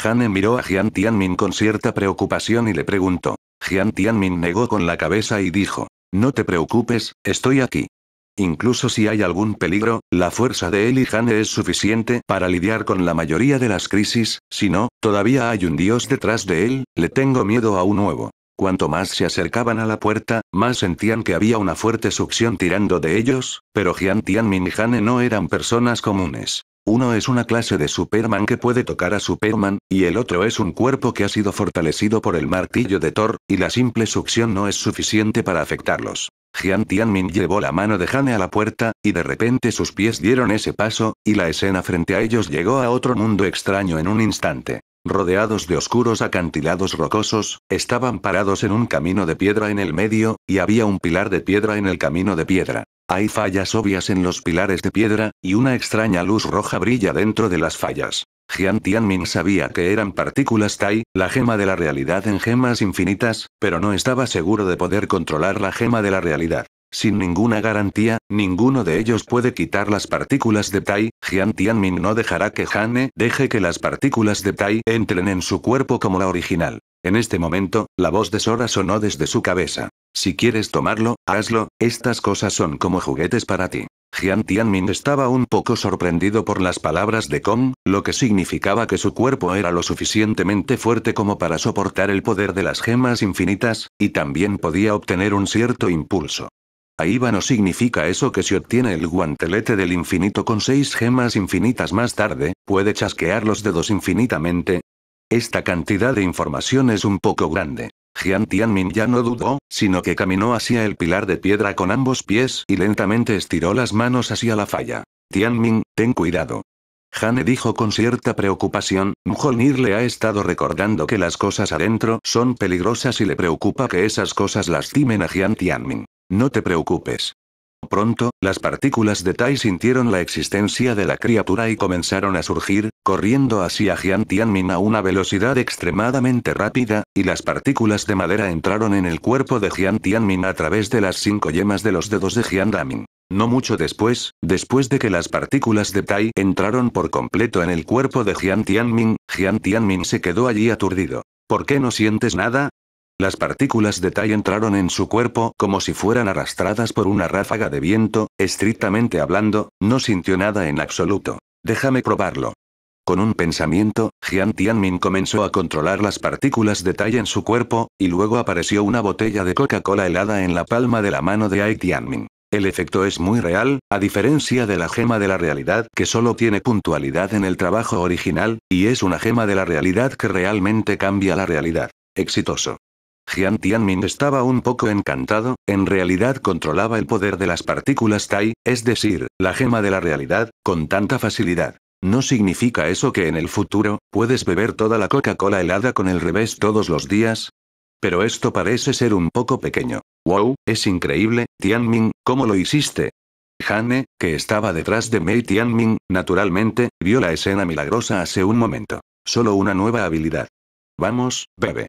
Hane miró a Jian Tianmin con cierta preocupación y le preguntó. Jian Tianmin negó con la cabeza y dijo. No te preocupes, estoy aquí. Incluso si hay algún peligro, la fuerza de él y Hane es suficiente para lidiar con la mayoría de las crisis, si no, todavía hay un dios detrás de él, le tengo miedo a un nuevo. Cuanto más se acercaban a la puerta, más sentían que había una fuerte succión tirando de ellos, pero Jian Tianmin y Hane no eran personas comunes. Uno es una clase de Superman que puede tocar a Superman, y el otro es un cuerpo que ha sido fortalecido por el martillo de Thor, y la simple succión no es suficiente para afectarlos. Jian Tianmin llevó la mano de Hane a la puerta, y de repente sus pies dieron ese paso, y la escena frente a ellos llegó a otro mundo extraño en un instante rodeados de oscuros acantilados rocosos, estaban parados en un camino de piedra en el medio, y había un pilar de piedra en el camino de piedra. Hay fallas obvias en los pilares de piedra, y una extraña luz roja brilla dentro de las fallas. Jian Tianmin sabía que eran partículas Tai, la gema de la realidad en gemas infinitas, pero no estaba seguro de poder controlar la gema de la realidad. Sin ninguna garantía, ninguno de ellos puede quitar las partículas de Tai, Jian Tianmin no dejará que Hane deje que las partículas de Tai entren en su cuerpo como la original. En este momento, la voz de Sora sonó desde su cabeza. Si quieres tomarlo, hazlo, estas cosas son como juguetes para ti. Jian Tianmin estaba un poco sorprendido por las palabras de Kong, lo que significaba que su cuerpo era lo suficientemente fuerte como para soportar el poder de las gemas infinitas, y también podía obtener un cierto impulso. Aiba no significa eso que si obtiene el guantelete del infinito con seis gemas infinitas más tarde, puede chasquear los dedos infinitamente. Esta cantidad de información es un poco grande. Jian Tianmin ya no dudó, sino que caminó hacia el pilar de piedra con ambos pies y lentamente estiró las manos hacia la falla. Tianmin, ten cuidado. Hane dijo con cierta preocupación, Mjolnir le ha estado recordando que las cosas adentro son peligrosas y le preocupa que esas cosas lastimen a Jian Tianmin. No te preocupes. Pronto, las partículas de Tai sintieron la existencia de la criatura y comenzaron a surgir, corriendo hacia Jian Tianmin a una velocidad extremadamente rápida, y las partículas de madera entraron en el cuerpo de Jian Tianmin a través de las cinco yemas de los dedos de Jian Damin. No mucho después, después de que las partículas de Tai entraron por completo en el cuerpo de Jian Tianmin, Jian Tianmin se quedó allí aturdido. ¿Por qué no sientes nada? Las partículas de Tai entraron en su cuerpo como si fueran arrastradas por una ráfaga de viento, estrictamente hablando, no sintió nada en absoluto. Déjame probarlo. Con un pensamiento, Jian Tianmin comenzó a controlar las partículas de Tai en su cuerpo, y luego apareció una botella de Coca-Cola helada en la palma de la mano de Ai Tianmin. El efecto es muy real, a diferencia de la gema de la realidad que solo tiene puntualidad en el trabajo original, y es una gema de la realidad que realmente cambia la realidad. Exitoso. Jian Tianmin estaba un poco encantado, en realidad controlaba el poder de las partículas Tai, es decir, la gema de la realidad, con tanta facilidad. ¿No significa eso que en el futuro, puedes beber toda la Coca-Cola helada con el revés todos los días? Pero esto parece ser un poco pequeño. Wow, es increíble, Tianmin, ¿cómo lo hiciste? Hane, que estaba detrás de Mei Tianmin, naturalmente, vio la escena milagrosa hace un momento. Solo una nueva habilidad. Vamos, bebe.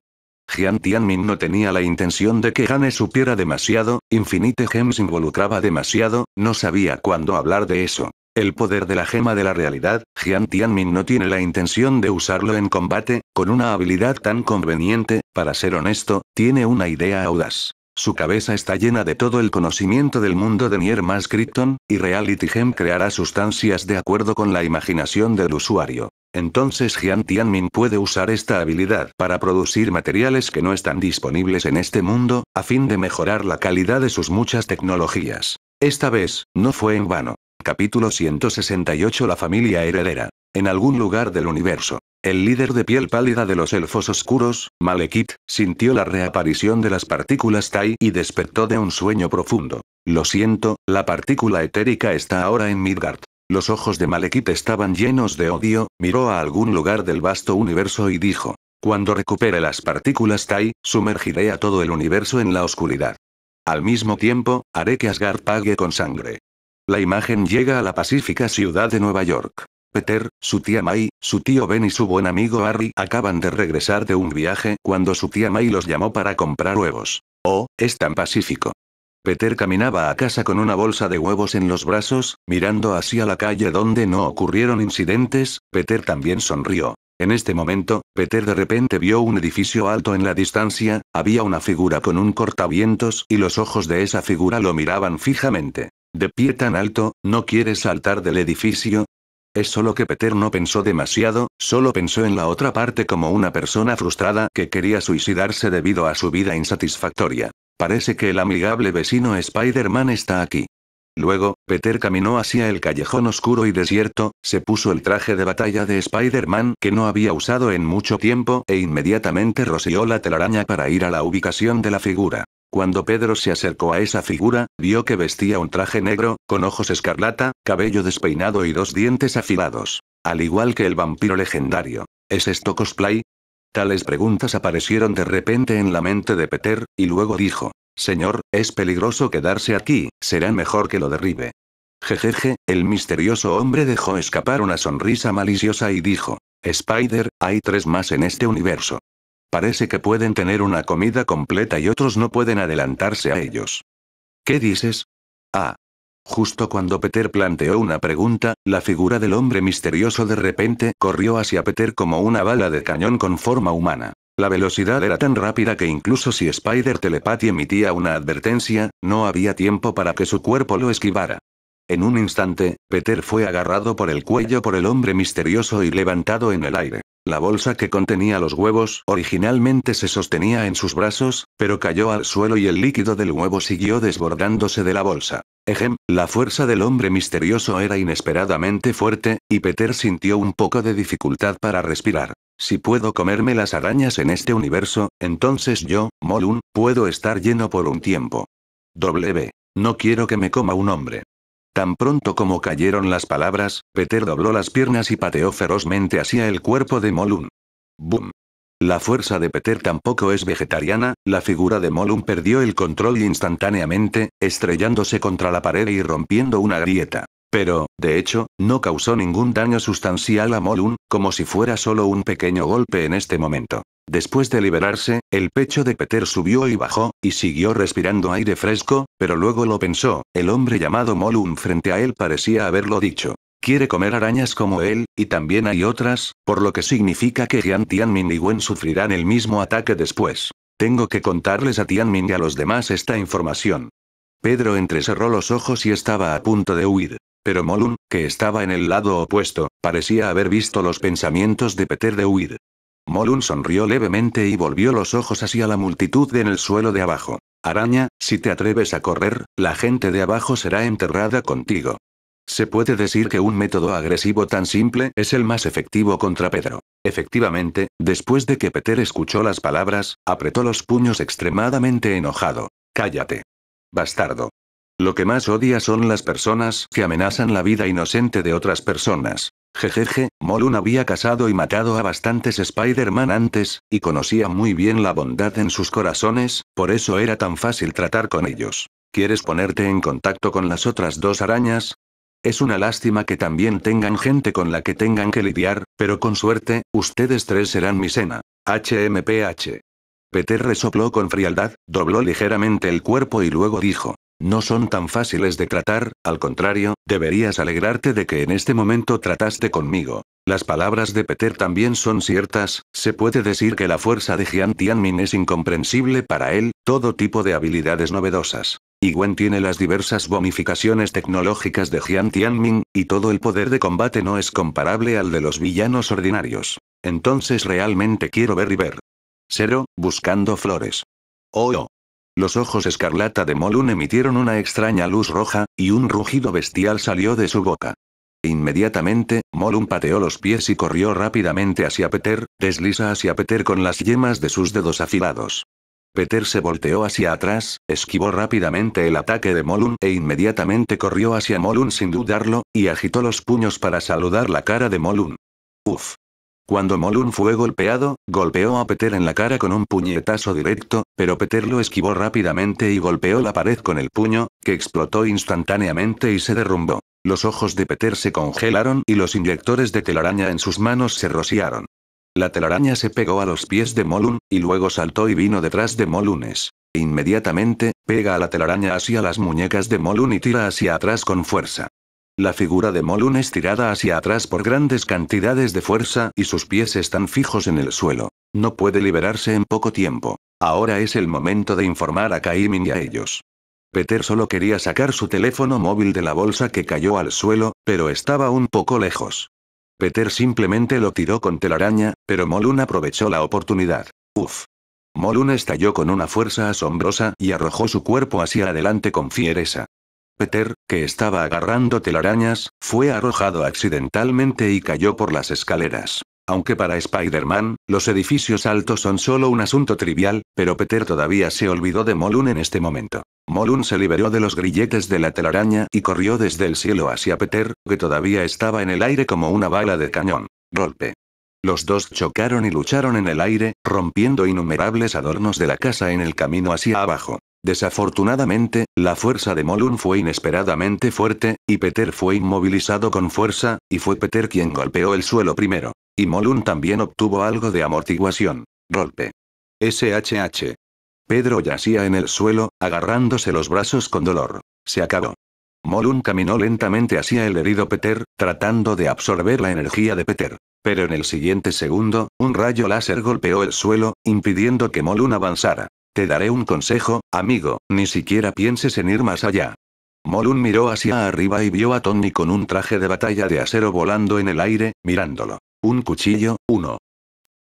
Jian Tianmin no tenía la intención de que Hane supiera demasiado, Infinite Gems involucraba demasiado, no sabía cuándo hablar de eso. El poder de la gema de la realidad, Jian Tianmin no tiene la intención de usarlo en combate, con una habilidad tan conveniente, para ser honesto, tiene una idea audaz. Su cabeza está llena de todo el conocimiento del mundo de Nier más Krypton, y Reality Gem creará sustancias de acuerdo con la imaginación del usuario. Entonces Jian Tianmin puede usar esta habilidad para producir materiales que no están disponibles en este mundo, a fin de mejorar la calidad de sus muchas tecnologías. Esta vez, no fue en vano. Capítulo 168 La familia heredera. En algún lugar del universo, el líder de piel pálida de los elfos oscuros, Malekith, sintió la reaparición de las partículas Tai y despertó de un sueño profundo. Lo siento, la partícula etérica está ahora en Midgard. Los ojos de Malekith estaban llenos de odio, miró a algún lugar del vasto universo y dijo, cuando recupere las partículas Tai, sumergiré a todo el universo en la oscuridad. Al mismo tiempo, haré que Asgard pague con sangre. La imagen llega a la pacífica ciudad de Nueva York. Peter, su tía May, su tío Ben y su buen amigo Harry acaban de regresar de un viaje cuando su tía May los llamó para comprar huevos. Oh, es tan pacífico. Peter caminaba a casa con una bolsa de huevos en los brazos, mirando hacia la calle donde no ocurrieron incidentes, Peter también sonrió. En este momento, Peter de repente vio un edificio alto en la distancia, había una figura con un cortavientos y los ojos de esa figura lo miraban fijamente. De pie tan alto, ¿no quiere saltar del edificio? Es solo que Peter no pensó demasiado, solo pensó en la otra parte como una persona frustrada que quería suicidarse debido a su vida insatisfactoria. Parece que el amigable vecino Spider-Man está aquí. Luego, Peter caminó hacia el callejón oscuro y desierto, se puso el traje de batalla de Spider-Man que no había usado en mucho tiempo e inmediatamente roció la telaraña para ir a la ubicación de la figura. Cuando Pedro se acercó a esa figura, vio que vestía un traje negro, con ojos escarlata, cabello despeinado y dos dientes afilados. Al igual que el vampiro legendario. ¿Es esto cosplay? Tales preguntas aparecieron de repente en la mente de Peter, y luego dijo, Señor, es peligroso quedarse aquí, será mejor que lo derribe. Jejeje, el misterioso hombre dejó escapar una sonrisa maliciosa y dijo, Spider, hay tres más en este universo. Parece que pueden tener una comida completa y otros no pueden adelantarse a ellos. ¿Qué dices? Ah. Justo cuando Peter planteó una pregunta, la figura del hombre misterioso de repente corrió hacia Peter como una bala de cañón con forma humana. La velocidad era tan rápida que incluso si Spider Telepathy emitía una advertencia, no había tiempo para que su cuerpo lo esquivara. En un instante, Peter fue agarrado por el cuello por el hombre misterioso y levantado en el aire. La bolsa que contenía los huevos originalmente se sostenía en sus brazos, pero cayó al suelo y el líquido del huevo siguió desbordándose de la bolsa. Ejem, la fuerza del hombre misterioso era inesperadamente fuerte, y Peter sintió un poco de dificultad para respirar. Si puedo comerme las arañas en este universo, entonces yo, Molun, puedo estar lleno por un tiempo. W. No quiero que me coma un hombre. Tan pronto como cayeron las palabras, Peter dobló las piernas y pateó ferozmente hacia el cuerpo de Molun. ¡Bum! La fuerza de Peter tampoco es vegetariana, la figura de Molun perdió el control instantáneamente, estrellándose contra la pared y rompiendo una grieta. Pero, de hecho, no causó ningún daño sustancial a Molun, como si fuera solo un pequeño golpe en este momento. Después de liberarse, el pecho de Peter subió y bajó, y siguió respirando aire fresco, pero luego lo pensó, el hombre llamado Molun frente a él parecía haberlo dicho. Quiere comer arañas como él, y también hay otras, por lo que significa que Jian Tianmin y Wen sufrirán el mismo ataque después. Tengo que contarles a Tianmin y a los demás esta información. Pedro entrecerró los ojos y estaba a punto de huir. Pero Molun, que estaba en el lado opuesto, parecía haber visto los pensamientos de Peter de huir. Molun sonrió levemente y volvió los ojos hacia la multitud en el suelo de abajo. Araña, si te atreves a correr, la gente de abajo será enterrada contigo. Se puede decir que un método agresivo tan simple es el más efectivo contra Pedro. Efectivamente, después de que Peter escuchó las palabras, apretó los puños extremadamente enojado. Cállate. Bastardo. Lo que más odia son las personas que amenazan la vida inocente de otras personas. Jejeje, Molun había casado y matado a bastantes Spider-Man antes, y conocía muy bien la bondad en sus corazones, por eso era tan fácil tratar con ellos. ¿Quieres ponerte en contacto con las otras dos arañas? Es una lástima que también tengan gente con la que tengan que lidiar, pero con suerte, ustedes tres serán mi cena. HMPH. Peter resopló con frialdad, dobló ligeramente el cuerpo y luego dijo, no son tan fáciles de tratar, al contrario, deberías alegrarte de que en este momento trataste conmigo. Las palabras de Peter también son ciertas, se puede decir que la fuerza de Jian Tianmin es incomprensible para él, todo tipo de habilidades novedosas. Y Gwen tiene las diversas bonificaciones tecnológicas de Jian Tianmin, y todo el poder de combate no es comparable al de los villanos ordinarios. Entonces realmente quiero ver y ver. Cero, buscando flores. Oh, oh. Los ojos escarlata de Molun emitieron una extraña luz roja, y un rugido bestial salió de su boca. Inmediatamente, Molun pateó los pies y corrió rápidamente hacia Peter, desliza hacia Peter con las yemas de sus dedos afilados. Peter se volteó hacia atrás, esquivó rápidamente el ataque de Molun e inmediatamente corrió hacia Molun sin dudarlo, y agitó los puños para saludar la cara de Molun. Uf. Cuando Molun fue golpeado, golpeó a Peter en la cara con un puñetazo directo, pero Peter lo esquivó rápidamente y golpeó la pared con el puño, que explotó instantáneamente y se derrumbó. Los ojos de Peter se congelaron y los inyectores de telaraña en sus manos se rociaron. La telaraña se pegó a los pies de Molun, y luego saltó y vino detrás de Molunes. Inmediatamente, pega a la telaraña hacia las muñecas de Molun y tira hacia atrás con fuerza. La figura de Molun es tirada hacia atrás por grandes cantidades de fuerza y sus pies están fijos en el suelo. No puede liberarse en poco tiempo. Ahora es el momento de informar a Kaimin y a ellos. Peter solo quería sacar su teléfono móvil de la bolsa que cayó al suelo, pero estaba un poco lejos. Peter simplemente lo tiró con telaraña, pero Molun aprovechó la oportunidad. Uf. Molun estalló con una fuerza asombrosa y arrojó su cuerpo hacia adelante con fiereza. Peter, que estaba agarrando telarañas, fue arrojado accidentalmente y cayó por las escaleras. Aunque para Spider-Man, los edificios altos son solo un asunto trivial, pero Peter todavía se olvidó de Molun en este momento. Molun se liberó de los grilletes de la telaraña y corrió desde el cielo hacia Peter, que todavía estaba en el aire como una bala de cañón. Golpe. Los dos chocaron y lucharon en el aire, rompiendo innumerables adornos de la casa en el camino hacia abajo. Desafortunadamente, la fuerza de Molun fue inesperadamente fuerte, y Peter fue inmovilizado con fuerza, y fue Peter quien golpeó el suelo primero. Y Molun también obtuvo algo de amortiguación. Golpe. SHH. Pedro yacía en el suelo, agarrándose los brazos con dolor. Se acabó. Molun caminó lentamente hacia el herido Peter, tratando de absorber la energía de Peter. Pero en el siguiente segundo, un rayo láser golpeó el suelo, impidiendo que Molun avanzara. Te daré un consejo, amigo, ni siquiera pienses en ir más allá. Molun miró hacia arriba y vio a Tony con un traje de batalla de acero volando en el aire, mirándolo. Un cuchillo, uno.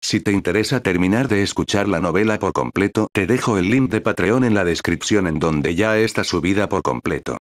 Si te interesa terminar de escuchar la novela por completo, te dejo el link de Patreon en la descripción en donde ya está subida por completo.